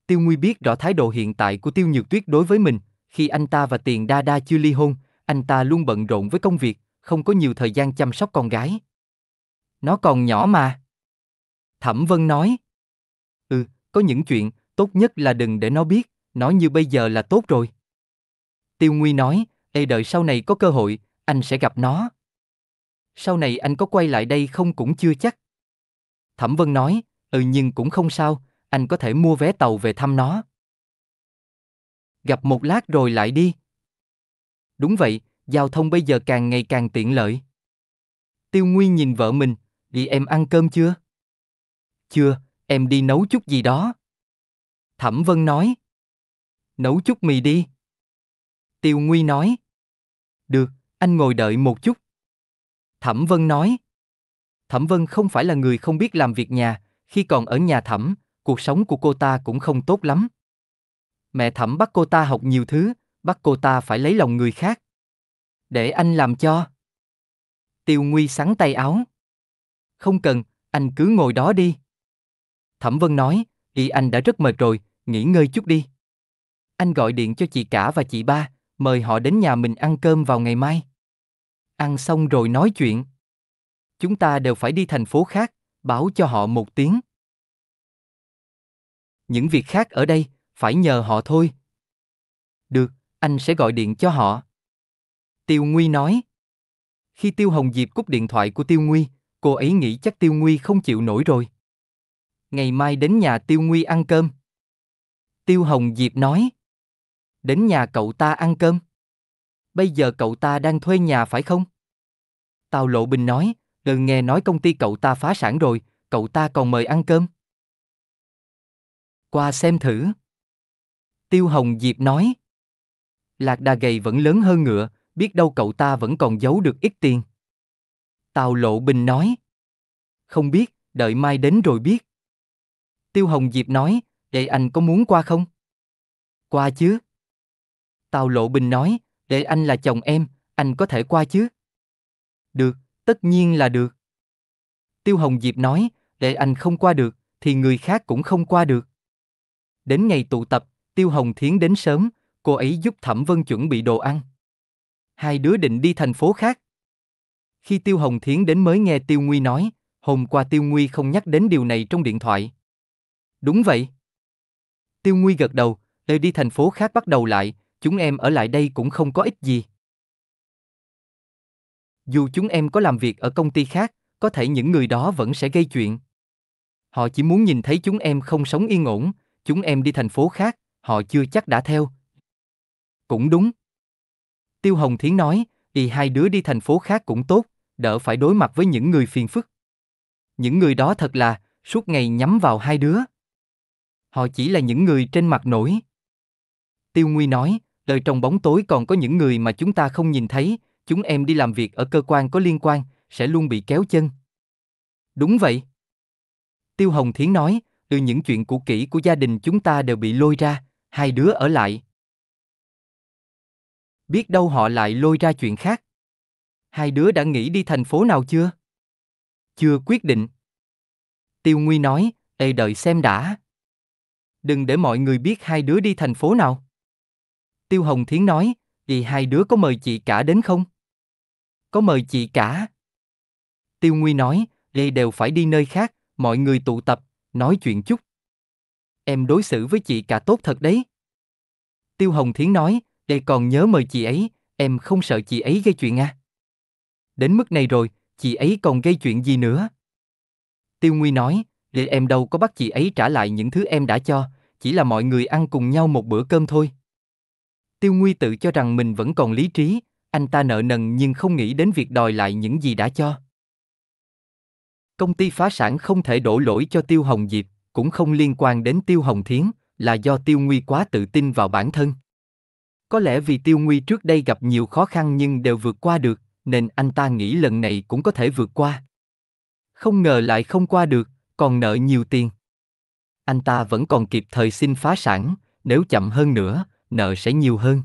Tiêu Nguy biết rõ thái độ hiện tại của Tiêu Nhược Tuyết đối với mình, khi anh ta và Tiền Đa Đa chưa ly hôn, anh ta luôn bận rộn với công việc, không có nhiều thời gian chăm sóc con gái. Nó còn nhỏ mà. Thẩm Vân nói. Ừ, có những chuyện, tốt nhất là đừng để nó biết, Nói như bây giờ là tốt rồi. Tiêu Nguy nói, Ê đợi sau này có cơ hội, anh sẽ gặp nó. Sau này anh có quay lại đây không cũng chưa chắc. Thẩm Vân nói, ừ nhưng cũng không sao, anh có thể mua vé tàu về thăm nó. Gặp một lát rồi lại đi. Đúng vậy, giao thông bây giờ càng ngày càng tiện lợi. Tiêu Nguyên nhìn vợ mình, đi em ăn cơm chưa? Chưa, em đi nấu chút gì đó. Thẩm Vân nói. Nấu chút mì đi. Tiêu Nguy nói. Được, anh ngồi đợi một chút. Thẩm Vân nói. Thẩm Vân không phải là người không biết làm việc nhà, khi còn ở nhà Thẩm, cuộc sống của cô ta cũng không tốt lắm. Mẹ Thẩm bắt cô ta học nhiều thứ, bắt cô ta phải lấy lòng người khác, để anh làm cho. Tiêu Nguy sắn tay áo. Không cần, anh cứ ngồi đó đi. Thẩm Vân nói, y anh đã rất mệt rồi, nghỉ ngơi chút đi. Anh gọi điện cho chị cả và chị ba, mời họ đến nhà mình ăn cơm vào ngày mai. Ăn xong rồi nói chuyện. Chúng ta đều phải đi thành phố khác, báo cho họ một tiếng. Những việc khác ở đây, phải nhờ họ thôi. Được, anh sẽ gọi điện cho họ. Tiêu Nguy nói. Khi Tiêu Hồng Diệp cúp điện thoại của Tiêu Nguy, cô ấy nghĩ chắc Tiêu Nguy không chịu nổi rồi. Ngày mai đến nhà Tiêu Nguy ăn cơm. Tiêu Hồng Diệp nói. Đến nhà cậu ta ăn cơm. Bây giờ cậu ta đang thuê nhà phải không? Tào Lộ Bình nói, đừng nghe nói công ty cậu ta phá sản rồi, cậu ta còn mời ăn cơm. Qua xem thử. Tiêu Hồng Diệp nói. Lạc đà gầy vẫn lớn hơn ngựa, biết đâu cậu ta vẫn còn giấu được ít tiền. Tào Lộ Bình nói. Không biết, đợi mai đến rồi biết. Tiêu Hồng Diệp nói, để anh có muốn qua không? Qua chứ. Tào Lộ Bình nói, để anh là chồng em, anh có thể qua chứ? Được, tất nhiên là được. Tiêu Hồng Diệp nói, để anh không qua được, thì người khác cũng không qua được. Đến ngày tụ tập, Tiêu Hồng Thiến đến sớm, cô ấy giúp Thẩm Vân chuẩn bị đồ ăn hai đứa định đi thành phố khác. Khi Tiêu Hồng Thiến đến mới nghe Tiêu Nguy nói, hôm qua Tiêu Nguy không nhắc đến điều này trong điện thoại. Đúng vậy. Tiêu Nguy gật đầu, lời đi thành phố khác bắt đầu lại, chúng em ở lại đây cũng không có ích gì. Dù chúng em có làm việc ở công ty khác, có thể những người đó vẫn sẽ gây chuyện. Họ chỉ muốn nhìn thấy chúng em không sống yên ổn, chúng em đi thành phố khác, họ chưa chắc đã theo. Cũng đúng. Tiêu Hồng Thiến nói, y hai đứa đi thành phố khác cũng tốt, đỡ phải đối mặt với những người phiền phức. Những người đó thật là, suốt ngày nhắm vào hai đứa. Họ chỉ là những người trên mặt nổi. Tiêu Nguy nói, đời trong bóng tối còn có những người mà chúng ta không nhìn thấy, chúng em đi làm việc ở cơ quan có liên quan, sẽ luôn bị kéo chân. Đúng vậy. Tiêu Hồng Thiến nói, từ những chuyện cũ kỹ của gia đình chúng ta đều bị lôi ra, hai đứa ở lại, biết đâu họ lại lôi ra chuyện khác. Hai đứa đã nghĩ đi thành phố nào chưa? Chưa quyết định. Tiêu Nguy nói, ê đợi xem đã. Đừng để mọi người biết hai đứa đi thành phố nào. Tiêu Hồng Thiến nói, vì hai đứa có mời chị cả đến không? Có mời chị cả. Tiêu Nguy nói, Lê đều phải đi nơi khác, mọi người tụ tập, nói chuyện chút. Em đối xử với chị cả tốt thật đấy. Tiêu Hồng Thiến nói, đây còn nhớ mời chị ấy, em không sợ chị ấy gây chuyện à? Đến mức này rồi, chị ấy còn gây chuyện gì nữa? Tiêu Nguy nói, để em đâu có bắt chị ấy trả lại những thứ em đã cho, chỉ là mọi người ăn cùng nhau một bữa cơm thôi. Tiêu Nguy tự cho rằng mình vẫn còn lý trí, anh ta nợ nần nhưng không nghĩ đến việc đòi lại những gì đã cho. Công ty phá sản không thể đổ lỗi cho Tiêu Hồng Diệp, cũng không liên quan đến Tiêu Hồng Thiến, là do Tiêu Nguy quá tự tin vào bản thân. Có lẽ vì Tiêu Nguy trước đây gặp nhiều khó khăn nhưng đều vượt qua được, nên anh ta nghĩ lần này cũng có thể vượt qua. Không ngờ lại không qua được, còn nợ nhiều tiền. Anh ta vẫn còn kịp thời xin phá sản, nếu chậm hơn nữa, nợ sẽ nhiều hơn.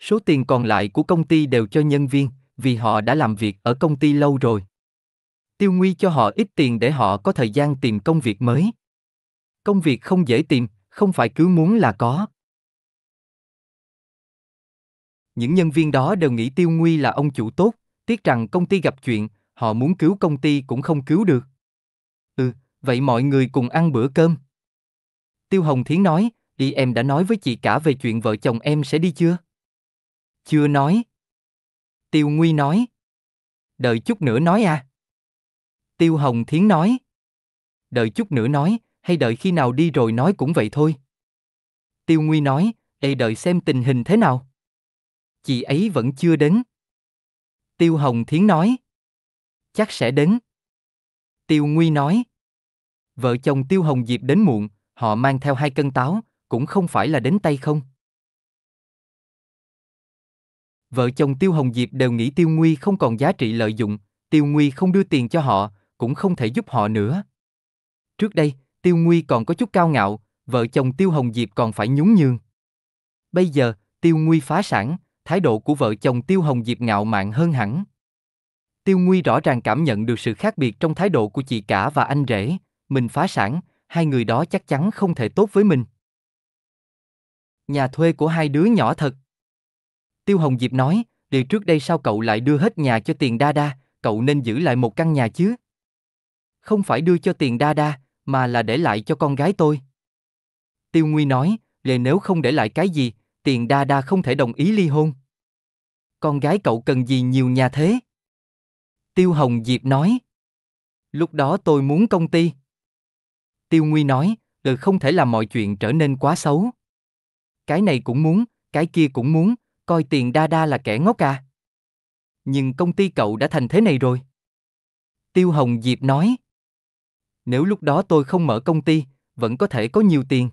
Số tiền còn lại của công ty đều cho nhân viên, vì họ đã làm việc ở công ty lâu rồi. Tiêu Nguy cho họ ít tiền để họ có thời gian tìm công việc mới. Công việc không dễ tìm, không phải cứ muốn là có. Những nhân viên đó đều nghĩ Tiêu Nguy là ông chủ tốt, tiếc rằng công ty gặp chuyện, họ muốn cứu công ty cũng không cứu được. Ừ, vậy mọi người cùng ăn bữa cơm. Tiêu Hồng Thiến nói, đi em đã nói với chị cả về chuyện vợ chồng em sẽ đi chưa? Chưa nói. Tiêu Nguy nói. Đợi chút nữa nói à? Tiêu Hồng Thiến nói. Đợi chút nữa nói, hay đợi khi nào đi rồi nói cũng vậy thôi. Tiêu Nguy nói, để đợi xem tình hình thế nào chị ấy vẫn chưa đến. Tiêu Hồng Thiến nói. Chắc sẽ đến. Tiêu Nguy nói. Vợ chồng Tiêu Hồng Diệp đến muộn, họ mang theo hai cân táo, cũng không phải là đến tay không. Vợ chồng Tiêu Hồng Diệp đều nghĩ Tiêu Nguy không còn giá trị lợi dụng, Tiêu Nguy không đưa tiền cho họ, cũng không thể giúp họ nữa. Trước đây, Tiêu Nguy còn có chút cao ngạo, vợ chồng Tiêu Hồng Diệp còn phải nhún nhường. Bây giờ, Tiêu Nguy phá sản, thái độ của vợ chồng Tiêu Hồng Diệp ngạo mạn hơn hẳn. Tiêu Nguy rõ ràng cảm nhận được sự khác biệt trong thái độ của chị cả và anh rể, mình phá sản, hai người đó chắc chắn không thể tốt với mình. Nhà thuê của hai đứa nhỏ thật. Tiêu Hồng Diệp nói, điều trước đây sao cậu lại đưa hết nhà cho tiền đa đa, cậu nên giữ lại một căn nhà chứ. Không phải đưa cho tiền đa đa, mà là để lại cho con gái tôi. Tiêu Nguy nói, lề nếu không để lại cái gì, tiền đa đa không thể đồng ý ly hôn. Con gái cậu cần gì nhiều nhà thế? Tiêu Hồng Diệp nói. Lúc đó tôi muốn công ty. Tiêu Nguy nói, ừ không thể làm mọi chuyện trở nên quá xấu. Cái này cũng muốn, cái kia cũng muốn, coi tiền đa đa là kẻ ngốc à. Nhưng công ty cậu đã thành thế này rồi. Tiêu Hồng Diệp nói. Nếu lúc đó tôi không mở công ty, vẫn có thể có nhiều tiền.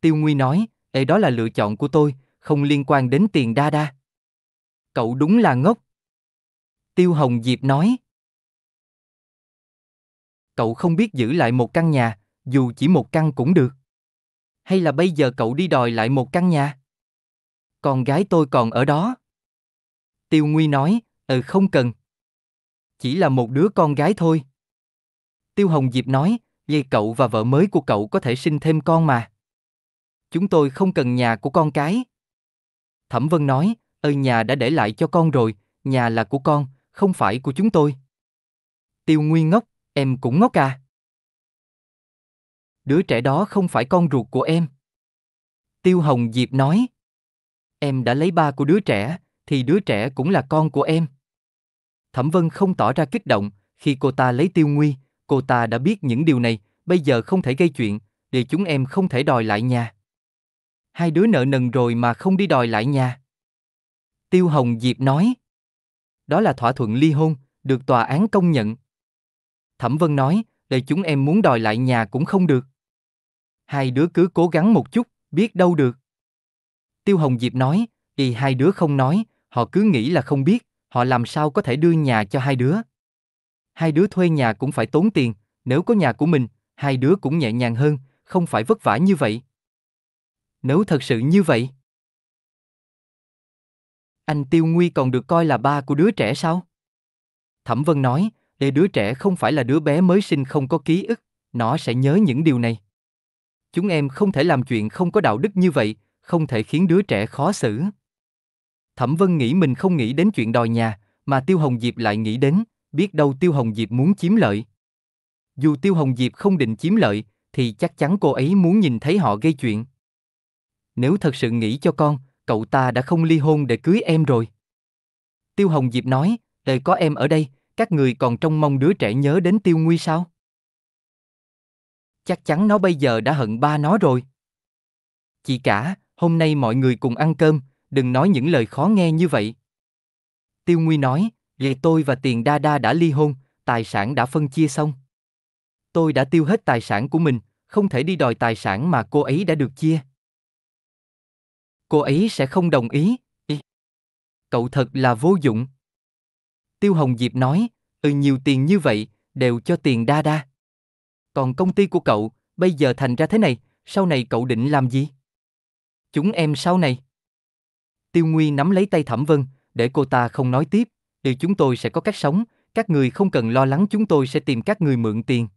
Tiêu Nguy nói, Ê đó là lựa chọn của tôi, không liên quan đến tiền đa đa. Cậu đúng là ngốc. Tiêu Hồng Diệp nói. Cậu không biết giữ lại một căn nhà, dù chỉ một căn cũng được. Hay là bây giờ cậu đi đòi lại một căn nhà? Con gái tôi còn ở đó. Tiêu Nguy nói, ừ không cần. Chỉ là một đứa con gái thôi. Tiêu Hồng Diệp nói, vậy cậu và vợ mới của cậu có thể sinh thêm con mà chúng tôi không cần nhà của con cái. Thẩm Vân nói, ơi ờ, nhà đã để lại cho con rồi, nhà là của con, không phải của chúng tôi. Tiêu Nguyên ngốc, em cũng ngốc à. Đứa trẻ đó không phải con ruột của em. Tiêu Hồng Diệp nói, em đã lấy ba của đứa trẻ, thì đứa trẻ cũng là con của em. Thẩm Vân không tỏ ra kích động, khi cô ta lấy Tiêu Nguy, cô ta đã biết những điều này, bây giờ không thể gây chuyện, để chúng em không thể đòi lại nhà hai đứa nợ nần rồi mà không đi đòi lại nhà. Tiêu Hồng Diệp nói. Đó là thỏa thuận ly hôn, được tòa án công nhận. Thẩm Vân nói, để chúng em muốn đòi lại nhà cũng không được. Hai đứa cứ cố gắng một chút, biết đâu được. Tiêu Hồng Diệp nói, y hai đứa không nói, họ cứ nghĩ là không biết, họ làm sao có thể đưa nhà cho hai đứa. Hai đứa thuê nhà cũng phải tốn tiền, nếu có nhà của mình, hai đứa cũng nhẹ nhàng hơn, không phải vất vả như vậy nếu thật sự như vậy. Anh Tiêu Nguy còn được coi là ba của đứa trẻ sao? Thẩm Vân nói, để đứa trẻ không phải là đứa bé mới sinh không có ký ức, nó sẽ nhớ những điều này. Chúng em không thể làm chuyện không có đạo đức như vậy, không thể khiến đứa trẻ khó xử. Thẩm Vân nghĩ mình không nghĩ đến chuyện đòi nhà, mà Tiêu Hồng Diệp lại nghĩ đến, biết đâu Tiêu Hồng Diệp muốn chiếm lợi. Dù Tiêu Hồng Diệp không định chiếm lợi, thì chắc chắn cô ấy muốn nhìn thấy họ gây chuyện nếu thật sự nghĩ cho con, cậu ta đã không ly hôn để cưới em rồi. Tiêu Hồng Diệp nói, đời có em ở đây, các người còn trông mong đứa trẻ nhớ đến Tiêu Nguy sao? Chắc chắn nó bây giờ đã hận ba nó rồi. Chị cả, hôm nay mọi người cùng ăn cơm, đừng nói những lời khó nghe như vậy. Tiêu Nguy nói, về tôi và tiền đa đa đã ly hôn, tài sản đã phân chia xong. Tôi đã tiêu hết tài sản của mình, không thể đi đòi tài sản mà cô ấy đã được chia cô ấy sẽ không đồng ý. Cậu thật là vô dụng. Tiêu Hồng Diệp nói, ừ nhiều tiền như vậy, đều cho tiền đa đa. Còn công ty của cậu, bây giờ thành ra thế này, sau này cậu định làm gì? Chúng em sau này. Tiêu Nguy nắm lấy tay Thẩm Vân, để cô ta không nói tiếp, điều chúng tôi sẽ có cách sống, các người không cần lo lắng chúng tôi sẽ tìm các người mượn tiền.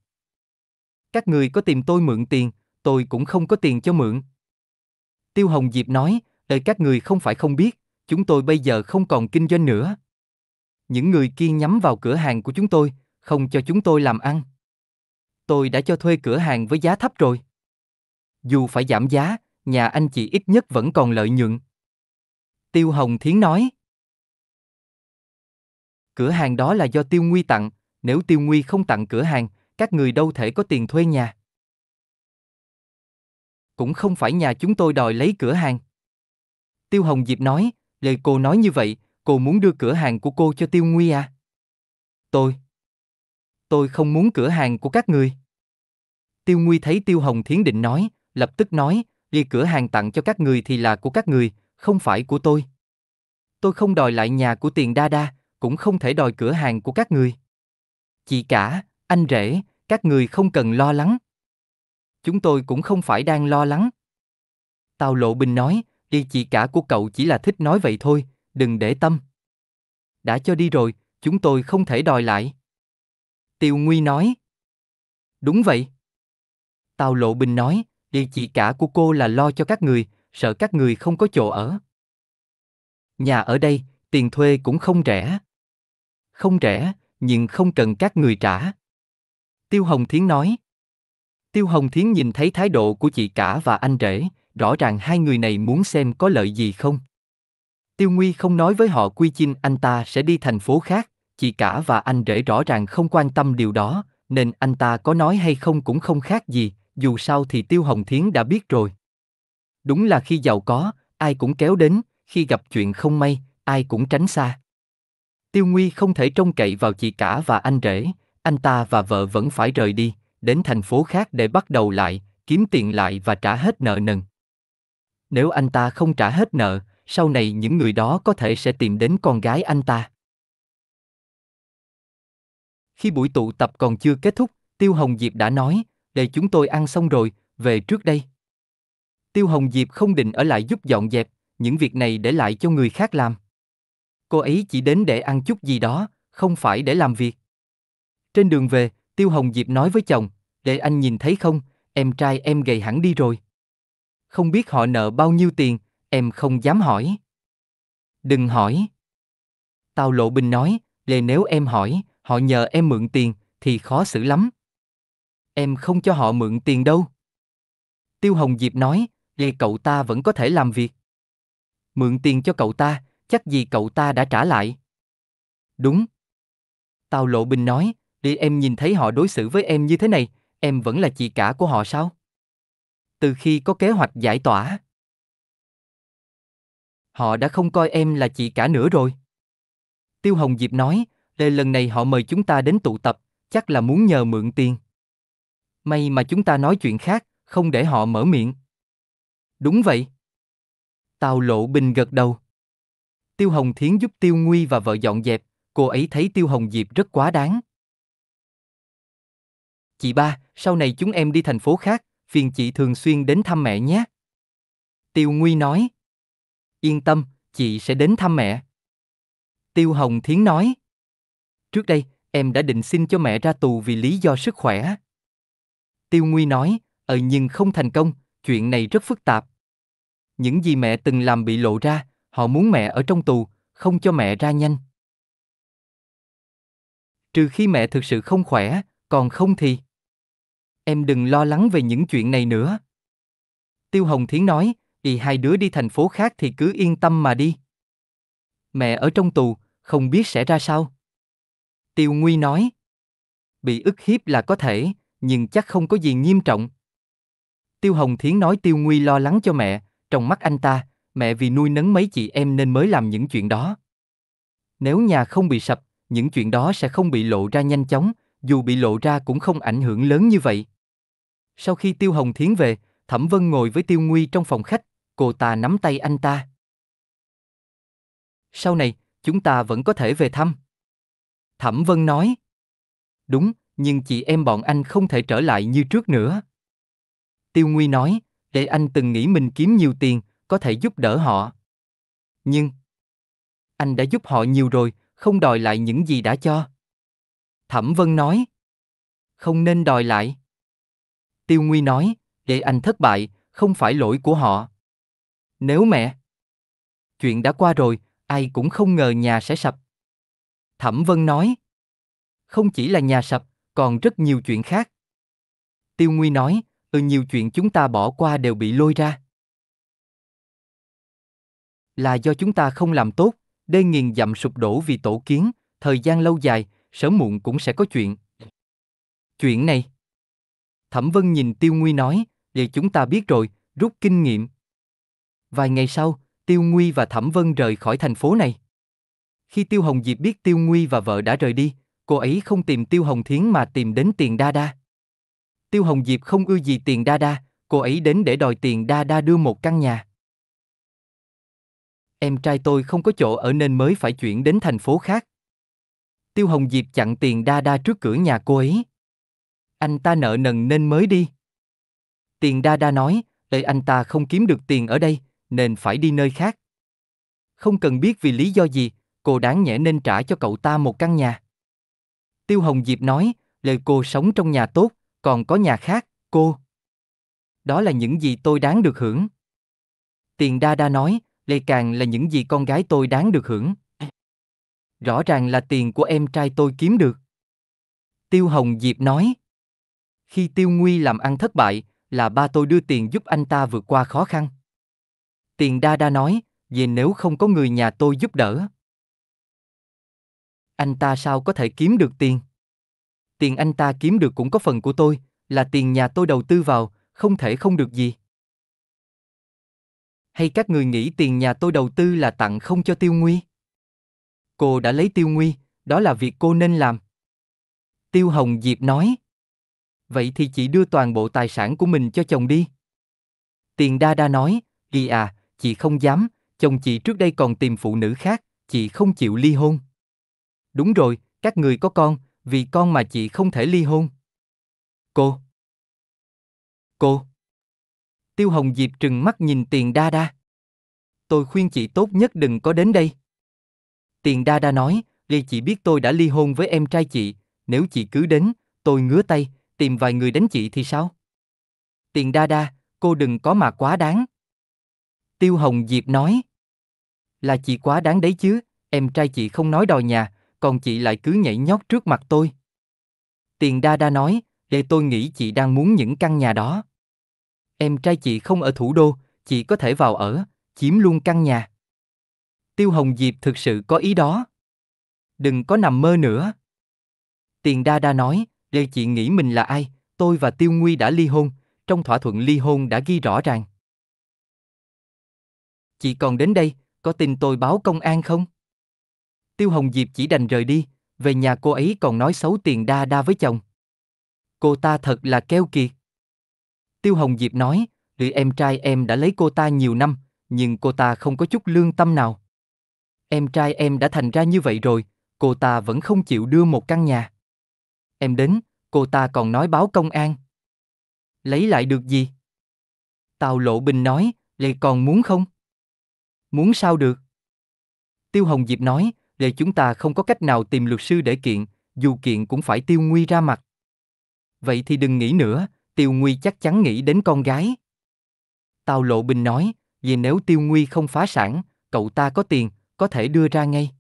Các người có tìm tôi mượn tiền, tôi cũng không có tiền cho mượn. Tiêu Hồng Diệp nói, đời các người không phải không biết, chúng tôi bây giờ không còn kinh doanh nữa. Những người kia nhắm vào cửa hàng của chúng tôi, không cho chúng tôi làm ăn. Tôi đã cho thuê cửa hàng với giá thấp rồi. Dù phải giảm giá, nhà anh chị ít nhất vẫn còn lợi nhuận. Tiêu Hồng Thiến nói. Cửa hàng đó là do Tiêu Nguy tặng, nếu Tiêu Nguy không tặng cửa hàng, các người đâu thể có tiền thuê nhà cũng không phải nhà chúng tôi đòi lấy cửa hàng. Tiêu Hồng Diệp nói, lời cô nói như vậy, cô muốn đưa cửa hàng của cô cho Tiêu Nguy à? Tôi. Tôi không muốn cửa hàng của các người. Tiêu Nguy thấy Tiêu Hồng Thiến định nói, lập tức nói, đi cửa hàng tặng cho các người thì là của các người, không phải của tôi. Tôi không đòi lại nhà của tiền đa đa, cũng không thể đòi cửa hàng của các người. Chị cả, anh rể, các người không cần lo lắng chúng tôi cũng không phải đang lo lắng. Tào Lộ Bình nói, đi chị cả của cậu chỉ là thích nói vậy thôi, đừng để tâm. Đã cho đi rồi, chúng tôi không thể đòi lại. Tiêu Nguy nói. Đúng vậy. Tào Lộ Bình nói, đi chị cả của cô là lo cho các người, sợ các người không có chỗ ở. Nhà ở đây, tiền thuê cũng không rẻ. Không rẻ, nhưng không cần các người trả. Tiêu Hồng Thiến nói. Tiêu Hồng Thiến nhìn thấy thái độ của chị cả và anh rể, rõ ràng hai người này muốn xem có lợi gì không. Tiêu Nguy không nói với họ quy chinh anh ta sẽ đi thành phố khác, chị cả và anh rể rõ ràng không quan tâm điều đó, nên anh ta có nói hay không cũng không khác gì, dù sao thì Tiêu Hồng Thiến đã biết rồi. Đúng là khi giàu có, ai cũng kéo đến, khi gặp chuyện không may, ai cũng tránh xa. Tiêu Nguy không thể trông cậy vào chị cả và anh rể, anh ta và vợ vẫn phải rời đi, đến thành phố khác để bắt đầu lại, kiếm tiền lại và trả hết nợ nần. Nếu anh ta không trả hết nợ, sau này những người đó có thể sẽ tìm đến con gái anh ta. Khi buổi tụ tập còn chưa kết thúc, Tiêu Hồng Diệp đã nói, để chúng tôi ăn xong rồi, về trước đây. Tiêu Hồng Diệp không định ở lại giúp dọn dẹp, những việc này để lại cho người khác làm. Cô ấy chỉ đến để ăn chút gì đó, không phải để làm việc. Trên đường về, Tiêu Hồng Diệp nói với chồng, để anh nhìn thấy không, em trai em gầy hẳn đi rồi. Không biết họ nợ bao nhiêu tiền, em không dám hỏi. Đừng hỏi. Tào Lộ Bình nói, lề nếu em hỏi, họ nhờ em mượn tiền, thì khó xử lắm. Em không cho họ mượn tiền đâu. Tiêu Hồng Diệp nói, lề cậu ta vẫn có thể làm việc. Mượn tiền cho cậu ta, chắc gì cậu ta đã trả lại. Đúng. Tào Lộ Bình nói, đi em nhìn thấy họ đối xử với em như thế này, em vẫn là chị cả của họ sao? Từ khi có kế hoạch giải tỏa, họ đã không coi em là chị cả nữa rồi. Tiêu Hồng Diệp nói, Lê lần này họ mời chúng ta đến tụ tập, chắc là muốn nhờ mượn tiền. May mà chúng ta nói chuyện khác, không để họ mở miệng. Đúng vậy. Tào Lộ Bình gật đầu. Tiêu Hồng Thiến giúp Tiêu Nguy và vợ dọn dẹp, cô ấy thấy Tiêu Hồng Diệp rất quá đáng. Chị ba, sau này chúng em đi thành phố khác, phiền chị thường xuyên đến thăm mẹ nhé. Tiêu Nguy nói. Yên tâm, chị sẽ đến thăm mẹ. Tiêu Hồng Thiến nói. Trước đây, em đã định xin cho mẹ ra tù vì lý do sức khỏe. Tiêu Nguy nói, ờ nhưng không thành công, chuyện này rất phức tạp. Những gì mẹ từng làm bị lộ ra, họ muốn mẹ ở trong tù, không cho mẹ ra nhanh. Trừ khi mẹ thực sự không khỏe, còn không thì... Em đừng lo lắng về những chuyện này nữa. Tiêu Hồng Thiến nói, thì hai đứa đi thành phố khác thì cứ yên tâm mà đi. Mẹ ở trong tù, không biết sẽ ra sao. Tiêu Nguy nói, bị ức hiếp là có thể, nhưng chắc không có gì nghiêm trọng. Tiêu Hồng Thiến nói Tiêu Nguy lo lắng cho mẹ, trong mắt anh ta, mẹ vì nuôi nấng mấy chị em nên mới làm những chuyện đó. Nếu nhà không bị sập, những chuyện đó sẽ không bị lộ ra nhanh chóng, dù bị lộ ra cũng không ảnh hưởng lớn như vậy. Sau khi Tiêu Hồng Thiến về, Thẩm Vân ngồi với Tiêu Nguy trong phòng khách, cô ta nắm tay anh ta. Sau này, chúng ta vẫn có thể về thăm. Thẩm Vân nói. Đúng, nhưng chị em bọn anh không thể trở lại như trước nữa. Tiêu Nguy nói, để anh từng nghĩ mình kiếm nhiều tiền, có thể giúp đỡ họ. Nhưng, anh đã giúp họ nhiều rồi, không đòi lại những gì đã cho. Thẩm Vân nói, không nên đòi lại. Tiêu Nguy nói, để anh thất bại, không phải lỗi của họ. Nếu mẹ... Chuyện đã qua rồi, ai cũng không ngờ nhà sẽ sập. Thẩm Vân nói, không chỉ là nhà sập, còn rất nhiều chuyện khác. Tiêu Nguy nói, từ nhiều chuyện chúng ta bỏ qua đều bị lôi ra. Là do chúng ta không làm tốt, đê nghiền dặm sụp đổ vì tổ kiến, thời gian lâu dài, sớm muộn cũng sẽ có chuyện. Chuyện này Thẩm Vân nhìn Tiêu Nguy nói, vậy chúng ta biết rồi, rút kinh nghiệm. Vài ngày sau, Tiêu Nguy và Thẩm Vân rời khỏi thành phố này. Khi Tiêu Hồng Diệp biết Tiêu Nguy và vợ đã rời đi, cô ấy không tìm Tiêu Hồng Thiến mà tìm đến Tiền Đa Đa. Tiêu Hồng Diệp không ưa gì Tiền Đa Đa, cô ấy đến để đòi Tiền Đa Đa đưa một căn nhà. Em trai tôi không có chỗ ở nên mới phải chuyển đến thành phố khác. Tiêu Hồng Diệp chặn Tiền Đa Đa trước cửa nhà cô ấy anh ta nợ nần nên mới đi. Tiền đa đa nói, đây anh ta không kiếm được tiền ở đây, nên phải đi nơi khác. Không cần biết vì lý do gì, cô đáng nhẽ nên trả cho cậu ta một căn nhà. Tiêu Hồng Diệp nói, lời cô sống trong nhà tốt, còn có nhà khác, cô. Đó là những gì tôi đáng được hưởng. Tiền đa đa nói, lê càng là những gì con gái tôi đáng được hưởng. Rõ ràng là tiền của em trai tôi kiếm được. Tiêu Hồng Diệp nói. Khi Tiêu Nguy làm ăn thất bại, là ba tôi đưa tiền giúp anh ta vượt qua khó khăn. Tiền đa đa nói, về nếu không có người nhà tôi giúp đỡ. Anh ta sao có thể kiếm được tiền? Tiền anh ta kiếm được cũng có phần của tôi, là tiền nhà tôi đầu tư vào, không thể không được gì. Hay các người nghĩ tiền nhà tôi đầu tư là tặng không cho Tiêu Nguy? Cô đã lấy Tiêu Nguy, đó là việc cô nên làm. Tiêu Hồng Diệp nói vậy thì chị đưa toàn bộ tài sản của mình cho chồng đi. Tiền đa đa nói, ghi à, chị không dám, chồng chị trước đây còn tìm phụ nữ khác, chị không chịu ly hôn. Đúng rồi, các người có con, vì con mà chị không thể ly hôn. Cô. Cô. Tiêu Hồng Diệp trừng mắt nhìn tiền đa đa. Tôi khuyên chị tốt nhất đừng có đến đây. Tiền đa đa nói, vì chị biết tôi đã ly hôn với em trai chị, nếu chị cứ đến, tôi ngứa tay, tìm vài người đánh chị thì sao? Tiền đa đa, cô đừng có mà quá đáng. Tiêu Hồng Diệp nói. Là chị quá đáng đấy chứ, em trai chị không nói đòi nhà, còn chị lại cứ nhảy nhót trước mặt tôi. Tiền đa đa nói, để tôi nghĩ chị đang muốn những căn nhà đó. Em trai chị không ở thủ đô, chị có thể vào ở, chiếm luôn căn nhà. Tiêu Hồng Diệp thực sự có ý đó. Đừng có nằm mơ nữa. Tiền đa đa nói, Lê chị nghĩ mình là ai, tôi và Tiêu Nguy đã ly hôn, trong thỏa thuận ly hôn đã ghi rõ ràng. Chị còn đến đây, có tin tôi báo công an không? Tiêu Hồng Diệp chỉ đành rời đi, về nhà cô ấy còn nói xấu tiền đa đa với chồng. Cô ta thật là keo kiệt. Tiêu Hồng Diệp nói, vì em trai em đã lấy cô ta nhiều năm, nhưng cô ta không có chút lương tâm nào. Em trai em đã thành ra như vậy rồi, cô ta vẫn không chịu đưa một căn nhà. Em đến, cô ta còn nói báo công an. Lấy lại được gì? Tào Lộ Bình nói, lệ còn muốn không? Muốn sao được? Tiêu Hồng Diệp nói, lệ chúng ta không có cách nào tìm luật sư để kiện, dù kiện cũng phải Tiêu Nguy ra mặt. Vậy thì đừng nghĩ nữa, Tiêu Nguy chắc chắn nghĩ đến con gái. Tào Lộ Bình nói, vì nếu Tiêu Nguy không phá sản, cậu ta có tiền, có thể đưa ra ngay.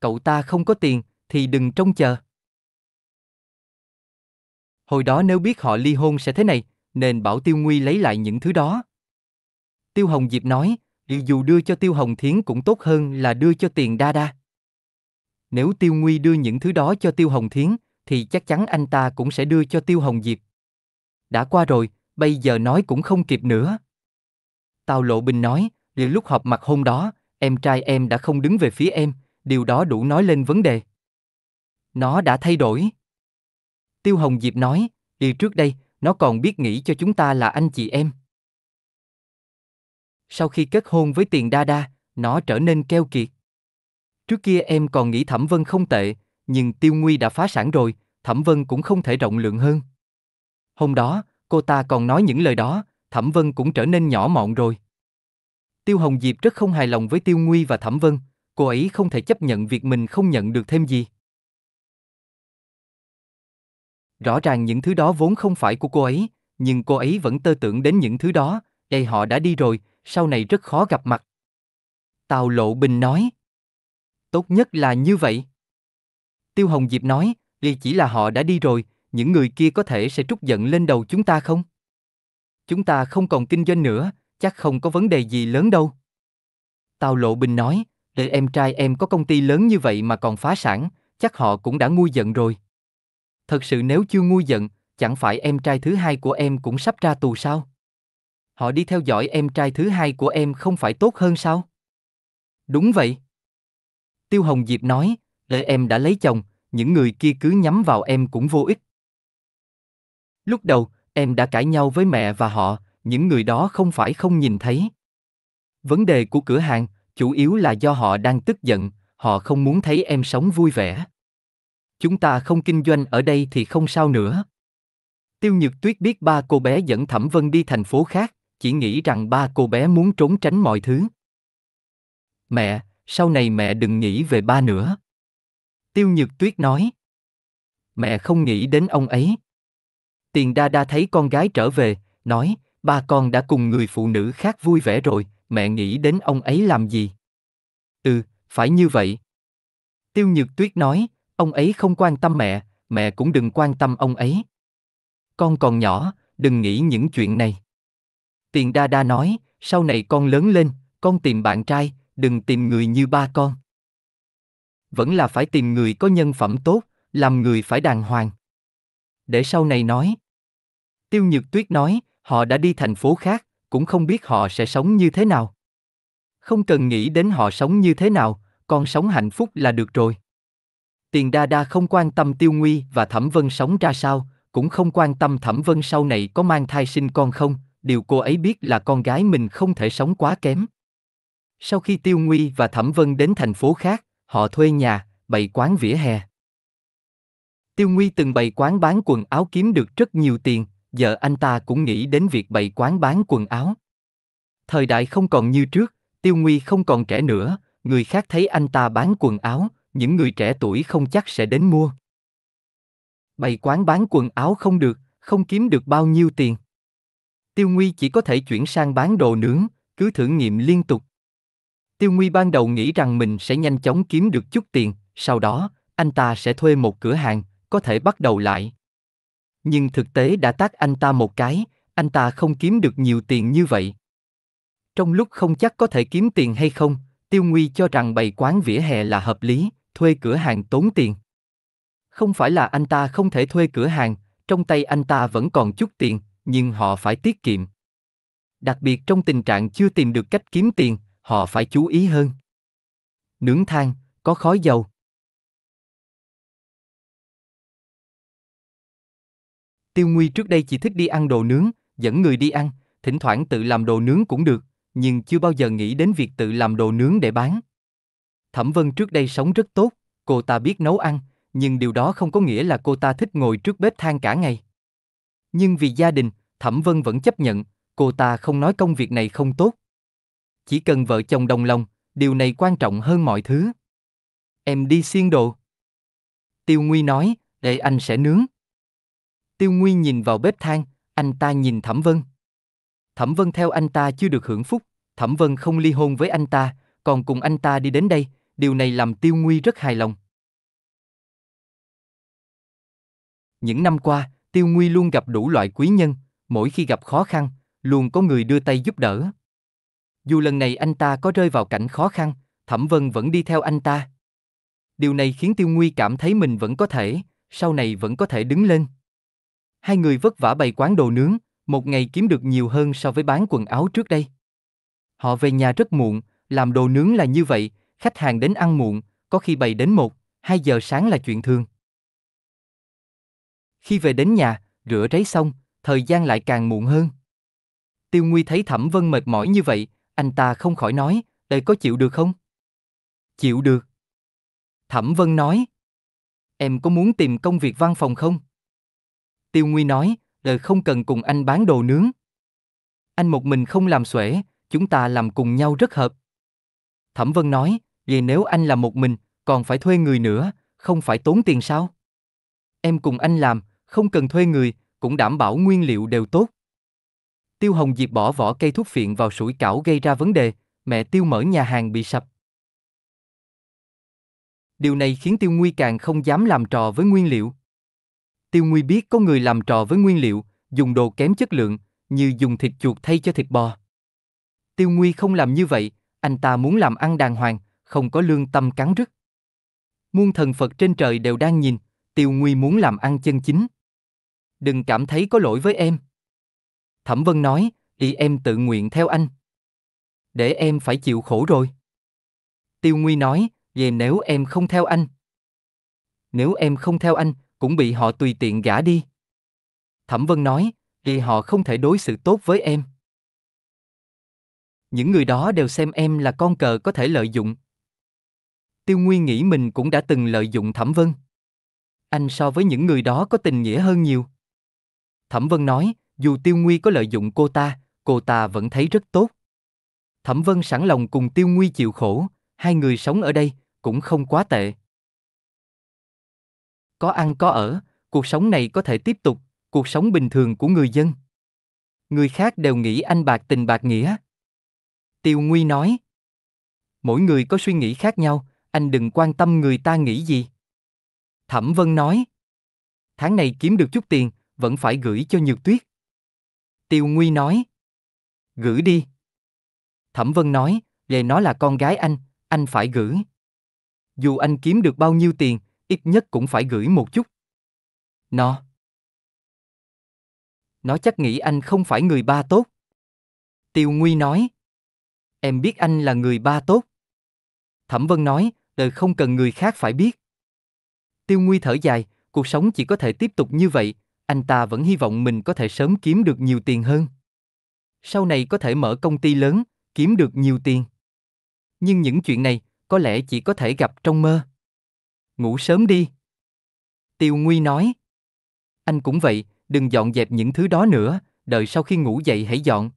Cậu ta không có tiền, thì đừng trông chờ. Hồi đó nếu biết họ ly hôn sẽ thế này, nên bảo Tiêu Nguy lấy lại những thứ đó. Tiêu Hồng Diệp nói, dù đưa cho Tiêu Hồng Thiến cũng tốt hơn là đưa cho tiền đa đa. Nếu Tiêu Nguy đưa những thứ đó cho Tiêu Hồng Thiến, thì chắc chắn anh ta cũng sẽ đưa cho Tiêu Hồng Diệp. Đã qua rồi, bây giờ nói cũng không kịp nữa. Tào Lộ Bình nói, liệu lúc họp mặt hôm đó, em trai em đã không đứng về phía em, điều đó đủ nói lên vấn đề. Nó đã thay đổi. Tiêu Hồng Diệp nói, đi trước đây, nó còn biết nghĩ cho chúng ta là anh chị em. Sau khi kết hôn với tiền đa đa, nó trở nên keo kiệt. Trước kia em còn nghĩ Thẩm Vân không tệ, nhưng Tiêu Nguy đã phá sản rồi, Thẩm Vân cũng không thể rộng lượng hơn. Hôm đó, cô ta còn nói những lời đó, Thẩm Vân cũng trở nên nhỏ mọn rồi. Tiêu Hồng Diệp rất không hài lòng với Tiêu Nguy và Thẩm Vân, cô ấy không thể chấp nhận việc mình không nhận được thêm gì. Rõ ràng những thứ đó vốn không phải của cô ấy, nhưng cô ấy vẫn tơ tưởng đến những thứ đó, đây họ đã đi rồi, sau này rất khó gặp mặt. Tào Lộ Bình nói. Tốt nhất là như vậy. Tiêu Hồng Diệp nói, vì chỉ là họ đã đi rồi, những người kia có thể sẽ trút giận lên đầu chúng ta không? Chúng ta không còn kinh doanh nữa, chắc không có vấn đề gì lớn đâu. Tào Lộ Bình nói, để em trai em có công ty lớn như vậy mà còn phá sản, chắc họ cũng đã ngu giận rồi thật sự nếu chưa ngu giận, chẳng phải em trai thứ hai của em cũng sắp ra tù sao? Họ đi theo dõi em trai thứ hai của em không phải tốt hơn sao? Đúng vậy. Tiêu Hồng Diệp nói, đợi em đã lấy chồng, những người kia cứ nhắm vào em cũng vô ích. Lúc đầu, em đã cãi nhau với mẹ và họ, những người đó không phải không nhìn thấy. Vấn đề của cửa hàng chủ yếu là do họ đang tức giận, họ không muốn thấy em sống vui vẻ chúng ta không kinh doanh ở đây thì không sao nữa. Tiêu Nhược Tuyết biết ba cô bé dẫn Thẩm Vân đi thành phố khác, chỉ nghĩ rằng ba cô bé muốn trốn tránh mọi thứ. Mẹ, sau này mẹ đừng nghĩ về ba nữa. Tiêu Nhược Tuyết nói. Mẹ không nghĩ đến ông ấy. Tiền Đa Đa thấy con gái trở về, nói, ba con đã cùng người phụ nữ khác vui vẻ rồi, mẹ nghĩ đến ông ấy làm gì? Ừ, phải như vậy. Tiêu Nhược Tuyết nói, Ông ấy không quan tâm mẹ, mẹ cũng đừng quan tâm ông ấy. Con còn nhỏ, đừng nghĩ những chuyện này. Tiền đa đa nói, sau này con lớn lên, con tìm bạn trai, đừng tìm người như ba con. Vẫn là phải tìm người có nhân phẩm tốt, làm người phải đàng hoàng. Để sau này nói. Tiêu Nhược Tuyết nói, họ đã đi thành phố khác, cũng không biết họ sẽ sống như thế nào. Không cần nghĩ đến họ sống như thế nào, con sống hạnh phúc là được rồi. Tiền Đa Đa không quan tâm Tiêu Nguy và Thẩm Vân sống ra sao, cũng không quan tâm Thẩm Vân sau này có mang thai sinh con không, điều cô ấy biết là con gái mình không thể sống quá kém. Sau khi Tiêu Nguy và Thẩm Vân đến thành phố khác, họ thuê nhà, bày quán vỉa hè. Tiêu Nguy từng bày quán bán quần áo kiếm được rất nhiều tiền, giờ anh ta cũng nghĩ đến việc bày quán bán quần áo. Thời đại không còn như trước, Tiêu Nguy không còn trẻ nữa, người khác thấy anh ta bán quần áo, những người trẻ tuổi không chắc sẽ đến mua. Bày quán bán quần áo không được, không kiếm được bao nhiêu tiền. Tiêu Nguy chỉ có thể chuyển sang bán đồ nướng, cứ thử nghiệm liên tục. Tiêu Nguy ban đầu nghĩ rằng mình sẽ nhanh chóng kiếm được chút tiền, sau đó, anh ta sẽ thuê một cửa hàng, có thể bắt đầu lại. Nhưng thực tế đã tác anh ta một cái, anh ta không kiếm được nhiều tiền như vậy. Trong lúc không chắc có thể kiếm tiền hay không, Tiêu Nguy cho rằng bày quán vỉa hè là hợp lý, thuê cửa hàng tốn tiền. Không phải là anh ta không thể thuê cửa hàng, trong tay anh ta vẫn còn chút tiền, nhưng họ phải tiết kiệm. Đặc biệt trong tình trạng chưa tìm được cách kiếm tiền, họ phải chú ý hơn. Nướng than, có khói dầu. Tiêu Nguy trước đây chỉ thích đi ăn đồ nướng, dẫn người đi ăn, thỉnh thoảng tự làm đồ nướng cũng được, nhưng chưa bao giờ nghĩ đến việc tự làm đồ nướng để bán. Thẩm Vân trước đây sống rất tốt, cô ta biết nấu ăn, nhưng điều đó không có nghĩa là cô ta thích ngồi trước bếp than cả ngày. Nhưng vì gia đình, Thẩm Vân vẫn chấp nhận, cô ta không nói công việc này không tốt. Chỉ cần vợ chồng đồng lòng, điều này quan trọng hơn mọi thứ. Em đi xiên đồ. Tiêu Nguy nói, để anh sẽ nướng. Tiêu Nguy nhìn vào bếp than, anh ta nhìn Thẩm Vân. Thẩm Vân theo anh ta chưa được hưởng phúc, Thẩm Vân không ly hôn với anh ta, còn cùng anh ta đi đến đây, điều này làm Tiêu Nguy rất hài lòng. Những năm qua, Tiêu Nguy luôn gặp đủ loại quý nhân, mỗi khi gặp khó khăn, luôn có người đưa tay giúp đỡ. Dù lần này anh ta có rơi vào cảnh khó khăn, Thẩm Vân vẫn đi theo anh ta. Điều này khiến Tiêu Nguy cảm thấy mình vẫn có thể, sau này vẫn có thể đứng lên. Hai người vất vả bày quán đồ nướng, một ngày kiếm được nhiều hơn so với bán quần áo trước đây. Họ về nhà rất muộn, làm đồ nướng là như vậy, khách hàng đến ăn muộn, có khi bày đến 1, 2 giờ sáng là chuyện thường. Khi về đến nhà, rửa ráy xong, thời gian lại càng muộn hơn. Tiêu Nguy thấy Thẩm Vân mệt mỏi như vậy, anh ta không khỏi nói, đây có chịu được không? Chịu được. Thẩm Vân nói, em có muốn tìm công việc văn phòng không? Tiêu Nguy nói, đời không cần cùng anh bán đồ nướng. Anh một mình không làm xuể, chúng ta làm cùng nhau rất hợp. Thẩm Vân nói, vì nếu anh làm một mình, còn phải thuê người nữa, không phải tốn tiền sao? Em cùng anh làm, không cần thuê người, cũng đảm bảo nguyên liệu đều tốt. Tiêu Hồng Diệp bỏ vỏ cây thuốc phiện vào sủi cảo gây ra vấn đề, mẹ Tiêu mở nhà hàng bị sập. Điều này khiến Tiêu Nguy càng không dám làm trò với nguyên liệu. Tiêu Nguy biết có người làm trò với nguyên liệu, dùng đồ kém chất lượng, như dùng thịt chuột thay cho thịt bò. Tiêu Nguy không làm như vậy, anh ta muốn làm ăn đàng hoàng, không có lương tâm cắn rứt. Muôn thần Phật trên trời đều đang nhìn, tiêu nguy muốn làm ăn chân chính. Đừng cảm thấy có lỗi với em. Thẩm Vân nói, ý em tự nguyện theo anh. Để em phải chịu khổ rồi. Tiêu Nguy nói, về nếu em không theo anh. Nếu em không theo anh, cũng bị họ tùy tiện gả đi. Thẩm Vân nói, vì họ không thể đối xử tốt với em những người đó đều xem em là con cờ có thể lợi dụng. Tiêu Nguyên nghĩ mình cũng đã từng lợi dụng Thẩm Vân. Anh so với những người đó có tình nghĩa hơn nhiều. Thẩm Vân nói, dù Tiêu Nguy có lợi dụng cô ta, cô ta vẫn thấy rất tốt. Thẩm Vân sẵn lòng cùng Tiêu Nguy chịu khổ, hai người sống ở đây cũng không quá tệ. Có ăn có ở, cuộc sống này có thể tiếp tục, cuộc sống bình thường của người dân. Người khác đều nghĩ anh bạc tình bạc nghĩa. Tiêu Nguy nói. Mỗi người có suy nghĩ khác nhau, anh đừng quan tâm người ta nghĩ gì. Thẩm Vân nói. Tháng này kiếm được chút tiền, vẫn phải gửi cho Nhược Tuyết. Tiêu Nguy nói. Gửi đi. Thẩm Vân nói, về nó là con gái anh, anh phải gửi. Dù anh kiếm được bao nhiêu tiền, ít nhất cũng phải gửi một chút. Nó. Nó chắc nghĩ anh không phải người ba tốt. Tiêu Nguy nói em biết anh là người ba tốt. Thẩm Vân nói, đời không cần người khác phải biết. Tiêu Nguy thở dài, cuộc sống chỉ có thể tiếp tục như vậy, anh ta vẫn hy vọng mình có thể sớm kiếm được nhiều tiền hơn. Sau này có thể mở công ty lớn, kiếm được nhiều tiền. Nhưng những chuyện này, có lẽ chỉ có thể gặp trong mơ. Ngủ sớm đi. Tiêu Nguy nói. Anh cũng vậy, đừng dọn dẹp những thứ đó nữa, đợi sau khi ngủ dậy hãy dọn.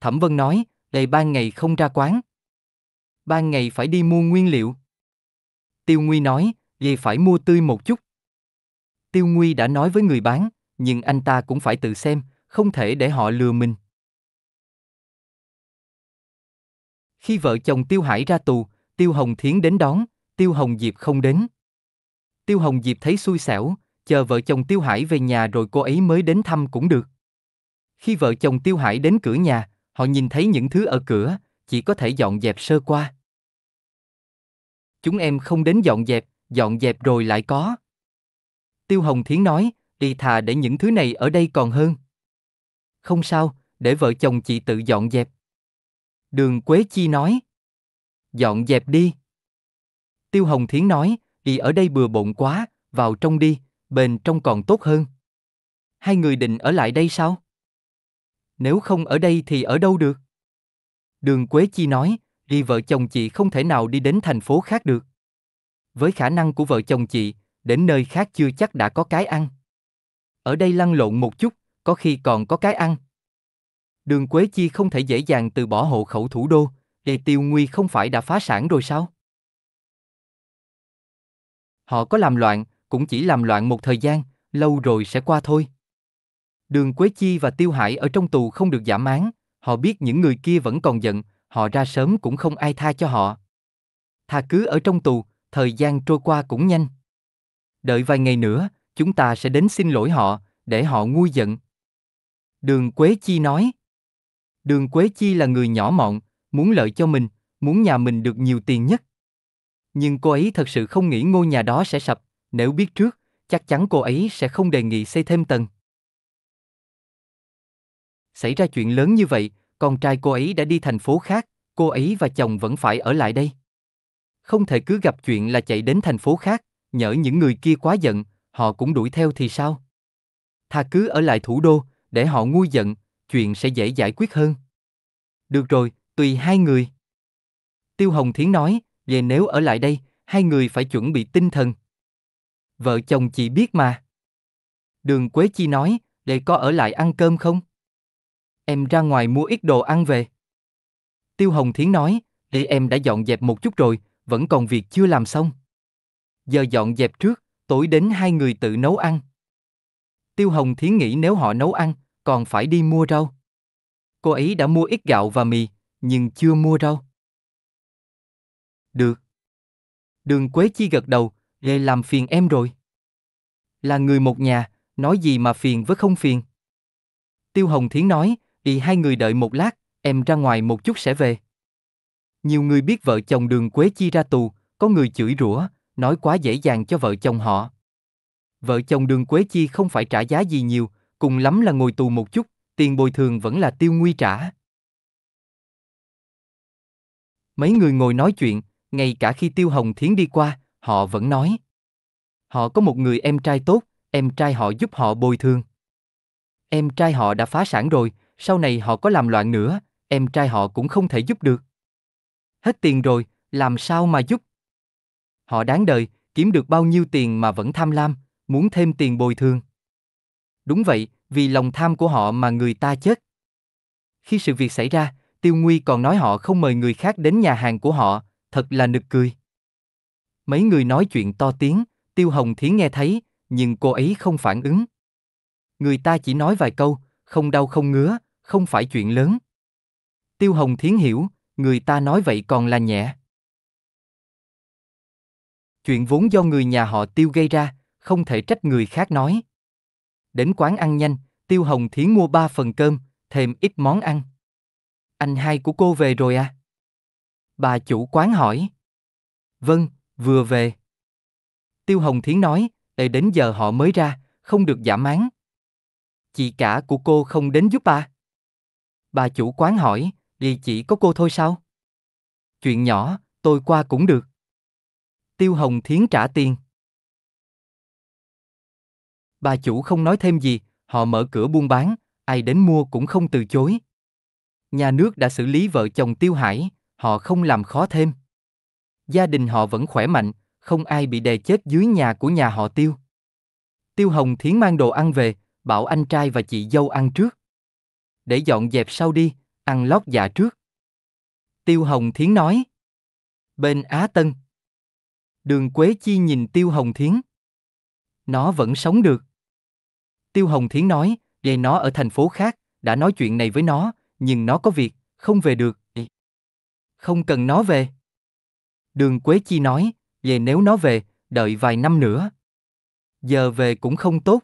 Thẩm Vân nói, đây ban ngày không ra quán. Ban ngày phải đi mua nguyên liệu. Tiêu Nguy nói, vậy phải mua tươi một chút. Tiêu Nguy đã nói với người bán, nhưng anh ta cũng phải tự xem, không thể để họ lừa mình. Khi vợ chồng Tiêu Hải ra tù, Tiêu Hồng Thiến đến đón, Tiêu Hồng Diệp không đến. Tiêu Hồng Diệp thấy xui xẻo, chờ vợ chồng Tiêu Hải về nhà rồi cô ấy mới đến thăm cũng được. Khi vợ chồng Tiêu Hải đến cửa nhà, họ nhìn thấy những thứ ở cửa, chỉ có thể dọn dẹp sơ qua. Chúng em không đến dọn dẹp, dọn dẹp rồi lại có. Tiêu Hồng Thiến nói, đi thà để những thứ này ở đây còn hơn. Không sao, để vợ chồng chị tự dọn dẹp. Đường Quế Chi nói, dọn dẹp đi. Tiêu Hồng Thiến nói, đi ở đây bừa bộn quá, vào trong đi, bên trong còn tốt hơn. Hai người định ở lại đây sao? nếu không ở đây thì ở đâu được? Đường Quế Chi nói, đi vợ chồng chị không thể nào đi đến thành phố khác được. Với khả năng của vợ chồng chị, đến nơi khác chưa chắc đã có cái ăn. Ở đây lăn lộn một chút, có khi còn có cái ăn. Đường Quế Chi không thể dễ dàng từ bỏ hộ khẩu thủ đô, để tiêu nguy không phải đã phá sản rồi sao? Họ có làm loạn, cũng chỉ làm loạn một thời gian, lâu rồi sẽ qua thôi. Đường Quế Chi và Tiêu Hải ở trong tù không được giảm án, họ biết những người kia vẫn còn giận, họ ra sớm cũng không ai tha cho họ. Thà cứ ở trong tù, thời gian trôi qua cũng nhanh. Đợi vài ngày nữa, chúng ta sẽ đến xin lỗi họ, để họ nguôi giận. Đường Quế Chi nói. Đường Quế Chi là người nhỏ mọn, muốn lợi cho mình, muốn nhà mình được nhiều tiền nhất. Nhưng cô ấy thật sự không nghĩ ngôi nhà đó sẽ sập, nếu biết trước, chắc chắn cô ấy sẽ không đề nghị xây thêm tầng xảy ra chuyện lớn như vậy, con trai cô ấy đã đi thành phố khác, cô ấy và chồng vẫn phải ở lại đây. Không thể cứ gặp chuyện là chạy đến thành phố khác, nhỡ những người kia quá giận, họ cũng đuổi theo thì sao? Thà cứ ở lại thủ đô, để họ nguôi giận, chuyện sẽ dễ giải quyết hơn. Được rồi, tùy hai người. Tiêu Hồng Thiến nói, về nếu ở lại đây, hai người phải chuẩn bị tinh thần. Vợ chồng chị biết mà. Đường Quế Chi nói, để có ở lại ăn cơm không? em ra ngoài mua ít đồ ăn về. Tiêu Hồng Thiến nói, để em đã dọn dẹp một chút rồi, vẫn còn việc chưa làm xong. Giờ dọn dẹp trước, tối đến hai người tự nấu ăn. Tiêu Hồng Thiến nghĩ nếu họ nấu ăn, còn phải đi mua rau. Cô ấy đã mua ít gạo và mì, nhưng chưa mua rau. Được. Đường Quế Chi gật đầu, gây làm phiền em rồi. Là người một nhà, nói gì mà phiền với không phiền. Tiêu Hồng Thiến nói, đi hai người đợi một lát, em ra ngoài một chút sẽ về. Nhiều người biết vợ chồng đường Quế Chi ra tù, có người chửi rủa, nói quá dễ dàng cho vợ chồng họ. Vợ chồng đường Quế Chi không phải trả giá gì nhiều, cùng lắm là ngồi tù một chút, tiền bồi thường vẫn là tiêu nguy trả. Mấy người ngồi nói chuyện, ngay cả khi Tiêu Hồng Thiến đi qua, họ vẫn nói. Họ có một người em trai tốt, em trai họ giúp họ bồi thường. Em trai họ đã phá sản rồi, sau này họ có làm loạn nữa, em trai họ cũng không thể giúp được. Hết tiền rồi, làm sao mà giúp? Họ đáng đời, kiếm được bao nhiêu tiền mà vẫn tham lam, muốn thêm tiền bồi thường. Đúng vậy, vì lòng tham của họ mà người ta chết. Khi sự việc xảy ra, Tiêu Nguy còn nói họ không mời người khác đến nhà hàng của họ, thật là nực cười. Mấy người nói chuyện to tiếng, Tiêu Hồng Thiến nghe thấy, nhưng cô ấy không phản ứng. Người ta chỉ nói vài câu, không đau không ngứa, không phải chuyện lớn. Tiêu Hồng Thiến hiểu, người ta nói vậy còn là nhẹ. Chuyện vốn do người nhà họ Tiêu gây ra, không thể trách người khác nói. Đến quán ăn nhanh, Tiêu Hồng Thiến mua ba phần cơm, thêm ít món ăn. Anh hai của cô về rồi à? Bà chủ quán hỏi. Vâng, vừa về. Tiêu Hồng Thiến nói, để đến giờ họ mới ra, không được giảm án. Chị cả của cô không đến giúp à? bà chủ quán hỏi, vì chỉ có cô thôi sao? Chuyện nhỏ, tôi qua cũng được. Tiêu Hồng Thiến trả tiền. Bà chủ không nói thêm gì, họ mở cửa buôn bán, ai đến mua cũng không từ chối. Nhà nước đã xử lý vợ chồng Tiêu Hải, họ không làm khó thêm. Gia đình họ vẫn khỏe mạnh, không ai bị đè chết dưới nhà của nhà họ Tiêu. Tiêu Hồng Thiến mang đồ ăn về, bảo anh trai và chị dâu ăn trước để dọn dẹp sau đi, ăn lót dạ trước. Tiêu Hồng Thiến nói. Bên Á Tân. Đường Quế Chi nhìn Tiêu Hồng Thiến. Nó vẫn sống được. Tiêu Hồng Thiến nói, về nó ở thành phố khác, đã nói chuyện này với nó, nhưng nó có việc, không về được. Không cần nó về. Đường Quế Chi nói, về nếu nó về, đợi vài năm nữa. Giờ về cũng không tốt.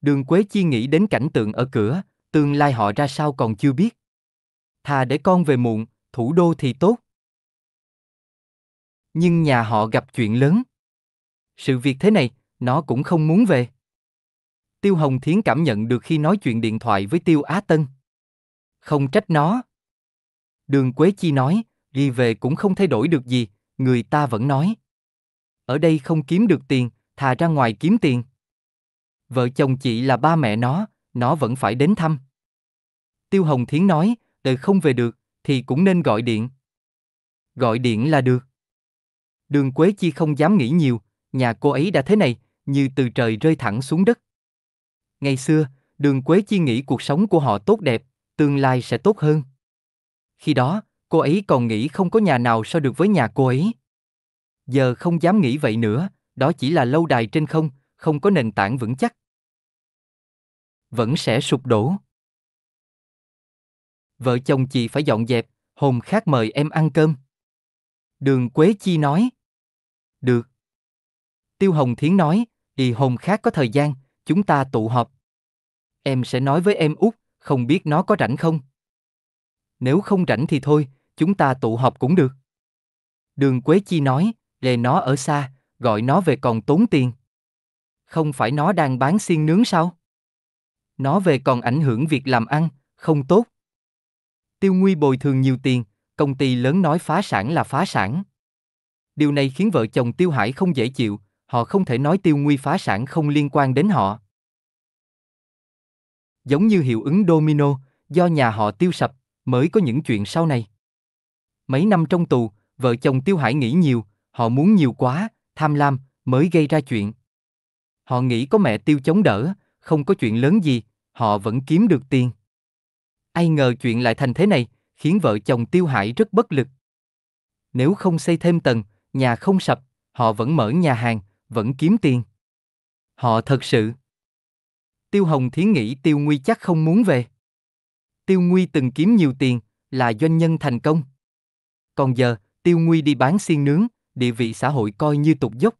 Đường Quế Chi nghĩ đến cảnh tượng ở cửa, tương lai họ ra sao còn chưa biết. Thà để con về muộn, thủ đô thì tốt. Nhưng nhà họ gặp chuyện lớn. Sự việc thế này, nó cũng không muốn về. Tiêu Hồng Thiến cảm nhận được khi nói chuyện điện thoại với Tiêu Á Tân. Không trách nó. Đường Quế Chi nói, đi về cũng không thay đổi được gì, người ta vẫn nói. Ở đây không kiếm được tiền, thà ra ngoài kiếm tiền. Vợ chồng chị là ba mẹ nó, nó vẫn phải đến thăm. Tiêu Hồng Thiến nói, đời không về được, thì cũng nên gọi điện. Gọi điện là được. Đường Quế Chi không dám nghĩ nhiều, nhà cô ấy đã thế này, như từ trời rơi thẳng xuống đất. Ngày xưa, Đường Quế Chi nghĩ cuộc sống của họ tốt đẹp, tương lai sẽ tốt hơn. Khi đó, cô ấy còn nghĩ không có nhà nào so được với nhà cô ấy. Giờ không dám nghĩ vậy nữa, đó chỉ là lâu đài trên không, không có nền tảng vững chắc. Vẫn sẽ sụp đổ vợ chồng chị phải dọn dẹp, hôm khác mời em ăn cơm. Đường Quế Chi nói. Được. Tiêu Hồng Thiến nói, đi hôm khác có thời gian, chúng ta tụ họp. Em sẽ nói với em út, không biết nó có rảnh không. Nếu không rảnh thì thôi, chúng ta tụ họp cũng được. Đường Quế Chi nói, để nó ở xa, gọi nó về còn tốn tiền. Không phải nó đang bán xiên nướng sao? Nó về còn ảnh hưởng việc làm ăn, không tốt. Tiêu Nguy bồi thường nhiều tiền, công ty lớn nói phá sản là phá sản. Điều này khiến vợ chồng Tiêu Hải không dễ chịu, họ không thể nói Tiêu Nguy phá sản không liên quan đến họ. Giống như hiệu ứng domino, do nhà họ Tiêu sập, mới có những chuyện sau này. Mấy năm trong tù, vợ chồng Tiêu Hải nghĩ nhiều, họ muốn nhiều quá, tham lam, mới gây ra chuyện. Họ nghĩ có mẹ Tiêu chống đỡ, không có chuyện lớn gì, họ vẫn kiếm được tiền. Ai ngờ chuyện lại thành thế này, khiến vợ chồng Tiêu Hải rất bất lực. Nếu không xây thêm tầng, nhà không sập, họ vẫn mở nhà hàng, vẫn kiếm tiền. Họ thật sự. Tiêu Hồng Thiến nghĩ Tiêu Nguy chắc không muốn về. Tiêu Nguy từng kiếm nhiều tiền, là doanh nhân thành công. Còn giờ, Tiêu Nguy đi bán xiên nướng, địa vị xã hội coi như tục dốc.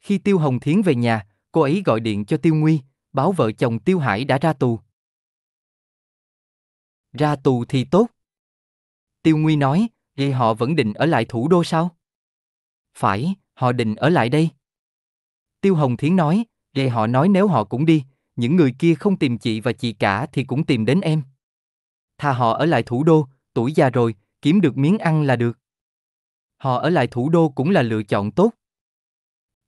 Khi Tiêu Hồng Thiến về nhà, cô ấy gọi điện cho Tiêu Nguy, báo vợ chồng Tiêu Hải đã ra tù ra tù thì tốt. Tiêu Nguy nói, vậy họ vẫn định ở lại thủ đô sao? Phải, họ định ở lại đây. Tiêu Hồng Thiến nói, vậy họ nói nếu họ cũng đi, những người kia không tìm chị và chị cả thì cũng tìm đến em. Thà họ ở lại thủ đô, tuổi già rồi, kiếm được miếng ăn là được. Họ ở lại thủ đô cũng là lựa chọn tốt.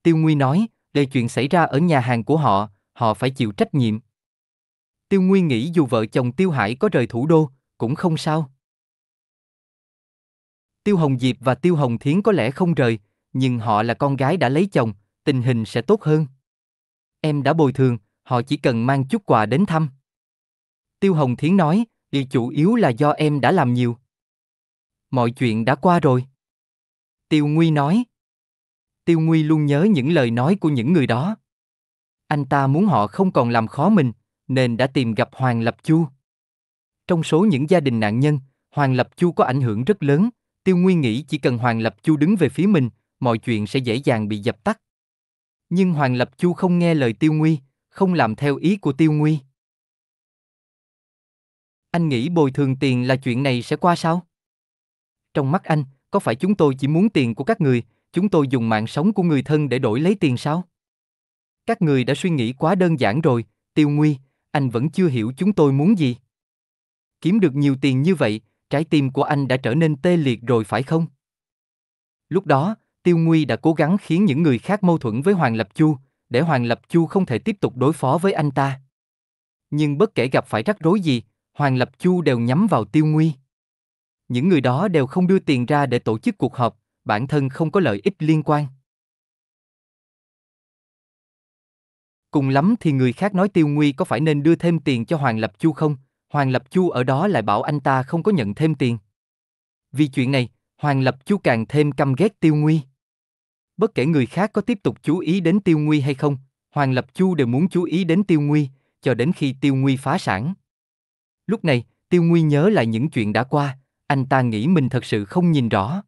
Tiêu Nguy nói, đây chuyện xảy ra ở nhà hàng của họ, họ phải chịu trách nhiệm. Tiêu Nguyên nghĩ dù vợ chồng Tiêu Hải có rời thủ đô, cũng không sao. Tiêu Hồng Diệp và Tiêu Hồng Thiến có lẽ không rời, nhưng họ là con gái đã lấy chồng, tình hình sẽ tốt hơn. Em đã bồi thường, họ chỉ cần mang chút quà đến thăm. Tiêu Hồng Thiến nói, điều chủ yếu là do em đã làm nhiều. Mọi chuyện đã qua rồi. Tiêu Nguy nói. Tiêu Nguy luôn nhớ những lời nói của những người đó. Anh ta muốn họ không còn làm khó mình, nên đã tìm gặp Hoàng Lập Chu. Trong số những gia đình nạn nhân, Hoàng Lập Chu có ảnh hưởng rất lớn, Tiêu Nguyên nghĩ chỉ cần Hoàng Lập Chu đứng về phía mình, mọi chuyện sẽ dễ dàng bị dập tắt. Nhưng Hoàng Lập Chu không nghe lời Tiêu Nguy, không làm theo ý của Tiêu Nguy. Anh nghĩ bồi thường tiền là chuyện này sẽ qua sao? Trong mắt anh, có phải chúng tôi chỉ muốn tiền của các người, chúng tôi dùng mạng sống của người thân để đổi lấy tiền sao? Các người đã suy nghĩ quá đơn giản rồi, Tiêu Nguy, anh vẫn chưa hiểu chúng tôi muốn gì. Kiếm được nhiều tiền như vậy, trái tim của anh đã trở nên tê liệt rồi phải không? Lúc đó, Tiêu Nguy đã cố gắng khiến những người khác mâu thuẫn với Hoàng Lập Chu, để Hoàng Lập Chu không thể tiếp tục đối phó với anh ta. Nhưng bất kể gặp phải rắc rối gì, Hoàng Lập Chu đều nhắm vào Tiêu Nguy. Những người đó đều không đưa tiền ra để tổ chức cuộc họp, bản thân không có lợi ích liên quan. Cùng lắm thì người khác nói Tiêu Nguy có phải nên đưa thêm tiền cho Hoàng Lập Chu không? Hoàng Lập Chu ở đó lại bảo anh ta không có nhận thêm tiền. Vì chuyện này, Hoàng Lập Chu càng thêm căm ghét Tiêu Nguy. Bất kể người khác có tiếp tục chú ý đến Tiêu Nguy hay không, Hoàng Lập Chu đều muốn chú ý đến Tiêu Nguy, cho đến khi Tiêu Nguy phá sản. Lúc này, Tiêu Nguy nhớ lại những chuyện đã qua, anh ta nghĩ mình thật sự không nhìn rõ.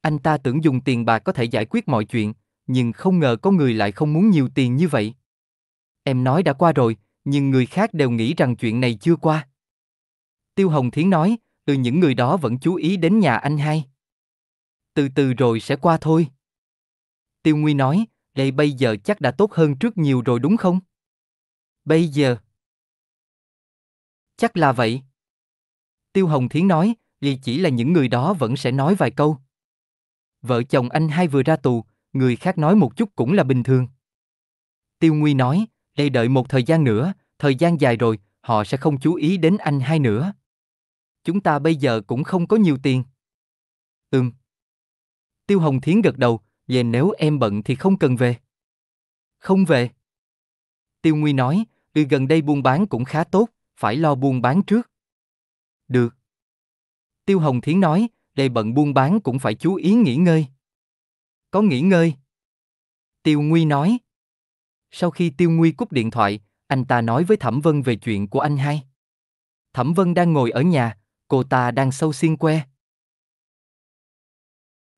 Anh ta tưởng dùng tiền bạc có thể giải quyết mọi chuyện, nhưng không ngờ có người lại không muốn nhiều tiền như vậy. Em nói đã qua rồi, nhưng người khác đều nghĩ rằng chuyện này chưa qua. Tiêu Hồng Thiến nói, từ những người đó vẫn chú ý đến nhà anh hai. Từ từ rồi sẽ qua thôi. Tiêu Nguy nói, đây bây giờ chắc đã tốt hơn trước nhiều rồi đúng không? Bây giờ. Chắc là vậy. Tiêu Hồng Thiến nói, vì chỉ là những người đó vẫn sẽ nói vài câu. Vợ chồng anh hai vừa ra tù, người khác nói một chút cũng là bình thường. Tiêu Nguy nói, đây đợi một thời gian nữa, thời gian dài rồi, họ sẽ không chú ý đến anh hai nữa. Chúng ta bây giờ cũng không có nhiều tiền. Ừm. Tiêu Hồng Thiến gật đầu, về nếu em bận thì không cần về. Không về. Tiêu Nguy nói, từ gần đây buôn bán cũng khá tốt, phải lo buôn bán trước. Được. Tiêu Hồng Thiến nói, đề bận buôn bán cũng phải chú ý nghỉ ngơi có nghỉ ngơi. Tiêu Nguy nói. Sau khi Tiêu Nguy cúp điện thoại, anh ta nói với Thẩm Vân về chuyện của anh hai. Thẩm Vân đang ngồi ở nhà, cô ta đang sâu xiên que.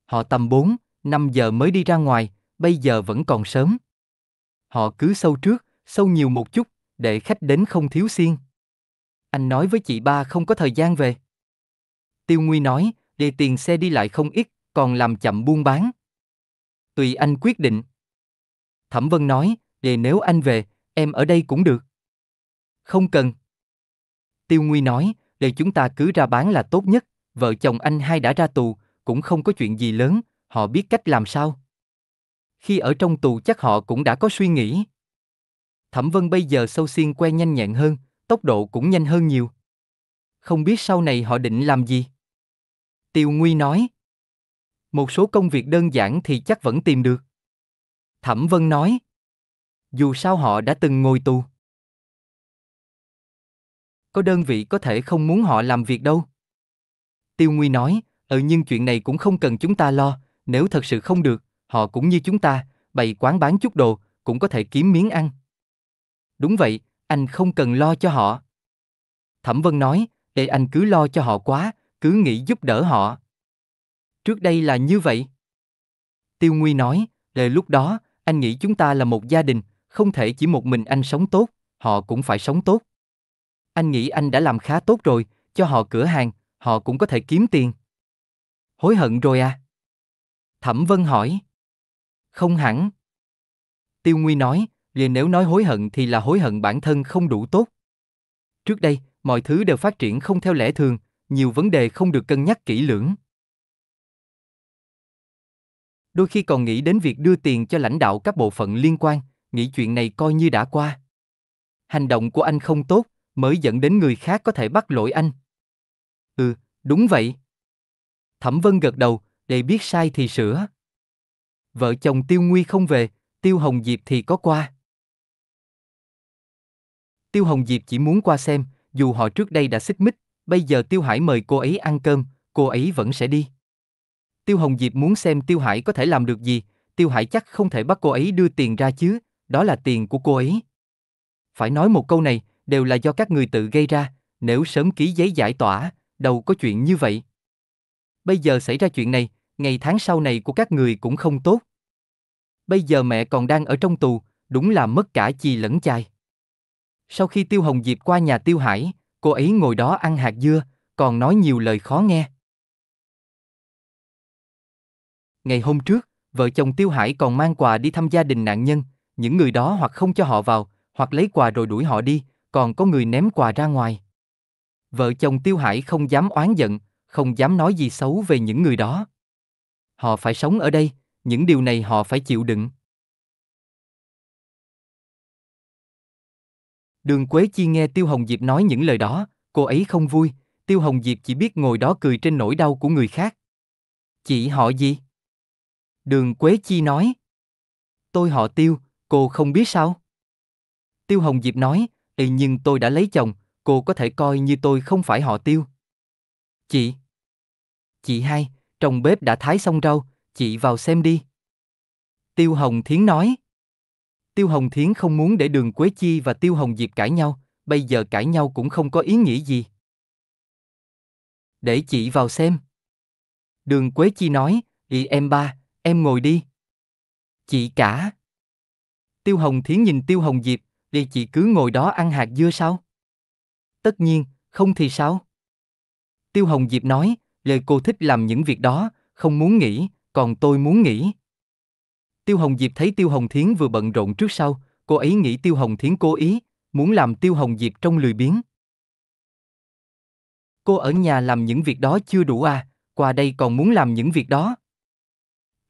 Họ tầm 4, 5 giờ mới đi ra ngoài, bây giờ vẫn còn sớm. Họ cứ sâu trước, sâu nhiều một chút, để khách đến không thiếu xiên. Anh nói với chị ba không có thời gian về. Tiêu Nguy nói, để tiền xe đi lại không ít, còn làm chậm buôn bán tùy anh quyết định. Thẩm Vân nói, về nếu anh về, em ở đây cũng được. Không cần. Tiêu Nguy nói, để chúng ta cứ ra bán là tốt nhất, vợ chồng anh hai đã ra tù, cũng không có chuyện gì lớn, họ biết cách làm sao. Khi ở trong tù chắc họ cũng đã có suy nghĩ. Thẩm Vân bây giờ sâu xiên quen nhanh nhẹn hơn, tốc độ cũng nhanh hơn nhiều. Không biết sau này họ định làm gì. Tiêu Nguy nói một số công việc đơn giản thì chắc vẫn tìm được thẩm vân nói dù sao họ đã từng ngồi tù có đơn vị có thể không muốn họ làm việc đâu tiêu nguy nói ừ nhưng chuyện này cũng không cần chúng ta lo nếu thật sự không được họ cũng như chúng ta bày quán bán chút đồ cũng có thể kiếm miếng ăn đúng vậy anh không cần lo cho họ thẩm vân nói để anh cứ lo cho họ quá cứ nghĩ giúp đỡ họ trước đây là như vậy. Tiêu Nguy nói, lời lúc đó, anh nghĩ chúng ta là một gia đình, không thể chỉ một mình anh sống tốt, họ cũng phải sống tốt. Anh nghĩ anh đã làm khá tốt rồi, cho họ cửa hàng, họ cũng có thể kiếm tiền. Hối hận rồi à? Thẩm Vân hỏi. Không hẳn. Tiêu Nguy nói, liền nếu nói hối hận thì là hối hận bản thân không đủ tốt. Trước đây, mọi thứ đều phát triển không theo lẽ thường, nhiều vấn đề không được cân nhắc kỹ lưỡng đôi khi còn nghĩ đến việc đưa tiền cho lãnh đạo các bộ phận liên quan, nghĩ chuyện này coi như đã qua. Hành động của anh không tốt, mới dẫn đến người khác có thể bắt lỗi anh. Ừ, đúng vậy. Thẩm Vân gật đầu, để biết sai thì sửa. Vợ chồng Tiêu Nguy không về, Tiêu Hồng Diệp thì có qua. Tiêu Hồng Diệp chỉ muốn qua xem, dù họ trước đây đã xích mích, bây giờ Tiêu Hải mời cô ấy ăn cơm, cô ấy vẫn sẽ đi. Tiêu Hồng Diệp muốn xem Tiêu Hải có thể làm được gì, Tiêu Hải chắc không thể bắt cô ấy đưa tiền ra chứ, đó là tiền của cô ấy. Phải nói một câu này, đều là do các người tự gây ra, nếu sớm ký giấy giải tỏa, đâu có chuyện như vậy. Bây giờ xảy ra chuyện này, ngày tháng sau này của các người cũng không tốt. Bây giờ mẹ còn đang ở trong tù, đúng là mất cả chi lẫn chai. Sau khi Tiêu Hồng Diệp qua nhà Tiêu Hải, cô ấy ngồi đó ăn hạt dưa, còn nói nhiều lời khó nghe. Ngày hôm trước, vợ chồng Tiêu Hải còn mang quà đi thăm gia đình nạn nhân, những người đó hoặc không cho họ vào, hoặc lấy quà rồi đuổi họ đi, còn có người ném quà ra ngoài. Vợ chồng Tiêu Hải không dám oán giận, không dám nói gì xấu về những người đó. Họ phải sống ở đây, những điều này họ phải chịu đựng. Đường Quế Chi nghe Tiêu Hồng Diệp nói những lời đó, cô ấy không vui, Tiêu Hồng Diệp chỉ biết ngồi đó cười trên nỗi đau của người khác. Chị họ gì? Đường Quế Chi nói. Tôi họ Tiêu, cô không biết sao? Tiêu Hồng Diệp nói, Ê nhưng tôi đã lấy chồng, cô có thể coi như tôi không phải họ Tiêu. Chị. Chị hai, trong bếp đã thái xong rau, chị vào xem đi. Tiêu Hồng Thiến nói. Tiêu Hồng Thiến không muốn để đường Quế Chi và Tiêu Hồng Diệp cãi nhau, bây giờ cãi nhau cũng không có ý nghĩa gì. Để chị vào xem. Đường Quế Chi nói, y em ba, em ngồi đi. Chị cả. Tiêu Hồng Thiến nhìn Tiêu Hồng Diệp, để chị cứ ngồi đó ăn hạt dưa sao? Tất nhiên, không thì sao? Tiêu Hồng Diệp nói, lời cô thích làm những việc đó, không muốn nghỉ, còn tôi muốn nghỉ. Tiêu Hồng Diệp thấy Tiêu Hồng Thiến vừa bận rộn trước sau, cô ấy nghĩ Tiêu Hồng Thiến cố ý, muốn làm Tiêu Hồng Diệp trong lười biếng. Cô ở nhà làm những việc đó chưa đủ à, qua đây còn muốn làm những việc đó.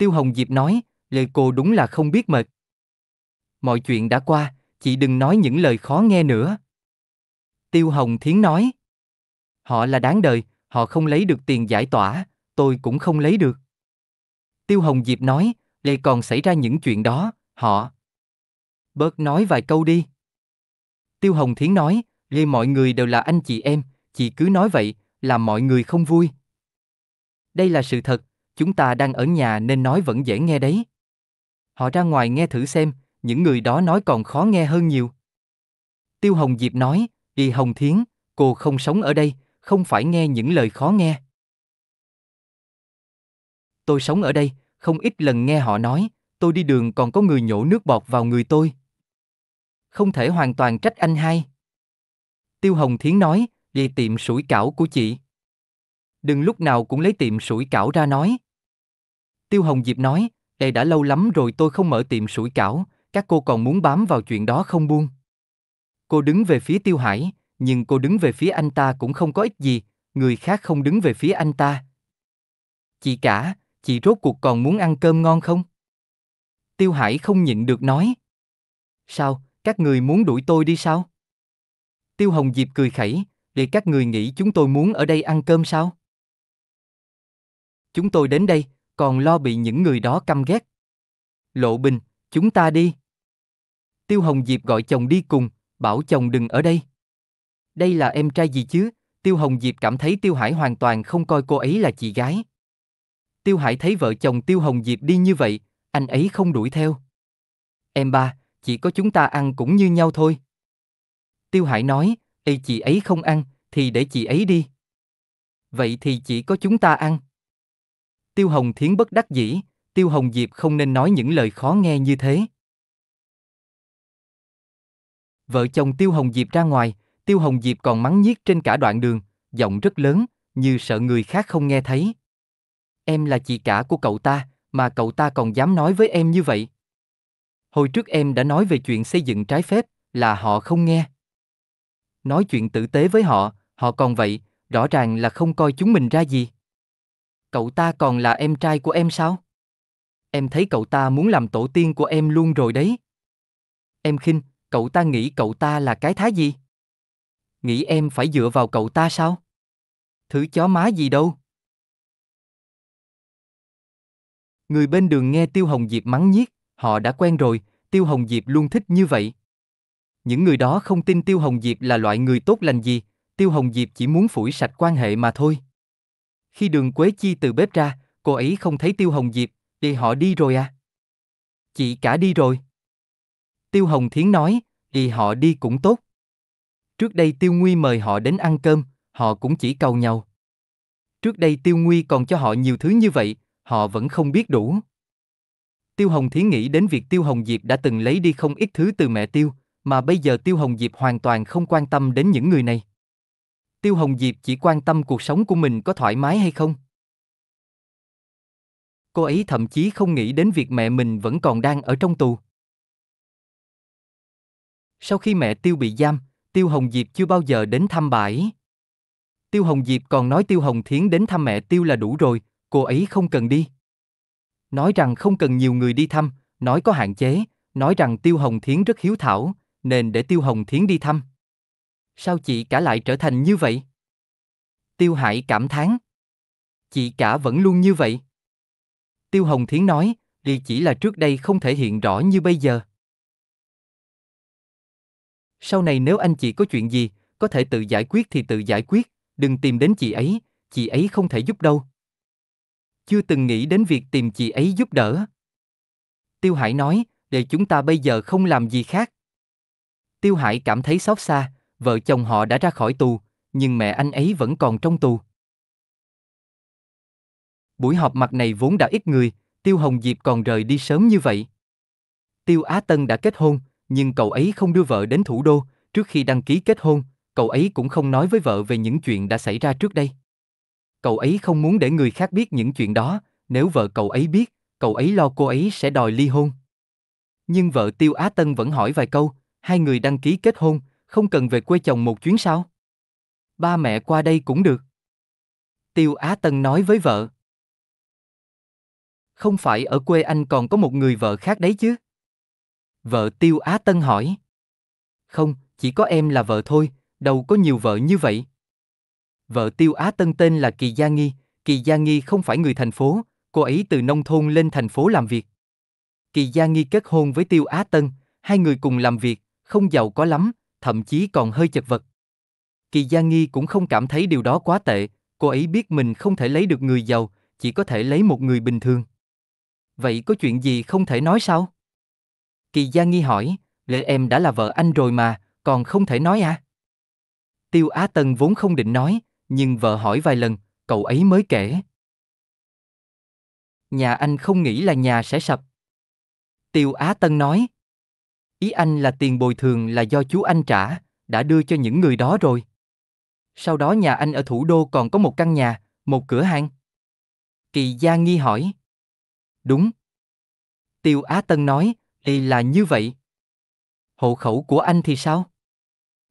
Tiêu Hồng Diệp nói, lời cô đúng là không biết mệt. Mọi chuyện đã qua, chị đừng nói những lời khó nghe nữa. Tiêu Hồng Thiến nói, họ là đáng đời, họ không lấy được tiền giải tỏa, tôi cũng không lấy được. Tiêu Hồng Diệp nói, lại còn xảy ra những chuyện đó, họ. Bớt nói vài câu đi. Tiêu Hồng Thiến nói, Lê mọi người đều là anh chị em, chị cứ nói vậy, làm mọi người không vui. Đây là sự thật, chúng ta đang ở nhà nên nói vẫn dễ nghe đấy. Họ ra ngoài nghe thử xem, những người đó nói còn khó nghe hơn nhiều. Tiêu Hồng Diệp nói, Y Hồng Thiến, cô không sống ở đây, không phải nghe những lời khó nghe. Tôi sống ở đây, không ít lần nghe họ nói, tôi đi đường còn có người nhổ nước bọt vào người tôi. Không thể hoàn toàn trách anh hai. Tiêu Hồng Thiến nói, đi tiệm sủi cảo của chị. Đừng lúc nào cũng lấy tiệm sủi cảo ra nói, Tiêu Hồng Diệp nói, Ê đã lâu lắm rồi tôi không mở tiệm sủi cảo, các cô còn muốn bám vào chuyện đó không buông. Cô đứng về phía Tiêu Hải, nhưng cô đứng về phía anh ta cũng không có ích gì, người khác không đứng về phía anh ta. Chị cả, chị rốt cuộc còn muốn ăn cơm ngon không? Tiêu Hải không nhịn được nói. Sao, các người muốn đuổi tôi đi sao? Tiêu Hồng Diệp cười khẩy, để các người nghĩ chúng tôi muốn ở đây ăn cơm sao? Chúng tôi đến đây, còn lo bị những người đó căm ghét. Lộ Bình, chúng ta đi. Tiêu Hồng Diệp gọi chồng đi cùng, bảo chồng đừng ở đây. Đây là em trai gì chứ? Tiêu Hồng Diệp cảm thấy Tiêu Hải hoàn toàn không coi cô ấy là chị gái. Tiêu Hải thấy vợ chồng Tiêu Hồng Diệp đi như vậy, anh ấy không đuổi theo. Em ba, chỉ có chúng ta ăn cũng như nhau thôi. Tiêu Hải nói, Ê chị ấy không ăn, thì để chị ấy đi. Vậy thì chỉ có chúng ta ăn. Tiêu Hồng Thiến bất đắc dĩ, Tiêu Hồng Diệp không nên nói những lời khó nghe như thế. Vợ chồng Tiêu Hồng Diệp ra ngoài, Tiêu Hồng Diệp còn mắng nhiếc trên cả đoạn đường, giọng rất lớn, như sợ người khác không nghe thấy. Em là chị cả của cậu ta, mà cậu ta còn dám nói với em như vậy. Hồi trước em đã nói về chuyện xây dựng trái phép, là họ không nghe. Nói chuyện tử tế với họ, họ còn vậy, rõ ràng là không coi chúng mình ra gì. Cậu ta còn là em trai của em sao? Em thấy cậu ta muốn làm tổ tiên của em luôn rồi đấy. Em khinh, cậu ta nghĩ cậu ta là cái thái gì? Nghĩ em phải dựa vào cậu ta sao? Thứ chó má gì đâu? Người bên đường nghe Tiêu Hồng Diệp mắng nhiếc, họ đã quen rồi, Tiêu Hồng Diệp luôn thích như vậy. Những người đó không tin Tiêu Hồng Diệp là loại người tốt lành gì, Tiêu Hồng Diệp chỉ muốn phủi sạch quan hệ mà thôi. Khi đường Quế Chi từ bếp ra, cô ấy không thấy Tiêu Hồng Diệp, để họ đi rồi à? Chị cả đi rồi. Tiêu Hồng Thiến nói, đi họ đi cũng tốt. Trước đây Tiêu Nguy mời họ đến ăn cơm, họ cũng chỉ cầu nhau. Trước đây Tiêu Nguy còn cho họ nhiều thứ như vậy, họ vẫn không biết đủ. Tiêu Hồng Thiến nghĩ đến việc Tiêu Hồng Diệp đã từng lấy đi không ít thứ từ mẹ Tiêu, mà bây giờ Tiêu Hồng Diệp hoàn toàn không quan tâm đến những người này. Tiêu Hồng Diệp chỉ quan tâm cuộc sống của mình có thoải mái hay không. Cô ấy thậm chí không nghĩ đến việc mẹ mình vẫn còn đang ở trong tù. Sau khi mẹ Tiêu bị giam, Tiêu Hồng Diệp chưa bao giờ đến thăm bà ấy. Tiêu Hồng Diệp còn nói Tiêu Hồng Thiến đến thăm mẹ Tiêu là đủ rồi, cô ấy không cần đi. Nói rằng không cần nhiều người đi thăm, nói có hạn chế, nói rằng Tiêu Hồng Thiến rất hiếu thảo, nên để Tiêu Hồng Thiến đi thăm. Sao chị cả lại trở thành như vậy? Tiêu Hải cảm thán. Chị cả vẫn luôn như vậy. Tiêu Hồng Thiến nói, vì chỉ là trước đây không thể hiện rõ như bây giờ. Sau này nếu anh chị có chuyện gì, có thể tự giải quyết thì tự giải quyết, đừng tìm đến chị ấy, chị ấy không thể giúp đâu. Chưa từng nghĩ đến việc tìm chị ấy giúp đỡ. Tiêu Hải nói, để chúng ta bây giờ không làm gì khác. Tiêu Hải cảm thấy xót xa, vợ chồng họ đã ra khỏi tù, nhưng mẹ anh ấy vẫn còn trong tù. Buổi họp mặt này vốn đã ít người, Tiêu Hồng Diệp còn rời đi sớm như vậy. Tiêu Á Tân đã kết hôn, nhưng cậu ấy không đưa vợ đến thủ đô, trước khi đăng ký kết hôn, cậu ấy cũng không nói với vợ về những chuyện đã xảy ra trước đây. Cậu ấy không muốn để người khác biết những chuyện đó, nếu vợ cậu ấy biết, cậu ấy lo cô ấy sẽ đòi ly hôn. Nhưng vợ Tiêu Á Tân vẫn hỏi vài câu, hai người đăng ký kết hôn, không cần về quê chồng một chuyến sao? Ba mẹ qua đây cũng được. Tiêu Á Tân nói với vợ. Không phải ở quê anh còn có một người vợ khác đấy chứ? Vợ Tiêu Á Tân hỏi. Không, chỉ có em là vợ thôi, đâu có nhiều vợ như vậy. Vợ Tiêu Á Tân tên là Kỳ Gia Nghi, Kỳ Gia Nghi không phải người thành phố, cô ấy từ nông thôn lên thành phố làm việc. Kỳ Gia Nghi kết hôn với Tiêu Á Tân, hai người cùng làm việc, không giàu có lắm, thậm chí còn hơi chật vật. Kỳ Gia Nghi cũng không cảm thấy điều đó quá tệ, cô ấy biết mình không thể lấy được người giàu, chỉ có thể lấy một người bình thường. Vậy có chuyện gì không thể nói sao? Kỳ Gia Nghi hỏi, lệ em đã là vợ anh rồi mà, còn không thể nói à? Tiêu Á Tân vốn không định nói, nhưng vợ hỏi vài lần, cậu ấy mới kể. Nhà anh không nghĩ là nhà sẽ sập. Tiêu Á Tân nói, Ý anh là tiền bồi thường là do chú anh trả, đã đưa cho những người đó rồi. Sau đó nhà anh ở thủ đô còn có một căn nhà, một cửa hàng. Kỳ Gia nghi hỏi. Đúng. Tiêu Á Tân nói, thì là như vậy. Hộ khẩu của anh thì sao?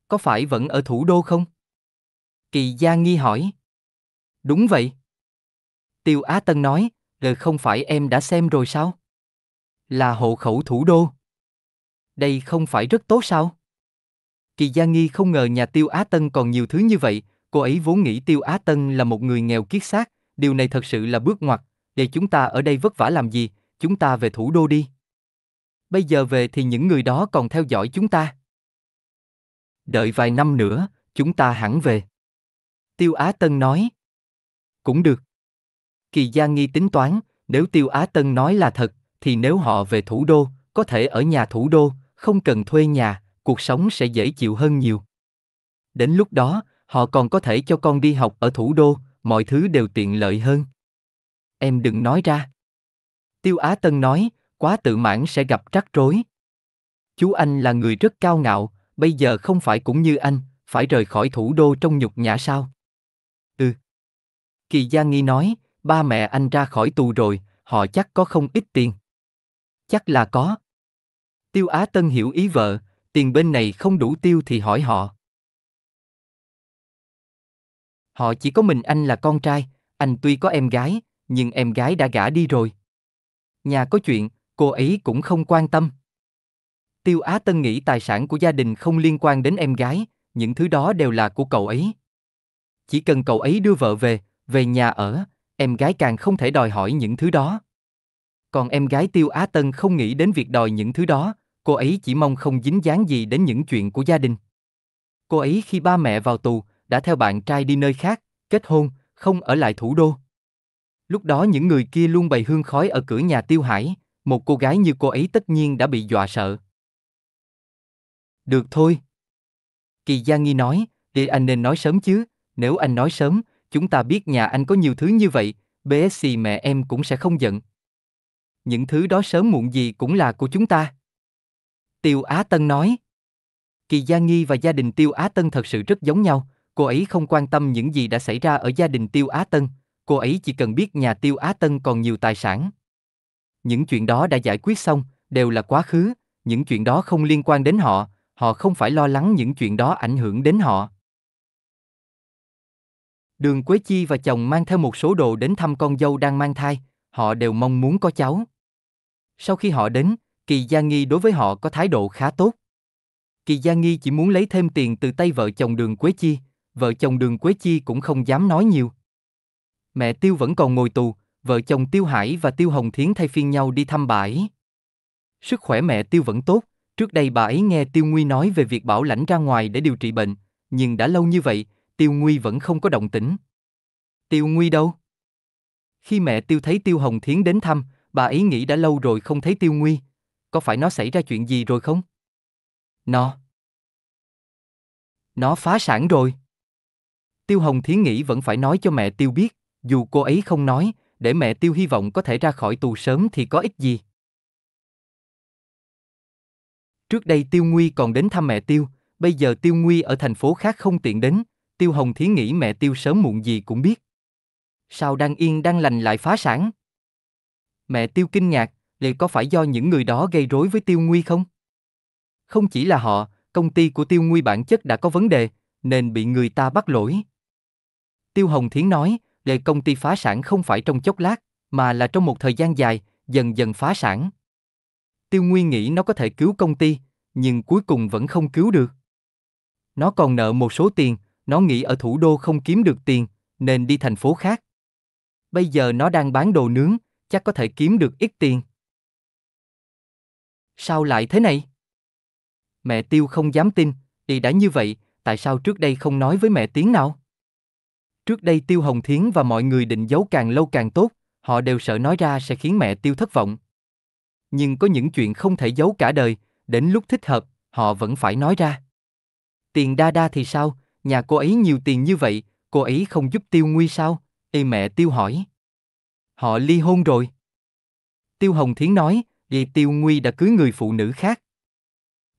Có phải vẫn ở thủ đô không? Kỳ Gia nghi hỏi. Đúng vậy. Tiêu Á Tân nói, rồi không phải em đã xem rồi sao? Là hộ khẩu thủ đô. Đây không phải rất tốt sao? Kỳ Gia Nghi không ngờ nhà Tiêu Á Tân còn nhiều thứ như vậy, cô ấy vốn nghĩ Tiêu Á Tân là một người nghèo kiết xác, điều này thật sự là bước ngoặt, để chúng ta ở đây vất vả làm gì, chúng ta về thủ đô đi. Bây giờ về thì những người đó còn theo dõi chúng ta. Đợi vài năm nữa, chúng ta hẳn về. Tiêu Á Tân nói. Cũng được. Kỳ Gia Nghi tính toán, nếu Tiêu Á Tân nói là thật, thì nếu họ về thủ đô, có thể ở nhà thủ đô, không cần thuê nhà, cuộc sống sẽ dễ chịu hơn nhiều. Đến lúc đó, họ còn có thể cho con đi học ở thủ đô, mọi thứ đều tiện lợi hơn. Em đừng nói ra. Tiêu Á Tân nói, quá tự mãn sẽ gặp rắc rối. Chú anh là người rất cao ngạo, bây giờ không phải cũng như anh, phải rời khỏi thủ đô trong nhục nhã sao? Ừ. Kỳ Gia Nghi nói, ba mẹ anh ra khỏi tù rồi, họ chắc có không ít tiền. Chắc là có, Tiêu Á Tân hiểu ý vợ, tiền bên này không đủ tiêu thì hỏi họ. Họ chỉ có mình anh là con trai, anh tuy có em gái, nhưng em gái đã gả đi rồi. Nhà có chuyện, cô ấy cũng không quan tâm. Tiêu Á Tân nghĩ tài sản của gia đình không liên quan đến em gái, những thứ đó đều là của cậu ấy. Chỉ cần cậu ấy đưa vợ về, về nhà ở, em gái càng không thể đòi hỏi những thứ đó. Còn em gái Tiêu Á Tân không nghĩ đến việc đòi những thứ đó, cô ấy chỉ mong không dính dáng gì đến những chuyện của gia đình. Cô ấy khi ba mẹ vào tù, đã theo bạn trai đi nơi khác, kết hôn, không ở lại thủ đô. Lúc đó những người kia luôn bày hương khói ở cửa nhà Tiêu Hải, một cô gái như cô ấy tất nhiên đã bị dọa sợ. Được thôi. Kỳ Gia Nghi nói, thì anh nên nói sớm chứ, nếu anh nói sớm, chúng ta biết nhà anh có nhiều thứ như vậy, bé BSC mẹ em cũng sẽ không giận. Những thứ đó sớm muộn gì cũng là của chúng ta. Tiêu Á Tân nói. Kỳ Gia Nghi và gia đình Tiêu Á Tân thật sự rất giống nhau, cô ấy không quan tâm những gì đã xảy ra ở gia đình Tiêu Á Tân, cô ấy chỉ cần biết nhà Tiêu Á Tân còn nhiều tài sản. Những chuyện đó đã giải quyết xong, đều là quá khứ, những chuyện đó không liên quan đến họ, họ không phải lo lắng những chuyện đó ảnh hưởng đến họ. Đường Quế Chi và chồng mang theo một số đồ đến thăm con dâu đang mang thai, họ đều mong muốn có cháu. Sau khi họ đến, Kỳ Gia Nghi đối với họ có thái độ khá tốt. Kỳ Gia Nghi chỉ muốn lấy thêm tiền từ tay vợ chồng Đường Quế Chi, vợ chồng Đường Quế Chi cũng không dám nói nhiều. Mẹ Tiêu vẫn còn ngồi tù, vợ chồng Tiêu Hải và Tiêu Hồng Thiến thay phiên nhau đi thăm bà ấy. Sức khỏe mẹ Tiêu vẫn tốt, trước đây bà ấy nghe Tiêu Nguy nói về việc bảo lãnh ra ngoài để điều trị bệnh, nhưng đã lâu như vậy, Tiêu Nguy vẫn không có động tĩnh. Tiêu Nguy đâu? Khi mẹ Tiêu thấy Tiêu Hồng Thiến đến thăm, bà ấy nghĩ đã lâu rồi không thấy Tiêu Nguy, có phải nó xảy ra chuyện gì rồi không? Nó. Nó phá sản rồi. Tiêu Hồng Thiến nghĩ vẫn phải nói cho mẹ Tiêu biết, dù cô ấy không nói, để mẹ Tiêu hy vọng có thể ra khỏi tù sớm thì có ích gì. Trước đây Tiêu Nguy còn đến thăm mẹ Tiêu, bây giờ Tiêu Nguy ở thành phố khác không tiện đến, Tiêu Hồng Thiến nghĩ mẹ Tiêu sớm muộn gì cũng biết. Sao đang yên đang lành lại phá sản? Mẹ Tiêu kinh ngạc, liệu có phải do những người đó gây rối với Tiêu Nguy không? Không chỉ là họ, công ty của Tiêu Nguy bản chất đã có vấn đề, nên bị người ta bắt lỗi. Tiêu Hồng Thiến nói, để công ty phá sản không phải trong chốc lát, mà là trong một thời gian dài, dần dần phá sản. Tiêu Nguyên nghĩ nó có thể cứu công ty, nhưng cuối cùng vẫn không cứu được. Nó còn nợ một số tiền, nó nghĩ ở thủ đô không kiếm được tiền, nên đi thành phố khác. Bây giờ nó đang bán đồ nướng, chắc có thể kiếm được ít tiền. Sao lại thế này? Mẹ Tiêu không dám tin, y đã như vậy, tại sao trước đây không nói với mẹ tiếng nào? Trước đây Tiêu Hồng Thiến và mọi người định giấu càng lâu càng tốt, họ đều sợ nói ra sẽ khiến mẹ Tiêu thất vọng. Nhưng có những chuyện không thể giấu cả đời, đến lúc thích hợp, họ vẫn phải nói ra. Tiền đa đa thì sao, nhà cô ấy nhiều tiền như vậy, cô ấy không giúp Tiêu Nguy sao? Y mẹ Tiêu hỏi. Họ ly hôn rồi. Tiêu Hồng Thiến nói, vì Tiêu Nguy đã cưới người phụ nữ khác.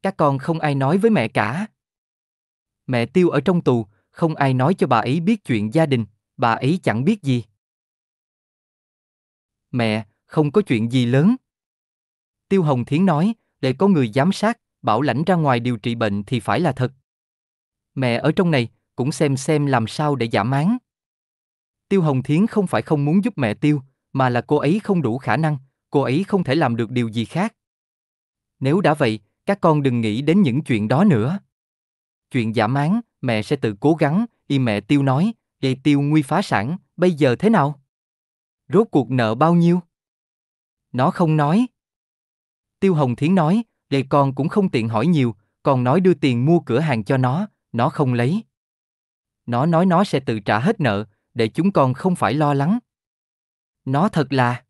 Các con không ai nói với mẹ cả. Mẹ Tiêu ở trong tù, không ai nói cho bà ấy biết chuyện gia đình, bà ấy chẳng biết gì. Mẹ, không có chuyện gì lớn. Tiêu Hồng Thiến nói, để có người giám sát, bảo lãnh ra ngoài điều trị bệnh thì phải là thật. Mẹ ở trong này, cũng xem xem làm sao để giảm án. Tiêu Hồng Thiến không phải không muốn giúp mẹ Tiêu, mà là cô ấy không đủ khả năng, cô ấy không thể làm được điều gì khác. Nếu đã vậy, các con đừng nghĩ đến những chuyện đó nữa. Chuyện giả mán mẹ sẽ tự cố gắng, y mẹ tiêu nói, gây tiêu nguy phá sản, bây giờ thế nào? Rốt cuộc nợ bao nhiêu? Nó không nói. Tiêu Hồng Thiến nói, để con cũng không tiện hỏi nhiều, còn nói đưa tiền mua cửa hàng cho nó, nó không lấy. Nó nói nó sẽ tự trả hết nợ, để chúng con không phải lo lắng. Nó thật là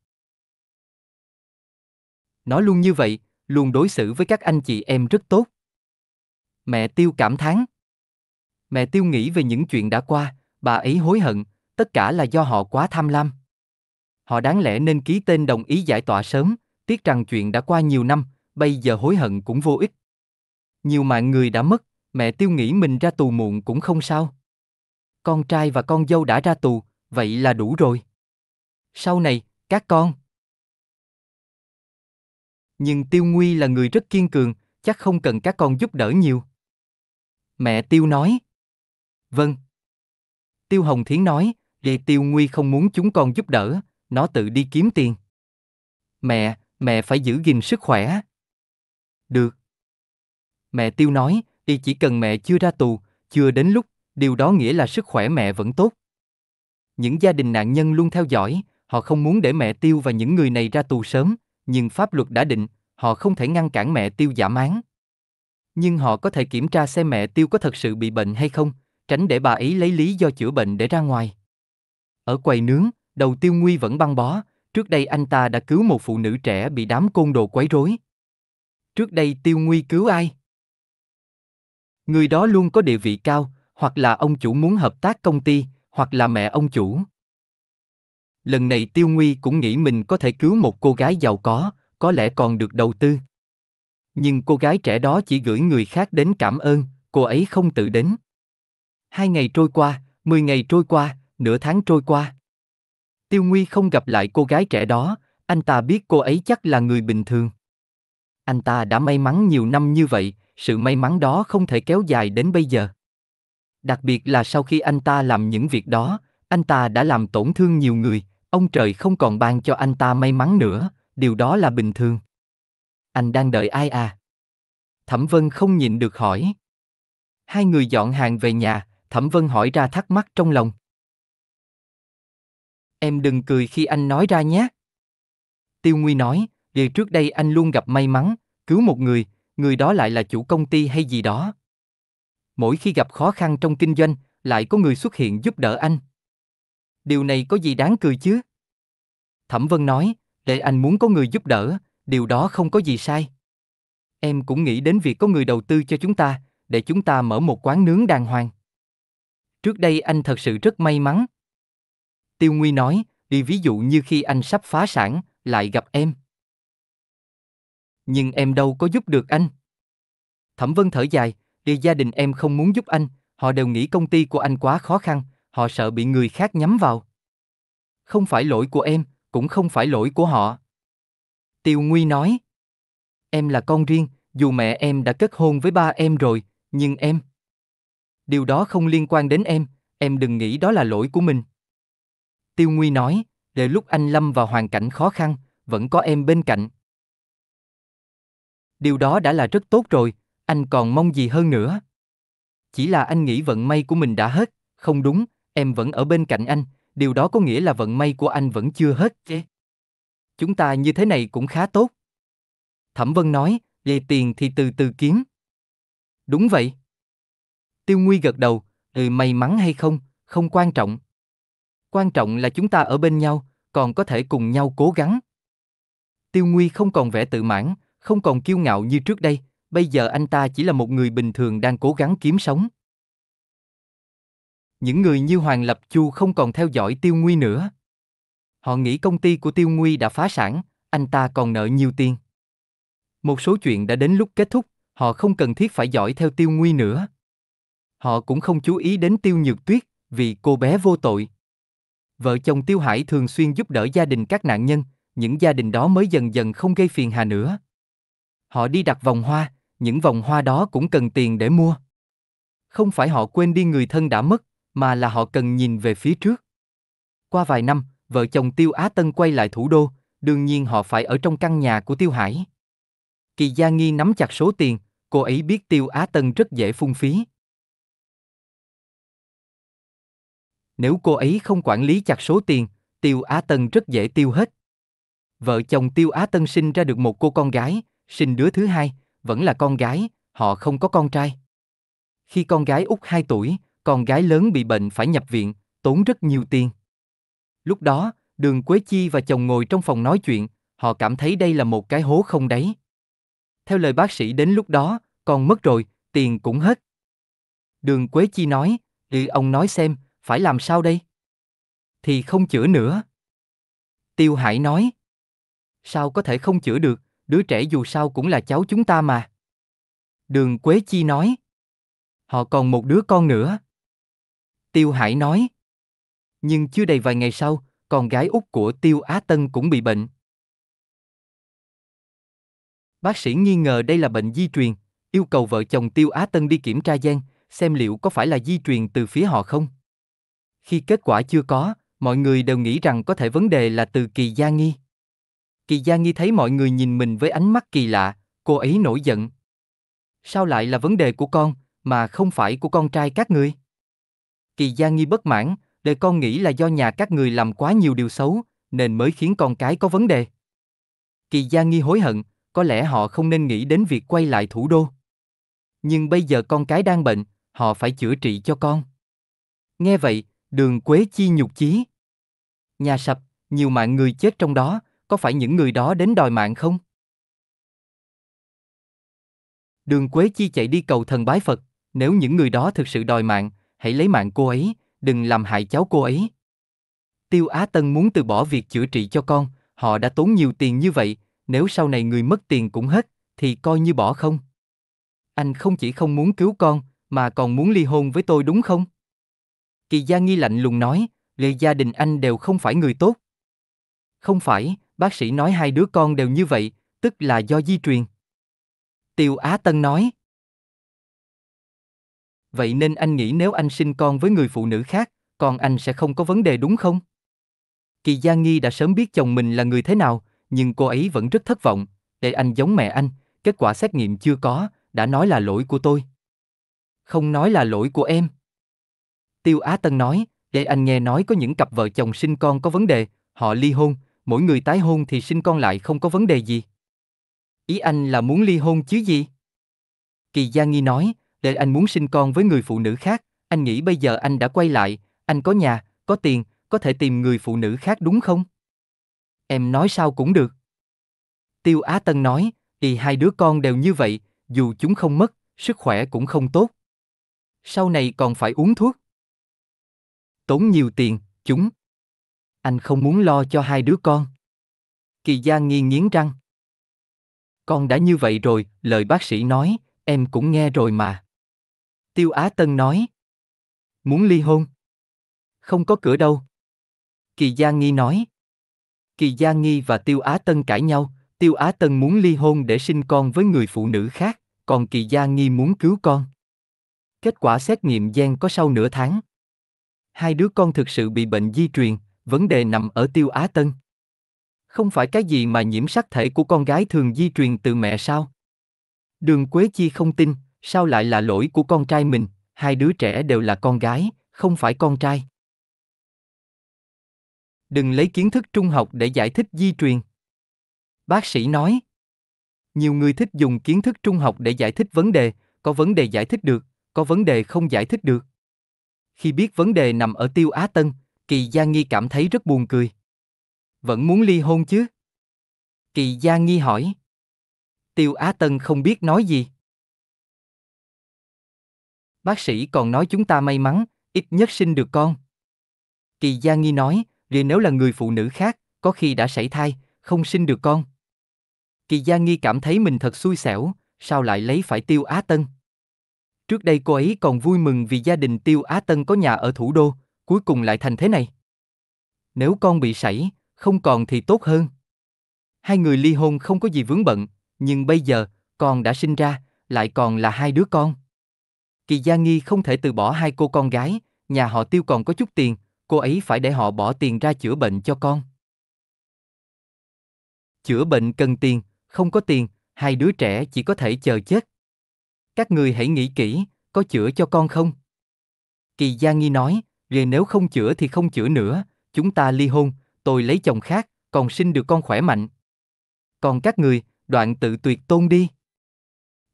nó luôn như vậy, luôn đối xử với các anh chị em rất tốt. Mẹ Tiêu cảm thán. Mẹ Tiêu nghĩ về những chuyện đã qua, bà ấy hối hận, tất cả là do họ quá tham lam. Họ đáng lẽ nên ký tên đồng ý giải tỏa sớm, tiếc rằng chuyện đã qua nhiều năm, bây giờ hối hận cũng vô ích. Nhiều mạng người đã mất, mẹ Tiêu nghĩ mình ra tù muộn cũng không sao. Con trai và con dâu đã ra tù, vậy là đủ rồi. Sau này, các con nhưng Tiêu Nguy là người rất kiên cường, chắc không cần các con giúp đỡ nhiều. Mẹ Tiêu nói. Vâng. Tiêu Hồng Thiến nói, để Tiêu Nguy không muốn chúng con giúp đỡ, nó tự đi kiếm tiền. Mẹ, mẹ phải giữ gìn sức khỏe. Được. Mẹ Tiêu nói, y chỉ cần mẹ chưa ra tù, chưa đến lúc, điều đó nghĩa là sức khỏe mẹ vẫn tốt. Những gia đình nạn nhân luôn theo dõi, họ không muốn để mẹ Tiêu và những người này ra tù sớm, nhưng pháp luật đã định, họ không thể ngăn cản mẹ tiêu giảm án. Nhưng họ có thể kiểm tra xem mẹ tiêu có thật sự bị bệnh hay không, tránh để bà ấy lấy lý do chữa bệnh để ra ngoài. Ở quầy nướng, đầu tiêu nguy vẫn băng bó, trước đây anh ta đã cứu một phụ nữ trẻ bị đám côn đồ quấy rối. Trước đây tiêu nguy cứu ai? Người đó luôn có địa vị cao, hoặc là ông chủ muốn hợp tác công ty, hoặc là mẹ ông chủ lần này tiêu nguy cũng nghĩ mình có thể cứu một cô gái giàu có có lẽ còn được đầu tư nhưng cô gái trẻ đó chỉ gửi người khác đến cảm ơn cô ấy không tự đến hai ngày trôi qua mười ngày trôi qua nửa tháng trôi qua tiêu nguy không gặp lại cô gái trẻ đó anh ta biết cô ấy chắc là người bình thường anh ta đã may mắn nhiều năm như vậy sự may mắn đó không thể kéo dài đến bây giờ đặc biệt là sau khi anh ta làm những việc đó anh ta đã làm tổn thương nhiều người ông trời không còn ban cho anh ta may mắn nữa, điều đó là bình thường. Anh đang đợi ai à? Thẩm Vân không nhịn được hỏi. Hai người dọn hàng về nhà, Thẩm Vân hỏi ra thắc mắc trong lòng. Em đừng cười khi anh nói ra nhé. Tiêu Nguy nói, về trước đây anh luôn gặp may mắn, cứu một người, người đó lại là chủ công ty hay gì đó. Mỗi khi gặp khó khăn trong kinh doanh, lại có người xuất hiện giúp đỡ anh điều này có gì đáng cười chứ? Thẩm Vân nói, để anh muốn có người giúp đỡ, điều đó không có gì sai. Em cũng nghĩ đến việc có người đầu tư cho chúng ta, để chúng ta mở một quán nướng đàng hoàng. Trước đây anh thật sự rất may mắn. Tiêu Nguy nói, đi ví dụ như khi anh sắp phá sản, lại gặp em. Nhưng em đâu có giúp được anh. Thẩm Vân thở dài, đi gia đình em không muốn giúp anh, họ đều nghĩ công ty của anh quá khó khăn, họ sợ bị người khác nhắm vào. Không phải lỗi của em, cũng không phải lỗi của họ. Tiêu Nguy nói, em là con riêng, dù mẹ em đã kết hôn với ba em rồi, nhưng em... Điều đó không liên quan đến em, em đừng nghĩ đó là lỗi của mình. Tiêu Nguy nói, để lúc anh lâm vào hoàn cảnh khó khăn, vẫn có em bên cạnh. Điều đó đã là rất tốt rồi, anh còn mong gì hơn nữa. Chỉ là anh nghĩ vận may của mình đã hết, không đúng, em vẫn ở bên cạnh anh, điều đó có nghĩa là vận may của anh vẫn chưa hết chứ. Chúng ta như thế này cũng khá tốt. Thẩm Vân nói, về tiền thì từ từ kiếm. Đúng vậy. Tiêu Nguy gật đầu, ừ may mắn hay không, không quan trọng. Quan trọng là chúng ta ở bên nhau, còn có thể cùng nhau cố gắng. Tiêu Nguy không còn vẻ tự mãn, không còn kiêu ngạo như trước đây, bây giờ anh ta chỉ là một người bình thường đang cố gắng kiếm sống những người như Hoàng Lập Chu không còn theo dõi Tiêu Nguy nữa. Họ nghĩ công ty của Tiêu Nguy đã phá sản, anh ta còn nợ nhiều tiền. Một số chuyện đã đến lúc kết thúc, họ không cần thiết phải dõi theo Tiêu Nguy nữa. Họ cũng không chú ý đến Tiêu Nhược Tuyết, vì cô bé vô tội. Vợ chồng Tiêu Hải thường xuyên giúp đỡ gia đình các nạn nhân, những gia đình đó mới dần dần không gây phiền hà nữa. Họ đi đặt vòng hoa, những vòng hoa đó cũng cần tiền để mua. Không phải họ quên đi người thân đã mất, mà là họ cần nhìn về phía trước. Qua vài năm, vợ chồng Tiêu Á Tân quay lại thủ đô, đương nhiên họ phải ở trong căn nhà của Tiêu Hải. Kỳ Gia Nghi nắm chặt số tiền, cô ấy biết Tiêu Á Tân rất dễ phung phí. Nếu cô ấy không quản lý chặt số tiền, Tiêu Á Tân rất dễ tiêu hết. Vợ chồng Tiêu Á Tân sinh ra được một cô con gái, sinh đứa thứ hai, vẫn là con gái, họ không có con trai. Khi con gái út 2 tuổi, con gái lớn bị bệnh phải nhập viện, tốn rất nhiều tiền. Lúc đó, Đường Quế Chi và chồng ngồi trong phòng nói chuyện, họ cảm thấy đây là một cái hố không đáy. Theo lời bác sĩ đến lúc đó, con mất rồi, tiền cũng hết. Đường Quế Chi nói, ừ ông nói xem, phải làm sao đây? Thì không chữa nữa. Tiêu Hải nói, sao có thể không chữa được, đứa trẻ dù sao cũng là cháu chúng ta mà. Đường Quế Chi nói, họ còn một đứa con nữa. Tiêu Hải nói. Nhưng chưa đầy vài ngày sau, con gái út của Tiêu Á Tân cũng bị bệnh. Bác sĩ nghi ngờ đây là bệnh di truyền, yêu cầu vợ chồng Tiêu Á Tân đi kiểm tra gen, xem liệu có phải là di truyền từ phía họ không. Khi kết quả chưa có, mọi người đều nghĩ rằng có thể vấn đề là từ Kỳ Gia Nghi. Kỳ Gia Nghi thấy mọi người nhìn mình với ánh mắt kỳ lạ, cô ấy nổi giận. Sao lại là vấn đề của con, mà không phải của con trai các người? Kỳ Gia Nghi bất mãn, để con nghĩ là do nhà các người làm quá nhiều điều xấu, nên mới khiến con cái có vấn đề. Kỳ Gia Nghi hối hận, có lẽ họ không nên nghĩ đến việc quay lại thủ đô. Nhưng bây giờ con cái đang bệnh, họ phải chữa trị cho con. Nghe vậy, đường Quế Chi nhục chí. Nhà sập, nhiều mạng người chết trong đó, có phải những người đó đến đòi mạng không? Đường Quế Chi chạy đi cầu thần bái Phật, nếu những người đó thực sự đòi mạng, hãy lấy mạng cô ấy, đừng làm hại cháu cô ấy. Tiêu Á Tân muốn từ bỏ việc chữa trị cho con, họ đã tốn nhiều tiền như vậy, nếu sau này người mất tiền cũng hết, thì coi như bỏ không. Anh không chỉ không muốn cứu con, mà còn muốn ly hôn với tôi đúng không? Kỳ Gia Nghi lạnh lùng nói, người gia đình anh đều không phải người tốt. Không phải, bác sĩ nói hai đứa con đều như vậy, tức là do di truyền. Tiêu Á Tân nói vậy nên anh nghĩ nếu anh sinh con với người phụ nữ khác, còn anh sẽ không có vấn đề đúng không? Kỳ Giang Nghi đã sớm biết chồng mình là người thế nào, nhưng cô ấy vẫn rất thất vọng, để anh giống mẹ anh, kết quả xét nghiệm chưa có, đã nói là lỗi của tôi. Không nói là lỗi của em. Tiêu Á Tân nói, để anh nghe nói có những cặp vợ chồng sinh con có vấn đề, họ ly hôn, mỗi người tái hôn thì sinh con lại không có vấn đề gì. Ý anh là muốn ly hôn chứ gì? Kỳ Giang Nghi nói, để anh muốn sinh con với người phụ nữ khác, anh nghĩ bây giờ anh đã quay lại, anh có nhà, có tiền, có thể tìm người phụ nữ khác đúng không? Em nói sao cũng được. Tiêu Á Tân nói, thì hai đứa con đều như vậy, dù chúng không mất, sức khỏe cũng không tốt. Sau này còn phải uống thuốc. Tốn nhiều tiền, chúng. Anh không muốn lo cho hai đứa con. Kỳ gia nghiêng nghiến răng. Con đã như vậy rồi, lời bác sĩ nói, em cũng nghe rồi mà. Tiêu Á Tân nói. Muốn ly hôn? Không có cửa đâu. Kỳ Gia Nghi nói. Kỳ Gia Nghi và Tiêu Á Tân cãi nhau, Tiêu Á Tân muốn ly hôn để sinh con với người phụ nữ khác, còn Kỳ Gia Nghi muốn cứu con. Kết quả xét nghiệm gen có sau nửa tháng. Hai đứa con thực sự bị bệnh di truyền, vấn đề nằm ở Tiêu Á Tân. Không phải cái gì mà nhiễm sắc thể của con gái thường di truyền từ mẹ sao? Đường Quế Chi không tin, Sao lại là lỗi của con trai mình, hai đứa trẻ đều là con gái, không phải con trai. Đừng lấy kiến thức trung học để giải thích di truyền. Bác sĩ nói. Nhiều người thích dùng kiến thức trung học để giải thích vấn đề, có vấn đề giải thích được, có vấn đề không giải thích được. Khi biết vấn đề nằm ở tiêu Á Tân, Kỳ Gia Nghi cảm thấy rất buồn cười. Vẫn muốn ly hôn chứ? Kỳ Gia Nghi hỏi. Tiêu Á Tân không biết nói gì bác sĩ còn nói chúng ta may mắn, ít nhất sinh được con. Kỳ Gia Nghi nói, vì nếu là người phụ nữ khác, có khi đã sảy thai, không sinh được con. Kỳ Gia Nghi cảm thấy mình thật xui xẻo, sao lại lấy phải Tiêu Á Tân. Trước đây cô ấy còn vui mừng vì gia đình Tiêu Á Tân có nhà ở thủ đô, cuối cùng lại thành thế này. Nếu con bị sảy, không còn thì tốt hơn. Hai người ly hôn không có gì vướng bận, nhưng bây giờ, con đã sinh ra, lại còn là hai đứa con. Kỳ Gia Nghi không thể từ bỏ hai cô con gái, nhà họ tiêu còn có chút tiền, cô ấy phải để họ bỏ tiền ra chữa bệnh cho con. Chữa bệnh cần tiền, không có tiền, hai đứa trẻ chỉ có thể chờ chết. Các người hãy nghĩ kỹ, có chữa cho con không? Kỳ Gia Nghi nói, rồi nếu không chữa thì không chữa nữa, chúng ta ly hôn, tôi lấy chồng khác, còn sinh được con khỏe mạnh. Còn các người, đoạn tự tuyệt tôn đi.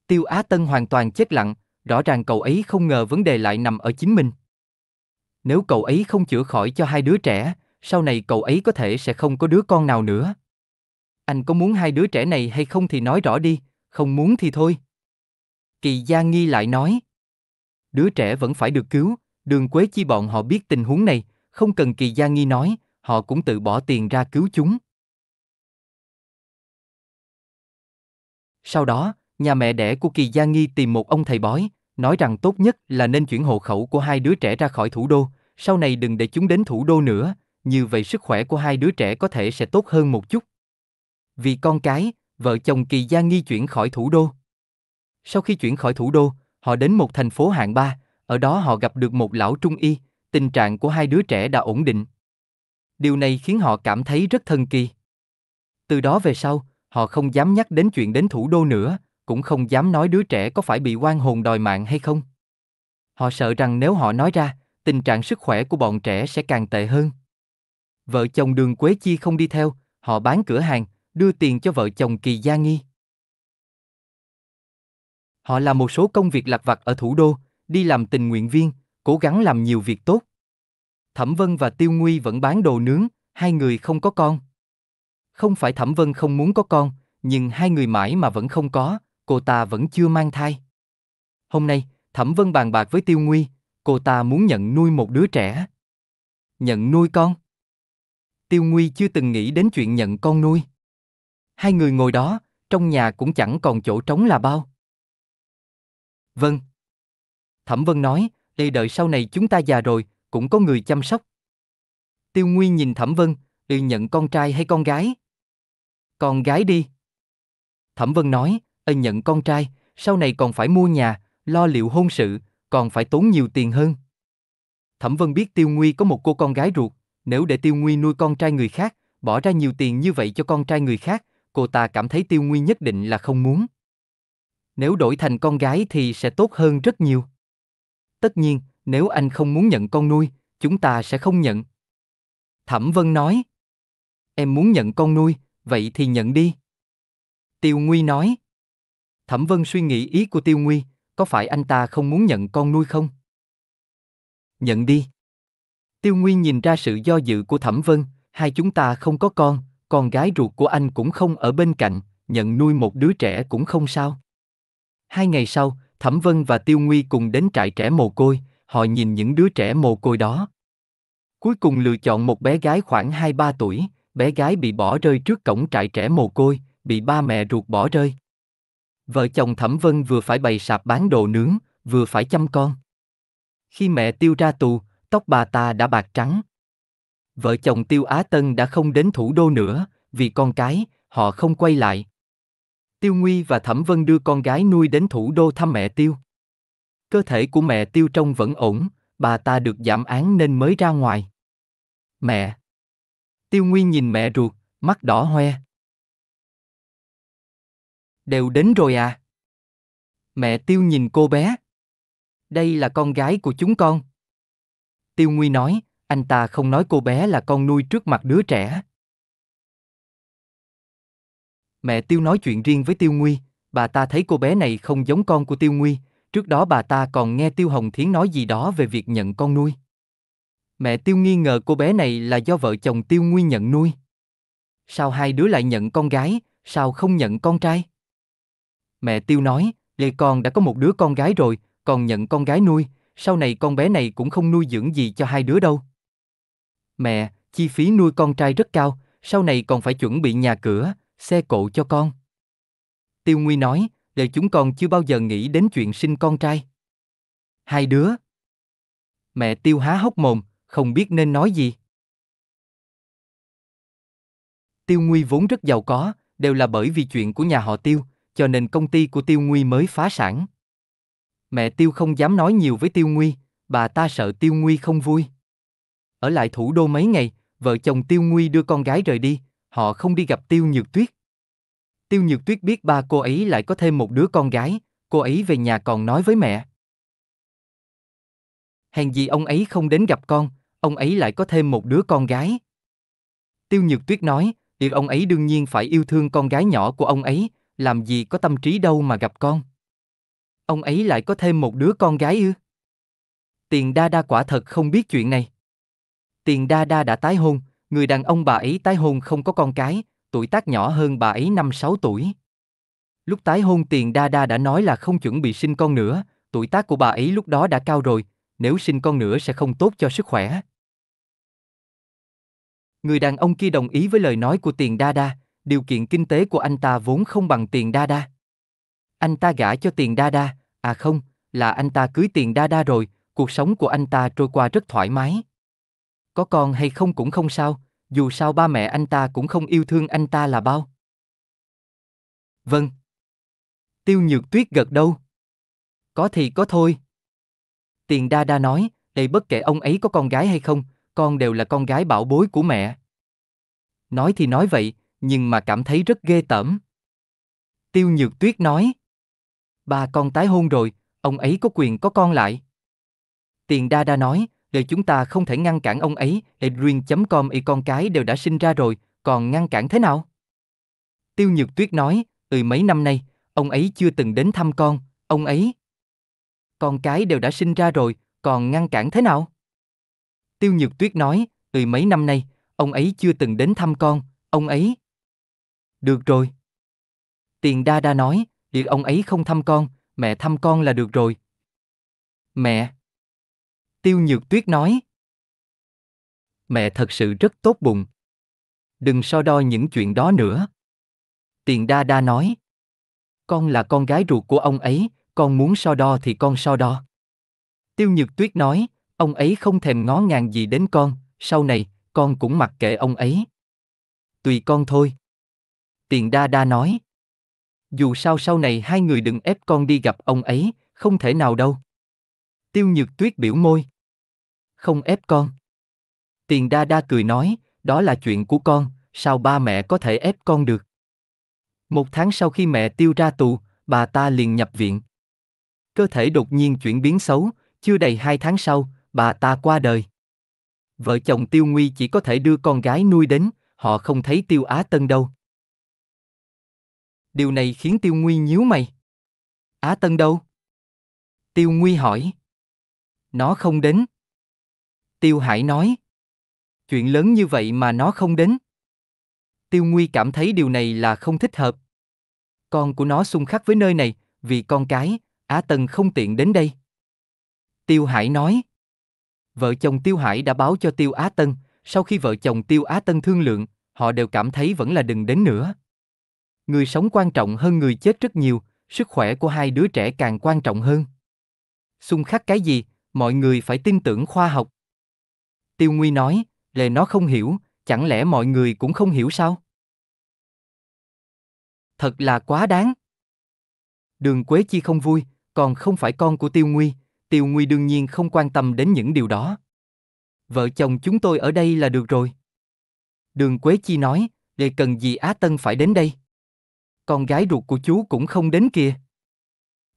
Tiêu Á Tân hoàn toàn chết lặng, rõ ràng cậu ấy không ngờ vấn đề lại nằm ở chính mình. Nếu cậu ấy không chữa khỏi cho hai đứa trẻ, sau này cậu ấy có thể sẽ không có đứa con nào nữa. Anh có muốn hai đứa trẻ này hay không thì nói rõ đi, không muốn thì thôi. Kỳ Gia Nghi lại nói. Đứa trẻ vẫn phải được cứu, đường Quế Chi bọn họ biết tình huống này, không cần Kỳ Gia Nghi nói, họ cũng tự bỏ tiền ra cứu chúng. Sau đó, nhà mẹ đẻ của Kỳ Gia Nghi tìm một ông thầy bói, nói rằng tốt nhất là nên chuyển hộ khẩu của hai đứa trẻ ra khỏi thủ đô, sau này đừng để chúng đến thủ đô nữa, như vậy sức khỏe của hai đứa trẻ có thể sẽ tốt hơn một chút. Vì con cái, vợ chồng Kỳ Gia Nghi chuyển khỏi thủ đô. Sau khi chuyển khỏi thủ đô, họ đến một thành phố hạng ba, ở đó họ gặp được một lão trung y, tình trạng của hai đứa trẻ đã ổn định. Điều này khiến họ cảm thấy rất thần kỳ. Từ đó về sau, họ không dám nhắc đến chuyện đến thủ đô nữa, cũng không dám nói đứa trẻ có phải bị oan hồn đòi mạng hay không. Họ sợ rằng nếu họ nói ra, tình trạng sức khỏe của bọn trẻ sẽ càng tệ hơn. Vợ chồng đường Quế Chi không đi theo, họ bán cửa hàng, đưa tiền cho vợ chồng Kỳ Gia Nghi. Họ làm một số công việc lặt vặt ở thủ đô, đi làm tình nguyện viên, cố gắng làm nhiều việc tốt. Thẩm Vân và Tiêu Nguy vẫn bán đồ nướng, hai người không có con. Không phải Thẩm Vân không muốn có con, nhưng hai người mãi mà vẫn không có, cô ta vẫn chưa mang thai. Hôm nay, Thẩm Vân bàn bạc với Tiêu Nguy, cô ta muốn nhận nuôi một đứa trẻ. Nhận nuôi con? Tiêu Nguy chưa từng nghĩ đến chuyện nhận con nuôi. Hai người ngồi đó, trong nhà cũng chẳng còn chỗ trống là bao. Vâng. Thẩm Vân nói, đây đợi sau này chúng ta già rồi, cũng có người chăm sóc. Tiêu Nguy nhìn Thẩm Vân, đi nhận con trai hay con gái? Con gái đi. Thẩm Vân nói, ân nhận con trai, sau này còn phải mua nhà, lo liệu hôn sự, còn phải tốn nhiều tiền hơn. Thẩm Vân biết Tiêu Nguy có một cô con gái ruột, nếu để Tiêu Nguy nuôi con trai người khác, bỏ ra nhiều tiền như vậy cho con trai người khác, cô ta cảm thấy Tiêu Nguy nhất định là không muốn. Nếu đổi thành con gái thì sẽ tốt hơn rất nhiều. Tất nhiên, nếu anh không muốn nhận con nuôi, chúng ta sẽ không nhận. Thẩm Vân nói, em muốn nhận con nuôi, vậy thì nhận đi. Tiêu Nguy nói, Thẩm Vân suy nghĩ ý của Tiêu Nguy, có phải anh ta không muốn nhận con nuôi không? Nhận đi. Tiêu Nguy nhìn ra sự do dự của Thẩm Vân, hai chúng ta không có con, con gái ruột của anh cũng không ở bên cạnh, nhận nuôi một đứa trẻ cũng không sao. Hai ngày sau, Thẩm Vân và Tiêu Nguy cùng đến trại trẻ mồ côi, họ nhìn những đứa trẻ mồ côi đó. Cuối cùng lựa chọn một bé gái khoảng 2-3 tuổi, bé gái bị bỏ rơi trước cổng trại trẻ mồ côi, bị ba mẹ ruột bỏ rơi. Vợ chồng Thẩm Vân vừa phải bày sạp bán đồ nướng, vừa phải chăm con. Khi mẹ Tiêu ra tù, tóc bà ta đã bạc trắng. Vợ chồng Tiêu Á Tân đã không đến thủ đô nữa, vì con cái, họ không quay lại. Tiêu Nguy và Thẩm Vân đưa con gái nuôi đến thủ đô thăm mẹ Tiêu. Cơ thể của mẹ Tiêu trông vẫn ổn, bà ta được giảm án nên mới ra ngoài. Mẹ. Tiêu Nguy nhìn mẹ ruột, mắt đỏ hoe đều đến rồi à? Mẹ Tiêu nhìn cô bé. Đây là con gái của chúng con. Tiêu Nguy nói, anh ta không nói cô bé là con nuôi trước mặt đứa trẻ. Mẹ Tiêu nói chuyện riêng với Tiêu Nguy, bà ta thấy cô bé này không giống con của Tiêu Nguy, trước đó bà ta còn nghe Tiêu Hồng Thiến nói gì đó về việc nhận con nuôi. Mẹ Tiêu nghi ngờ cô bé này là do vợ chồng Tiêu Nguy nhận nuôi. Sao hai đứa lại nhận con gái, sao không nhận con trai? Mẹ Tiêu nói, Lê con đã có một đứa con gái rồi, còn nhận con gái nuôi, sau này con bé này cũng không nuôi dưỡng gì cho hai đứa đâu. Mẹ, chi phí nuôi con trai rất cao, sau này còn phải chuẩn bị nhà cửa, xe cộ cho con. Tiêu Nguy nói, lê chúng con chưa bao giờ nghĩ đến chuyện sinh con trai. Hai đứa. Mẹ Tiêu há hốc mồm, không biết nên nói gì. Tiêu Nguy vốn rất giàu có, đều là bởi vì chuyện của nhà họ Tiêu, cho nên công ty của Tiêu Nguy mới phá sản. Mẹ Tiêu không dám nói nhiều với Tiêu Nguy, bà ta sợ Tiêu Nguy không vui. Ở lại thủ đô mấy ngày, vợ chồng Tiêu Nguy đưa con gái rời đi, họ không đi gặp Tiêu Nhược Tuyết. Tiêu Nhược Tuyết biết ba cô ấy lại có thêm một đứa con gái, cô ấy về nhà còn nói với mẹ. Hèn gì ông ấy không đến gặp con, ông ấy lại có thêm một đứa con gái. Tiêu Nhược Tuyết nói, việc ông ấy đương nhiên phải yêu thương con gái nhỏ của ông ấy, làm gì có tâm trí đâu mà gặp con. Ông ấy lại có thêm một đứa con gái ư? Tiền đa đa quả thật không biết chuyện này. Tiền đa đa đã tái hôn, người đàn ông bà ấy tái hôn không có con cái, tuổi tác nhỏ hơn bà ấy 5-6 tuổi. Lúc tái hôn tiền đa đa đã nói là không chuẩn bị sinh con nữa, tuổi tác của bà ấy lúc đó đã cao rồi, nếu sinh con nữa sẽ không tốt cho sức khỏe. Người đàn ông kia đồng ý với lời nói của tiền đa đa, điều kiện kinh tế của anh ta vốn không bằng tiền đa đa. Anh ta gả cho tiền đa đa, à không, là anh ta cưới tiền đa đa rồi, cuộc sống của anh ta trôi qua rất thoải mái. Có con hay không cũng không sao, dù sao ba mẹ anh ta cũng không yêu thương anh ta là bao. Vâng. Tiêu nhược tuyết gật đâu. Có thì có thôi. Tiền đa đa nói, đây bất kể ông ấy có con gái hay không, con đều là con gái bảo bối của mẹ. Nói thì nói vậy, nhưng mà cảm thấy rất ghê tởm. Tiêu Nhược Tuyết nói, ba con tái hôn rồi, ông ấy có quyền có con lại. Tiền Đa Đa nói, để chúng ta không thể ngăn cản ông ấy, Edwin.com y con cái đều đã sinh ra rồi, còn ngăn cản thế nào? Tiêu Nhược Tuyết nói, từ mấy năm nay, ông ấy chưa từng đến thăm con, ông ấy. Con cái đều đã sinh ra rồi, còn ngăn cản thế nào? Tiêu Nhược Tuyết nói, từ mấy năm nay, ông ấy chưa từng đến thăm con, ông ấy. Được rồi. Tiền đa đa nói, việc ông ấy không thăm con, mẹ thăm con là được rồi. Mẹ. Tiêu Nhược Tuyết nói. Mẹ thật sự rất tốt bụng. Đừng so đo những chuyện đó nữa. Tiền đa đa nói. Con là con gái ruột của ông ấy, con muốn so đo thì con so đo. Tiêu Nhược Tuyết nói, ông ấy không thèm ngó ngàng gì đến con, sau này, con cũng mặc kệ ông ấy. Tùy con thôi. Tiền Đa Đa nói. Dù sao sau này hai người đừng ép con đi gặp ông ấy, không thể nào đâu. Tiêu Nhược Tuyết biểu môi. Không ép con. Tiền Đa Đa cười nói, đó là chuyện của con, sao ba mẹ có thể ép con được. Một tháng sau khi mẹ Tiêu ra tù, bà ta liền nhập viện. Cơ thể đột nhiên chuyển biến xấu, chưa đầy hai tháng sau, bà ta qua đời. Vợ chồng Tiêu Nguy chỉ có thể đưa con gái nuôi đến, họ không thấy Tiêu Á Tân đâu điều này khiến Tiêu Nguy nhíu mày. Á Tân đâu? Tiêu Nguy hỏi. Nó không đến. Tiêu Hải nói. Chuyện lớn như vậy mà nó không đến. Tiêu Nguy cảm thấy điều này là không thích hợp. Con của nó xung khắc với nơi này, vì con cái, Á Tân không tiện đến đây. Tiêu Hải nói. Vợ chồng Tiêu Hải đã báo cho Tiêu Á Tân, sau khi vợ chồng Tiêu Á Tân thương lượng, họ đều cảm thấy vẫn là đừng đến nữa người sống quan trọng hơn người chết rất nhiều sức khỏe của hai đứa trẻ càng quan trọng hơn xung khắc cái gì mọi người phải tin tưởng khoa học tiêu nguy nói lệ nó không hiểu chẳng lẽ mọi người cũng không hiểu sao thật là quá đáng đường quế chi không vui còn không phải con của tiêu nguy tiêu nguy đương nhiên không quan tâm đến những điều đó vợ chồng chúng tôi ở đây là được rồi đường quế chi nói để cần gì á tân phải đến đây con gái ruột của chú cũng không đến kìa.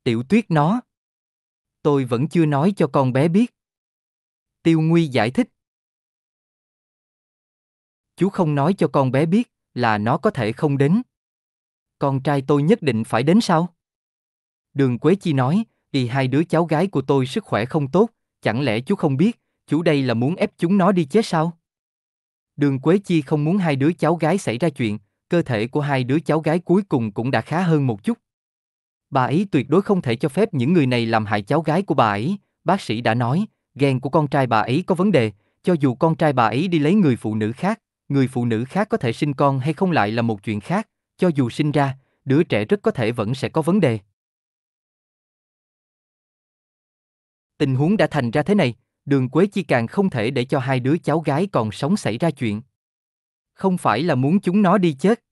Tiểu tuyết nó. Tôi vẫn chưa nói cho con bé biết. Tiêu Nguy giải thích. Chú không nói cho con bé biết là nó có thể không đến. Con trai tôi nhất định phải đến sao? Đường Quế Chi nói, đi hai đứa cháu gái của tôi sức khỏe không tốt, chẳng lẽ chú không biết, chú đây là muốn ép chúng nó đi chết sao? Đường Quế Chi không muốn hai đứa cháu gái xảy ra chuyện, cơ thể của hai đứa cháu gái cuối cùng cũng đã khá hơn một chút. Bà ấy tuyệt đối không thể cho phép những người này làm hại cháu gái của bà ấy, bác sĩ đã nói, ghen của con trai bà ấy có vấn đề, cho dù con trai bà ấy đi lấy người phụ nữ khác, người phụ nữ khác có thể sinh con hay không lại là một chuyện khác, cho dù sinh ra, đứa trẻ rất có thể vẫn sẽ có vấn đề. Tình huống đã thành ra thế này, đường Quế Chi càng không thể để cho hai đứa cháu gái còn sống xảy ra chuyện không phải là muốn chúng nó đi chết.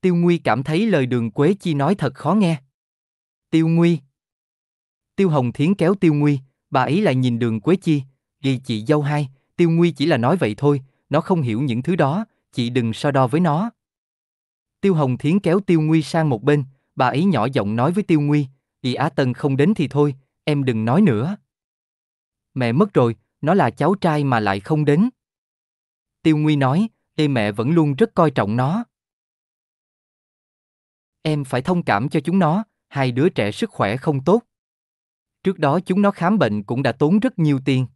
Tiêu Nguy cảm thấy lời đường Quế Chi nói thật khó nghe. Tiêu Nguy Tiêu Hồng Thiến kéo Tiêu Nguy, bà ấy lại nhìn đường Quế Chi, ghi chị dâu hai, Tiêu Nguy chỉ là nói vậy thôi, nó không hiểu những thứ đó, chị đừng so đo với nó. Tiêu Hồng Thiến kéo Tiêu Nguy sang một bên, bà ấy nhỏ giọng nói với Tiêu Nguy, Ý Á Tân không đến thì thôi, em đừng nói nữa. Mẹ mất rồi, nó là cháu trai mà lại không đến. Tiêu Nguy nói, Ê mẹ vẫn luôn rất coi trọng nó. Em phải thông cảm cho chúng nó, hai đứa trẻ sức khỏe không tốt. Trước đó chúng nó khám bệnh cũng đã tốn rất nhiều tiền.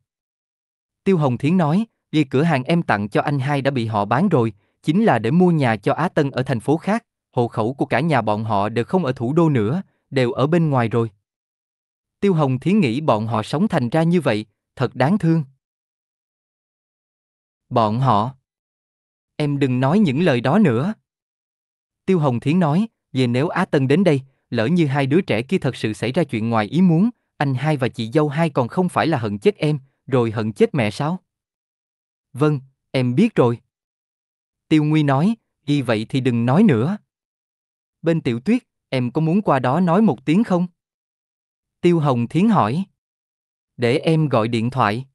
Tiêu Hồng Thiến nói, vì cửa hàng em tặng cho anh hai đã bị họ bán rồi, chính là để mua nhà cho Á Tân ở thành phố khác, hộ khẩu của cả nhà bọn họ đều không ở thủ đô nữa, đều ở bên ngoài rồi. Tiêu Hồng Thiến nghĩ bọn họ sống thành ra như vậy, thật đáng thương. Bọn họ Em đừng nói những lời đó nữa. Tiêu Hồng Thiến nói, về nếu Á Tân đến đây, lỡ như hai đứa trẻ kia thật sự xảy ra chuyện ngoài ý muốn, anh hai và chị dâu hai còn không phải là hận chết em, rồi hận chết mẹ sao? Vâng, em biết rồi. Tiêu Nguy nói, ghi vậy thì đừng nói nữa. Bên Tiểu Tuyết, em có muốn qua đó nói một tiếng không? Tiêu Hồng Thiến hỏi. Để em gọi điện thoại.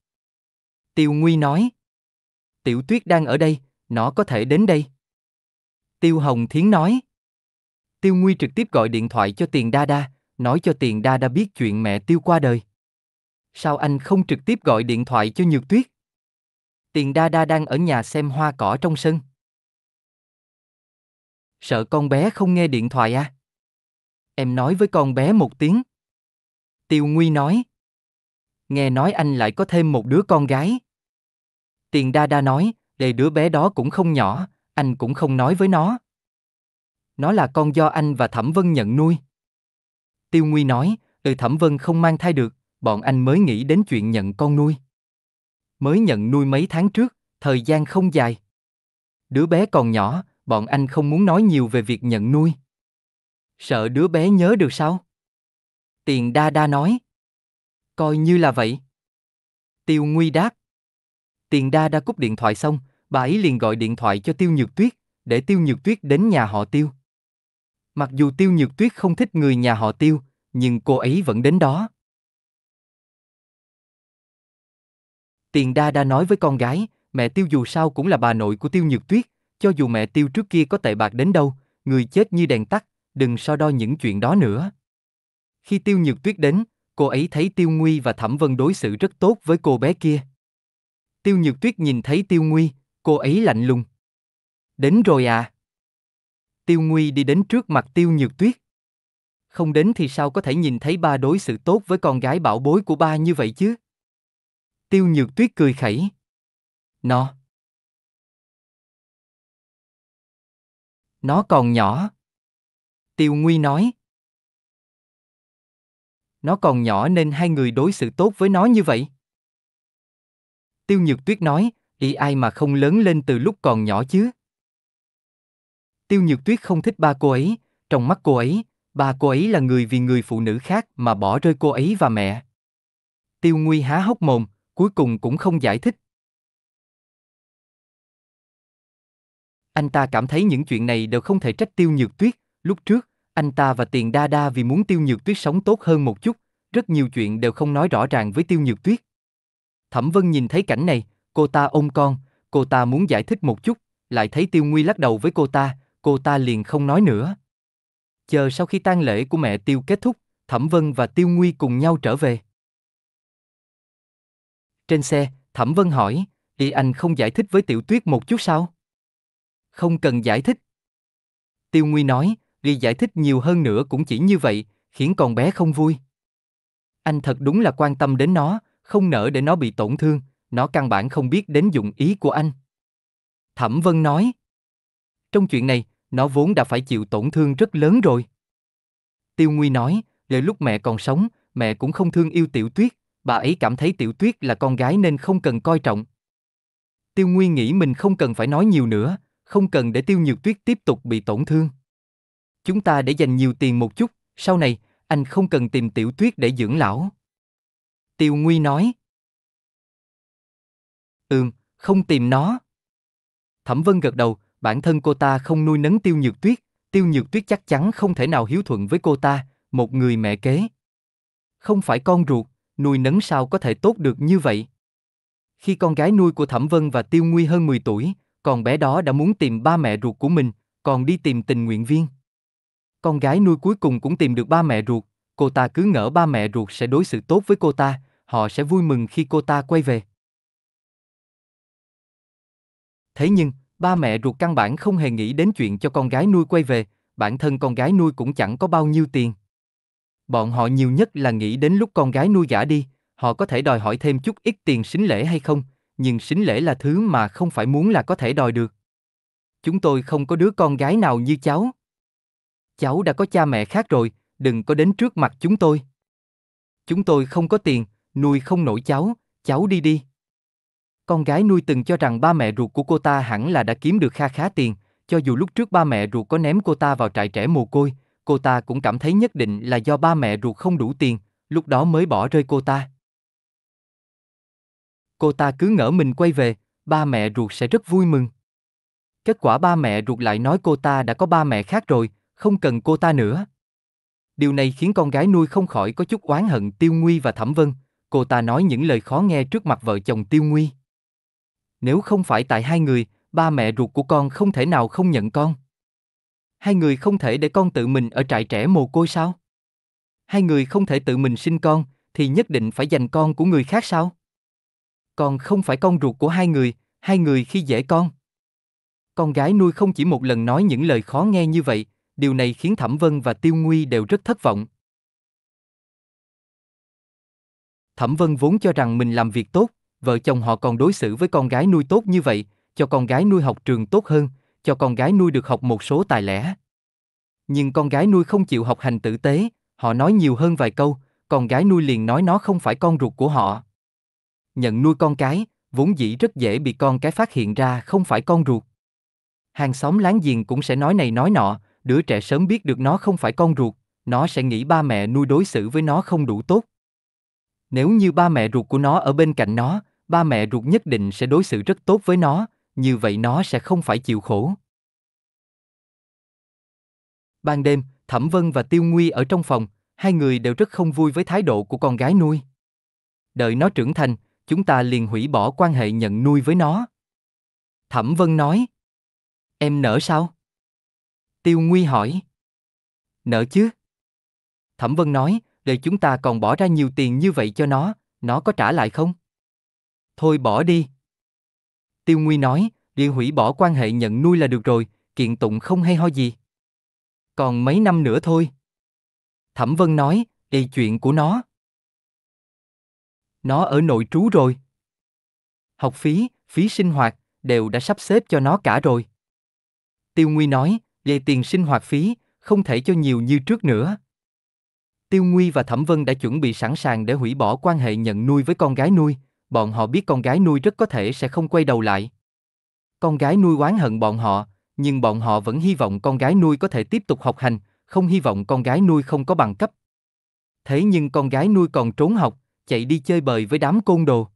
Tiêu Nguy nói. Tiểu Tuyết đang ở đây, nó có thể đến đây. Tiêu Hồng Thiến nói. Tiêu Nguy trực tiếp gọi điện thoại cho Tiền Đa Đa, nói cho Tiền Đa Đa biết chuyện mẹ Tiêu qua đời. Sao anh không trực tiếp gọi điện thoại cho Nhược Tuyết? Tiền Đa Đa đang ở nhà xem hoa cỏ trong sân. Sợ con bé không nghe điện thoại à? Em nói với con bé một tiếng. Tiêu Nguy nói. Nghe nói anh lại có thêm một đứa con gái. Tiền Đa Đa nói, Lê đứa bé đó cũng không nhỏ, anh cũng không nói với nó. Nó là con do anh và Thẩm Vân nhận nuôi. Tiêu Nguy nói, từ Thẩm Vân không mang thai được, bọn anh mới nghĩ đến chuyện nhận con nuôi. Mới nhận nuôi mấy tháng trước, thời gian không dài. Đứa bé còn nhỏ, bọn anh không muốn nói nhiều về việc nhận nuôi. Sợ đứa bé nhớ được sao? Tiền đa đa nói. Coi như là vậy. Tiêu Nguy đáp. Tiền đa đa cúp điện thoại xong, bà ấy liền gọi điện thoại cho Tiêu Nhược Tuyết, để Tiêu Nhược Tuyết đến nhà họ Tiêu. Mặc dù Tiêu Nhược Tuyết không thích người nhà họ Tiêu, nhưng cô ấy vẫn đến đó. Tiền Đa Đa nói với con gái, mẹ Tiêu dù sao cũng là bà nội của Tiêu Nhược Tuyết, cho dù mẹ Tiêu trước kia có tệ bạc đến đâu, người chết như đèn tắt, đừng so đo những chuyện đó nữa. Khi Tiêu Nhược Tuyết đến, cô ấy thấy Tiêu Nguy và Thẩm Vân đối xử rất tốt với cô bé kia. Tiêu Nhược Tuyết nhìn thấy Tiêu Nguy, cô ấy lạnh lùng. Đến rồi à? Tiêu Nguy đi đến trước mặt Tiêu Nhược Tuyết. Không đến thì sao có thể nhìn thấy ba đối xử tốt với con gái bảo bối của ba như vậy chứ? Tiêu Nhược Tuyết cười khẩy. Nó. Nó còn nhỏ. Tiêu Nguy nói. Nó còn nhỏ nên hai người đối xử tốt với nó như vậy. Tiêu Nhược Tuyết nói, ý ai mà không lớn lên từ lúc còn nhỏ chứ? Tiêu Nhược Tuyết không thích ba cô ấy, trong mắt cô ấy, ba cô ấy là người vì người phụ nữ khác mà bỏ rơi cô ấy và mẹ. Tiêu Nguy há hốc mồm, cuối cùng cũng không giải thích. Anh ta cảm thấy những chuyện này đều không thể trách Tiêu Nhược Tuyết, lúc trước, anh ta và Tiền Đa Đa vì muốn Tiêu Nhược Tuyết sống tốt hơn một chút, rất nhiều chuyện đều không nói rõ ràng với Tiêu Nhược Tuyết. Thẩm Vân nhìn thấy cảnh này, Cô ta ôm con, cô ta muốn giải thích một chút, lại thấy Tiêu Nguy lắc đầu với cô ta, cô ta liền không nói nữa. Chờ sau khi tang lễ của mẹ Tiêu kết thúc, Thẩm Vân và Tiêu Nguy cùng nhau trở về. Trên xe, Thẩm Vân hỏi, y anh không giải thích với Tiểu Tuyết một chút sao? Không cần giải thích. Tiêu Nguy nói, đi giải thích nhiều hơn nữa cũng chỉ như vậy, khiến con bé không vui. Anh thật đúng là quan tâm đến nó, không nỡ để nó bị tổn thương, nó căn bản không biết đến dụng ý của anh. Thẩm Vân nói. Trong chuyện này, nó vốn đã phải chịu tổn thương rất lớn rồi. Tiêu Nguy nói, lời lúc mẹ còn sống, mẹ cũng không thương yêu Tiểu Tuyết, bà ấy cảm thấy Tiểu Tuyết là con gái nên không cần coi trọng. Tiêu Nguy nghĩ mình không cần phải nói nhiều nữa, không cần để Tiêu Nhược Tuyết tiếp tục bị tổn thương. Chúng ta để dành nhiều tiền một chút, sau này, anh không cần tìm Tiểu Tuyết để dưỡng lão. Tiêu Nguy nói. Ừm, không tìm nó. Thẩm Vân gật đầu, bản thân cô ta không nuôi nấng tiêu nhược tuyết, tiêu nhược tuyết chắc chắn không thể nào hiếu thuận với cô ta, một người mẹ kế. Không phải con ruột, nuôi nấng sao có thể tốt được như vậy. Khi con gái nuôi của Thẩm Vân và Tiêu Nguy hơn 10 tuổi, còn bé đó đã muốn tìm ba mẹ ruột của mình, còn đi tìm tình nguyện viên. Con gái nuôi cuối cùng cũng tìm được ba mẹ ruột, cô ta cứ ngỡ ba mẹ ruột sẽ đối xử tốt với cô ta, họ sẽ vui mừng khi cô ta quay về. Thế nhưng, ba mẹ ruột căn bản không hề nghĩ đến chuyện cho con gái nuôi quay về, bản thân con gái nuôi cũng chẳng có bao nhiêu tiền. Bọn họ nhiều nhất là nghĩ đến lúc con gái nuôi gả đi, họ có thể đòi hỏi thêm chút ít tiền sính lễ hay không, nhưng sính lễ là thứ mà không phải muốn là có thể đòi được. Chúng tôi không có đứa con gái nào như cháu. Cháu đã có cha mẹ khác rồi, đừng có đến trước mặt chúng tôi. Chúng tôi không có tiền, nuôi không nổi cháu, cháu đi đi. Con gái nuôi từng cho rằng ba mẹ ruột của cô ta hẳn là đã kiếm được kha khá tiền, cho dù lúc trước ba mẹ ruột có ném cô ta vào trại trẻ mồ côi, cô ta cũng cảm thấy nhất định là do ba mẹ ruột không đủ tiền, lúc đó mới bỏ rơi cô ta. Cô ta cứ ngỡ mình quay về, ba mẹ ruột sẽ rất vui mừng. Kết quả ba mẹ ruột lại nói cô ta đã có ba mẹ khác rồi, không cần cô ta nữa. Điều này khiến con gái nuôi không khỏi có chút oán hận Tiêu Nguy và Thẩm Vân. Cô ta nói những lời khó nghe trước mặt vợ chồng Tiêu Nguy nếu không phải tại hai người, ba mẹ ruột của con không thể nào không nhận con. Hai người không thể để con tự mình ở trại trẻ mồ côi sao? Hai người không thể tự mình sinh con, thì nhất định phải dành con của người khác sao? Con không phải con ruột của hai người, hai người khi dễ con. Con gái nuôi không chỉ một lần nói những lời khó nghe như vậy, điều này khiến Thẩm Vân và Tiêu Nguy đều rất thất vọng. Thẩm Vân vốn cho rằng mình làm việc tốt, vợ chồng họ còn đối xử với con gái nuôi tốt như vậy, cho con gái nuôi học trường tốt hơn, cho con gái nuôi được học một số tài lẻ. Nhưng con gái nuôi không chịu học hành tử tế, họ nói nhiều hơn vài câu, con gái nuôi liền nói nó không phải con ruột của họ. Nhận nuôi con cái, vốn dĩ rất dễ bị con cái phát hiện ra không phải con ruột. Hàng xóm láng giềng cũng sẽ nói này nói nọ, đứa trẻ sớm biết được nó không phải con ruột, nó sẽ nghĩ ba mẹ nuôi đối xử với nó không đủ tốt. Nếu như ba mẹ ruột của nó ở bên cạnh nó, ba mẹ ruột nhất định sẽ đối xử rất tốt với nó, như vậy nó sẽ không phải chịu khổ. Ban đêm, Thẩm Vân và Tiêu Nguy ở trong phòng, hai người đều rất không vui với thái độ của con gái nuôi. Đợi nó trưởng thành, chúng ta liền hủy bỏ quan hệ nhận nuôi với nó. Thẩm Vân nói. Em nỡ sao? Tiêu Nguy hỏi. Nỡ chứ? Thẩm Vân nói, Để chúng ta còn bỏ ra nhiều tiền như vậy cho nó, nó có trả lại không? Thôi bỏ đi. Tiêu Nguy nói, liền hủy bỏ quan hệ nhận nuôi là được rồi, kiện tụng không hay ho gì. Còn mấy năm nữa thôi. Thẩm Vân nói, đây chuyện của nó. Nó ở nội trú rồi. Học phí, phí sinh hoạt, đều đã sắp xếp cho nó cả rồi. Tiêu Nguy nói, về tiền sinh hoạt phí, không thể cho nhiều như trước nữa. Tiêu Nguy và Thẩm Vân đã chuẩn bị sẵn sàng để hủy bỏ quan hệ nhận nuôi với con gái nuôi, bọn họ biết con gái nuôi rất có thể sẽ không quay đầu lại. Con gái nuôi oán hận bọn họ, nhưng bọn họ vẫn hy vọng con gái nuôi có thể tiếp tục học hành, không hy vọng con gái nuôi không có bằng cấp. Thế nhưng con gái nuôi còn trốn học, chạy đi chơi bời với đám côn đồ.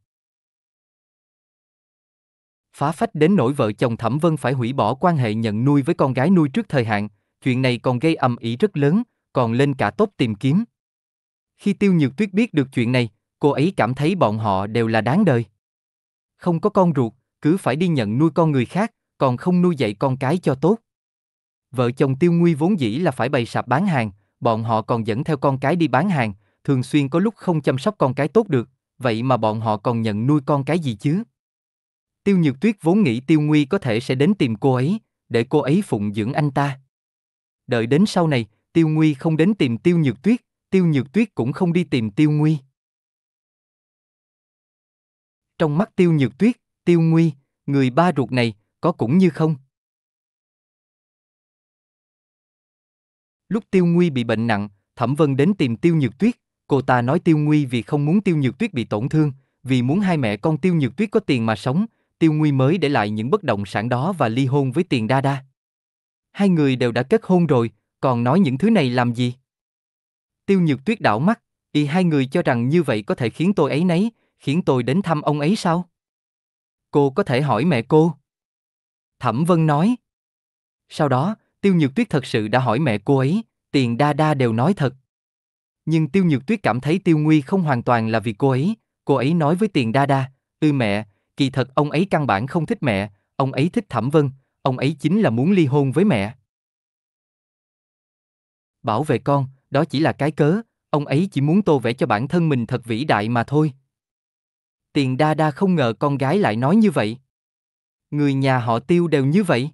Phá phách đến nỗi vợ chồng Thẩm Vân phải hủy bỏ quan hệ nhận nuôi với con gái nuôi trước thời hạn, chuyện này còn gây ầm ĩ rất lớn, còn lên cả tốt tìm kiếm. Khi Tiêu Nhược Tuyết biết được chuyện này, cô ấy cảm thấy bọn họ đều là đáng đời. Không có con ruột, cứ phải đi nhận nuôi con người khác, còn không nuôi dạy con cái cho tốt. Vợ chồng Tiêu Nguy vốn dĩ là phải bày sạp bán hàng, bọn họ còn dẫn theo con cái đi bán hàng, thường xuyên có lúc không chăm sóc con cái tốt được, vậy mà bọn họ còn nhận nuôi con cái gì chứ? Tiêu Nhược Tuyết vốn nghĩ Tiêu Nguy có thể sẽ đến tìm cô ấy, để cô ấy phụng dưỡng anh ta. Đợi đến sau này, Tiêu Nguy không đến tìm Tiêu Nhược Tuyết, Tiêu Nhược Tuyết cũng không đi tìm Tiêu Nguy trong mắt tiêu nhược tuyết, tiêu nguy, người ba ruột này, có cũng như không. Lúc tiêu nguy bị bệnh nặng, Thẩm Vân đến tìm tiêu nhược tuyết, cô ta nói tiêu nguy vì không muốn tiêu nhược tuyết bị tổn thương, vì muốn hai mẹ con tiêu nhược tuyết có tiền mà sống, tiêu nguy mới để lại những bất động sản đó và ly hôn với tiền đa đa. Hai người đều đã kết hôn rồi, còn nói những thứ này làm gì? Tiêu nhược tuyết đảo mắt, y hai người cho rằng như vậy có thể khiến tôi ấy nấy, khiến tôi đến thăm ông ấy sao? Cô có thể hỏi mẹ cô. Thẩm Vân nói. Sau đó, Tiêu Nhược Tuyết thật sự đã hỏi mẹ cô ấy, tiền đa đa đều nói thật. Nhưng Tiêu Nhược Tuyết cảm thấy Tiêu Nguy không hoàn toàn là vì cô ấy, cô ấy nói với tiền đa đa, ư mẹ, kỳ thật ông ấy căn bản không thích mẹ, ông ấy thích Thẩm Vân, ông ấy chính là muốn ly hôn với mẹ. Bảo vệ con, đó chỉ là cái cớ, ông ấy chỉ muốn tô vẽ cho bản thân mình thật vĩ đại mà thôi tiền đa đa không ngờ con gái lại nói như vậy. Người nhà họ tiêu đều như vậy.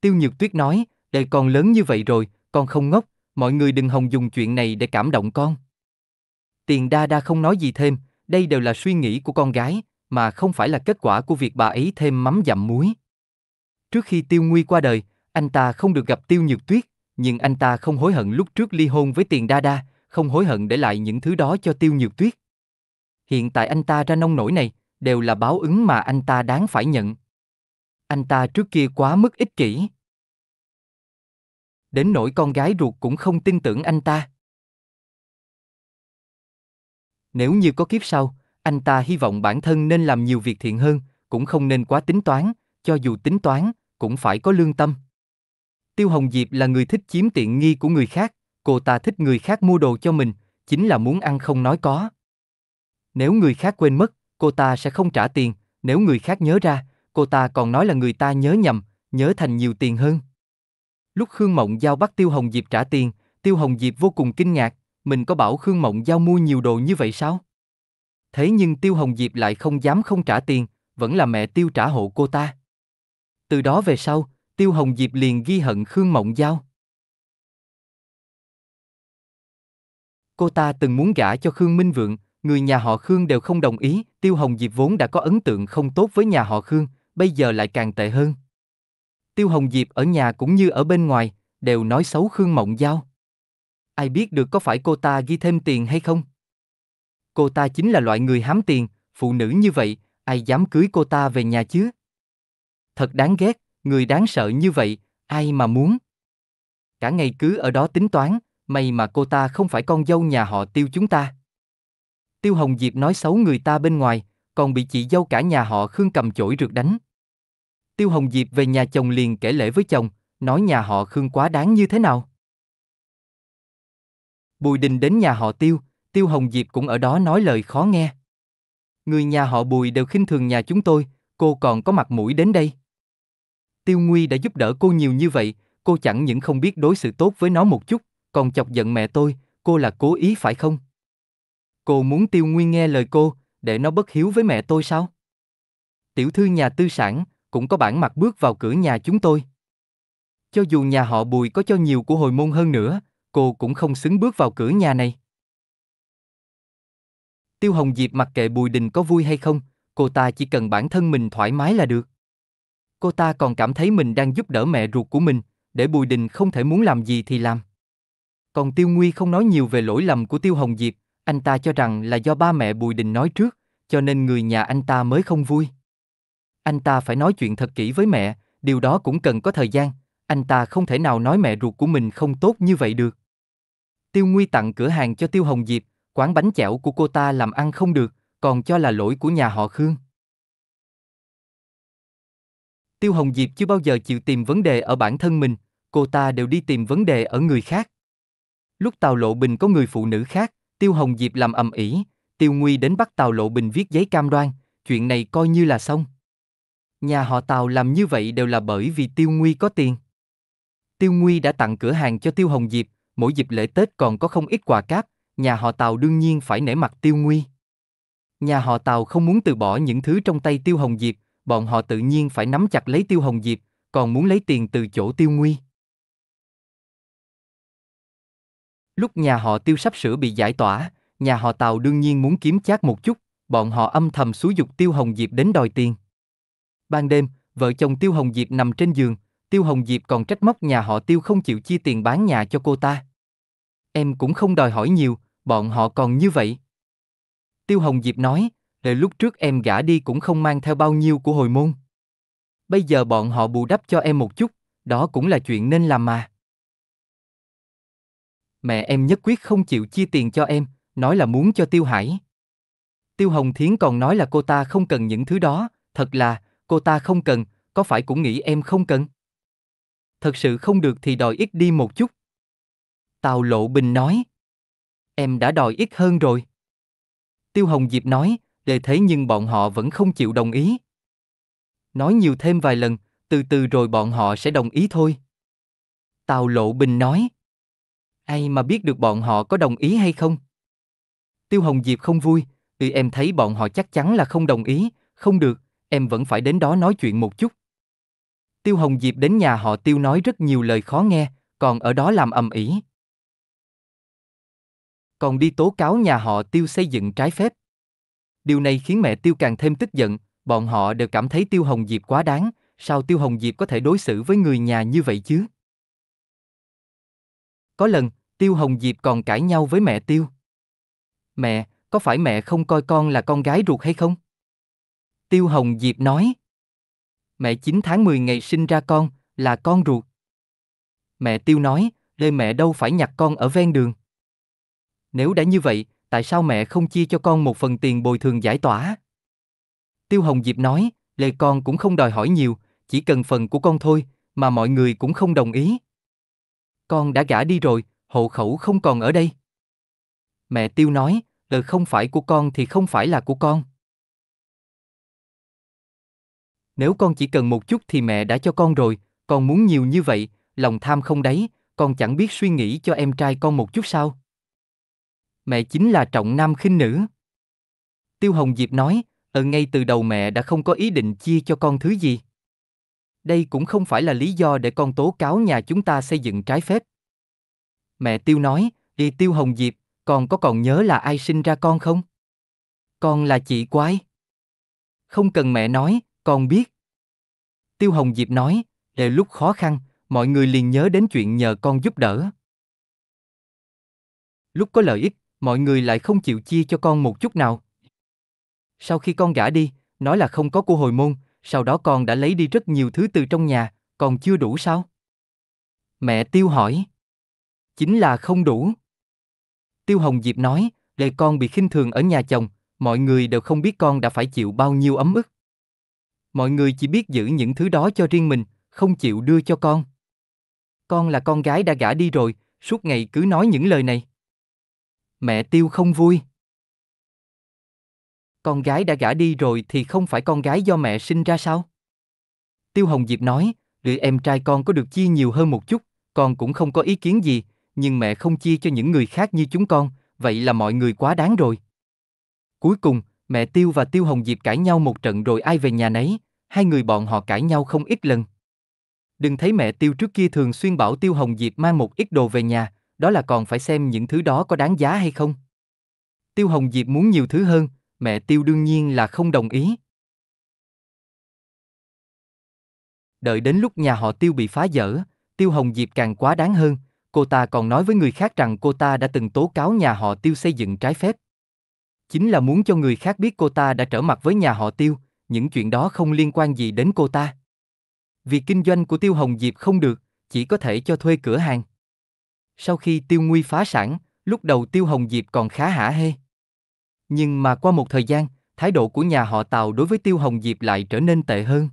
Tiêu nhược tuyết nói, đời con lớn như vậy rồi, con không ngốc, mọi người đừng hồng dùng chuyện này để cảm động con. Tiền đa đa không nói gì thêm, đây đều là suy nghĩ của con gái, mà không phải là kết quả của việc bà ấy thêm mắm dặm muối. Trước khi tiêu nguy qua đời, anh ta không được gặp tiêu nhược tuyết, nhưng anh ta không hối hận lúc trước ly hôn với tiền đa đa, không hối hận để lại những thứ đó cho tiêu nhược tuyết hiện tại anh ta ra nông nổi này, đều là báo ứng mà anh ta đáng phải nhận. Anh ta trước kia quá mức ích kỷ. Đến nỗi con gái ruột cũng không tin tưởng anh ta. Nếu như có kiếp sau, anh ta hy vọng bản thân nên làm nhiều việc thiện hơn, cũng không nên quá tính toán, cho dù tính toán, cũng phải có lương tâm. Tiêu Hồng Diệp là người thích chiếm tiện nghi của người khác, cô ta thích người khác mua đồ cho mình, chính là muốn ăn không nói có. Nếu người khác quên mất, cô ta sẽ không trả tiền, nếu người khác nhớ ra, cô ta còn nói là người ta nhớ nhầm, nhớ thành nhiều tiền hơn. Lúc Khương Mộng Giao bắt Tiêu Hồng Diệp trả tiền, Tiêu Hồng Diệp vô cùng kinh ngạc, mình có bảo Khương Mộng Giao mua nhiều đồ như vậy sao? Thế nhưng Tiêu Hồng Diệp lại không dám không trả tiền, vẫn là mẹ Tiêu trả hộ cô ta. Từ đó về sau, Tiêu Hồng Diệp liền ghi hận Khương Mộng Giao. Cô ta từng muốn gả cho Khương Minh Vượng, Người nhà họ Khương đều không đồng ý, Tiêu Hồng Diệp vốn đã có ấn tượng không tốt với nhà họ Khương, bây giờ lại càng tệ hơn. Tiêu Hồng Diệp ở nhà cũng như ở bên ngoài, đều nói xấu Khương Mộng Giao. Ai biết được có phải cô ta ghi thêm tiền hay không? Cô ta chính là loại người hám tiền, phụ nữ như vậy, ai dám cưới cô ta về nhà chứ? Thật đáng ghét, người đáng sợ như vậy, ai mà muốn? Cả ngày cứ ở đó tính toán, may mà cô ta không phải con dâu nhà họ tiêu chúng ta. Tiêu Hồng Diệp nói xấu người ta bên ngoài, còn bị chị dâu cả nhà họ Khương cầm chổi rượt đánh. Tiêu Hồng Diệp về nhà chồng liền kể lễ với chồng, nói nhà họ Khương quá đáng như thế nào. Bùi Đình đến nhà họ Tiêu, Tiêu Hồng Diệp cũng ở đó nói lời khó nghe. Người nhà họ Bùi đều khinh thường nhà chúng tôi, cô còn có mặt mũi đến đây. Tiêu Nguy đã giúp đỡ cô nhiều như vậy, cô chẳng những không biết đối xử tốt với nó một chút, còn chọc giận mẹ tôi, cô là cố ý phải không? Cô muốn tiêu nguyên nghe lời cô, để nó bất hiếu với mẹ tôi sao? Tiểu thư nhà tư sản, cũng có bản mặt bước vào cửa nhà chúng tôi. Cho dù nhà họ bùi có cho nhiều của hồi môn hơn nữa, cô cũng không xứng bước vào cửa nhà này. Tiêu Hồng Diệp mặc kệ Bùi Đình có vui hay không, cô ta chỉ cần bản thân mình thoải mái là được. Cô ta còn cảm thấy mình đang giúp đỡ mẹ ruột của mình, để Bùi Đình không thể muốn làm gì thì làm. Còn Tiêu Nguy không nói nhiều về lỗi lầm của Tiêu Hồng Diệp, anh ta cho rằng là do ba mẹ Bùi Đình nói trước, cho nên người nhà anh ta mới không vui. Anh ta phải nói chuyện thật kỹ với mẹ, điều đó cũng cần có thời gian, anh ta không thể nào nói mẹ ruột của mình không tốt như vậy được. Tiêu Nguy tặng cửa hàng cho Tiêu Hồng Diệp, quán bánh chẻo của cô ta làm ăn không được, còn cho là lỗi của nhà họ Khương. Tiêu Hồng Diệp chưa bao giờ chịu tìm vấn đề ở bản thân mình, cô ta đều đi tìm vấn đề ở người khác. Lúc Tào Lộ Bình có người phụ nữ khác, Tiêu Hồng Diệp làm ầm ĩ, Tiêu Nguy đến bắt Tào Lộ Bình viết giấy cam đoan, chuyện này coi như là xong. Nhà họ Tào làm như vậy đều là bởi vì Tiêu Nguy có tiền. Tiêu Nguy đã tặng cửa hàng cho Tiêu Hồng Diệp, mỗi dịp lễ Tết còn có không ít quà cáp, nhà họ Tào đương nhiên phải nể mặt Tiêu Nguy. Nhà họ Tào không muốn từ bỏ những thứ trong tay Tiêu Hồng Diệp, bọn họ tự nhiên phải nắm chặt lấy Tiêu Hồng Diệp, còn muốn lấy tiền từ chỗ Tiêu Nguy. Lúc nhà họ tiêu sắp sửa bị giải tỏa, nhà họ tàu đương nhiên muốn kiếm chát một chút, bọn họ âm thầm xúi dục Tiêu Hồng Diệp đến đòi tiền. Ban đêm, vợ chồng Tiêu Hồng Diệp nằm trên giường, Tiêu Hồng Diệp còn trách móc nhà họ Tiêu không chịu chi tiền bán nhà cho cô ta. Em cũng không đòi hỏi nhiều, bọn họ còn như vậy. Tiêu Hồng Diệp nói, đời lúc trước em gả đi cũng không mang theo bao nhiêu của hồi môn. Bây giờ bọn họ bù đắp cho em một chút, đó cũng là chuyện nên làm mà mẹ em nhất quyết không chịu chia tiền cho em, nói là muốn cho Tiêu Hải. Tiêu Hồng Thiến còn nói là cô ta không cần những thứ đó, thật là, cô ta không cần, có phải cũng nghĩ em không cần? Thật sự không được thì đòi ít đi một chút. Tào Lộ Bình nói. Em đã đòi ít hơn rồi. Tiêu Hồng Diệp nói, đề thế nhưng bọn họ vẫn không chịu đồng ý. Nói nhiều thêm vài lần, từ từ rồi bọn họ sẽ đồng ý thôi. Tào Lộ Bình nói. Ai mà biết được bọn họ có đồng ý hay không? Tiêu Hồng Diệp không vui, vì em thấy bọn họ chắc chắn là không đồng ý, không được, em vẫn phải đến đó nói chuyện một chút. Tiêu Hồng Diệp đến nhà họ Tiêu nói rất nhiều lời khó nghe, còn ở đó làm ầm ĩ. Còn đi tố cáo nhà họ Tiêu xây dựng trái phép. Điều này khiến mẹ Tiêu càng thêm tức giận, bọn họ đều cảm thấy Tiêu Hồng Diệp quá đáng, sao Tiêu Hồng Diệp có thể đối xử với người nhà như vậy chứ? Có lần, Tiêu Hồng Diệp còn cãi nhau với mẹ Tiêu. Mẹ, có phải mẹ không coi con là con gái ruột hay không? Tiêu Hồng Diệp nói. Mẹ 9 tháng 10 ngày sinh ra con, là con ruột. Mẹ Tiêu nói, đời mẹ đâu phải nhặt con ở ven đường. Nếu đã như vậy, tại sao mẹ không chia cho con một phần tiền bồi thường giải tỏa? Tiêu Hồng Diệp nói, lời con cũng không đòi hỏi nhiều, chỉ cần phần của con thôi, mà mọi người cũng không đồng ý. Con đã gả đi rồi, hộ khẩu không còn ở đây. Mẹ tiêu nói, ờ không phải của con thì không phải là của con. Nếu con chỉ cần một chút thì mẹ đã cho con rồi, con muốn nhiều như vậy, lòng tham không đấy, con chẳng biết suy nghĩ cho em trai con một chút sao. Mẹ chính là trọng nam khinh nữ. Tiêu Hồng Diệp nói, ờ ngay từ đầu mẹ đã không có ý định chia cho con thứ gì. Đây cũng không phải là lý do để con tố cáo nhà chúng ta xây dựng trái phép. Mẹ Tiêu nói, y Tiêu Hồng Diệp, còn có còn nhớ là ai sinh ra con không? Con là chị quái. Không cần mẹ nói, con biết. Tiêu Hồng Diệp nói, để lúc khó khăn, mọi người liền nhớ đến chuyện nhờ con giúp đỡ. Lúc có lợi ích, mọi người lại không chịu chia cho con một chút nào. Sau khi con gả đi, nói là không có của hồi môn, sau đó con đã lấy đi rất nhiều thứ từ trong nhà, còn chưa đủ sao? Mẹ Tiêu hỏi chính là không đủ. Tiêu Hồng Diệp nói, để con bị khinh thường ở nhà chồng, mọi người đều không biết con đã phải chịu bao nhiêu ấm ức. Mọi người chỉ biết giữ những thứ đó cho riêng mình, không chịu đưa cho con. Con là con gái đã gả đi rồi, suốt ngày cứ nói những lời này. Mẹ Tiêu không vui. Con gái đã gả đi rồi thì không phải con gái do mẹ sinh ra sao? Tiêu Hồng Diệp nói, đứa em trai con có được chia nhiều hơn một chút, con cũng không có ý kiến gì, nhưng mẹ không chia cho những người khác như chúng con, vậy là mọi người quá đáng rồi. Cuối cùng, mẹ Tiêu và Tiêu Hồng Diệp cãi nhau một trận rồi ai về nhà nấy, hai người bọn họ cãi nhau không ít lần. Đừng thấy mẹ Tiêu trước kia thường xuyên bảo Tiêu Hồng Diệp mang một ít đồ về nhà, đó là còn phải xem những thứ đó có đáng giá hay không. Tiêu Hồng Diệp muốn nhiều thứ hơn, mẹ Tiêu đương nhiên là không đồng ý. Đợi đến lúc nhà họ Tiêu bị phá dở, Tiêu Hồng Diệp càng quá đáng hơn, cô ta còn nói với người khác rằng cô ta đã từng tố cáo nhà họ tiêu xây dựng trái phép. Chính là muốn cho người khác biết cô ta đã trở mặt với nhà họ tiêu, những chuyện đó không liên quan gì đến cô ta. Việc kinh doanh của Tiêu Hồng Diệp không được, chỉ có thể cho thuê cửa hàng. Sau khi Tiêu Nguy phá sản, lúc đầu Tiêu Hồng Diệp còn khá hả hê. Nhưng mà qua một thời gian, thái độ của nhà họ Tào đối với Tiêu Hồng Diệp lại trở nên tệ hơn.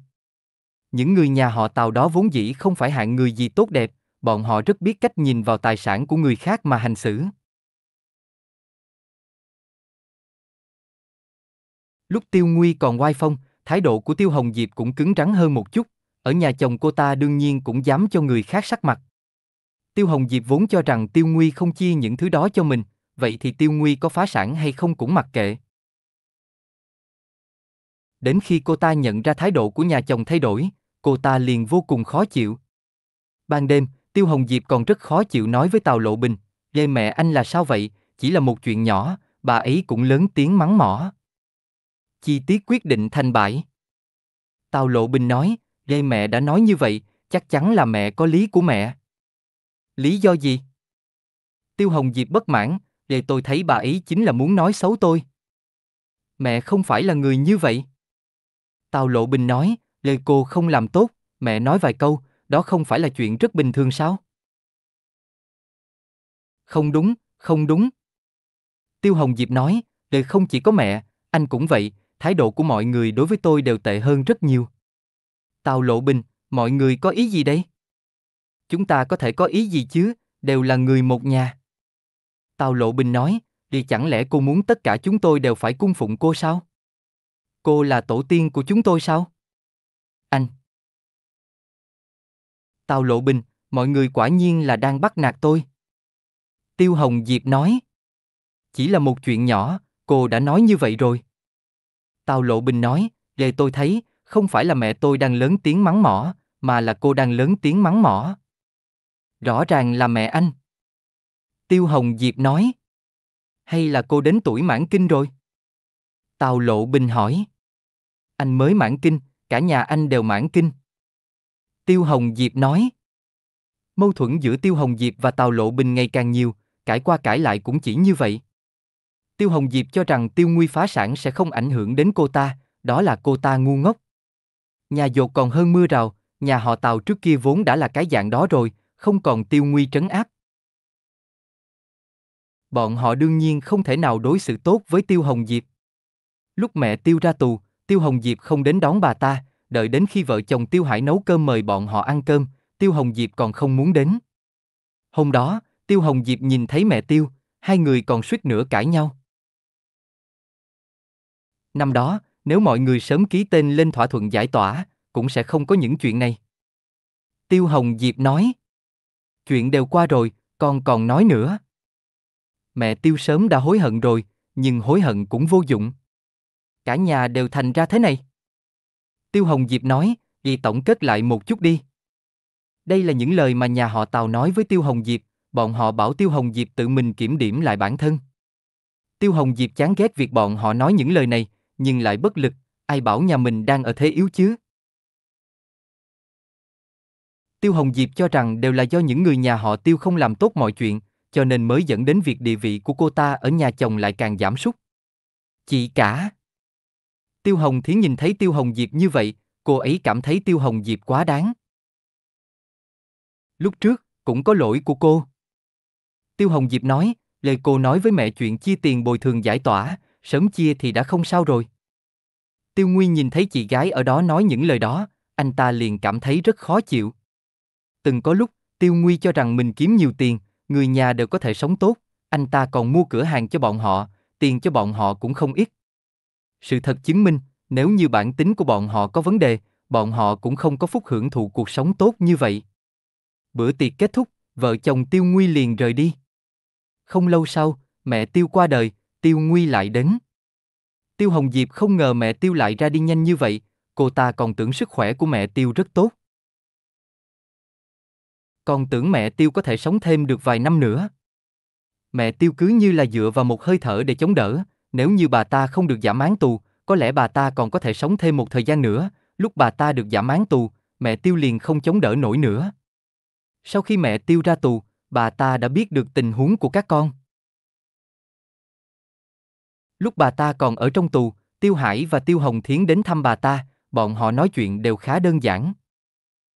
Những người nhà họ Tào đó vốn dĩ không phải hạng người gì tốt đẹp, bọn họ rất biết cách nhìn vào tài sản của người khác mà hành xử. Lúc Tiêu Nguy còn oai phong, thái độ của Tiêu Hồng Diệp cũng cứng rắn hơn một chút, ở nhà chồng cô ta đương nhiên cũng dám cho người khác sắc mặt. Tiêu Hồng Diệp vốn cho rằng Tiêu Nguy không chia những thứ đó cho mình, vậy thì Tiêu Nguy có phá sản hay không cũng mặc kệ. Đến khi cô ta nhận ra thái độ của nhà chồng thay đổi, cô ta liền vô cùng khó chịu. Ban đêm, Tiêu Hồng Diệp còn rất khó chịu nói với Tào Lộ Bình, ghê mẹ anh là sao vậy, chỉ là một chuyện nhỏ, bà ấy cũng lớn tiếng mắng mỏ. Chi tiết quyết định thành bại. Tào Lộ Bình nói, ghê mẹ đã nói như vậy, chắc chắn là mẹ có lý của mẹ. Lý do gì? Tiêu Hồng Diệp bất mãn, để tôi thấy bà ấy chính là muốn nói xấu tôi. Mẹ không phải là người như vậy. Tào Lộ Bình nói, lời cô không làm tốt, mẹ nói vài câu, đó không phải là chuyện rất bình thường sao? Không đúng, không đúng. Tiêu Hồng Diệp nói, đời không chỉ có mẹ, anh cũng vậy, thái độ của mọi người đối với tôi đều tệ hơn rất nhiều. Tào Lộ Bình, mọi người có ý gì đây? Chúng ta có thể có ý gì chứ, đều là người một nhà. Tào Lộ Bình nói, thì chẳng lẽ cô muốn tất cả chúng tôi đều phải cung phụng cô sao? Cô là tổ tiên của chúng tôi sao? Anh, Tào Lộ Bình, mọi người quả nhiên là đang bắt nạt tôi. Tiêu Hồng Diệp nói. Chỉ là một chuyện nhỏ, cô đã nói như vậy rồi. Tào Lộ Bình nói, để tôi thấy, không phải là mẹ tôi đang lớn tiếng mắng mỏ, mà là cô đang lớn tiếng mắng mỏ. Rõ ràng là mẹ anh. Tiêu Hồng Diệp nói. Hay là cô đến tuổi mãn kinh rồi? Tào Lộ Bình hỏi. Anh mới mãn kinh, cả nhà anh đều mãn kinh. Tiêu Hồng Diệp nói. Mâu thuẫn giữa Tiêu Hồng Diệp và Tào Lộ Bình ngày càng nhiều, cãi qua cãi lại cũng chỉ như vậy. Tiêu Hồng Diệp cho rằng Tiêu Nguy phá sản sẽ không ảnh hưởng đến cô ta, đó là cô ta ngu ngốc. Nhà dột còn hơn mưa rào, nhà họ Tào trước kia vốn đã là cái dạng đó rồi, không còn Tiêu Nguy trấn áp. Bọn họ đương nhiên không thể nào đối xử tốt với Tiêu Hồng Diệp. Lúc mẹ Tiêu ra tù, Tiêu Hồng Diệp không đến đón bà ta, đợi đến khi vợ chồng Tiêu Hải nấu cơm mời bọn họ ăn cơm, Tiêu Hồng Diệp còn không muốn đến. Hôm đó, Tiêu Hồng Diệp nhìn thấy mẹ Tiêu, hai người còn suýt nữa cãi nhau. Năm đó, nếu mọi người sớm ký tên lên thỏa thuận giải tỏa, cũng sẽ không có những chuyện này. Tiêu Hồng Diệp nói, chuyện đều qua rồi, con còn nói nữa. Mẹ Tiêu sớm đã hối hận rồi, nhưng hối hận cũng vô dụng. Cả nhà đều thành ra thế này. Tiêu Hồng Diệp nói, ghi tổng kết lại một chút đi. Đây là những lời mà nhà họ Tào nói với Tiêu Hồng Diệp, bọn họ bảo Tiêu Hồng Diệp tự mình kiểm điểm lại bản thân. Tiêu Hồng Diệp chán ghét việc bọn họ nói những lời này, nhưng lại bất lực, ai bảo nhà mình đang ở thế yếu chứ? Tiêu Hồng Diệp cho rằng đều là do những người nhà họ Tiêu không làm tốt mọi chuyện, cho nên mới dẫn đến việc địa vị của cô ta ở nhà chồng lại càng giảm sút. Chị cả, Tiêu Hồng Thiến nhìn thấy Tiêu Hồng Diệp như vậy, cô ấy cảm thấy Tiêu Hồng Diệp quá đáng. Lúc trước, cũng có lỗi của cô. Tiêu Hồng Diệp nói, lời cô nói với mẹ chuyện chia tiền bồi thường giải tỏa, sớm chia thì đã không sao rồi. Tiêu Nguyên nhìn thấy chị gái ở đó nói những lời đó, anh ta liền cảm thấy rất khó chịu. Từng có lúc, Tiêu Nguy cho rằng mình kiếm nhiều tiền, người nhà đều có thể sống tốt, anh ta còn mua cửa hàng cho bọn họ, tiền cho bọn họ cũng không ít. Sự thật chứng minh, nếu như bản tính của bọn họ có vấn đề, bọn họ cũng không có phúc hưởng thụ cuộc sống tốt như vậy. Bữa tiệc kết thúc, vợ chồng Tiêu Nguy liền rời đi. Không lâu sau, mẹ Tiêu qua đời, Tiêu Nguy lại đến. Tiêu Hồng Diệp không ngờ mẹ Tiêu lại ra đi nhanh như vậy, cô ta còn tưởng sức khỏe của mẹ Tiêu rất tốt. Còn tưởng mẹ Tiêu có thể sống thêm được vài năm nữa. Mẹ Tiêu cứ như là dựa vào một hơi thở để chống đỡ, nếu như bà ta không được giảm án tù, có lẽ bà ta còn có thể sống thêm một thời gian nữa, lúc bà ta được giảm án tù, mẹ Tiêu liền không chống đỡ nổi nữa. Sau khi mẹ Tiêu ra tù, bà ta đã biết được tình huống của các con. Lúc bà ta còn ở trong tù, Tiêu Hải và Tiêu Hồng Thiến đến thăm bà ta, bọn họ nói chuyện đều khá đơn giản.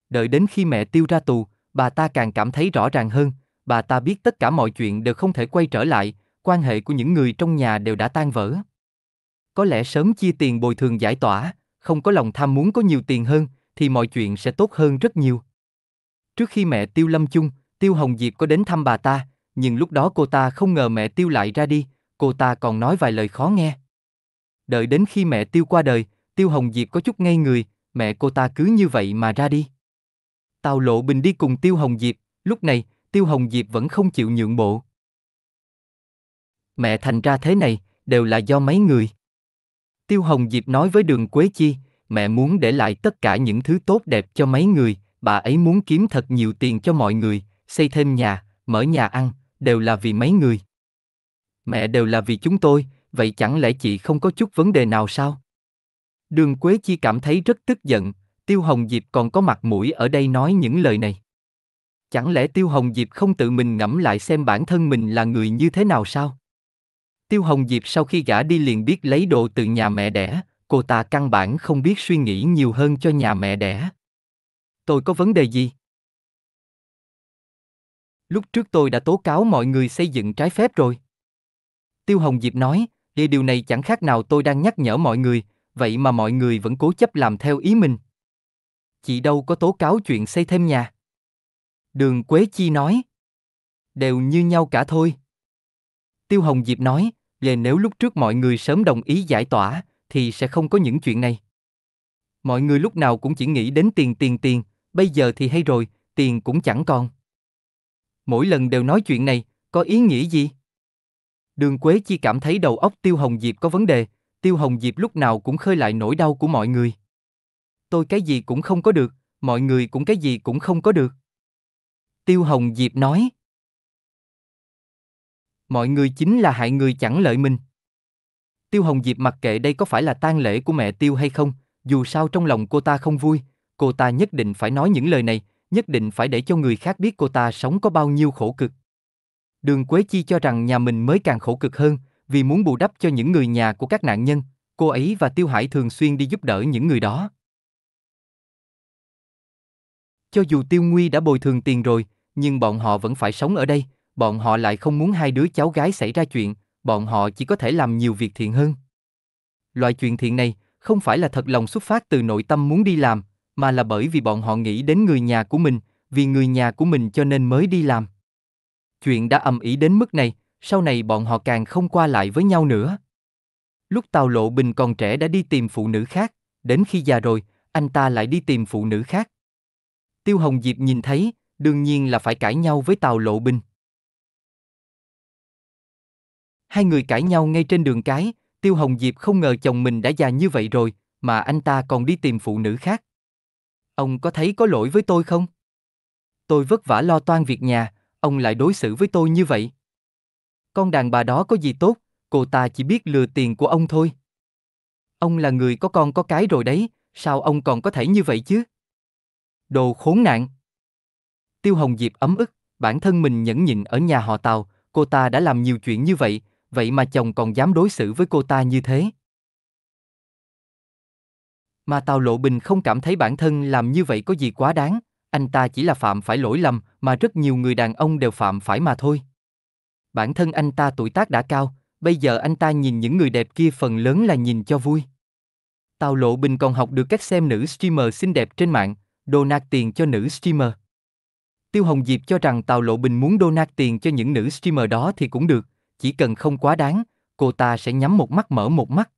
Đợi đến khi mẹ Tiêu ra tù, bà ta càng cảm thấy rõ ràng hơn, bà ta biết tất cả mọi chuyện đều không thể quay trở lại, quan hệ của những người trong nhà đều đã tan vỡ. Có lẽ sớm chia tiền bồi thường giải tỏa, không có lòng tham muốn có nhiều tiền hơn, thì mọi chuyện sẽ tốt hơn rất nhiều. Trước khi mẹ Tiêu Lâm Chung, Tiêu Hồng Diệp có đến thăm bà ta, nhưng lúc đó cô ta không ngờ mẹ Tiêu lại ra đi, cô ta còn nói vài lời khó nghe. Đợi đến khi mẹ Tiêu qua đời, Tiêu Hồng Diệp có chút ngây người, mẹ cô ta cứ như vậy mà ra đi. Tào Lộ Bình đi cùng Tiêu Hồng Diệp, lúc này, Tiêu Hồng Diệp vẫn không chịu nhượng bộ mẹ thành ra thế này, đều là do mấy người. Tiêu Hồng Diệp nói với Đường Quế Chi, mẹ muốn để lại tất cả những thứ tốt đẹp cho mấy người, bà ấy muốn kiếm thật nhiều tiền cho mọi người, xây thêm nhà, mở nhà ăn, đều là vì mấy người. Mẹ đều là vì chúng tôi, vậy chẳng lẽ chị không có chút vấn đề nào sao? Đường Quế Chi cảm thấy rất tức giận, Tiêu Hồng Diệp còn có mặt mũi ở đây nói những lời này. Chẳng lẽ Tiêu Hồng Diệp không tự mình ngẫm lại xem bản thân mình là người như thế nào sao? Tiêu Hồng Diệp sau khi gả đi liền biết lấy đồ từ nhà mẹ đẻ, cô ta căn bản không biết suy nghĩ nhiều hơn cho nhà mẹ đẻ. Tôi có vấn đề gì? Lúc trước tôi đã tố cáo mọi người xây dựng trái phép rồi. Tiêu Hồng Diệp nói, địa điều này chẳng khác nào tôi đang nhắc nhở mọi người, vậy mà mọi người vẫn cố chấp làm theo ý mình. Chị đâu có tố cáo chuyện xây thêm nhà. Đường Quế Chi nói, đều như nhau cả thôi. Tiêu Hồng Diệp nói, Lề nếu lúc trước mọi người sớm đồng ý giải tỏa, thì sẽ không có những chuyện này. Mọi người lúc nào cũng chỉ nghĩ đến tiền tiền tiền, bây giờ thì hay rồi, tiền cũng chẳng còn. Mỗi lần đều nói chuyện này, có ý nghĩa gì? Đường Quế Chi cảm thấy đầu óc Tiêu Hồng Diệp có vấn đề, Tiêu Hồng Diệp lúc nào cũng khơi lại nỗi đau của mọi người. Tôi cái gì cũng không có được, mọi người cũng cái gì cũng không có được. Tiêu Hồng Diệp nói mọi người chính là hại người chẳng lợi mình. Tiêu Hồng Diệp mặc kệ đây có phải là tang lễ của mẹ Tiêu hay không, dù sao trong lòng cô ta không vui, cô ta nhất định phải nói những lời này, nhất định phải để cho người khác biết cô ta sống có bao nhiêu khổ cực. Đường Quế Chi cho rằng nhà mình mới càng khổ cực hơn, vì muốn bù đắp cho những người nhà của các nạn nhân, cô ấy và Tiêu Hải thường xuyên đi giúp đỡ những người đó. Cho dù Tiêu Nguy đã bồi thường tiền rồi, nhưng bọn họ vẫn phải sống ở đây, bọn họ lại không muốn hai đứa cháu gái xảy ra chuyện, bọn họ chỉ có thể làm nhiều việc thiện hơn. Loại chuyện thiện này không phải là thật lòng xuất phát từ nội tâm muốn đi làm, mà là bởi vì bọn họ nghĩ đến người nhà của mình, vì người nhà của mình cho nên mới đi làm. Chuyện đã ầm ĩ đến mức này, sau này bọn họ càng không qua lại với nhau nữa. Lúc Tào Lộ Bình còn trẻ đã đi tìm phụ nữ khác, đến khi già rồi, anh ta lại đi tìm phụ nữ khác. Tiêu Hồng Diệp nhìn thấy, đương nhiên là phải cãi nhau với Tào Lộ Bình. Hai người cãi nhau ngay trên đường cái, Tiêu Hồng Diệp không ngờ chồng mình đã già như vậy rồi, mà anh ta còn đi tìm phụ nữ khác. Ông có thấy có lỗi với tôi không? Tôi vất vả lo toan việc nhà, ông lại đối xử với tôi như vậy. Con đàn bà đó có gì tốt, cô ta chỉ biết lừa tiền của ông thôi. Ông là người có con có cái rồi đấy, sao ông còn có thể như vậy chứ? Đồ khốn nạn! Tiêu Hồng Diệp ấm ức, bản thân mình nhẫn nhịn ở nhà họ Tàu, cô ta đã làm nhiều chuyện như vậy, vậy mà chồng còn dám đối xử với cô ta như thế. Mà Tào Lộ Bình không cảm thấy bản thân làm như vậy có gì quá đáng, anh ta chỉ là phạm phải lỗi lầm mà rất nhiều người đàn ông đều phạm phải mà thôi. Bản thân anh ta tuổi tác đã cao, bây giờ anh ta nhìn những người đẹp kia phần lớn là nhìn cho vui. Tào Lộ Bình còn học được cách xem nữ streamer xinh đẹp trên mạng, đồ nạc tiền cho nữ streamer. Tiêu Hồng Diệp cho rằng Tào Lộ Bình muốn donate tiền cho những nữ streamer đó thì cũng được, chỉ cần không quá đáng, cô ta sẽ nhắm một mắt mở một mắt.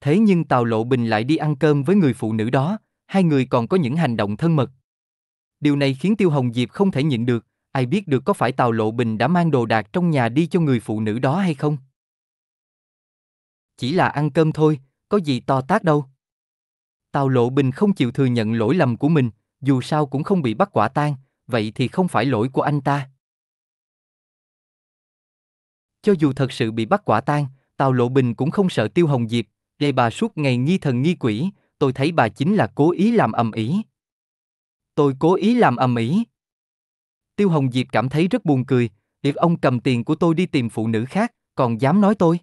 Thế nhưng Tào Lộ Bình lại đi ăn cơm với người phụ nữ đó, hai người còn có những hành động thân mật. Điều này khiến Tiêu Hồng Diệp không thể nhịn được, ai biết được có phải Tào Lộ Bình đã mang đồ đạc trong nhà đi cho người phụ nữ đó hay không. Chỉ là ăn cơm thôi, có gì to tát đâu. Tào Lộ Bình không chịu thừa nhận lỗi lầm của mình, dù sao cũng không bị bắt quả tang, vậy thì không phải lỗi của anh ta. Cho dù thật sự bị bắt quả tang, Tào Lộ Bình cũng không sợ Tiêu Hồng Diệp, để bà suốt ngày nghi thần nghi quỷ, tôi thấy bà chính là cố ý làm ầm ĩ. Tôi cố ý làm ầm ĩ. Tiêu Hồng Diệp cảm thấy rất buồn cười, if ông cầm tiền của tôi đi tìm phụ nữ khác, còn dám nói tôi.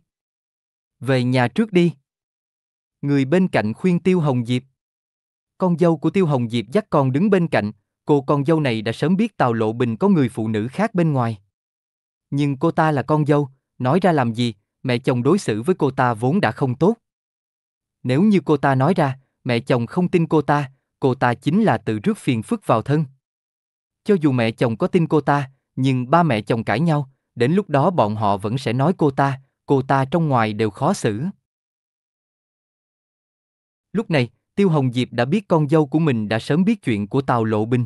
Về nhà trước đi. Người bên cạnh khuyên Tiêu Hồng Diệp. Con dâu của Tiêu Hồng Diệp dắt con đứng bên cạnh, cô con dâu này đã sớm biết Tào Lộ Bình có người phụ nữ khác bên ngoài. Nhưng cô ta là con dâu, nói ra làm gì, mẹ chồng đối xử với cô ta vốn đã không tốt. Nếu như cô ta nói ra, mẹ chồng không tin cô ta, cô ta chính là tự rước phiền phức vào thân. Cho dù mẹ chồng có tin cô ta, nhưng ba mẹ chồng cãi nhau, đến lúc đó bọn họ vẫn sẽ nói cô ta, cô ta trong ngoài đều khó xử. Lúc này, Tiêu Hồng Diệp đã biết con dâu của mình đã sớm biết chuyện của Tào Lộ Bình.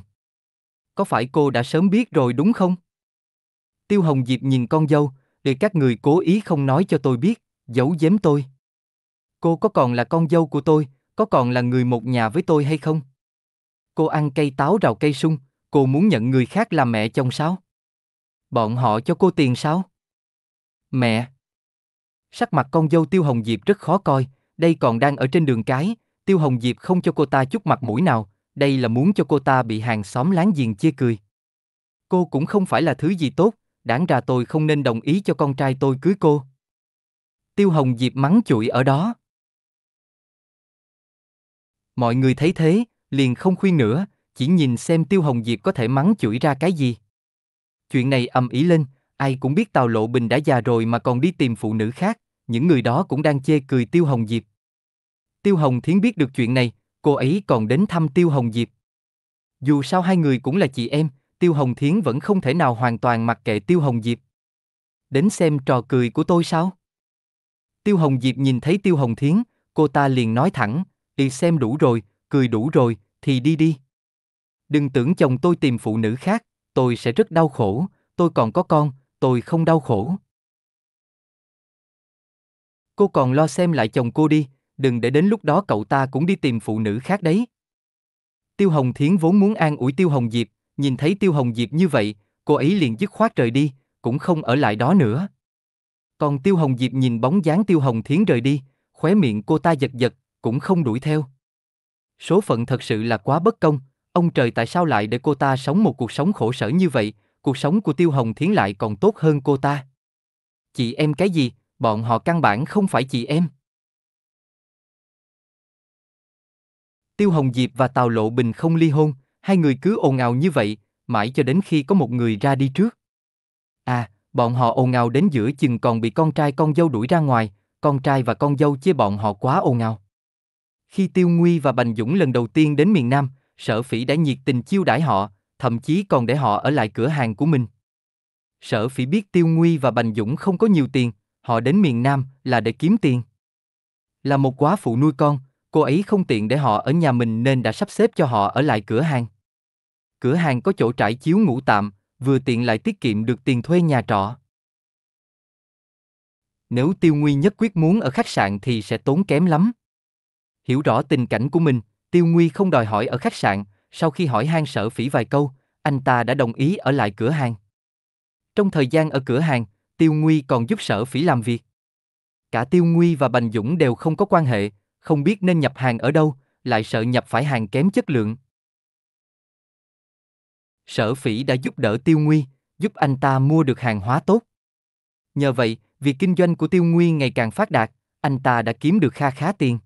Có phải cô đã sớm biết rồi đúng không? Tiêu Hồng Diệp nhìn con dâu, để các người cố ý không nói cho tôi biết, giấu giếm tôi. Cô có còn là con dâu của tôi, có còn là người một nhà với tôi hay không? Cô ăn cây táo rào cây sung, cô muốn nhận người khác làm mẹ chồng sao? Bọn họ cho cô tiền sao? Mẹ! Sắc mặt con dâu Tiêu Hồng Diệp rất khó coi, đây còn đang ở trên đường cái, Tiêu Hồng Diệp không cho cô ta chút mặt mũi nào, đây là muốn cho cô ta bị hàng xóm láng giềng chia cười. Cô cũng không phải là thứ gì tốt, đáng ra tôi không nên đồng ý cho con trai tôi cưới cô. Tiêu Hồng Diệp mắng chửi ở đó. Mọi người thấy thế, liền không khuyên nữa, chỉ nhìn xem Tiêu Hồng Diệp có thể mắng chửi ra cái gì. Chuyện này ầm ý lên, ai cũng biết Tào Lộ Bình đã già rồi mà còn đi tìm phụ nữ khác, những người đó cũng đang chê cười Tiêu Hồng Diệp. Tiêu Hồng Thiến biết được chuyện này, cô ấy còn đến thăm Tiêu Hồng Diệp. Dù sao hai người cũng là chị em, Tiêu Hồng Thiến vẫn không thể nào hoàn toàn mặc kệ Tiêu Hồng Diệp. Đến xem trò cười của tôi sao? Tiêu Hồng Diệp nhìn thấy Tiêu Hồng Thiến, cô ta liền nói thẳng, đi xem đủ rồi, cười đủ rồi, thì đi đi. Đừng tưởng chồng tôi tìm phụ nữ khác, tôi sẽ rất đau khổ, tôi còn có con, tôi không đau khổ. Cô còn lo xem lại chồng cô đi, đừng để đến lúc đó cậu ta cũng đi tìm phụ nữ khác đấy. Tiêu Hồng Thiến vốn muốn an ủi Tiêu Hồng Diệp, Nhìn thấy Tiêu Hồng Diệp như vậy, cô ấy liền dứt khoát rời đi, cũng không ở lại đó nữa. Còn Tiêu Hồng Diệp nhìn bóng dáng Tiêu Hồng Thiến rời đi, khóe miệng cô ta giật giật, cũng không đuổi theo. Số phận thật sự là quá bất công, ông trời tại sao lại để cô ta sống một cuộc sống khổ sở như vậy, cuộc sống của Tiêu Hồng Thiến lại còn tốt hơn cô ta. Chị em cái gì, bọn họ căn bản không phải chị em. Tiêu Hồng Diệp và Tào Lộ Bình không ly hôn, hai người cứ ồn ào như vậy, mãi cho đến khi có một người ra đi trước. À, bọn họ ồn ào đến giữa chừng còn bị con trai con dâu đuổi ra ngoài, con trai và con dâu chê bọn họ quá ồn ào. Khi Tiêu Nguy và Bành Dũng lần đầu tiên đến miền Nam, Sở Phỉ đã nhiệt tình chiêu đãi họ, thậm chí còn để họ ở lại cửa hàng của mình. Sở Phỉ biết Tiêu Nguy và Bành Dũng không có nhiều tiền, họ đến miền Nam là để kiếm tiền. Là một quá phụ nuôi con, cô ấy không tiện để họ ở nhà mình nên đã sắp xếp cho họ ở lại cửa hàng cửa hàng có chỗ trải chiếu ngủ tạm, vừa tiện lại tiết kiệm được tiền thuê nhà trọ. Nếu Tiêu Nguy nhất quyết muốn ở khách sạn thì sẽ tốn kém lắm. Hiểu rõ tình cảnh của mình, Tiêu Nguy không đòi hỏi ở khách sạn, sau khi hỏi hang sở phỉ vài câu, anh ta đã đồng ý ở lại cửa hàng. Trong thời gian ở cửa hàng, Tiêu Nguy còn giúp sở phỉ làm việc. Cả Tiêu Nguy và Bành Dũng đều không có quan hệ, không biết nên nhập hàng ở đâu, lại sợ nhập phải hàng kém chất lượng. Sở phỉ đã giúp đỡ Tiêu Nguy, giúp anh ta mua được hàng hóa tốt. Nhờ vậy, việc kinh doanh của Tiêu Nguy ngày càng phát đạt, anh ta đã kiếm được kha khá tiền.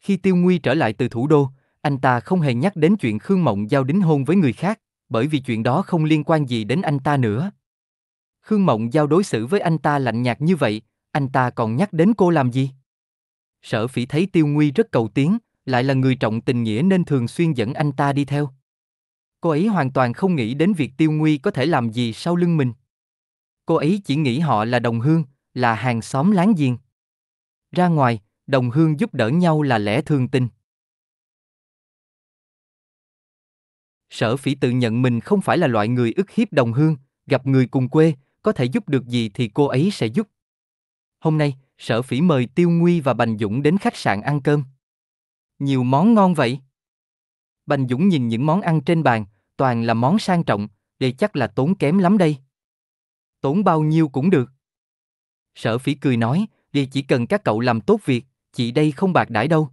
Khi Tiêu Nguy trở lại từ thủ đô, anh ta không hề nhắc đến chuyện Khương Mộng giao đính hôn với người khác, bởi vì chuyện đó không liên quan gì đến anh ta nữa. Khương Mộng giao đối xử với anh ta lạnh nhạt như vậy, anh ta còn nhắc đến cô làm gì? Sở phỉ thấy Tiêu Nguy rất cầu tiến, lại là người trọng tình nghĩa nên thường xuyên dẫn anh ta đi theo. Cô ấy hoàn toàn không nghĩ đến việc Tiêu Nguy có thể làm gì sau lưng mình. Cô ấy chỉ nghĩ họ là đồng hương, là hàng xóm láng giềng. Ra ngoài, đồng hương giúp đỡ nhau là lẽ thường tình. Sở phỉ tự nhận mình không phải là loại người ức hiếp đồng hương, gặp người cùng quê, có thể giúp được gì thì cô ấy sẽ giúp. Hôm nay, sở phỉ mời Tiêu Nguy và Bành Dũng đến khách sạn ăn cơm. Nhiều món ngon vậy. Bành Dũng nhìn những món ăn trên bàn, toàn là món sang trọng, đây chắc là tốn kém lắm đây. Tốn bao nhiêu cũng được. Sở phỉ cười nói, đi chỉ cần các cậu làm tốt việc, chị đây không bạc đãi đâu.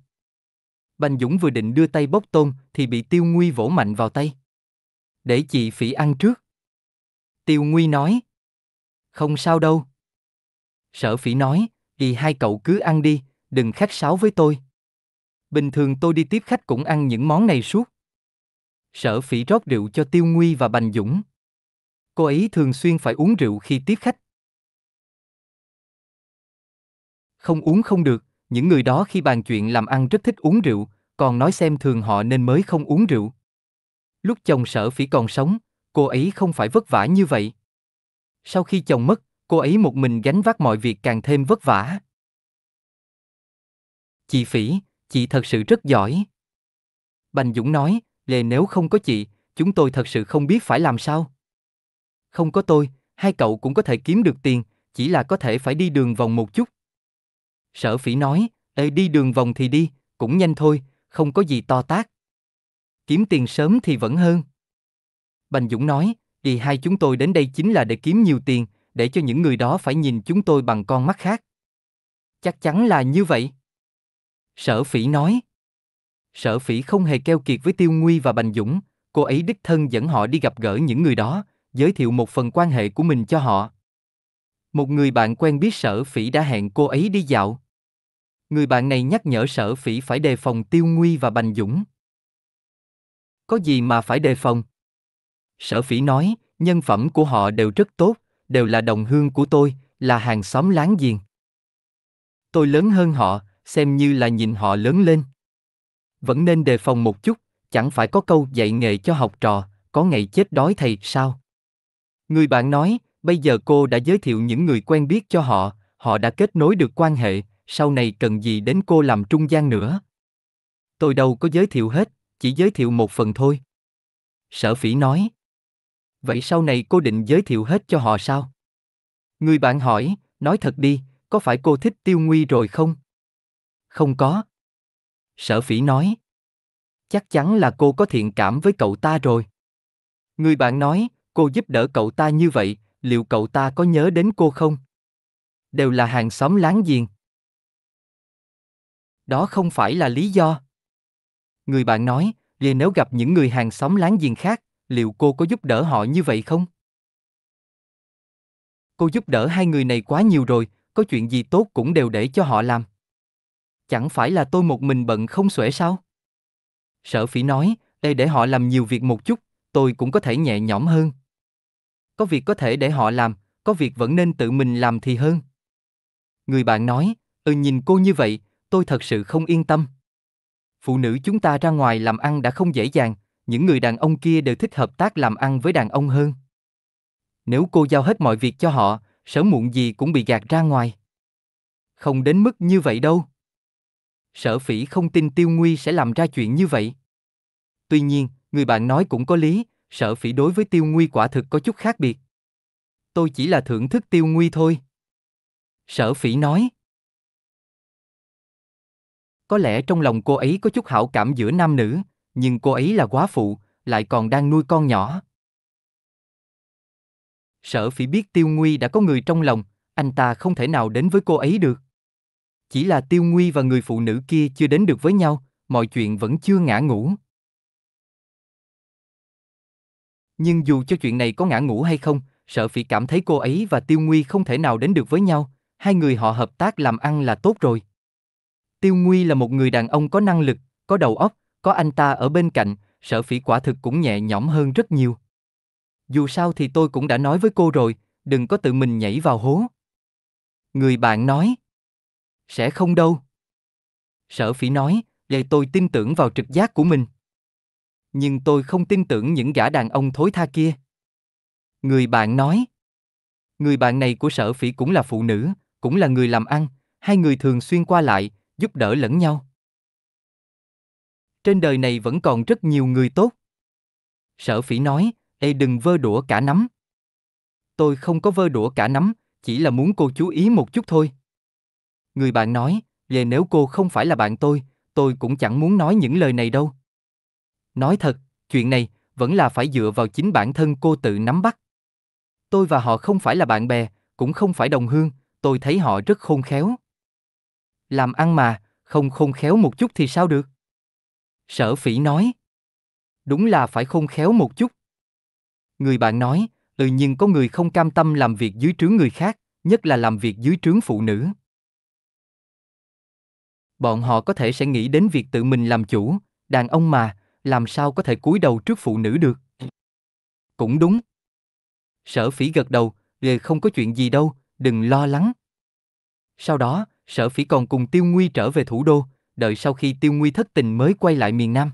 Bành Dũng vừa định đưa tay bốc tôm thì bị Tiêu Nguy vỗ mạnh vào tay. Để chị phỉ ăn trước. Tiêu Nguy nói. Không sao đâu. Sở phỉ nói, thì hai cậu cứ ăn đi, đừng khách sáo với tôi bình thường tôi đi tiếp khách cũng ăn những món này suốt. Sở phỉ rót rượu cho Tiêu Nguy và Bành Dũng. Cô ấy thường xuyên phải uống rượu khi tiếp khách. Không uống không được, những người đó khi bàn chuyện làm ăn rất thích uống rượu, còn nói xem thường họ nên mới không uống rượu. Lúc chồng sở phỉ còn sống, cô ấy không phải vất vả như vậy. Sau khi chồng mất, cô ấy một mình gánh vác mọi việc càng thêm vất vả. Chị Phỉ, chị thật sự rất giỏi. Bành Dũng nói, lề nếu không có chị, chúng tôi thật sự không biết phải làm sao. Không có tôi, hai cậu cũng có thể kiếm được tiền, chỉ là có thể phải đi đường vòng một chút. Sở phỉ nói, ê đi đường vòng thì đi, cũng nhanh thôi, không có gì to tác. Kiếm tiền sớm thì vẫn hơn. Bành Dũng nói, vì hai chúng tôi đến đây chính là để kiếm nhiều tiền, để cho những người đó phải nhìn chúng tôi bằng con mắt khác. Chắc chắn là như vậy. Sở phỉ nói. Sở phỉ không hề keo kiệt với Tiêu Nguy và Bành Dũng, cô ấy đích thân dẫn họ đi gặp gỡ những người đó, giới thiệu một phần quan hệ của mình cho họ. Một người bạn quen biết sở phỉ đã hẹn cô ấy đi dạo. Người bạn này nhắc nhở sở phỉ phải đề phòng Tiêu Nguy và Bành Dũng. Có gì mà phải đề phòng? Sở phỉ nói, nhân phẩm của họ đều rất tốt, đều là đồng hương của tôi, là hàng xóm láng giềng. Tôi lớn hơn họ, xem như là nhìn họ lớn lên. Vẫn nên đề phòng một chút, chẳng phải có câu dạy nghề cho học trò, có ngày chết đói thầy sao? Người bạn nói, bây giờ cô đã giới thiệu những người quen biết cho họ, họ đã kết nối được quan hệ, sau này cần gì đến cô làm trung gian nữa? Tôi đâu có giới thiệu hết, chỉ giới thiệu một phần thôi. Sở phỉ nói. Vậy sau này cô định giới thiệu hết cho họ sao? Người bạn hỏi, nói thật đi, có phải cô thích tiêu nguy rồi không? Không có. Sở phỉ nói. Chắc chắn là cô có thiện cảm với cậu ta rồi. Người bạn nói, cô giúp đỡ cậu ta như vậy, liệu cậu ta có nhớ đến cô không? Đều là hàng xóm láng giềng. Đó không phải là lý do. Người bạn nói, vì nếu gặp những người hàng xóm láng giềng khác, liệu cô có giúp đỡ họ như vậy không? Cô giúp đỡ hai người này quá nhiều rồi, có chuyện gì tốt cũng đều để cho họ làm chẳng phải là tôi một mình bận không xuể sao? Sở phỉ nói, đây để họ làm nhiều việc một chút, tôi cũng có thể nhẹ nhõm hơn. Có việc có thể để họ làm, có việc vẫn nên tự mình làm thì hơn. Người bạn nói, ừ nhìn cô như vậy, tôi thật sự không yên tâm. Phụ nữ chúng ta ra ngoài làm ăn đã không dễ dàng, những người đàn ông kia đều thích hợp tác làm ăn với đàn ông hơn. Nếu cô giao hết mọi việc cho họ, sớm muộn gì cũng bị gạt ra ngoài. Không đến mức như vậy đâu sở phỉ không tin tiêu nguy sẽ làm ra chuyện như vậy. Tuy nhiên, người bạn nói cũng có lý, sở phỉ đối với tiêu nguy quả thực có chút khác biệt. Tôi chỉ là thưởng thức tiêu nguy thôi. Sở phỉ nói. Có lẽ trong lòng cô ấy có chút hảo cảm giữa nam nữ, nhưng cô ấy là quá phụ, lại còn đang nuôi con nhỏ. Sở phỉ biết tiêu nguy đã có người trong lòng, anh ta không thể nào đến với cô ấy được chỉ là tiêu nguy và người phụ nữ kia chưa đến được với nhau mọi chuyện vẫn chưa ngã ngủ nhưng dù cho chuyện này có ngã ngủ hay không sợ phỉ cảm thấy cô ấy và tiêu nguy không thể nào đến được với nhau hai người họ hợp tác làm ăn là tốt rồi tiêu nguy là một người đàn ông có năng lực có đầu óc có anh ta ở bên cạnh sợ phỉ quả thực cũng nhẹ nhõm hơn rất nhiều dù sao thì tôi cũng đã nói với cô rồi đừng có tự mình nhảy vào hố người bạn nói sẽ không đâu. Sở phỉ nói, vậy tôi tin tưởng vào trực giác của mình. Nhưng tôi không tin tưởng những gã đàn ông thối tha kia. Người bạn nói. Người bạn này của sở phỉ cũng là phụ nữ, cũng là người làm ăn, hai người thường xuyên qua lại, giúp đỡ lẫn nhau. Trên đời này vẫn còn rất nhiều người tốt. Sở phỉ nói, Ê đừng vơ đũa cả nắm. Tôi không có vơ đũa cả nắm, chỉ là muốn cô chú ý một chút thôi. Người bạn nói, về nếu cô không phải là bạn tôi, tôi cũng chẳng muốn nói những lời này đâu. Nói thật, chuyện này vẫn là phải dựa vào chính bản thân cô tự nắm bắt. Tôi và họ không phải là bạn bè, cũng không phải đồng hương, tôi thấy họ rất khôn khéo. Làm ăn mà, không khôn khéo một chút thì sao được? Sở phỉ nói. Đúng là phải khôn khéo một chút. Người bạn nói, ừ nhưng có người không cam tâm làm việc dưới trướng người khác, nhất là làm việc dưới trướng phụ nữ bọn họ có thể sẽ nghĩ đến việc tự mình làm chủ, đàn ông mà, làm sao có thể cúi đầu trước phụ nữ được. Cũng đúng. Sở phỉ gật đầu, về không có chuyện gì đâu, đừng lo lắng. Sau đó, sở phỉ còn cùng Tiêu Nguy trở về thủ đô, đợi sau khi Tiêu Nguy thất tình mới quay lại miền Nam.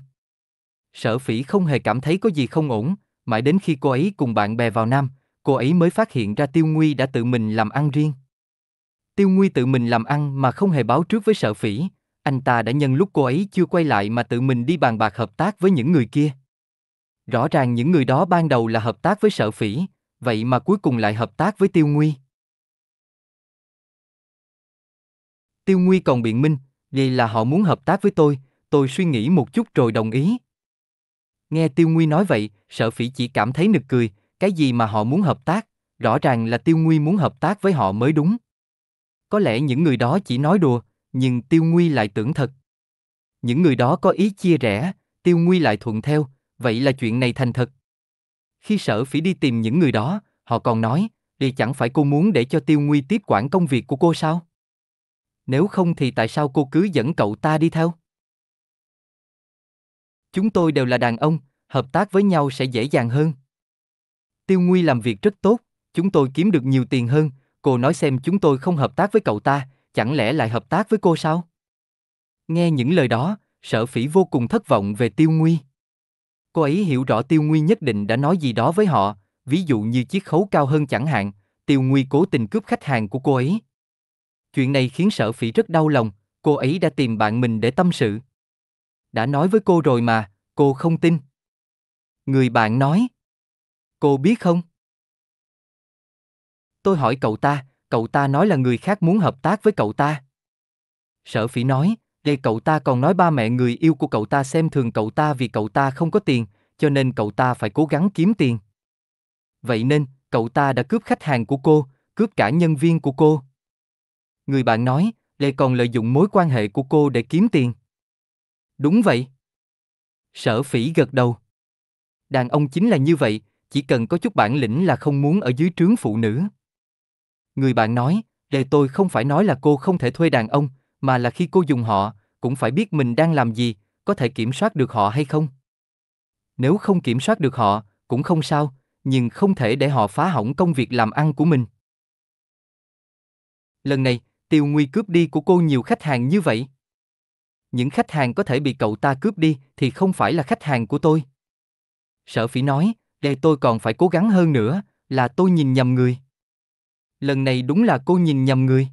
Sở phỉ không hề cảm thấy có gì không ổn, mãi đến khi cô ấy cùng bạn bè vào Nam, cô ấy mới phát hiện ra Tiêu Nguy đã tự mình làm ăn riêng. Tiêu Nguy tự mình làm ăn mà không hề báo trước với sở phỉ, anh ta đã nhân lúc cô ấy chưa quay lại mà tự mình đi bàn bạc hợp tác với những người kia. Rõ ràng những người đó ban đầu là hợp tác với sở phỉ, vậy mà cuối cùng lại hợp tác với Tiêu Nguy. Tiêu Nguy còn biện minh, vậy là họ muốn hợp tác với tôi, tôi suy nghĩ một chút rồi đồng ý. Nghe Tiêu Nguy nói vậy, sở phỉ chỉ cảm thấy nực cười, cái gì mà họ muốn hợp tác, rõ ràng là Tiêu Nguy muốn hợp tác với họ mới đúng. Có lẽ những người đó chỉ nói đùa, nhưng Tiêu Nguy lại tưởng thật. Những người đó có ý chia rẽ, Tiêu Nguy lại thuận theo, vậy là chuyện này thành thật. Khi sở phỉ đi tìm những người đó, họ còn nói, thì chẳng phải cô muốn để cho Tiêu Nguy tiếp quản công việc của cô sao? Nếu không thì tại sao cô cứ dẫn cậu ta đi theo? Chúng tôi đều là đàn ông, hợp tác với nhau sẽ dễ dàng hơn. Tiêu Nguy làm việc rất tốt, chúng tôi kiếm được nhiều tiền hơn, Cô nói xem chúng tôi không hợp tác với cậu ta, chẳng lẽ lại hợp tác với cô sao? Nghe những lời đó, sở phỉ vô cùng thất vọng về tiêu nguy. Cô ấy hiểu rõ tiêu nguy nhất định đã nói gì đó với họ, ví dụ như chiếc khấu cao hơn chẳng hạn, tiêu nguy cố tình cướp khách hàng của cô ấy. Chuyện này khiến sở phỉ rất đau lòng, cô ấy đã tìm bạn mình để tâm sự. Đã nói với cô rồi mà, cô không tin. Người bạn nói. Cô biết không? Tôi hỏi cậu ta, cậu ta nói là người khác muốn hợp tác với cậu ta. Sở phỉ nói, vậy cậu ta còn nói ba mẹ người yêu của cậu ta xem thường cậu ta vì cậu ta không có tiền, cho nên cậu ta phải cố gắng kiếm tiền. Vậy nên, cậu ta đã cướp khách hàng của cô, cướp cả nhân viên của cô. Người bạn nói, lại còn lợi dụng mối quan hệ của cô để kiếm tiền. Đúng vậy. Sở phỉ gật đầu. Đàn ông chính là như vậy, chỉ cần có chút bản lĩnh là không muốn ở dưới trướng phụ nữ. Người bạn nói, để tôi không phải nói là cô không thể thuê đàn ông, mà là khi cô dùng họ, cũng phải biết mình đang làm gì, có thể kiểm soát được họ hay không. Nếu không kiểm soát được họ, cũng không sao, nhưng không thể để họ phá hỏng công việc làm ăn của mình. Lần này, Tiêu Nguy cướp đi của cô nhiều khách hàng như vậy. Những khách hàng có thể bị cậu ta cướp đi thì không phải là khách hàng của tôi. Sở phỉ nói, để tôi còn phải cố gắng hơn nữa, là tôi nhìn nhầm người lần này đúng là cô nhìn nhầm người.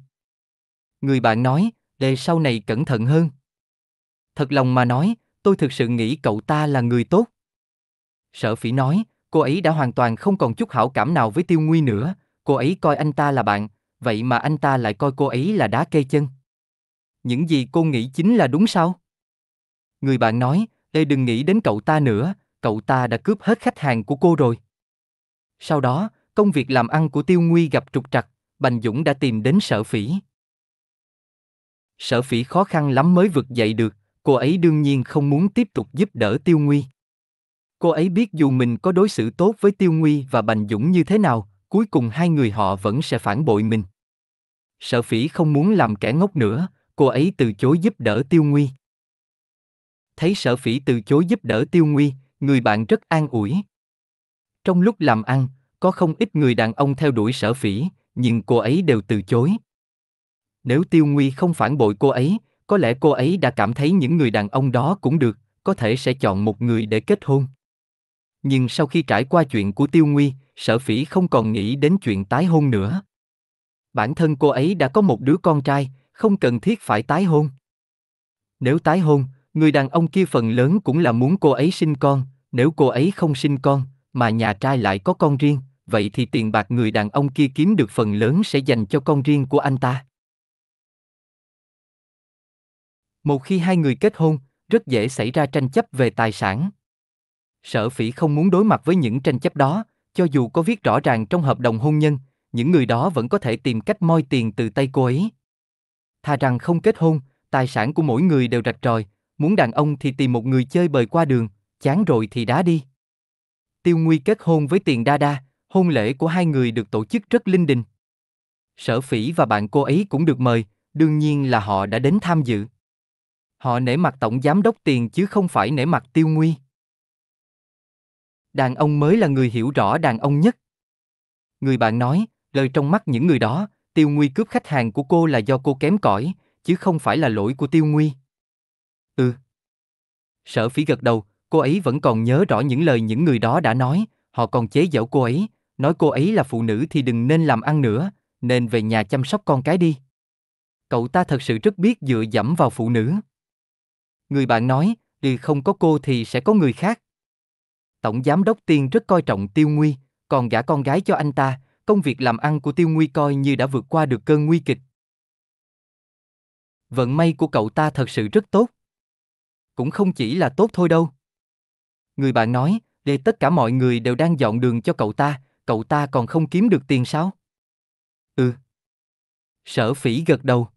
Người bạn nói, đề sau này cẩn thận hơn. Thật lòng mà nói, tôi thực sự nghĩ cậu ta là người tốt. Sở phỉ nói, cô ấy đã hoàn toàn không còn chút hảo cảm nào với tiêu nguy nữa, cô ấy coi anh ta là bạn, vậy mà anh ta lại coi cô ấy là đá kê chân. Những gì cô nghĩ chính là đúng sao? Người bạn nói, Lê đừng nghĩ đến cậu ta nữa, cậu ta đã cướp hết khách hàng của cô rồi. Sau đó, công việc làm ăn của Tiêu Nguy gặp trục trặc, Bành Dũng đã tìm đến sở phỉ. Sở phỉ khó khăn lắm mới vực dậy được, cô ấy đương nhiên không muốn tiếp tục giúp đỡ Tiêu Nguy. Cô ấy biết dù mình có đối xử tốt với Tiêu Nguy và Bành Dũng như thế nào, cuối cùng hai người họ vẫn sẽ phản bội mình. Sở phỉ không muốn làm kẻ ngốc nữa, cô ấy từ chối giúp đỡ Tiêu Nguy. Thấy sở phỉ từ chối giúp đỡ Tiêu Nguy, người bạn rất an ủi. Trong lúc làm ăn, có không ít người đàn ông theo đuổi sở phỉ, nhưng cô ấy đều từ chối. Nếu Tiêu Nguy không phản bội cô ấy, có lẽ cô ấy đã cảm thấy những người đàn ông đó cũng được, có thể sẽ chọn một người để kết hôn. Nhưng sau khi trải qua chuyện của Tiêu Nguy, sở phỉ không còn nghĩ đến chuyện tái hôn nữa. Bản thân cô ấy đã có một đứa con trai, không cần thiết phải tái hôn. Nếu tái hôn, người đàn ông kia phần lớn cũng là muốn cô ấy sinh con, nếu cô ấy không sinh con, mà nhà trai lại có con riêng, vậy thì tiền bạc người đàn ông kia kiếm được phần lớn sẽ dành cho con riêng của anh ta. Một khi hai người kết hôn, rất dễ xảy ra tranh chấp về tài sản. Sở phỉ không muốn đối mặt với những tranh chấp đó, cho dù có viết rõ ràng trong hợp đồng hôn nhân, những người đó vẫn có thể tìm cách moi tiền từ tay cô ấy. Thà rằng không kết hôn, tài sản của mỗi người đều rạch ròi, muốn đàn ông thì tìm một người chơi bời qua đường, chán rồi thì đá đi. Tiêu Nguy kết hôn với tiền đa đa, Hôn lễ của hai người được tổ chức rất linh đình. Sở Phỉ và bạn cô ấy cũng được mời, đương nhiên là họ đã đến tham dự. Họ nể mặt tổng giám đốc tiền chứ không phải nể mặt tiêu nguy. Đàn ông mới là người hiểu rõ đàn ông nhất. Người bạn nói, lời trong mắt những người đó, tiêu nguy cướp khách hàng của cô là do cô kém cỏi, chứ không phải là lỗi của tiêu nguy. Ừ. Sở phỉ gật đầu, cô ấy vẫn còn nhớ rõ những lời những người đó đã nói, họ còn chế giễu cô ấy, nói cô ấy là phụ nữ thì đừng nên làm ăn nữa, nên về nhà chăm sóc con cái đi. Cậu ta thật sự rất biết dựa dẫm vào phụ nữ. Người bạn nói, đi không có cô thì sẽ có người khác. Tổng giám đốc Tiên rất coi trọng Tiêu Nguy, còn gả con gái cho anh ta, công việc làm ăn của Tiêu Nguy coi như đã vượt qua được cơn nguy kịch. Vận may của cậu ta thật sự rất tốt. Cũng không chỉ là tốt thôi đâu. Người bạn nói, để tất cả mọi người đều đang dọn đường cho cậu ta, cậu ta còn không kiếm được tiền sao? Ừ. Sở phỉ gật đầu.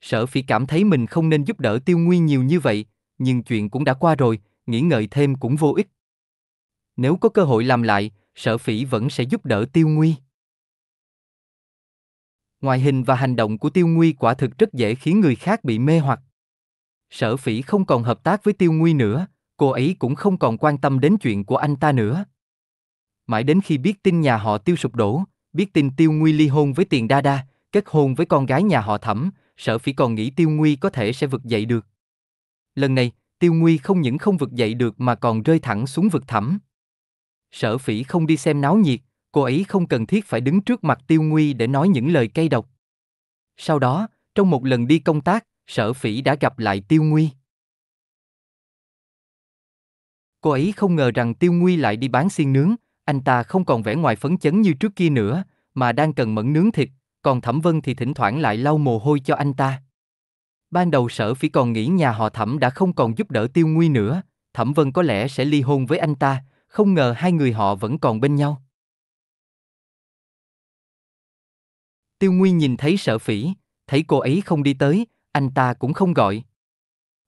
Sở phỉ cảm thấy mình không nên giúp đỡ tiêu nguyên nhiều như vậy, nhưng chuyện cũng đã qua rồi, nghĩ ngợi thêm cũng vô ích. Nếu có cơ hội làm lại, sở phỉ vẫn sẽ giúp đỡ tiêu nguy. ngoài hình và hành động của tiêu nguy quả thực rất dễ khiến người khác bị mê hoặc. Sở phỉ không còn hợp tác với tiêu nguy nữa, cô ấy cũng không còn quan tâm đến chuyện của anh ta nữa mãi đến khi biết tin nhà họ tiêu sụp đổ, biết tin tiêu nguy ly hôn với tiền đa đa, kết hôn với con gái nhà họ thẩm, sở phỉ còn nghĩ tiêu nguy có thể sẽ vực dậy được. Lần này, tiêu nguy không những không vực dậy được mà còn rơi thẳng xuống vực thẳm. Sở phỉ không đi xem náo nhiệt, cô ấy không cần thiết phải đứng trước mặt tiêu nguy để nói những lời cay độc. Sau đó, trong một lần đi công tác, sở phỉ đã gặp lại tiêu nguy. Cô ấy không ngờ rằng tiêu nguy lại đi bán xiên nướng, anh ta không còn vẻ ngoài phấn chấn như trước kia nữa, mà đang cần mẫn nướng thịt, còn Thẩm Vân thì thỉnh thoảng lại lau mồ hôi cho anh ta. Ban đầu sở phỉ còn nghĩ nhà họ Thẩm đã không còn giúp đỡ tiêu nguy nữa, Thẩm Vân có lẽ sẽ ly hôn với anh ta, không ngờ hai người họ vẫn còn bên nhau. Tiêu Nguy nhìn thấy sợ phỉ, thấy cô ấy không đi tới, anh ta cũng không gọi.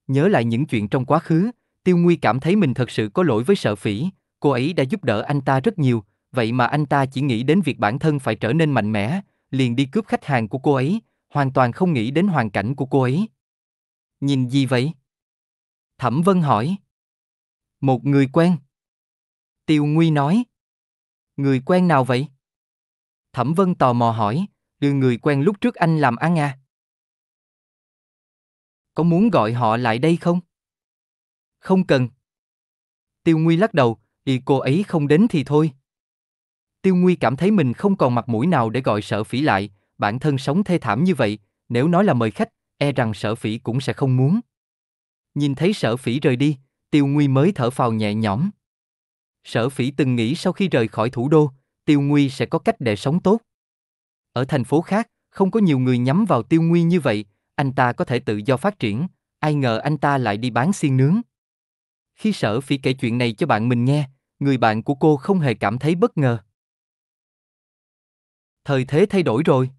Nhớ lại những chuyện trong quá khứ, Tiêu Nguy cảm thấy mình thật sự có lỗi với sợ phỉ, cô ấy đã giúp đỡ anh ta rất nhiều, vậy mà anh ta chỉ nghĩ đến việc bản thân phải trở nên mạnh mẽ, liền đi cướp khách hàng của cô ấy, hoàn toàn không nghĩ đến hoàn cảnh của cô ấy. Nhìn gì vậy? Thẩm Vân hỏi. Một người quen. Tiêu Nguy nói. Người quen nào vậy? Thẩm Vân tò mò hỏi, đưa người quen lúc trước anh làm ăn à? Có muốn gọi họ lại đây không? Không cần. Tiêu Nguy lắc đầu, y cô ấy không đến thì thôi. Tiêu Nguy cảm thấy mình không còn mặt mũi nào để gọi sở phỉ lại, bản thân sống thê thảm như vậy, nếu nói là mời khách, e rằng sở phỉ cũng sẽ không muốn. Nhìn thấy sở phỉ rời đi, Tiêu Nguy mới thở phào nhẹ nhõm. Sở phỉ từng nghĩ sau khi rời khỏi thủ đô, Tiêu Nguy sẽ có cách để sống tốt. Ở thành phố khác, không có nhiều người nhắm vào Tiêu Nguy như vậy, anh ta có thể tự do phát triển, ai ngờ anh ta lại đi bán xiên nướng. Khi sở phỉ kể chuyện này cho bạn mình nghe, người bạn của cô không hề cảm thấy bất ngờ. Thời thế thay đổi rồi.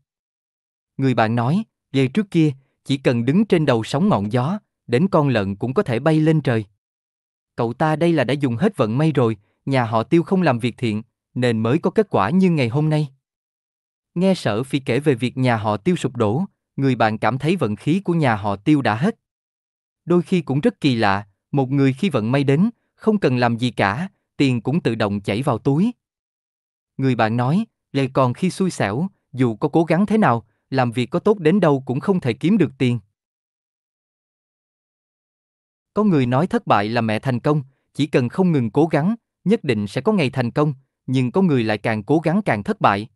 Người bạn nói, về trước kia, chỉ cần đứng trên đầu sóng ngọn gió, đến con lợn cũng có thể bay lên trời. Cậu ta đây là đã dùng hết vận may rồi, nhà họ tiêu không làm việc thiện, nên mới có kết quả như ngày hôm nay. Nghe sở phi kể về việc nhà họ tiêu sụp đổ, người bạn cảm thấy vận khí của nhà họ tiêu đã hết. Đôi khi cũng rất kỳ lạ, một người khi vận may đến, không cần làm gì cả, tiền cũng tự động chảy vào túi. Người bạn nói, lề còn khi xui xẻo, dù có cố gắng thế nào, làm việc có tốt đến đâu cũng không thể kiếm được tiền. Có người nói thất bại là mẹ thành công, chỉ cần không ngừng cố gắng, nhất định sẽ có ngày thành công, nhưng có người lại càng cố gắng càng thất bại.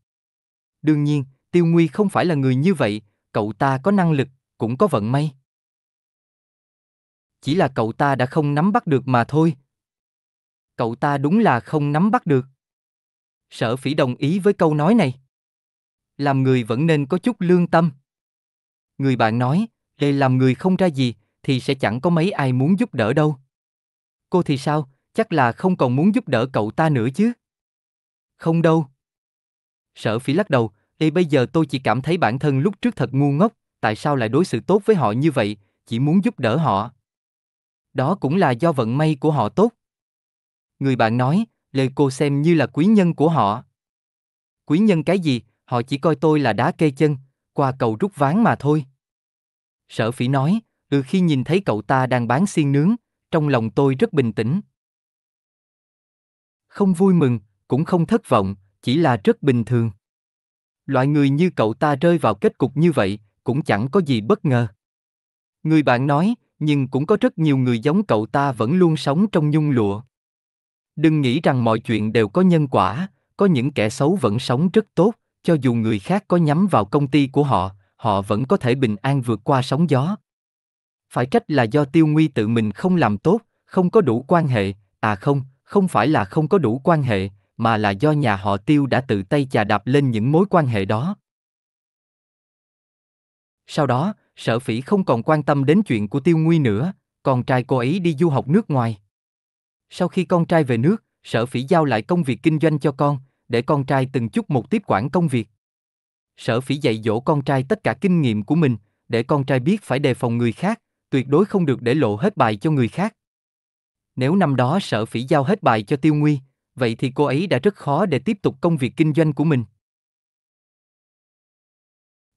Đương nhiên, Tiêu Nguy không phải là người như vậy, cậu ta có năng lực, cũng có vận may. Chỉ là cậu ta đã không nắm bắt được mà thôi, cậu ta đúng là không nắm bắt được. Sở phỉ đồng ý với câu nói này. Làm người vẫn nên có chút lương tâm. Người bạn nói, để làm người không ra gì, thì sẽ chẳng có mấy ai muốn giúp đỡ đâu. Cô thì sao, chắc là không còn muốn giúp đỡ cậu ta nữa chứ. Không đâu. Sở phỉ lắc đầu, Ê bây giờ tôi chỉ cảm thấy bản thân lúc trước thật ngu ngốc, tại sao lại đối xử tốt với họ như vậy, chỉ muốn giúp đỡ họ. Đó cũng là do vận may của họ tốt. Người bạn nói, lời cô xem như là quý nhân của họ. Quý nhân cái gì, họ chỉ coi tôi là đá kê chân, qua cầu rút ván mà thôi. Sở phỉ nói, từ khi nhìn thấy cậu ta đang bán xiên nướng, trong lòng tôi rất bình tĩnh. Không vui mừng, cũng không thất vọng, chỉ là rất bình thường. Loại người như cậu ta rơi vào kết cục như vậy, cũng chẳng có gì bất ngờ. Người bạn nói, nhưng cũng có rất nhiều người giống cậu ta vẫn luôn sống trong nhung lụa đừng nghĩ rằng mọi chuyện đều có nhân quả có những kẻ xấu vẫn sống rất tốt cho dù người khác có nhắm vào công ty của họ họ vẫn có thể bình an vượt qua sóng gió phải trách là do tiêu nguy tự mình không làm tốt không có đủ quan hệ à không không phải là không có đủ quan hệ mà là do nhà họ tiêu đã tự tay chà đạp lên những mối quan hệ đó sau đó sở phỉ không còn quan tâm đến chuyện của tiêu nguy nữa con trai cô ấy đi du học nước ngoài sau khi con trai về nước, sở phỉ giao lại công việc kinh doanh cho con, để con trai từng chút một tiếp quản công việc. Sở phỉ dạy dỗ con trai tất cả kinh nghiệm của mình, để con trai biết phải đề phòng người khác, tuyệt đối không được để lộ hết bài cho người khác. Nếu năm đó sở phỉ giao hết bài cho tiêu nguy, vậy thì cô ấy đã rất khó để tiếp tục công việc kinh doanh của mình.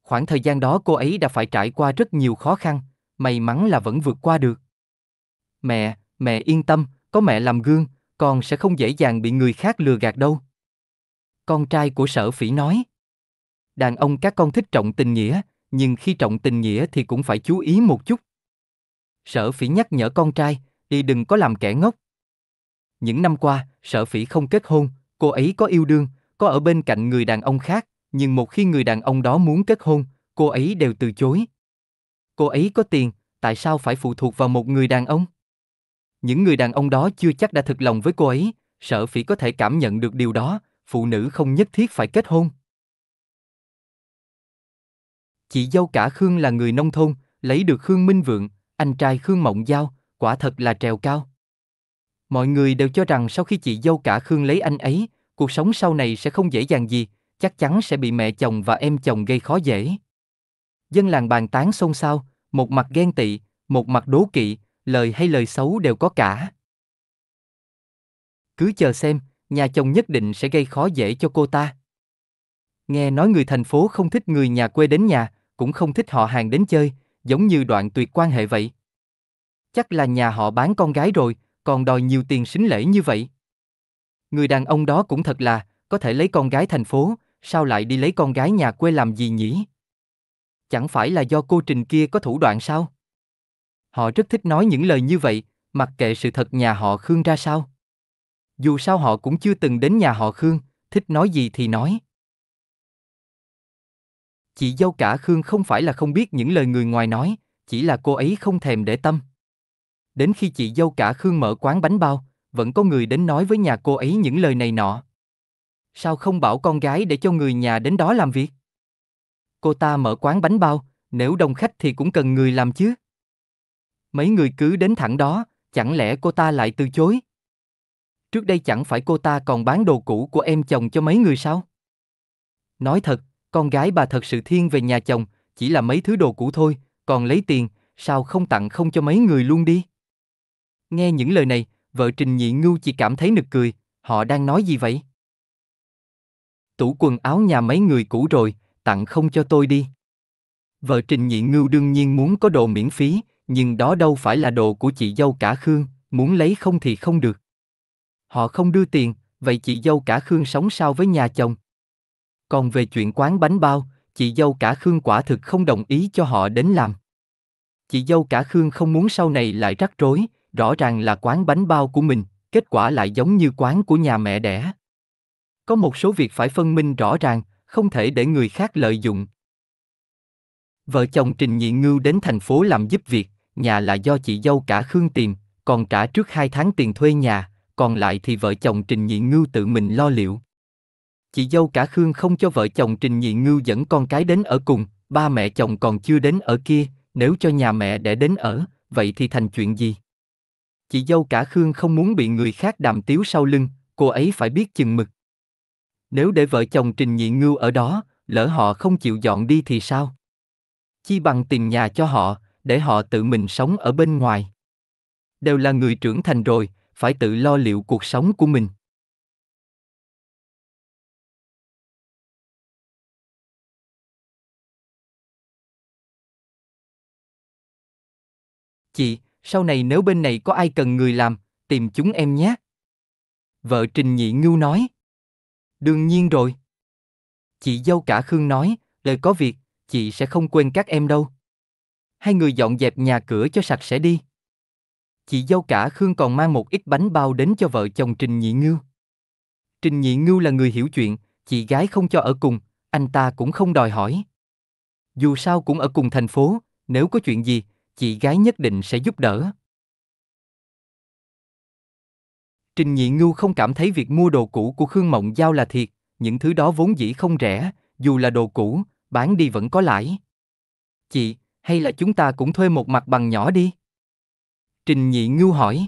Khoảng thời gian đó cô ấy đã phải trải qua rất nhiều khó khăn, may mắn là vẫn vượt qua được. Mẹ, mẹ yên tâm, có mẹ làm gương, con sẽ không dễ dàng bị người khác lừa gạt đâu. Con trai của sở phỉ nói. Đàn ông các con thích trọng tình nghĩa, nhưng khi trọng tình nghĩa thì cũng phải chú ý một chút. Sở phỉ nhắc nhở con trai, đi đừng có làm kẻ ngốc. Những năm qua, sở phỉ không kết hôn, cô ấy có yêu đương, có ở bên cạnh người đàn ông khác, nhưng một khi người đàn ông đó muốn kết hôn, cô ấy đều từ chối. Cô ấy có tiền, tại sao phải phụ thuộc vào một người đàn ông? Những người đàn ông đó chưa chắc đã thực lòng với cô ấy, sở phỉ có thể cảm nhận được điều đó, phụ nữ không nhất thiết phải kết hôn. Chị dâu cả Khương là người nông thôn, lấy được Khương Minh Vượng, anh trai Khương Mộng Giao, quả thật là trèo cao. Mọi người đều cho rằng sau khi chị dâu cả Khương lấy anh ấy, cuộc sống sau này sẽ không dễ dàng gì, chắc chắn sẽ bị mẹ chồng và em chồng gây khó dễ. Dân làng bàn tán xôn xao, một mặt ghen tị, một mặt đố kỵ, lời hay lời xấu đều có cả. Cứ chờ xem, nhà chồng nhất định sẽ gây khó dễ cho cô ta. Nghe nói người thành phố không thích người nhà quê đến nhà, cũng không thích họ hàng đến chơi, giống như đoạn tuyệt quan hệ vậy. Chắc là nhà họ bán con gái rồi, còn đòi nhiều tiền xính lễ như vậy. Người đàn ông đó cũng thật là, có thể lấy con gái thành phố, sao lại đi lấy con gái nhà quê làm gì nhỉ? Chẳng phải là do cô Trình kia có thủ đoạn sao? Họ rất thích nói những lời như vậy, mặc kệ sự thật nhà họ Khương ra sao. Dù sao họ cũng chưa từng đến nhà họ Khương, thích nói gì thì nói. Chị dâu cả Khương không phải là không biết những lời người ngoài nói, chỉ là cô ấy không thèm để tâm. Đến khi chị dâu cả Khương mở quán bánh bao, vẫn có người đến nói với nhà cô ấy những lời này nọ. Sao không bảo con gái để cho người nhà đến đó làm việc? Cô ta mở quán bánh bao, nếu đông khách thì cũng cần người làm chứ. Mấy người cứ đến thẳng đó, chẳng lẽ cô ta lại từ chối? Trước đây chẳng phải cô ta còn bán đồ cũ của em chồng cho mấy người sao? Nói thật, con gái bà thật sự thiên về nhà chồng, chỉ là mấy thứ đồ cũ thôi, còn lấy tiền, sao không tặng không cho mấy người luôn đi? Nghe những lời này, vợ Trình Nhị Ngưu chỉ cảm thấy nực cười, họ đang nói gì vậy? Tủ quần áo nhà mấy người cũ rồi, tặng không cho tôi đi. Vợ Trình Nhị Ngưu đương nhiên muốn có đồ miễn phí, nhưng đó đâu phải là đồ của chị dâu cả Khương, muốn lấy không thì không được. Họ không đưa tiền, vậy chị dâu cả Khương sống sao với nhà chồng? Còn về chuyện quán bánh bao, chị dâu cả Khương quả thực không đồng ý cho họ đến làm. Chị dâu cả Khương không muốn sau này lại rắc rối, rõ ràng là quán bánh bao của mình, kết quả lại giống như quán của nhà mẹ đẻ. Có một số việc phải phân minh rõ ràng, không thể để người khác lợi dụng. Vợ chồng Trình Nhị Ngưu đến thành phố làm giúp việc, nhà là do chị dâu cả Khương tìm, còn trả trước 2 tháng tiền thuê nhà, còn lại thì vợ chồng Trình Nhị Ngưu tự mình lo liệu. Chị dâu cả Khương không cho vợ chồng Trình Nhị Ngưu dẫn con cái đến ở cùng, ba mẹ chồng còn chưa đến ở kia, nếu cho nhà mẹ để đến ở, vậy thì thành chuyện gì? Chị dâu cả Khương không muốn bị người khác đàm tiếu sau lưng, cô ấy phải biết chừng mực. Nếu để vợ chồng Trình Nhị Ngưu ở đó, lỡ họ không chịu dọn đi thì sao? Chi bằng tìm nhà cho họ, để họ tự mình sống ở bên ngoài đều là người trưởng thành rồi phải tự lo liệu cuộc sống của mình chị sau này nếu bên này có ai cần người làm tìm chúng em nhé vợ trình nhị ngưu nói đương nhiên rồi chị dâu cả khương nói lời có việc chị sẽ không quên các em đâu hai người dọn dẹp nhà cửa cho sạch sẽ đi. Chị dâu cả Khương còn mang một ít bánh bao đến cho vợ chồng Trình Nhị Ngưu. Trình Nhị Ngưu là người hiểu chuyện, chị gái không cho ở cùng, anh ta cũng không đòi hỏi. Dù sao cũng ở cùng thành phố, nếu có chuyện gì, chị gái nhất định sẽ giúp đỡ. Trình Nhị Ngưu không cảm thấy việc mua đồ cũ của Khương Mộng Giao là thiệt, những thứ đó vốn dĩ không rẻ, dù là đồ cũ, bán đi vẫn có lãi. Chị, hay là chúng ta cũng thuê một mặt bằng nhỏ đi? Trình Nhị Ngưu hỏi.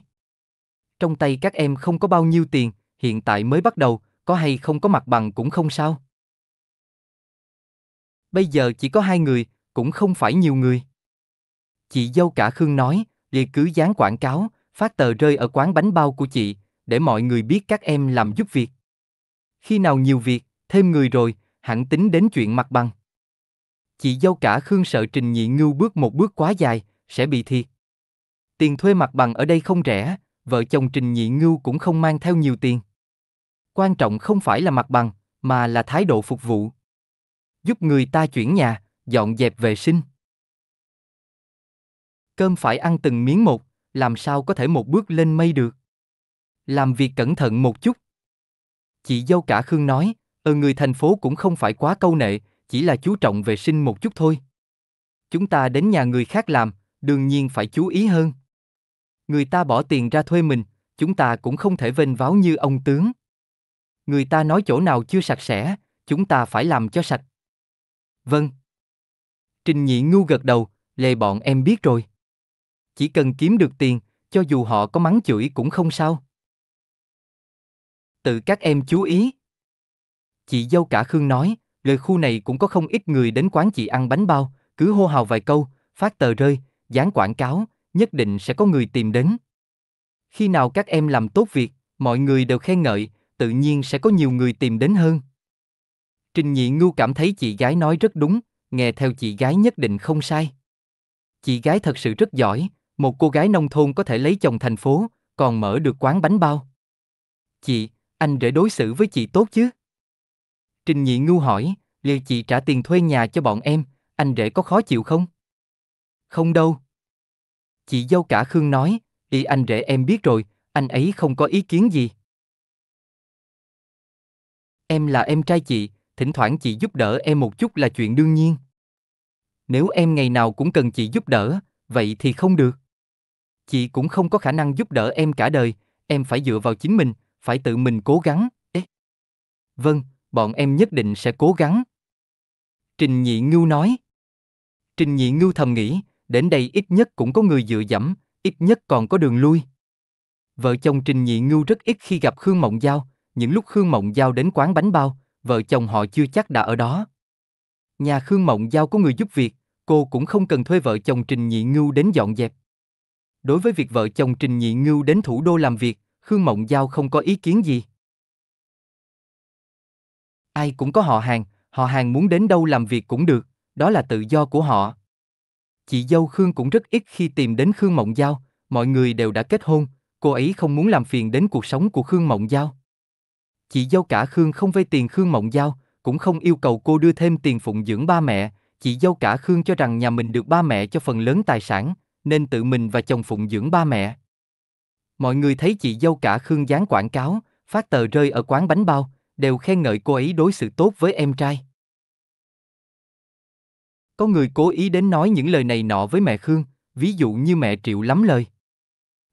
Trong tay các em không có bao nhiêu tiền, hiện tại mới bắt đầu, có hay không có mặt bằng cũng không sao. Bây giờ chỉ có hai người, cũng không phải nhiều người. Chị dâu cả Khương nói, liệt cứ dán quảng cáo, phát tờ rơi ở quán bánh bao của chị, để mọi người biết các em làm giúp việc. Khi nào nhiều việc, thêm người rồi, hẳn tính đến chuyện mặt bằng chị dâu cả Khương sợ Trình Nhị Ngưu bước một bước quá dài, sẽ bị thiệt. Tiền thuê mặt bằng ở đây không rẻ, vợ chồng Trình Nhị Ngưu cũng không mang theo nhiều tiền. Quan trọng không phải là mặt bằng, mà là thái độ phục vụ. Giúp người ta chuyển nhà, dọn dẹp vệ sinh. Cơm phải ăn từng miếng một, làm sao có thể một bước lên mây được. Làm việc cẩn thận một chút. Chị dâu cả Khương nói, ở ừ, người thành phố cũng không phải quá câu nệ, chỉ là chú trọng vệ sinh một chút thôi. Chúng ta đến nhà người khác làm, đương nhiên phải chú ý hơn. Người ta bỏ tiền ra thuê mình, chúng ta cũng không thể vênh váo như ông tướng. Người ta nói chỗ nào chưa sạch sẽ, chúng ta phải làm cho sạch. Vâng. Trình Nhị ngu gật đầu, lề bọn em biết rồi. Chỉ cần kiếm được tiền, cho dù họ có mắng chửi cũng không sao. Tự các em chú ý. Chị dâu cả Khương nói, Lời khu này cũng có không ít người đến quán chị ăn bánh bao, cứ hô hào vài câu, phát tờ rơi, dán quảng cáo, nhất định sẽ có người tìm đến. Khi nào các em làm tốt việc, mọi người đều khen ngợi, tự nhiên sẽ có nhiều người tìm đến hơn. Trình Nhị Ngưu cảm thấy chị gái nói rất đúng, nghe theo chị gái nhất định không sai. Chị gái thật sự rất giỏi, một cô gái nông thôn có thể lấy chồng thành phố, còn mở được quán bánh bao. Chị, anh để đối xử với chị tốt chứ? Trình Nhị Ngưu hỏi, liệu chị trả tiền thuê nhà cho bọn em, anh rể có khó chịu không? Không đâu. Chị dâu cả Khương nói, ý anh rể em biết rồi, anh ấy không có ý kiến gì. Em là em trai chị, thỉnh thoảng chị giúp đỡ em một chút là chuyện đương nhiên. Nếu em ngày nào cũng cần chị giúp đỡ, vậy thì không được. Chị cũng không có khả năng giúp đỡ em cả đời, em phải dựa vào chính mình, phải tự mình cố gắng. Ê. Vâng, bọn em nhất định sẽ cố gắng. Trình Nhị Ngưu nói. Trình Nhị Ngưu thầm nghĩ, đến đây ít nhất cũng có người dựa dẫm, ít nhất còn có đường lui. Vợ chồng Trình Nhị Ngưu rất ít khi gặp Khương Mộng Giao, những lúc Khương Mộng Giao đến quán bánh bao, vợ chồng họ chưa chắc đã ở đó. Nhà Khương Mộng Giao có người giúp việc, cô cũng không cần thuê vợ chồng Trình Nhị Ngưu đến dọn dẹp. Đối với việc vợ chồng Trình Nhị Ngưu đến thủ đô làm việc, Khương Mộng Giao không có ý kiến gì. Ai cũng có họ hàng, họ hàng muốn đến đâu làm việc cũng được, đó là tự do của họ. Chị dâu Khương cũng rất ít khi tìm đến Khương Mộng Giao, mọi người đều đã kết hôn, cô ấy không muốn làm phiền đến cuộc sống của Khương Mộng Giao. Chị dâu cả Khương không vay tiền Khương Mộng Giao, cũng không yêu cầu cô đưa thêm tiền phụng dưỡng ba mẹ, chị dâu cả Khương cho rằng nhà mình được ba mẹ cho phần lớn tài sản, nên tự mình và chồng phụng dưỡng ba mẹ. Mọi người thấy chị dâu cả Khương dán quảng cáo, phát tờ rơi ở quán bánh bao, đều khen ngợi cô ấy đối xử tốt với em trai. Có người cố ý đến nói những lời này nọ với mẹ Khương, ví dụ như mẹ Triệu lắm lời.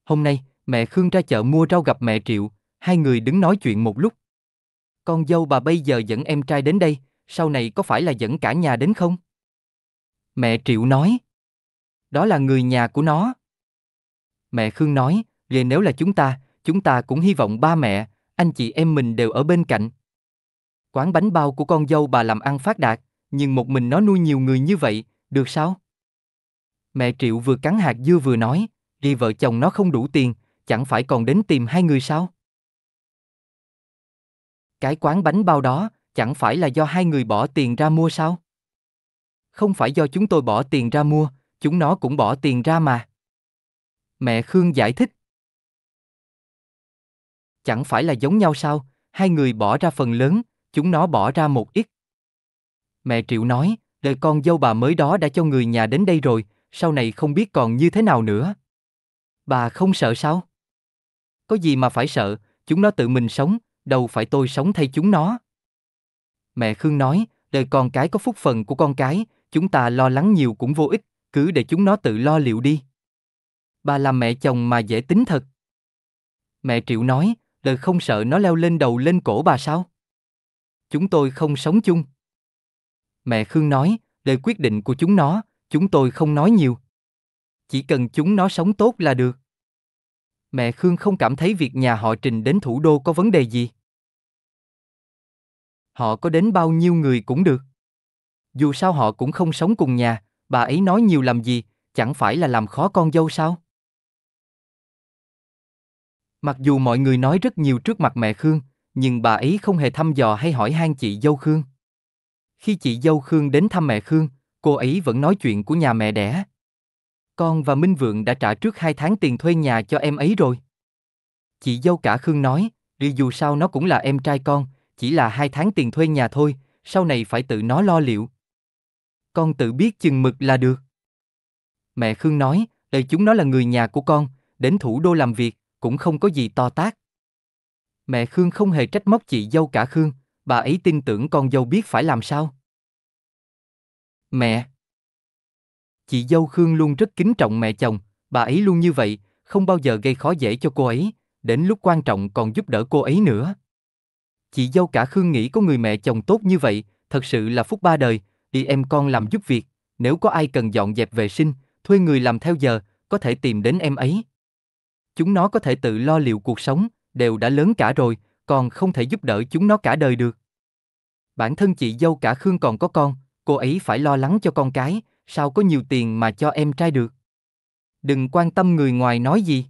Hôm nay, mẹ Khương ra chợ mua rau gặp mẹ Triệu, hai người đứng nói chuyện một lúc. Con dâu bà bây giờ dẫn em trai đến đây, sau này có phải là dẫn cả nhà đến không? Mẹ Triệu nói. Đó là người nhà của nó. Mẹ Khương nói, về nếu là chúng ta, chúng ta cũng hy vọng ba mẹ, anh chị em mình đều ở bên cạnh. Quán bánh bao của con dâu bà làm ăn phát đạt, nhưng một mình nó nuôi nhiều người như vậy, được sao? Mẹ Triệu vừa cắn hạt dưa vừa nói, ghi vợ chồng nó không đủ tiền, chẳng phải còn đến tìm hai người sao? Cái quán bánh bao đó, chẳng phải là do hai người bỏ tiền ra mua sao? Không phải do chúng tôi bỏ tiền ra mua, chúng nó cũng bỏ tiền ra mà. Mẹ Khương giải thích chẳng phải là giống nhau sao, hai người bỏ ra phần lớn, chúng nó bỏ ra một ít. Mẹ Triệu nói, đời con dâu bà mới đó đã cho người nhà đến đây rồi, sau này không biết còn như thế nào nữa. Bà không sợ sao? Có gì mà phải sợ, chúng nó tự mình sống, đâu phải tôi sống thay chúng nó. Mẹ Khương nói, đời con cái có phúc phần của con cái, chúng ta lo lắng nhiều cũng vô ích, cứ để chúng nó tự lo liệu đi. Bà là mẹ chồng mà dễ tính thật. Mẹ Triệu nói, tớ không sợ nó leo lên đầu lên cổ bà sao? Chúng tôi không sống chung. Mẹ Khương nói, đời quyết định của chúng nó, chúng tôi không nói nhiều. Chỉ cần chúng nó sống tốt là được. Mẹ Khương không cảm thấy việc nhà họ trình đến thủ đô có vấn đề gì. Họ có đến bao nhiêu người cũng được. Dù sao họ cũng không sống cùng nhà, bà ấy nói nhiều làm gì, chẳng phải là làm khó con dâu sao? Mặc dù mọi người nói rất nhiều trước mặt mẹ Khương, nhưng bà ấy không hề thăm dò hay hỏi han chị dâu Khương. Khi chị dâu Khương đến thăm mẹ Khương, cô ấy vẫn nói chuyện của nhà mẹ đẻ. Con và Minh Vượng đã trả trước hai tháng tiền thuê nhà cho em ấy rồi. Chị dâu cả Khương nói, vì dù sao nó cũng là em trai con, chỉ là hai tháng tiền thuê nhà thôi, sau này phải tự nó lo liệu. Con tự biết chừng mực là được. Mẹ Khương nói, đây chúng nó là người nhà của con, đến thủ đô làm việc, cũng không có gì to tác. Mẹ Khương không hề trách móc chị dâu cả Khương, bà ấy tin tưởng con dâu biết phải làm sao. Mẹ Chị dâu Khương luôn rất kính trọng mẹ chồng, bà ấy luôn như vậy, không bao giờ gây khó dễ cho cô ấy, đến lúc quan trọng còn giúp đỡ cô ấy nữa. Chị dâu cả Khương nghĩ có người mẹ chồng tốt như vậy, thật sự là phúc ba đời, đi em con làm giúp việc, nếu có ai cần dọn dẹp vệ sinh, thuê người làm theo giờ, có thể tìm đến em ấy chúng nó có thể tự lo liệu cuộc sống, đều đã lớn cả rồi, còn không thể giúp đỡ chúng nó cả đời được. Bản thân chị dâu cả Khương còn có con, cô ấy phải lo lắng cho con cái, sao có nhiều tiền mà cho em trai được. Đừng quan tâm người ngoài nói gì.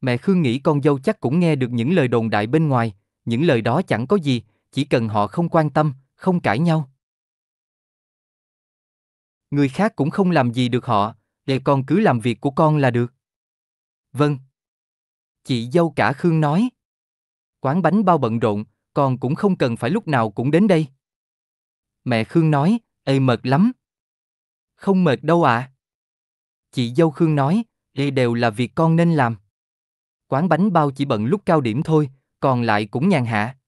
Mẹ Khương nghĩ con dâu chắc cũng nghe được những lời đồn đại bên ngoài, những lời đó chẳng có gì, chỉ cần họ không quan tâm, không cãi nhau. Người khác cũng không làm gì được họ, để con cứ làm việc của con là được. Vâng. Chị dâu cả Khương nói. Quán bánh bao bận rộn, con cũng không cần phải lúc nào cũng đến đây. Mẹ Khương nói, ê mệt lắm. Không mệt đâu ạ. À. Chị dâu Khương nói, đây đều là việc con nên làm. Quán bánh bao chỉ bận lúc cao điểm thôi, còn lại cũng nhàn hạ.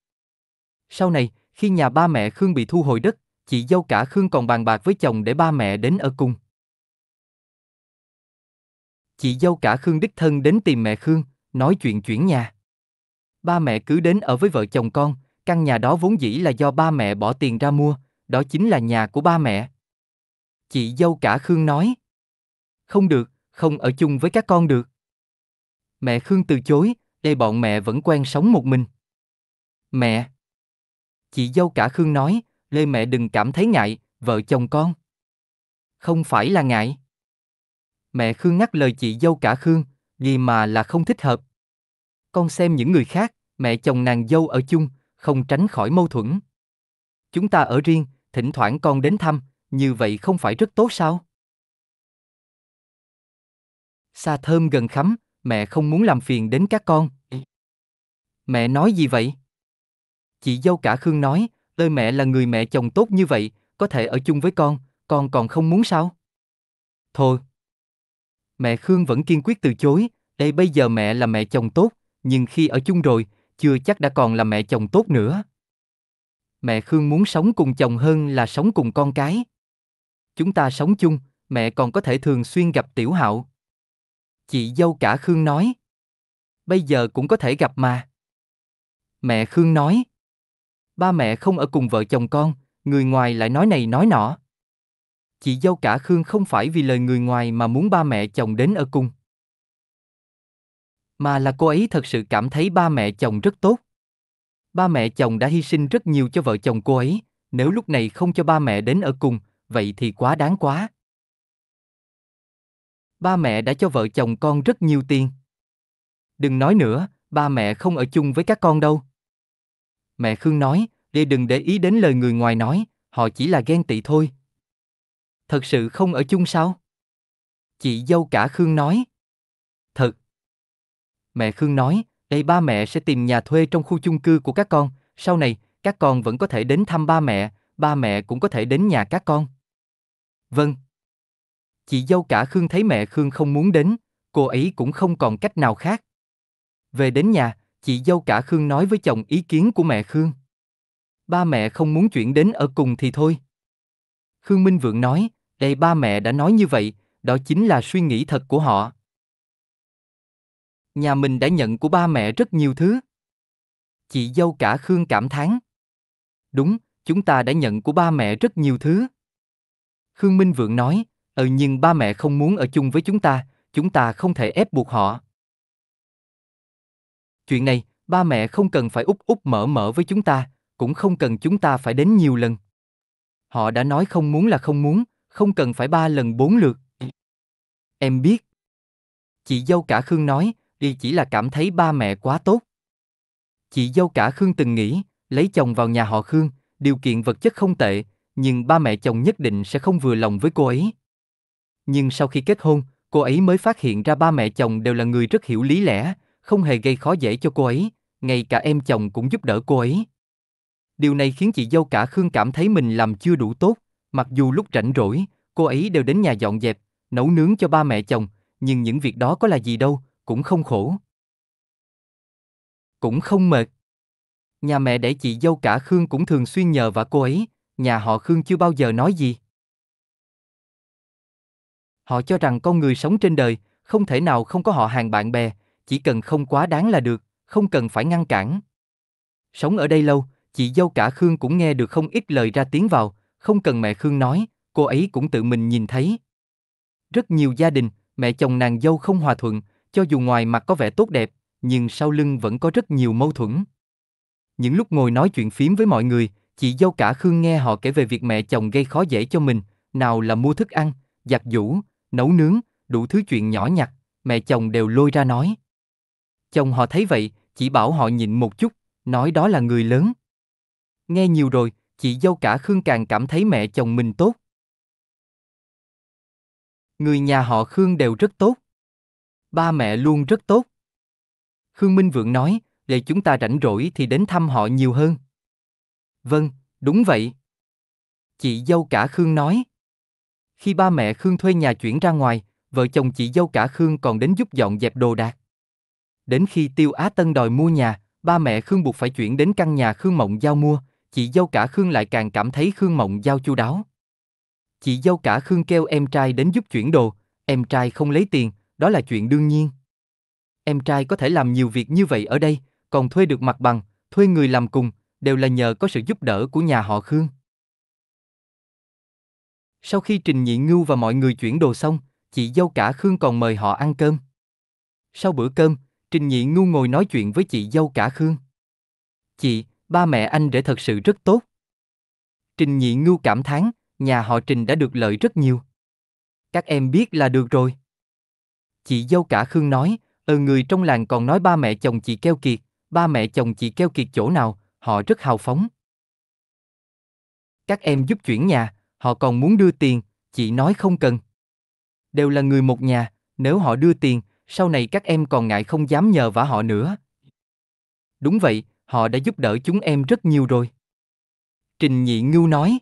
Sau này, khi nhà ba mẹ Khương bị thu hồi đất, chị dâu cả Khương còn bàn bạc với chồng để ba mẹ đến ở cùng chị dâu cả Khương đích thân đến tìm mẹ Khương, nói chuyện chuyển nhà. Ba mẹ cứ đến ở với vợ chồng con, căn nhà đó vốn dĩ là do ba mẹ bỏ tiền ra mua, đó chính là nhà của ba mẹ. Chị dâu cả Khương nói. Không được, không ở chung với các con được. Mẹ Khương từ chối, đây bọn mẹ vẫn quen sống một mình. Mẹ. Chị dâu cả Khương nói, Lê mẹ đừng cảm thấy ngại, vợ chồng con. Không phải là ngại. Mẹ Khương ngắt lời chị dâu cả Khương, gì mà là không thích hợp. Con xem những người khác, mẹ chồng nàng dâu ở chung, không tránh khỏi mâu thuẫn. Chúng ta ở riêng, thỉnh thoảng con đến thăm, như vậy không phải rất tốt sao? Xa thơm gần khắm, mẹ không muốn làm phiền đến các con. Mẹ nói gì vậy? Chị dâu cả Khương nói, ơi mẹ là người mẹ chồng tốt như vậy, có thể ở chung với con, con còn không muốn sao? Thôi, Mẹ Khương vẫn kiên quyết từ chối, đây bây giờ mẹ là mẹ chồng tốt, nhưng khi ở chung rồi, chưa chắc đã còn là mẹ chồng tốt nữa. Mẹ Khương muốn sống cùng chồng hơn là sống cùng con cái. Chúng ta sống chung, mẹ còn có thể thường xuyên gặp Tiểu Hạo. Chị dâu cả Khương nói. Bây giờ cũng có thể gặp mà. Mẹ Khương nói. Ba mẹ không ở cùng vợ chồng con, người ngoài lại nói này nói nọ chị dâu cả Khương không phải vì lời người ngoài mà muốn ba mẹ chồng đến ở cùng. Mà là cô ấy thật sự cảm thấy ba mẹ chồng rất tốt. Ba mẹ chồng đã hy sinh rất nhiều cho vợ chồng cô ấy, nếu lúc này không cho ba mẹ đến ở cùng, vậy thì quá đáng quá. Ba mẹ đã cho vợ chồng con rất nhiều tiền. Đừng nói nữa, ba mẹ không ở chung với các con đâu. Mẹ Khương nói, đi đừng để ý đến lời người ngoài nói, họ chỉ là ghen tị thôi, thật sự không ở chung sao? Chị dâu cả Khương nói. Thật. Mẹ Khương nói, đây ba mẹ sẽ tìm nhà thuê trong khu chung cư của các con, sau này, các con vẫn có thể đến thăm ba mẹ, ba mẹ cũng có thể đến nhà các con. Vâng. Chị dâu cả Khương thấy mẹ Khương không muốn đến, cô ấy cũng không còn cách nào khác. Về đến nhà, chị dâu cả Khương nói với chồng ý kiến của mẹ Khương. Ba mẹ không muốn chuyển đến ở cùng thì thôi. Khương Minh Vượng nói, Ê ba mẹ đã nói như vậy, đó chính là suy nghĩ thật của họ. Nhà mình đã nhận của ba mẹ rất nhiều thứ. Chị dâu cả Khương cảm thán. Đúng, chúng ta đã nhận của ba mẹ rất nhiều thứ. Khương Minh Vượng nói, ừ nhưng ba mẹ không muốn ở chung với chúng ta, chúng ta không thể ép buộc họ. Chuyện này, ba mẹ không cần phải úp úp mở mở với chúng ta, cũng không cần chúng ta phải đến nhiều lần. Họ đã nói không muốn là không muốn, không cần phải ba lần bốn lượt. Em biết. Chị dâu cả Khương nói, y chỉ là cảm thấy ba mẹ quá tốt. Chị dâu cả Khương từng nghĩ, lấy chồng vào nhà họ Khương, điều kiện vật chất không tệ, nhưng ba mẹ chồng nhất định sẽ không vừa lòng với cô ấy. Nhưng sau khi kết hôn, cô ấy mới phát hiện ra ba mẹ chồng đều là người rất hiểu lý lẽ, không hề gây khó dễ cho cô ấy, ngay cả em chồng cũng giúp đỡ cô ấy. Điều này khiến chị dâu cả Khương cảm thấy mình làm chưa đủ tốt, Mặc dù lúc rảnh rỗi, cô ấy đều đến nhà dọn dẹp, nấu nướng cho ba mẹ chồng, nhưng những việc đó có là gì đâu, cũng không khổ. Cũng không mệt. Nhà mẹ để chị dâu cả Khương cũng thường xuyên nhờ và cô ấy, nhà họ Khương chưa bao giờ nói gì. Họ cho rằng con người sống trên đời, không thể nào không có họ hàng bạn bè, chỉ cần không quá đáng là được, không cần phải ngăn cản. Sống ở đây lâu, chị dâu cả Khương cũng nghe được không ít lời ra tiếng vào, không cần mẹ Khương nói, cô ấy cũng tự mình nhìn thấy. Rất nhiều gia đình, mẹ chồng nàng dâu không hòa thuận, cho dù ngoài mặt có vẻ tốt đẹp, nhưng sau lưng vẫn có rất nhiều mâu thuẫn. Những lúc ngồi nói chuyện phím với mọi người, chị dâu cả Khương nghe họ kể về việc mẹ chồng gây khó dễ cho mình, nào là mua thức ăn, giặt giũ, nấu nướng, đủ thứ chuyện nhỏ nhặt, mẹ chồng đều lôi ra nói. Chồng họ thấy vậy, chỉ bảo họ nhịn một chút, nói đó là người lớn. Nghe nhiều rồi, chị dâu cả Khương càng cảm thấy mẹ chồng mình tốt. Người nhà họ Khương đều rất tốt. Ba mẹ luôn rất tốt. Khương Minh Vượng nói, để chúng ta rảnh rỗi thì đến thăm họ nhiều hơn. Vâng, đúng vậy. Chị dâu cả Khương nói. Khi ba mẹ Khương thuê nhà chuyển ra ngoài, vợ chồng chị dâu cả Khương còn đến giúp dọn dẹp đồ đạc. Đến khi Tiêu Á Tân đòi mua nhà, ba mẹ Khương buộc phải chuyển đến căn nhà Khương Mộng Giao mua, chị dâu cả Khương lại càng cảm thấy Khương Mộng Giao chu đáo. Chị dâu cả Khương kêu em trai đến giúp chuyển đồ, em trai không lấy tiền, đó là chuyện đương nhiên. Em trai có thể làm nhiều việc như vậy ở đây, còn thuê được mặt bằng, thuê người làm cùng, đều là nhờ có sự giúp đỡ của nhà họ Khương. Sau khi Trình Nhị Ngưu và mọi người chuyển đồ xong, chị dâu cả Khương còn mời họ ăn cơm. Sau bữa cơm, Trình Nhị Ngưu ngồi nói chuyện với chị dâu cả Khương. Chị, ba mẹ anh rể thật sự rất tốt. Trình Nhị Ngưu cảm thán, nhà họ Trình đã được lợi rất nhiều. Các em biết là được rồi. Chị dâu cả Khương nói, ờ người trong làng còn nói ba mẹ chồng chị keo kiệt, ba mẹ chồng chị keo kiệt chỗ nào, họ rất hào phóng. Các em giúp chuyển nhà, họ còn muốn đưa tiền, chị nói không cần. Đều là người một nhà, nếu họ đưa tiền, sau này các em còn ngại không dám nhờ vả họ nữa. Đúng vậy, họ đã giúp đỡ chúng em rất nhiều rồi. Trình Nhị Ngưu nói.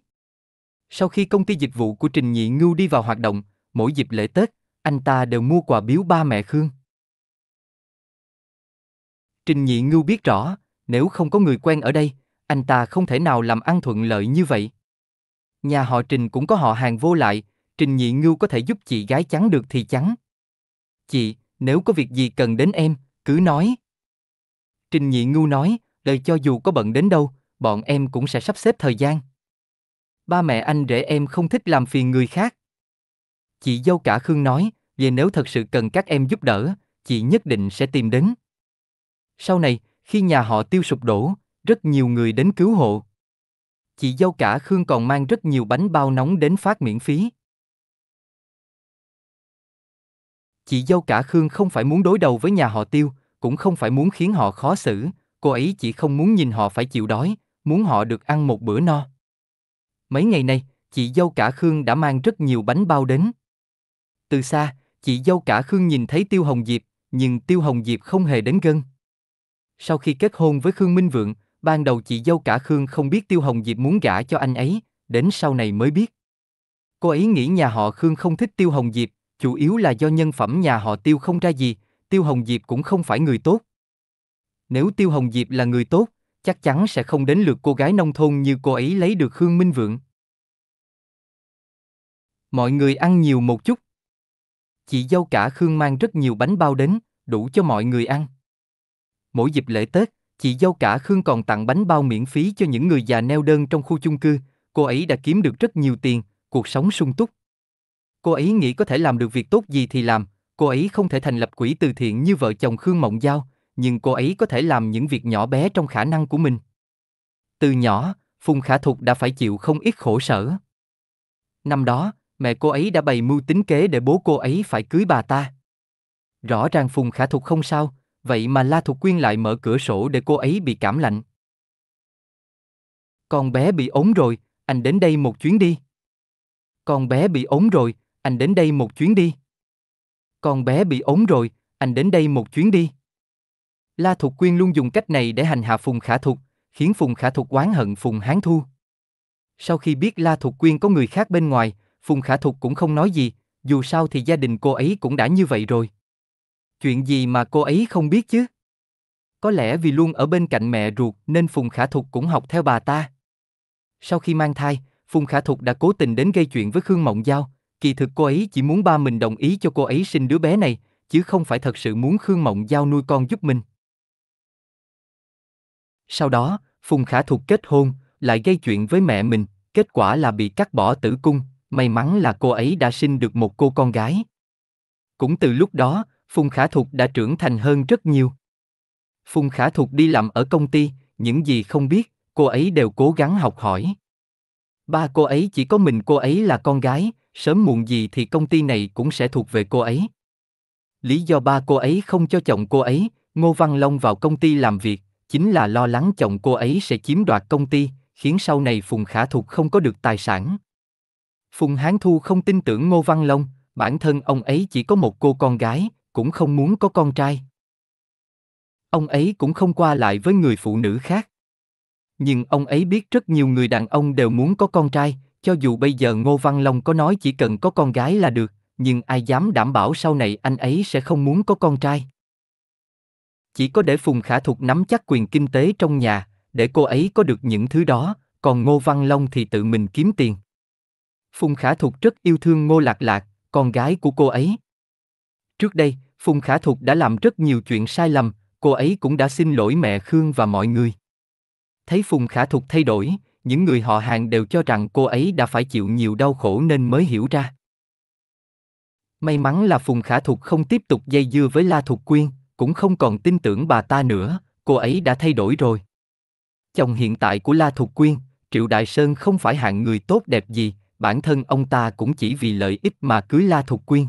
Sau khi công ty dịch vụ của Trình Nhị Ngưu đi vào hoạt động, mỗi dịp lễ Tết, anh ta đều mua quà biếu ba mẹ Khương. Trình Nhị Ngưu biết rõ, nếu không có người quen ở đây, anh ta không thể nào làm ăn thuận lợi như vậy. Nhà họ Trình cũng có họ hàng vô lại, Trình Nhị Ngưu có thể giúp chị gái chắn được thì chắn. Chị, nếu có việc gì cần đến em, cứ nói. Trình Nhị Ngưu nói, đời cho dù có bận đến đâu, bọn em cũng sẽ sắp xếp thời gian. Ba mẹ anh rể em không thích làm phiền người khác. Chị dâu cả Khương nói, về nếu thật sự cần các em giúp đỡ, chị nhất định sẽ tìm đến. Sau này, khi nhà họ tiêu sụp đổ, rất nhiều người đến cứu hộ. Chị dâu cả Khương còn mang rất nhiều bánh bao nóng đến phát miễn phí. Chị dâu cả Khương không phải muốn đối đầu với nhà họ tiêu, cũng không phải muốn khiến họ khó xử, cô ấy chỉ không muốn nhìn họ phải chịu đói, muốn họ được ăn một bữa no. Mấy ngày nay, chị dâu cả Khương đã mang rất nhiều bánh bao đến. Từ xa, chị dâu cả Khương nhìn thấy Tiêu Hồng Diệp, nhưng Tiêu Hồng Diệp không hề đến gần. Sau khi kết hôn với Khương Minh Vượng, ban đầu chị dâu cả Khương không biết Tiêu Hồng Diệp muốn gả cho anh ấy, đến sau này mới biết. Cô ấy nghĩ nhà họ Khương không thích Tiêu Hồng Diệp, chủ yếu là do nhân phẩm nhà họ Tiêu không ra gì, Tiêu Hồng Diệp cũng không phải người tốt nếu Tiêu Hồng Diệp là người tốt, chắc chắn sẽ không đến lượt cô gái nông thôn như cô ấy lấy được Khương Minh Vượng. Mọi người ăn nhiều một chút. Chị dâu cả Khương mang rất nhiều bánh bao đến, đủ cho mọi người ăn. Mỗi dịp lễ Tết, chị dâu cả Khương còn tặng bánh bao miễn phí cho những người già neo đơn trong khu chung cư, cô ấy đã kiếm được rất nhiều tiền, cuộc sống sung túc. Cô ấy nghĩ có thể làm được việc tốt gì thì làm, cô ấy không thể thành lập quỹ từ thiện như vợ chồng Khương Mộng Giao, nhưng cô ấy có thể làm những việc nhỏ bé trong khả năng của mình. Từ nhỏ, Phùng Khả Thục đã phải chịu không ít khổ sở. Năm đó, mẹ cô ấy đã bày mưu tính kế để bố cô ấy phải cưới bà ta. Rõ ràng Phùng Khả Thục không sao, vậy mà La Thục Quyên lại mở cửa sổ để cô ấy bị cảm lạnh. Con bé bị ốm rồi, anh đến đây một chuyến đi. Con bé bị ốm rồi, anh đến đây một chuyến đi. Con bé bị ốm rồi, anh đến đây một chuyến đi. La Thục Quyên luôn dùng cách này để hành hạ Phùng Khả Thục, khiến Phùng Khả Thục oán hận Phùng Hán Thu. Sau khi biết La Thục Quyên có người khác bên ngoài, Phùng Khả Thục cũng không nói gì, dù sao thì gia đình cô ấy cũng đã như vậy rồi. Chuyện gì mà cô ấy không biết chứ? Có lẽ vì luôn ở bên cạnh mẹ ruột nên Phùng Khả Thục cũng học theo bà ta. Sau khi mang thai, Phùng Khả Thục đã cố tình đến gây chuyện với Khương Mộng Giao, kỳ thực cô ấy chỉ muốn ba mình đồng ý cho cô ấy sinh đứa bé này, chứ không phải thật sự muốn Khương Mộng Giao nuôi con giúp mình. Sau đó, Phùng Khả Thục kết hôn, lại gây chuyện với mẹ mình, kết quả là bị cắt bỏ tử cung, may mắn là cô ấy đã sinh được một cô con gái. Cũng từ lúc đó, Phùng Khả Thục đã trưởng thành hơn rất nhiều. Phùng Khả Thục đi làm ở công ty, những gì không biết, cô ấy đều cố gắng học hỏi. Ba cô ấy chỉ có mình cô ấy là con gái, sớm muộn gì thì công ty này cũng sẽ thuộc về cô ấy. Lý do ba cô ấy không cho chồng cô ấy, Ngô Văn Long vào công ty làm việc, chính là lo lắng chồng cô ấy sẽ chiếm đoạt công ty, khiến sau này Phùng Khả Thục không có được tài sản. Phùng Hán Thu không tin tưởng Ngô Văn Long, bản thân ông ấy chỉ có một cô con gái, cũng không muốn có con trai. Ông ấy cũng không qua lại với người phụ nữ khác. Nhưng ông ấy biết rất nhiều người đàn ông đều muốn có con trai, cho dù bây giờ Ngô Văn Long có nói chỉ cần có con gái là được, nhưng ai dám đảm bảo sau này anh ấy sẽ không muốn có con trai chỉ có để phùng khả thục nắm chắc quyền kinh tế trong nhà để cô ấy có được những thứ đó còn ngô văn long thì tự mình kiếm tiền phùng khả thục rất yêu thương ngô lạc lạc con gái của cô ấy trước đây phùng khả thục đã làm rất nhiều chuyện sai lầm cô ấy cũng đã xin lỗi mẹ khương và mọi người thấy phùng khả thục thay đổi những người họ hàng đều cho rằng cô ấy đã phải chịu nhiều đau khổ nên mới hiểu ra may mắn là phùng khả thục không tiếp tục dây dưa với la thục quyên cũng không còn tin tưởng bà ta nữa, cô ấy đã thay đổi rồi. Chồng hiện tại của La Thục Quyên, Triệu Đại Sơn không phải hạng người tốt đẹp gì, bản thân ông ta cũng chỉ vì lợi ích mà cưới La Thục Quyên.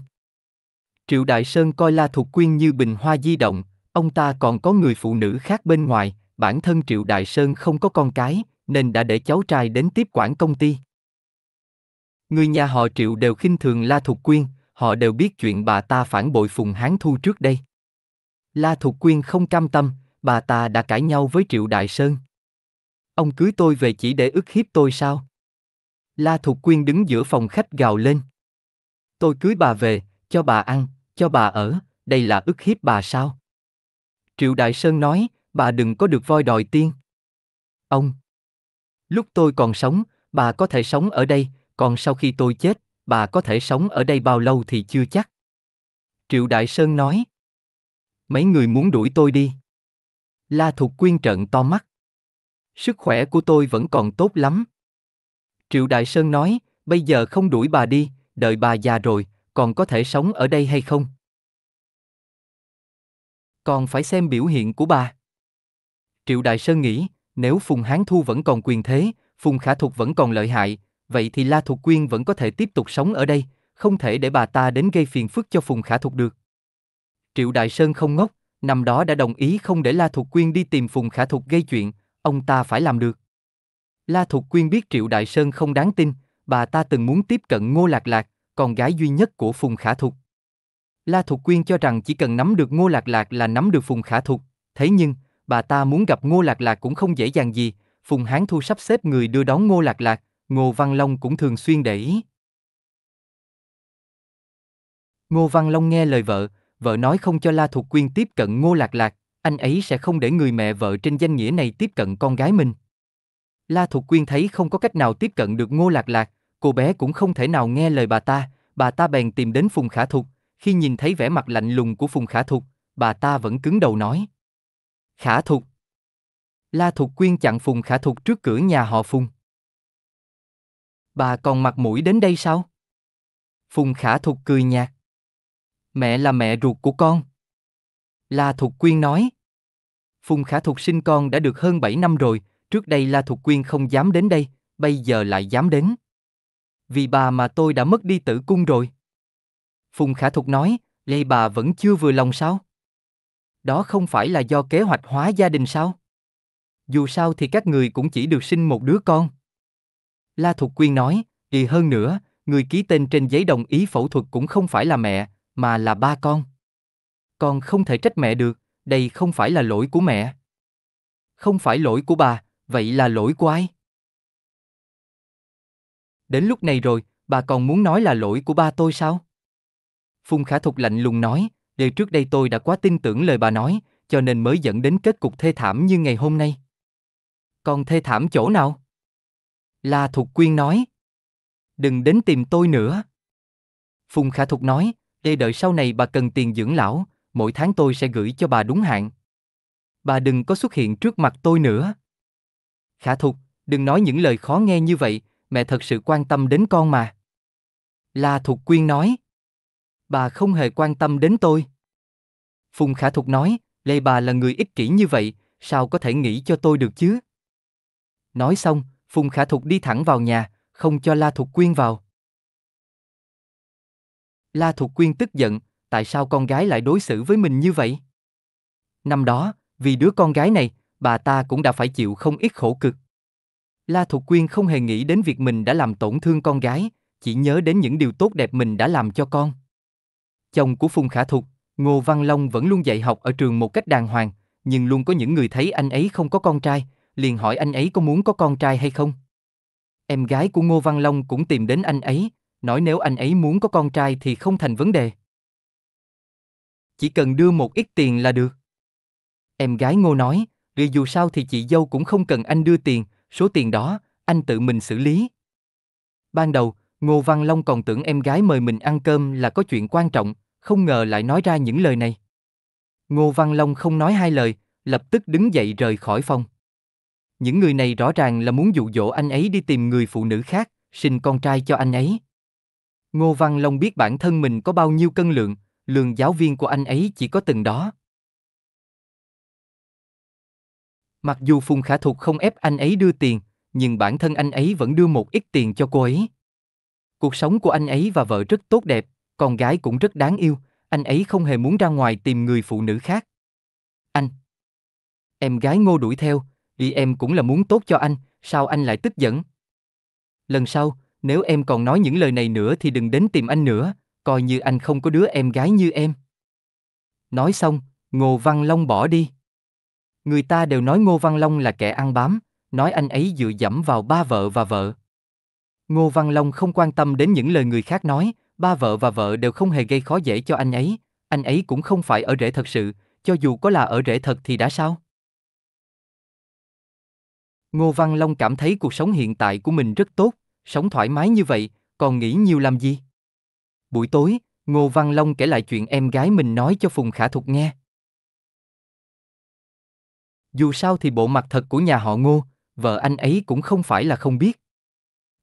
Triệu Đại Sơn coi La Thục Quyên như bình hoa di động, ông ta còn có người phụ nữ khác bên ngoài, bản thân Triệu Đại Sơn không có con cái, nên đã để cháu trai đến tiếp quản công ty. Người nhà họ Triệu đều khinh thường La Thục Quyên, họ đều biết chuyện bà ta phản bội Phùng Hán Thu trước đây. La Thục Quyên không cam tâm, bà ta đã cãi nhau với Triệu Đại Sơn. Ông cưới tôi về chỉ để ức hiếp tôi sao? La Thục Quyên đứng giữa phòng khách gào lên. Tôi cưới bà về, cho bà ăn, cho bà ở, đây là ức hiếp bà sao? Triệu Đại Sơn nói, bà đừng có được voi đòi tiên. Ông, lúc tôi còn sống, bà có thể sống ở đây, còn sau khi tôi chết, bà có thể sống ở đây bao lâu thì chưa chắc. Triệu Đại Sơn nói, Mấy người muốn đuổi tôi đi. La Thục Quyên trợn to mắt. Sức khỏe của tôi vẫn còn tốt lắm. Triệu Đại Sơn nói, bây giờ không đuổi bà đi, đợi bà già rồi, còn có thể sống ở đây hay không? Còn phải xem biểu hiện của bà. Triệu Đại Sơn nghĩ, nếu Phùng Hán Thu vẫn còn quyền thế, Phùng Khả Thục vẫn còn lợi hại, vậy thì La Thục Quyên vẫn có thể tiếp tục sống ở đây, không thể để bà ta đến gây phiền phức cho Phùng Khả Thục được. Triệu Đại Sơn không ngốc, năm đó đã đồng ý không để La Thục Quyên đi tìm Phùng Khả Thục gây chuyện, ông ta phải làm được. La Thục Quyên biết Triệu Đại Sơn không đáng tin, bà ta từng muốn tiếp cận Ngô Lạc Lạc, con gái duy nhất của Phùng Khả Thục. La Thục Quyên cho rằng chỉ cần nắm được Ngô Lạc Lạc là nắm được Phùng Khả Thục, thế nhưng, bà ta muốn gặp Ngô Lạc Lạc cũng không dễ dàng gì, Phùng Hán Thu sắp xếp người đưa đón Ngô Lạc Lạc, Ngô Văn Long cũng thường xuyên để ý. Ngô Văn Long nghe lời vợ, vợ nói không cho La Thục Quyên tiếp cận Ngô Lạc Lạc, anh ấy sẽ không để người mẹ vợ trên danh nghĩa này tiếp cận con gái mình. La Thục Quyên thấy không có cách nào tiếp cận được Ngô Lạc Lạc, cô bé cũng không thể nào nghe lời bà ta, bà ta bèn tìm đến Phùng Khả Thục, khi nhìn thấy vẻ mặt lạnh lùng của Phùng Khả Thục, bà ta vẫn cứng đầu nói. Khả Thục La Thục Quyên chặn Phùng Khả Thục trước cửa nhà họ Phùng. Bà còn mặt mũi đến đây sao? Phùng Khả Thục cười nhạt. Mẹ là mẹ ruột của con. La Thục Quyên nói. Phùng Khả Thục sinh con đã được hơn 7 năm rồi, trước đây La Thục Quyên không dám đến đây, bây giờ lại dám đến. Vì bà mà tôi đã mất đi tử cung rồi. Phùng Khả Thục nói, Lê bà vẫn chưa vừa lòng sao? Đó không phải là do kế hoạch hóa gia đình sao? Dù sao thì các người cũng chỉ được sinh một đứa con. La Thục Quyên nói, thì hơn nữa, người ký tên trên giấy đồng ý phẫu thuật cũng không phải là mẹ, mà là ba con. Con không thể trách mẹ được, đây không phải là lỗi của mẹ. Không phải lỗi của bà, vậy là lỗi của ai? Đến lúc này rồi, bà còn muốn nói là lỗi của ba tôi sao? Phùng Khả Thục lạnh lùng nói, để trước đây tôi đã quá tin tưởng lời bà nói, cho nên mới dẫn đến kết cục thê thảm như ngày hôm nay. Còn thê thảm chỗ nào? La Thục Quyên nói. Đừng đến tìm tôi nữa. Phùng Khả Thục nói, để đợi sau này bà cần tiền dưỡng lão, mỗi tháng tôi sẽ gửi cho bà đúng hạn. Bà đừng có xuất hiện trước mặt tôi nữa. Khả thục, đừng nói những lời khó nghe như vậy, mẹ thật sự quan tâm đến con mà. La Thục Quyên nói. Bà không hề quan tâm đến tôi. Phùng Khả Thục nói, Lê bà là người ích kỷ như vậy, sao có thể nghĩ cho tôi được chứ? Nói xong, Phùng Khả Thục đi thẳng vào nhà, không cho La Thục Quyên vào. La Thục Quyên tức giận, tại sao con gái lại đối xử với mình như vậy? Năm đó, vì đứa con gái này, bà ta cũng đã phải chịu không ít khổ cực. La Thục Quyên không hề nghĩ đến việc mình đã làm tổn thương con gái, chỉ nhớ đến những điều tốt đẹp mình đã làm cho con. Chồng của Phùng Khả Thục, Ngô Văn Long vẫn luôn dạy học ở trường một cách đàng hoàng, nhưng luôn có những người thấy anh ấy không có con trai, liền hỏi anh ấy có muốn có con trai hay không. Em gái của Ngô Văn Long cũng tìm đến anh ấy, nói nếu anh ấy muốn có con trai thì không thành vấn đề. Chỉ cần đưa một ít tiền là được. Em gái ngô nói, vì dù sao thì chị dâu cũng không cần anh đưa tiền, số tiền đó, anh tự mình xử lý. Ban đầu, Ngô Văn Long còn tưởng em gái mời mình ăn cơm là có chuyện quan trọng, không ngờ lại nói ra những lời này. Ngô Văn Long không nói hai lời, lập tức đứng dậy rời khỏi phòng. Những người này rõ ràng là muốn dụ dỗ anh ấy đi tìm người phụ nữ khác, sinh con trai cho anh ấy. Ngô Văn Long biết bản thân mình có bao nhiêu cân lượng, lường giáo viên của anh ấy chỉ có từng đó. Mặc dù Phùng Khả Thục không ép anh ấy đưa tiền, nhưng bản thân anh ấy vẫn đưa một ít tiền cho cô ấy. Cuộc sống của anh ấy và vợ rất tốt đẹp, con gái cũng rất đáng yêu, anh ấy không hề muốn ra ngoài tìm người phụ nữ khác. Anh. Em gái ngô đuổi theo, vì em cũng là muốn tốt cho anh, sao anh lại tức giận? Lần sau, nếu em còn nói những lời này nữa thì đừng đến tìm anh nữa, coi như anh không có đứa em gái như em. Nói xong, Ngô Văn Long bỏ đi. Người ta đều nói Ngô Văn Long là kẻ ăn bám, nói anh ấy dựa dẫm vào ba vợ và vợ. Ngô Văn Long không quan tâm đến những lời người khác nói, ba vợ và vợ đều không hề gây khó dễ cho anh ấy, anh ấy cũng không phải ở rễ thật sự, cho dù có là ở rễ thật thì đã sao? Ngô Văn Long cảm thấy cuộc sống hiện tại của mình rất tốt, sống thoải mái như vậy, còn nghĩ nhiều làm gì? Buổi tối, Ngô Văn Long kể lại chuyện em gái mình nói cho Phùng Khả Thục nghe. Dù sao thì bộ mặt thật của nhà họ Ngô, vợ anh ấy cũng không phải là không biết.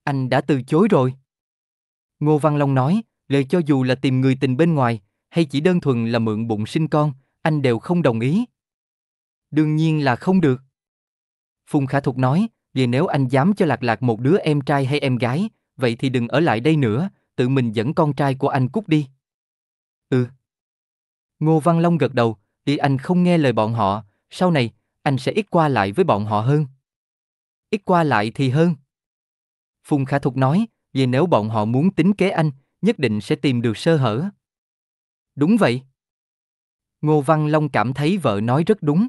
Anh đã từ chối rồi. Ngô Văn Long nói, lời cho dù là tìm người tình bên ngoài, hay chỉ đơn thuần là mượn bụng sinh con, anh đều không đồng ý. Đương nhiên là không được. Phùng Khả Thục nói, vì nếu anh dám cho Lạc Lạc một đứa em trai hay em gái, vậy thì đừng ở lại đây nữa, tự mình dẫn con trai của anh cút đi. Ừ. Ngô Văn Long gật đầu, đi anh không nghe lời bọn họ, sau này, anh sẽ ít qua lại với bọn họ hơn. Ít qua lại thì hơn. Phùng Khả Thục nói, vì nếu bọn họ muốn tính kế anh, nhất định sẽ tìm được sơ hở. Đúng vậy. Ngô Văn Long cảm thấy vợ nói rất đúng.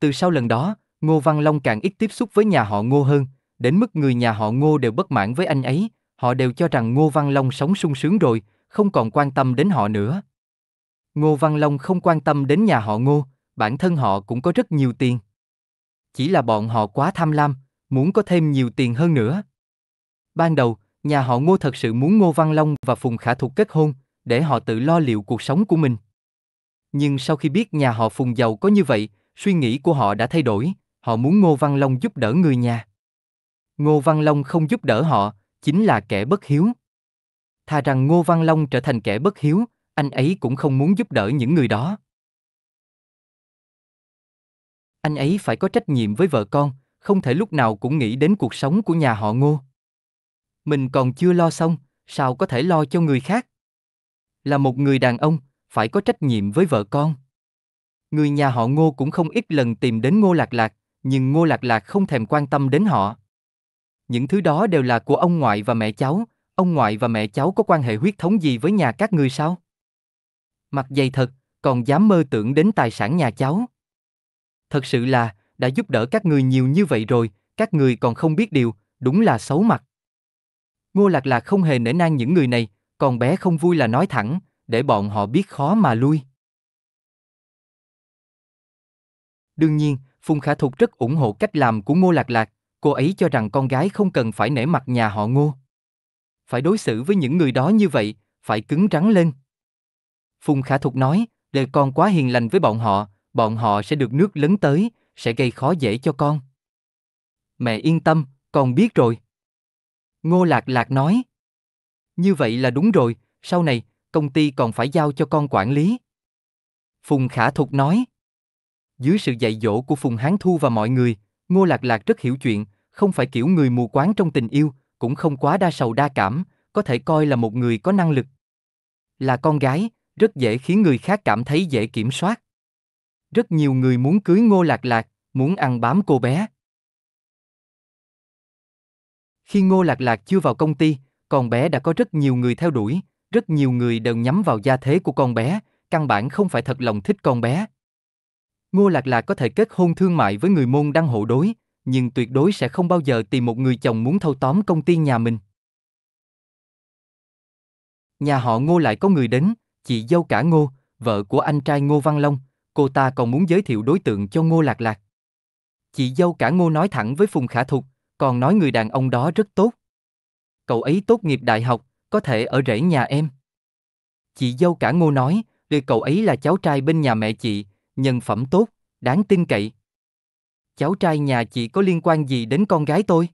Từ sau lần đó, Ngô Văn Long càng ít tiếp xúc với nhà họ Ngô hơn, đến mức người nhà họ Ngô đều bất mãn với anh ấy, họ đều cho rằng Ngô Văn Long sống sung sướng rồi, không còn quan tâm đến họ nữa. Ngô Văn Long không quan tâm đến nhà họ Ngô, bản thân họ cũng có rất nhiều tiền. Chỉ là bọn họ quá tham lam, muốn có thêm nhiều tiền hơn nữa. Ban đầu, nhà họ Ngô thật sự muốn Ngô Văn Long và Phùng Khả Thục kết hôn, để họ tự lo liệu cuộc sống của mình. Nhưng sau khi biết nhà họ Phùng giàu có như vậy, Suy nghĩ của họ đã thay đổi, họ muốn Ngô Văn Long giúp đỡ người nhà. Ngô Văn Long không giúp đỡ họ, chính là kẻ bất hiếu. Thà rằng Ngô Văn Long trở thành kẻ bất hiếu, anh ấy cũng không muốn giúp đỡ những người đó. Anh ấy phải có trách nhiệm với vợ con, không thể lúc nào cũng nghĩ đến cuộc sống của nhà họ Ngô. Mình còn chưa lo xong, sao có thể lo cho người khác? Là một người đàn ông, phải có trách nhiệm với vợ con người nhà họ Ngô cũng không ít lần tìm đến Ngô Lạc Lạc, nhưng Ngô Lạc Lạc không thèm quan tâm đến họ. Những thứ đó đều là của ông ngoại và mẹ cháu, ông ngoại và mẹ cháu có quan hệ huyết thống gì với nhà các ngươi sao? Mặt dày thật, còn dám mơ tưởng đến tài sản nhà cháu. Thật sự là, đã giúp đỡ các người nhiều như vậy rồi, các người còn không biết điều, đúng là xấu mặt. Ngô Lạc Lạc không hề nể nang những người này, còn bé không vui là nói thẳng, để bọn họ biết khó mà lui. Đương nhiên, Phùng Khả Thục rất ủng hộ cách làm của Ngô Lạc Lạc, cô ấy cho rằng con gái không cần phải nể mặt nhà họ Ngô. Phải đối xử với những người đó như vậy, phải cứng rắn lên. Phùng Khả Thục nói, để con quá hiền lành với bọn họ, bọn họ sẽ được nước lấn tới, sẽ gây khó dễ cho con. Mẹ yên tâm, con biết rồi. Ngô Lạc Lạc nói. Như vậy là đúng rồi, sau này, công ty còn phải giao cho con quản lý. Phùng Khả Thục nói. Dưới sự dạy dỗ của Phùng Hán Thu và mọi người, Ngô Lạc Lạc rất hiểu chuyện, không phải kiểu người mù quáng trong tình yêu, cũng không quá đa sầu đa cảm, có thể coi là một người có năng lực. Là con gái, rất dễ khiến người khác cảm thấy dễ kiểm soát. Rất nhiều người muốn cưới Ngô Lạc Lạc, muốn ăn bám cô bé. Khi Ngô Lạc Lạc chưa vào công ty, con bé đã có rất nhiều người theo đuổi, rất nhiều người đều nhắm vào gia thế của con bé, căn bản không phải thật lòng thích con bé. Ngô Lạc Lạc có thể kết hôn thương mại với người môn đăng hộ đối, nhưng tuyệt đối sẽ không bao giờ tìm một người chồng muốn thâu tóm công ty nhà mình. Nhà họ Ngô lại có người đến, chị dâu cả Ngô, vợ của anh trai Ngô Văn Long, cô ta còn muốn giới thiệu đối tượng cho Ngô Lạc Lạc. Chị dâu cả Ngô nói thẳng với Phùng Khả Thục, còn nói người đàn ông đó rất tốt. Cậu ấy tốt nghiệp đại học, có thể ở rể nhà em. Chị dâu cả Ngô nói, đời cậu ấy là cháu trai bên nhà mẹ chị, nhân phẩm tốt, đáng tin cậy. Cháu trai nhà chị có liên quan gì đến con gái tôi?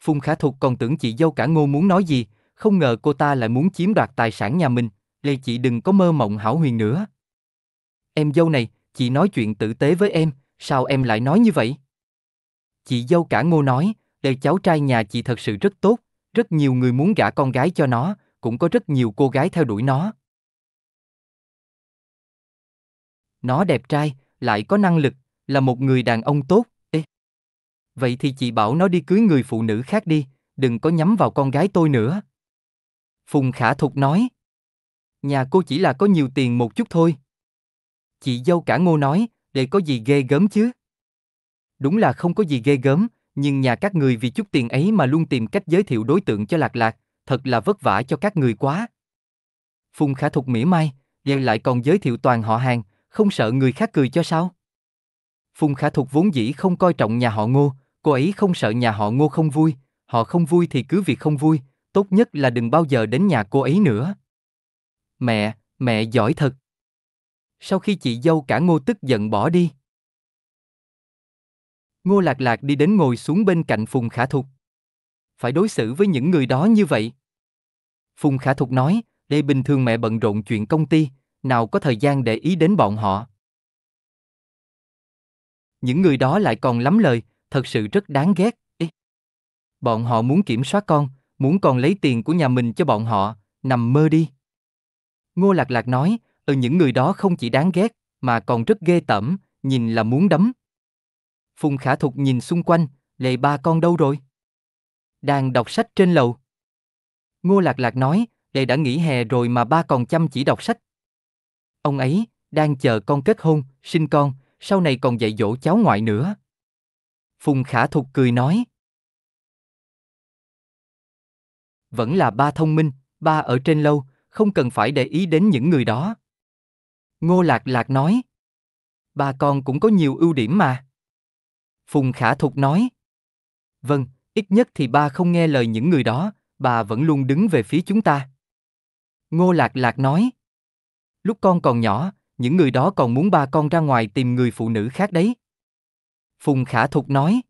Phùng Khả Thục còn tưởng chị dâu cả ngô muốn nói gì, không ngờ cô ta lại muốn chiếm đoạt tài sản nhà mình, lê chị đừng có mơ mộng hảo huyền nữa. Em dâu này, chị nói chuyện tử tế với em, sao em lại nói như vậy? Chị dâu cả ngô nói, đời cháu trai nhà chị thật sự rất tốt, rất nhiều người muốn gả con gái cho nó, cũng có rất nhiều cô gái theo đuổi nó. Nó đẹp trai, lại có năng lực, là một người đàn ông tốt, ê. Vậy thì chị bảo nó đi cưới người phụ nữ khác đi, đừng có nhắm vào con gái tôi nữa. Phùng Khả Thục nói. Nhà cô chỉ là có nhiều tiền một chút thôi. Chị dâu cả ngô nói, để có gì ghê gớm chứ. Đúng là không có gì ghê gớm, nhưng nhà các người vì chút tiền ấy mà luôn tìm cách giới thiệu đối tượng cho lạc lạc, thật là vất vả cho các người quá. Phùng Khả Thục mỉa mai, giờ lại còn giới thiệu toàn họ hàng, không sợ người khác cười cho sao? Phùng Khả Thục vốn dĩ không coi trọng nhà họ Ngô, cô ấy không sợ nhà họ Ngô không vui, họ không vui thì cứ việc không vui, tốt nhất là đừng bao giờ đến nhà cô ấy nữa. Mẹ, mẹ giỏi thật. Sau khi chị dâu cả Ngô tức giận bỏ đi. Ngô Lạc Lạc đi đến ngồi xuống bên cạnh Phùng Khả Thục. Phải đối xử với những người đó như vậy. Phùng Khả Thục nói, đây bình thường mẹ bận rộn chuyện công ty, nào có thời gian để ý đến bọn họ. Những người đó lại còn lắm lời, thật sự rất đáng ghét. Ê. Bọn họ muốn kiểm soát con, muốn còn lấy tiền của nhà mình cho bọn họ, nằm mơ đi. Ngô Lạc Lạc nói, ừ những người đó không chỉ đáng ghét, mà còn rất ghê tởm, nhìn là muốn đấm. Phùng Khả Thục nhìn xung quanh, lệ ba con đâu rồi? Đang đọc sách trên lầu. Ngô Lạc Lạc nói, lệ đã nghỉ hè rồi mà ba còn chăm chỉ đọc sách, Ông ấy đang chờ con kết hôn, sinh con, sau này còn dạy dỗ cháu ngoại nữa. Phùng Khả Thục cười nói. Vẫn là ba thông minh, ba ở trên lâu, không cần phải để ý đến những người đó. Ngô Lạc Lạc nói. Ba con cũng có nhiều ưu điểm mà. Phùng Khả Thục nói. Vâng, ít nhất thì ba không nghe lời những người đó, bà vẫn luôn đứng về phía chúng ta. Ngô Lạc Lạc nói. Lúc con còn nhỏ, những người đó còn muốn ba con ra ngoài tìm người phụ nữ khác đấy. Phùng Khả Thục nói.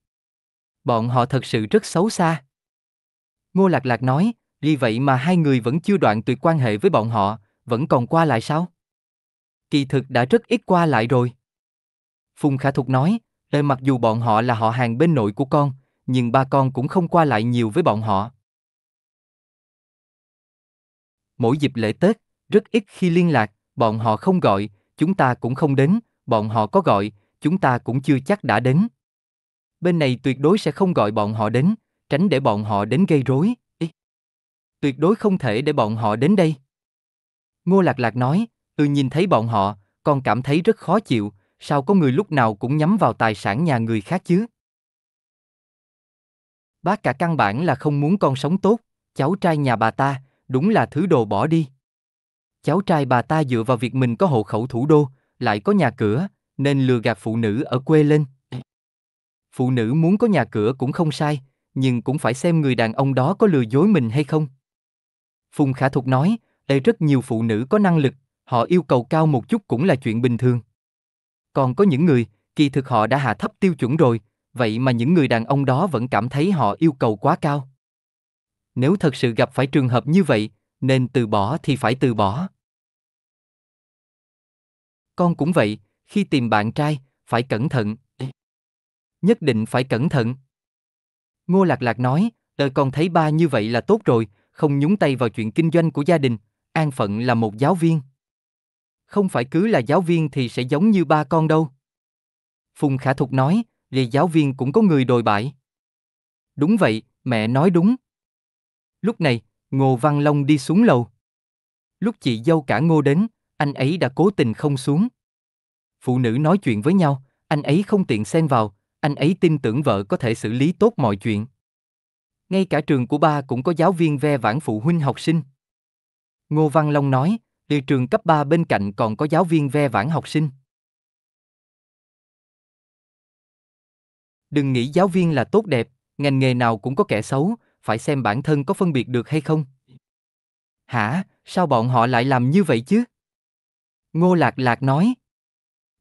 Bọn họ thật sự rất xấu xa. Ngô Lạc Lạc nói, vì vậy mà hai người vẫn chưa đoạn tuyệt quan hệ với bọn họ, vẫn còn qua lại sao? Kỳ thực đã rất ít qua lại rồi. Phùng Khả Thục nói, lời mặc dù bọn họ là họ hàng bên nội của con, nhưng ba con cũng không qua lại nhiều với bọn họ. Mỗi dịp lễ Tết, rất ít khi liên lạc, bọn họ không gọi, chúng ta cũng không đến, bọn họ có gọi, chúng ta cũng chưa chắc đã đến. Bên này tuyệt đối sẽ không gọi bọn họ đến, tránh để bọn họ đến gây rối. Ý. Tuyệt đối không thể để bọn họ đến đây. Ngô Lạc Lạc nói, tôi nhìn thấy bọn họ, còn cảm thấy rất khó chịu, sao có người lúc nào cũng nhắm vào tài sản nhà người khác chứ? Bác cả căn bản là không muốn con sống tốt, cháu trai nhà bà ta, đúng là thứ đồ bỏ đi cháu trai bà ta dựa vào việc mình có hộ khẩu thủ đô, lại có nhà cửa, nên lừa gạt phụ nữ ở quê lên. Phụ nữ muốn có nhà cửa cũng không sai, nhưng cũng phải xem người đàn ông đó có lừa dối mình hay không. Phùng Khả Thục nói, đây rất nhiều phụ nữ có năng lực, họ yêu cầu cao một chút cũng là chuyện bình thường. Còn có những người, kỳ thực họ đã hạ thấp tiêu chuẩn rồi, vậy mà những người đàn ông đó vẫn cảm thấy họ yêu cầu quá cao. Nếu thật sự gặp phải trường hợp như vậy, nên từ bỏ thì phải từ bỏ con cũng vậy khi tìm bạn trai phải cẩn thận nhất định phải cẩn thận ngô lạc lạc nói đời con thấy ba như vậy là tốt rồi không nhúng tay vào chuyện kinh doanh của gia đình an phận là một giáo viên không phải cứ là giáo viên thì sẽ giống như ba con đâu phùng khả thục nói vì giáo viên cũng có người đồi bại đúng vậy mẹ nói đúng lúc này ngô văn long đi xuống lầu lúc chị dâu cả ngô đến anh ấy đã cố tình không xuống. Phụ nữ nói chuyện với nhau, anh ấy không tiện xen vào, anh ấy tin tưởng vợ có thể xử lý tốt mọi chuyện. Ngay cả trường của ba cũng có giáo viên ve vãn phụ huynh học sinh. Ngô Văn Long nói, địa trường cấp 3 bên cạnh còn có giáo viên ve vãn học sinh. Đừng nghĩ giáo viên là tốt đẹp, ngành nghề nào cũng có kẻ xấu, phải xem bản thân có phân biệt được hay không. Hả, sao bọn họ lại làm như vậy chứ? Ngô Lạc Lạc nói.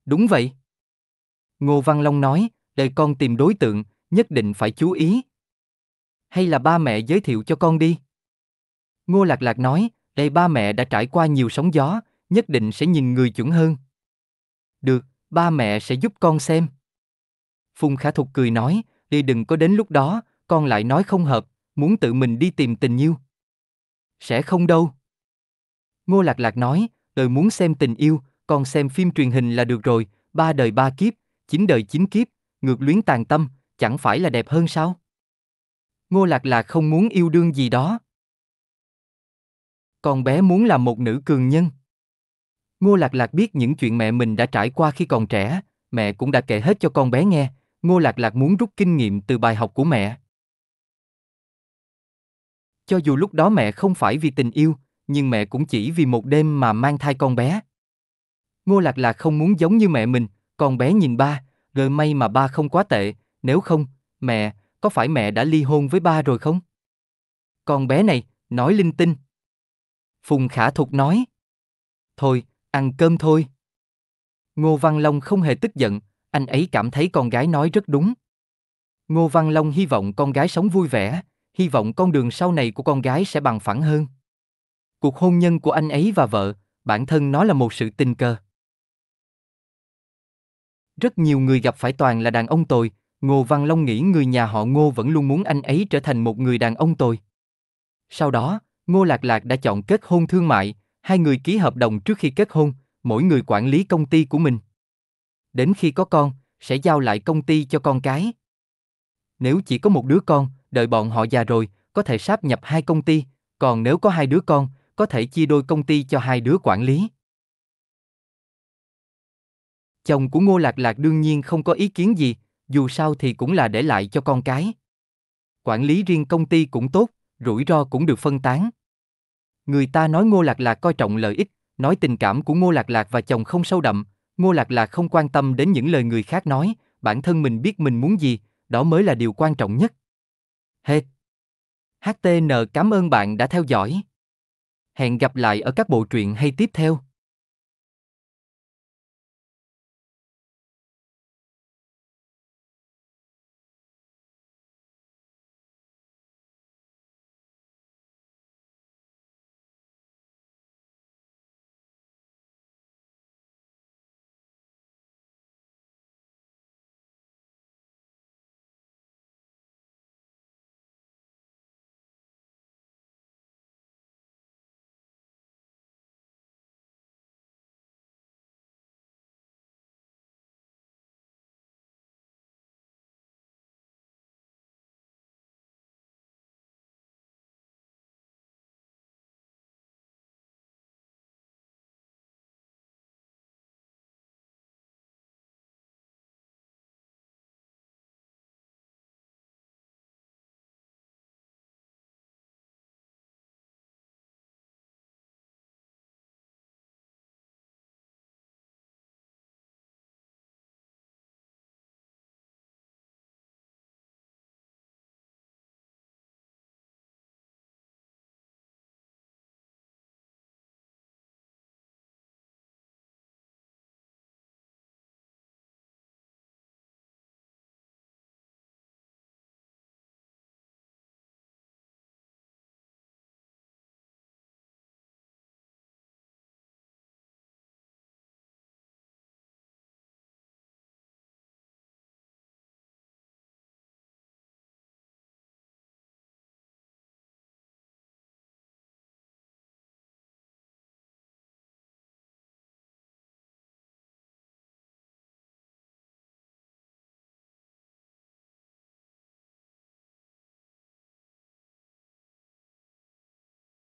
Đúng vậy. Ngô Văn Long nói, đời con tìm đối tượng, nhất định phải chú ý. Hay là ba mẹ giới thiệu cho con đi? Ngô Lạc Lạc nói, đây ba mẹ đã trải qua nhiều sóng gió, nhất định sẽ nhìn người chuẩn hơn. Được, ba mẹ sẽ giúp con xem. Phùng Khả Thục cười nói, đi đừng có đến lúc đó, con lại nói không hợp, muốn tự mình đi tìm tình yêu. Sẽ không đâu. Ngô Lạc Lạc nói, đời muốn xem tình yêu, còn xem phim truyền hình là được rồi, ba đời ba kiếp, chín đời chín kiếp, ngược luyến tàn tâm, chẳng phải là đẹp hơn sao? Ngô Lạc Lạc không muốn yêu đương gì đó. Con bé muốn làm một nữ cường nhân. Ngô Lạc Lạc biết những chuyện mẹ mình đã trải qua khi còn trẻ, mẹ cũng đã kể hết cho con bé nghe, Ngô Lạc Lạc muốn rút kinh nghiệm từ bài học của mẹ. Cho dù lúc đó mẹ không phải vì tình yêu, nhưng mẹ cũng chỉ vì một đêm mà mang thai con bé. Ngô Lạc Lạc không muốn giống như mẹ mình, con bé nhìn ba, rồi may mà ba không quá tệ, nếu không, mẹ, có phải mẹ đã ly hôn với ba rồi không? Con bé này, nói linh tinh. Phùng Khả Thục nói. Thôi, ăn cơm thôi. Ngô Văn Long không hề tức giận, anh ấy cảm thấy con gái nói rất đúng. Ngô Văn Long hy vọng con gái sống vui vẻ, hy vọng con đường sau này của con gái sẽ bằng phẳng hơn cuộc hôn nhân của anh ấy và vợ bản thân nó là một sự tình cờ rất nhiều người gặp phải toàn là đàn ông tồi ngô văn long nghĩ người nhà họ ngô vẫn luôn muốn anh ấy trở thành một người đàn ông tồi sau đó ngô lạc lạc đã chọn kết hôn thương mại hai người ký hợp đồng trước khi kết hôn mỗi người quản lý công ty của mình đến khi có con sẽ giao lại công ty cho con cái nếu chỉ có một đứa con đợi bọn họ già rồi có thể sáp nhập hai công ty còn nếu có hai đứa con có thể chia đôi công ty cho hai đứa quản lý. Chồng của Ngô Lạc Lạc đương nhiên không có ý kiến gì, dù sao thì cũng là để lại cho con cái. Quản lý riêng công ty cũng tốt, rủi ro cũng được phân tán. Người ta nói Ngô Lạc Lạc coi trọng lợi ích, nói tình cảm của Ngô Lạc Lạc và chồng không sâu đậm, Ngô Lạc Lạc không quan tâm đến những lời người khác nói, bản thân mình biết mình muốn gì, đó mới là điều quan trọng nhất. Hết. HTN cảm ơn bạn đã theo dõi. Hẹn gặp lại ở các bộ truyện hay tiếp theo.